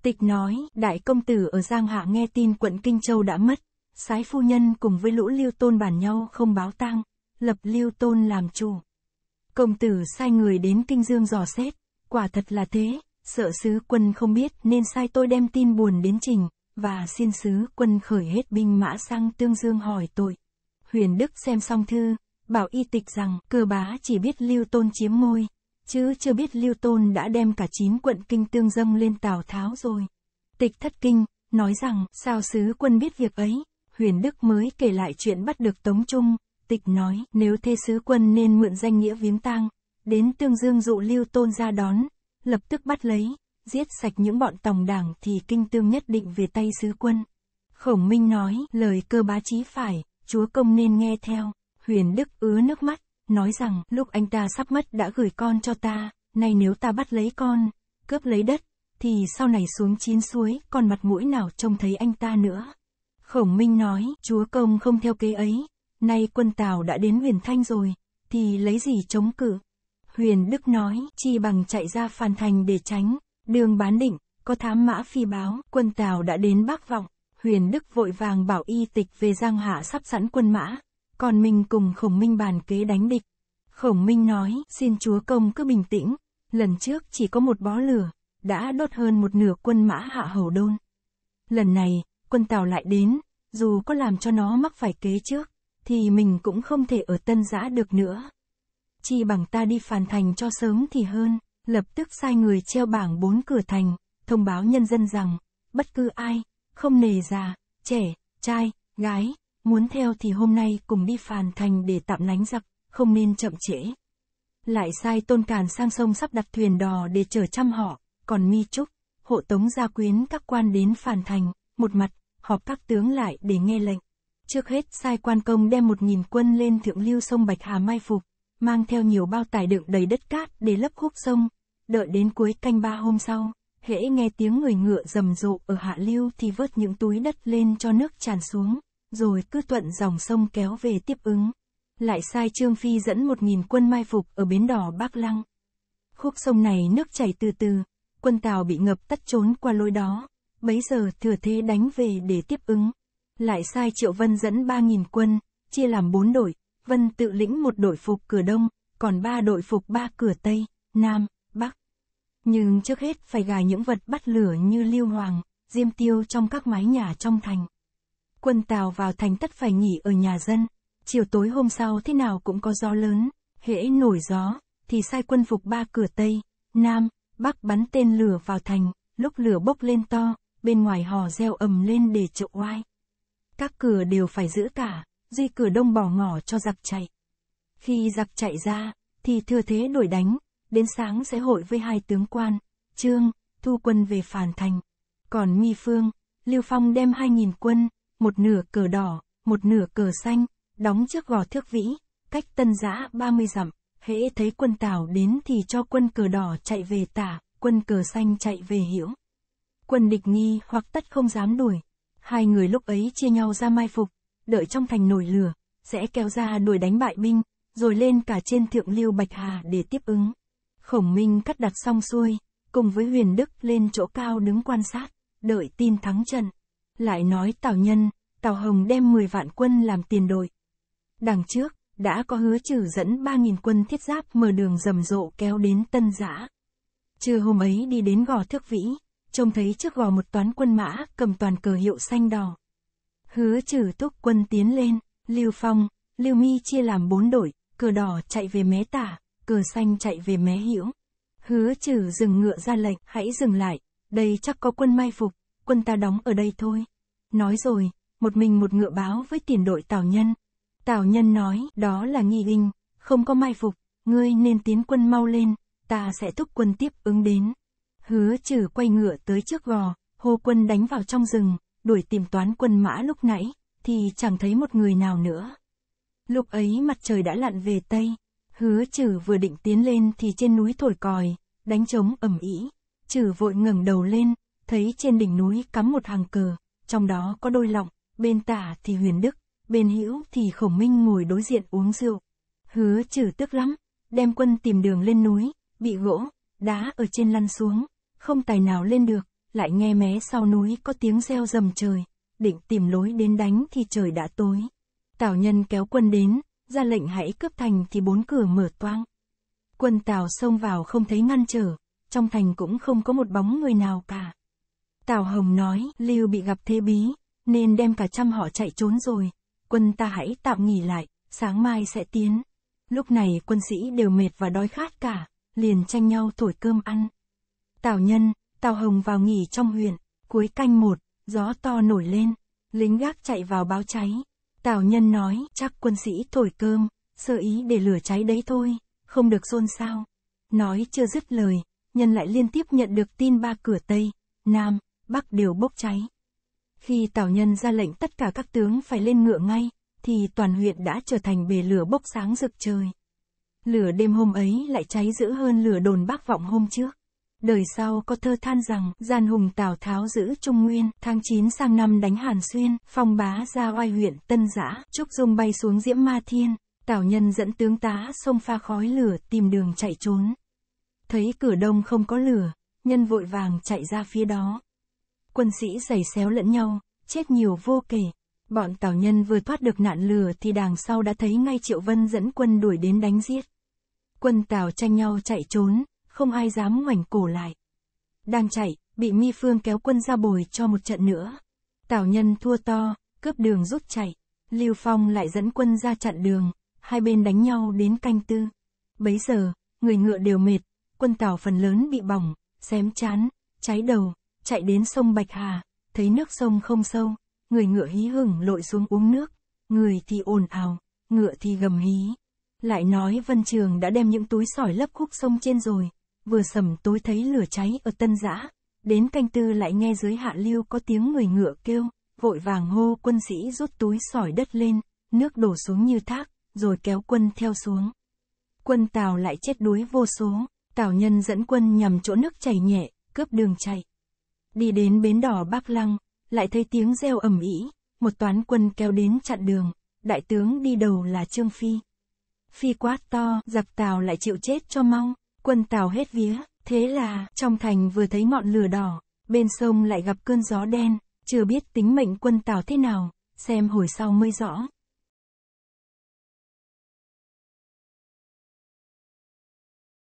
Tịch nói, đại công tử ở Giang Hạ nghe tin quận Kinh Châu đã mất, sái phu nhân cùng với lũ lưu tôn bàn nhau không báo tang, lập lưu tôn làm chủ. Công tử sai người đến Kinh Dương dò xét, quả thật là thế, sợ sứ quân không biết nên sai tôi đem tin buồn đến trình, và xin sứ quân khởi hết binh mã sang Tương Dương hỏi tội. Huyền Đức xem xong thư, bảo y tịch rằng cơ bá chỉ biết lưu tôn chiếm ngôi, chứ chưa biết lưu tôn đã đem cả chín quận kinh tương dâng lên Tào Tháo rồi. Tịch thất kinh, nói rằng sao sứ quân biết việc ấy, huyền đức mới kể lại chuyện bắt được Tống Trung, tịch nói nếu thế sứ quân nên mượn danh nghĩa viếng tang, đến tương dương dụ lưu tôn ra đón, lập tức bắt lấy, giết sạch những bọn tòng đảng thì kinh tương nhất định về tay sứ quân. Khổng Minh nói, lời cơ bá chí phải, chúa công nên nghe theo. Huyền Đức ứa nước mắt, nói rằng lúc anh ta sắp mất đã gửi con cho ta, nay nếu ta bắt lấy con, cướp lấy đất, thì sau này xuống chín suối còn mặt mũi nào trông thấy anh ta nữa. Khổng Minh nói, chúa công không theo kế ấy, nay quân Tào đã đến huyền thanh rồi, thì lấy gì chống cự. Huyền Đức nói, chi bằng chạy ra phàn thành để tránh, đường bán định, có thám mã phi báo, quân Tào đã đến bác vọng. Huyền Đức vội vàng bảo y tịch về Giang Hạ sắp sẵn quân mã, còn mình cùng khổng minh bàn kế đánh địch. Khổng minh nói, xin chúa công cứ bình tĩnh, lần trước chỉ có một bó lửa, đã đốt hơn một nửa quân mã hạ hầu đôn. Lần này, quân tàu lại đến, dù có làm cho nó mắc phải kế trước, thì mình cũng không thể ở tân giã được nữa. Chi bằng ta đi phản thành cho sớm thì hơn, lập tức sai người treo bảng bốn cửa thành, thông báo nhân dân rằng, bất cứ ai, không nề già, trẻ, trai, gái, Muốn theo thì hôm nay cùng đi phàn thành để tạm lánh giặc, không nên chậm trễ. Lại sai tôn càn sang sông sắp đặt thuyền đò để chở chăm họ, còn mi trúc, hộ tống gia quyến các quan đến phàn thành, một mặt, họp các tướng lại để nghe lệnh. Trước hết sai quan công đem một nghìn quân lên thượng lưu sông Bạch Hà mai phục, mang theo nhiều bao tải đựng đầy đất cát để lấp khúc sông, đợi đến cuối canh ba hôm sau, hễ nghe tiếng người ngựa rầm rộ ở hạ lưu thì vớt những túi đất lên cho nước tràn xuống rồi cứ thuận dòng sông kéo về tiếp ứng. Lại sai Trương Phi dẫn một nghìn quân mai phục ở bến đỏ Bắc Lăng. Khúc sông này nước chảy từ từ, quân tàu bị ngập tắt trốn qua lối đó, bấy giờ thừa thế đánh về để tiếp ứng. Lại sai Triệu Vân dẫn ba nghìn quân, chia làm bốn đội, Vân tự lĩnh một đội phục cửa đông, còn ba đội phục ba cửa Tây, Nam, Bắc. Nhưng trước hết phải gài những vật bắt lửa như lưu hoàng, diêm tiêu trong các mái nhà trong thành quân Tào vào thành tất phải nghỉ ở nhà dân. Chiều tối hôm sau thế nào cũng có gió lớn, hễ nổi gió, thì sai quân phục ba cửa Tây, Nam, Bắc bắn tên lửa vào thành, lúc lửa bốc lên to, bên ngoài hò reo ầm lên để chậu oai. Các cửa đều phải giữ cả, duy cửa đông bỏ ngỏ cho giặc chạy. Khi giặc chạy ra, thì thừa thế đuổi đánh, đến sáng sẽ hội với hai tướng quan, Trương, thu quân về phản thành. Còn Mi Phương, Lưu Phong đem 2.000 quân, một nửa cờ đỏ, một nửa cờ xanh, đóng trước gò thước vĩ, cách tân giã 30 dặm, hễ thấy quân Tào đến thì cho quân cờ đỏ chạy về tả, quân cờ xanh chạy về hiểu. Quân địch nghi hoặc tất không dám đuổi, hai người lúc ấy chia nhau ra mai phục, đợi trong thành nổi lửa, sẽ kéo ra đuổi đánh bại binh, rồi lên cả trên thượng lưu Bạch Hà để tiếp ứng. Khổng Minh cắt đặt xong xuôi, cùng với Huyền Đức lên chỗ cao đứng quan sát, đợi tin thắng trận. Lại nói Tào Nhân, Tào Hồng đem 10 vạn quân làm tiền đội. Đằng trước, đã có hứa trừ dẫn 3.000 quân thiết giáp mở đường rầm rộ kéo đến Tân Giã. Trưa hôm ấy đi đến gò thước vĩ, trông thấy trước gò một toán quân mã cầm toàn cờ hiệu xanh đỏ. Hứa trừ túc quân tiến lên, Lưu Phong, Lưu Mi chia làm bốn đội, cờ đỏ chạy về mé tả, cờ xanh chạy về mé hữu. Hứa trừ dừng ngựa ra lệnh, hãy dừng lại, đây chắc có quân mai phục, quân ta đóng ở đây thôi. Nói rồi, một mình một ngựa báo với tiền đội Tào Nhân. Tào Nhân nói, đó là nghi binh, không có mai phục, ngươi nên tiến quân mau lên, ta sẽ thúc quân tiếp ứng đến. Hứa trừ quay ngựa tới trước gò, hô quân đánh vào trong rừng, đuổi tìm toán quân mã lúc nãy, thì chẳng thấy một người nào nữa. Lúc ấy mặt trời đã lặn về Tây, hứa trừ vừa định tiến lên thì trên núi thổi còi, đánh trống ẩm ý, trừ vội ngẩng đầu lên, thấy trên đỉnh núi cắm một hàng cờ, trong đó có đôi lọng, bên tả thì huyền đức, bên hữu thì khổng minh ngồi đối diện uống rượu. Hứa trừ tức lắm, đem quân tìm đường lên núi, bị gỗ, đá ở trên lăn xuống, không tài nào lên được, lại nghe mé sau núi có tiếng reo rầm trời, định tìm lối đến đánh thì trời đã tối. Tào nhân kéo quân đến, ra lệnh hãy cướp thành thì bốn cửa mở toang. Quân Tào xông vào không thấy ngăn trở, trong thành cũng không có một bóng người nào cả. Tào Hồng nói, Lưu bị gặp thế bí, nên đem cả trăm họ chạy trốn rồi. Quân ta hãy tạm nghỉ lại, sáng mai sẽ tiến. Lúc này quân sĩ đều mệt và đói khát cả, liền tranh nhau thổi cơm ăn. Tào Nhân, Tào Hồng vào nghỉ trong huyện, cuối canh một, gió to nổi lên, lính gác chạy vào báo cháy. Tào Nhân nói, chắc quân sĩ thổi cơm, sơ ý để lửa cháy đấy thôi, không được xôn xao. Nói chưa dứt lời, nhân lại liên tiếp nhận được tin ba cửa Tây, Nam, Bắc đều bốc cháy. Khi Tào Nhân ra lệnh tất cả các tướng phải lên ngựa ngay, thì toàn huyện đã trở thành bể lửa bốc sáng rực trời. Lửa đêm hôm ấy lại cháy dữ hơn lửa đồn bác vọng hôm trước. Đời sau có thơ than rằng, gian hùng Tào Tháo giữ Trung Nguyên, tháng 9 sang năm đánh Hàn Xuyên, phong bá ra oai huyện Tân Giã, trúc dung bay xuống diễm ma thiên, Tào Nhân dẫn tướng tá xông pha khói lửa tìm đường chạy trốn. Thấy cửa đông không có lửa, nhân vội vàng chạy ra phía đó quân sĩ giày xéo lẫn nhau, chết nhiều vô kể. Bọn tào nhân vừa thoát được nạn lửa thì đằng sau đã thấy ngay Triệu Vân dẫn quân đuổi đến đánh giết. Quân tào tranh nhau chạy trốn, không ai dám ngoảnh cổ lại. Đang chạy, bị Mi Phương kéo quân ra bồi cho một trận nữa. Tào nhân thua to, cướp đường rút chạy. Lưu Phong lại dẫn quân ra chặn đường, hai bên đánh nhau đến canh tư. Bấy giờ, người ngựa đều mệt, quân tào phần lớn bị bỏng, xém chán, cháy đầu, chạy đến sông Bạch Hà, thấy nước sông không sâu, người ngựa hí hửng lội xuống uống nước, người thì ồn ào, ngựa thì gầm hí. Lại nói Vân Trường đã đem những túi sỏi lấp khúc sông trên rồi, vừa sầm tối thấy lửa cháy ở tân giã, đến canh tư lại nghe dưới hạ lưu có tiếng người ngựa kêu, vội vàng hô quân sĩ rút túi sỏi đất lên, nước đổ xuống như thác, rồi kéo quân theo xuống. Quân Tào lại chết đuối vô số, Tào Nhân dẫn quân nhằm chỗ nước chảy nhẹ, cướp đường chạy. Đi đến bến đỏ Bắc Lăng, lại thấy tiếng reo ầm ĩ, một toán quân kéo đến chặn đường, đại tướng đi đầu là Trương Phi. Phi quát to, giặc tàu lại chịu chết cho mong quân tàu hết vía, thế là, trong thành vừa thấy ngọn lửa đỏ, bên sông lại gặp cơn gió đen, chưa biết tính mệnh quân tàu thế nào, xem hồi sau mới rõ.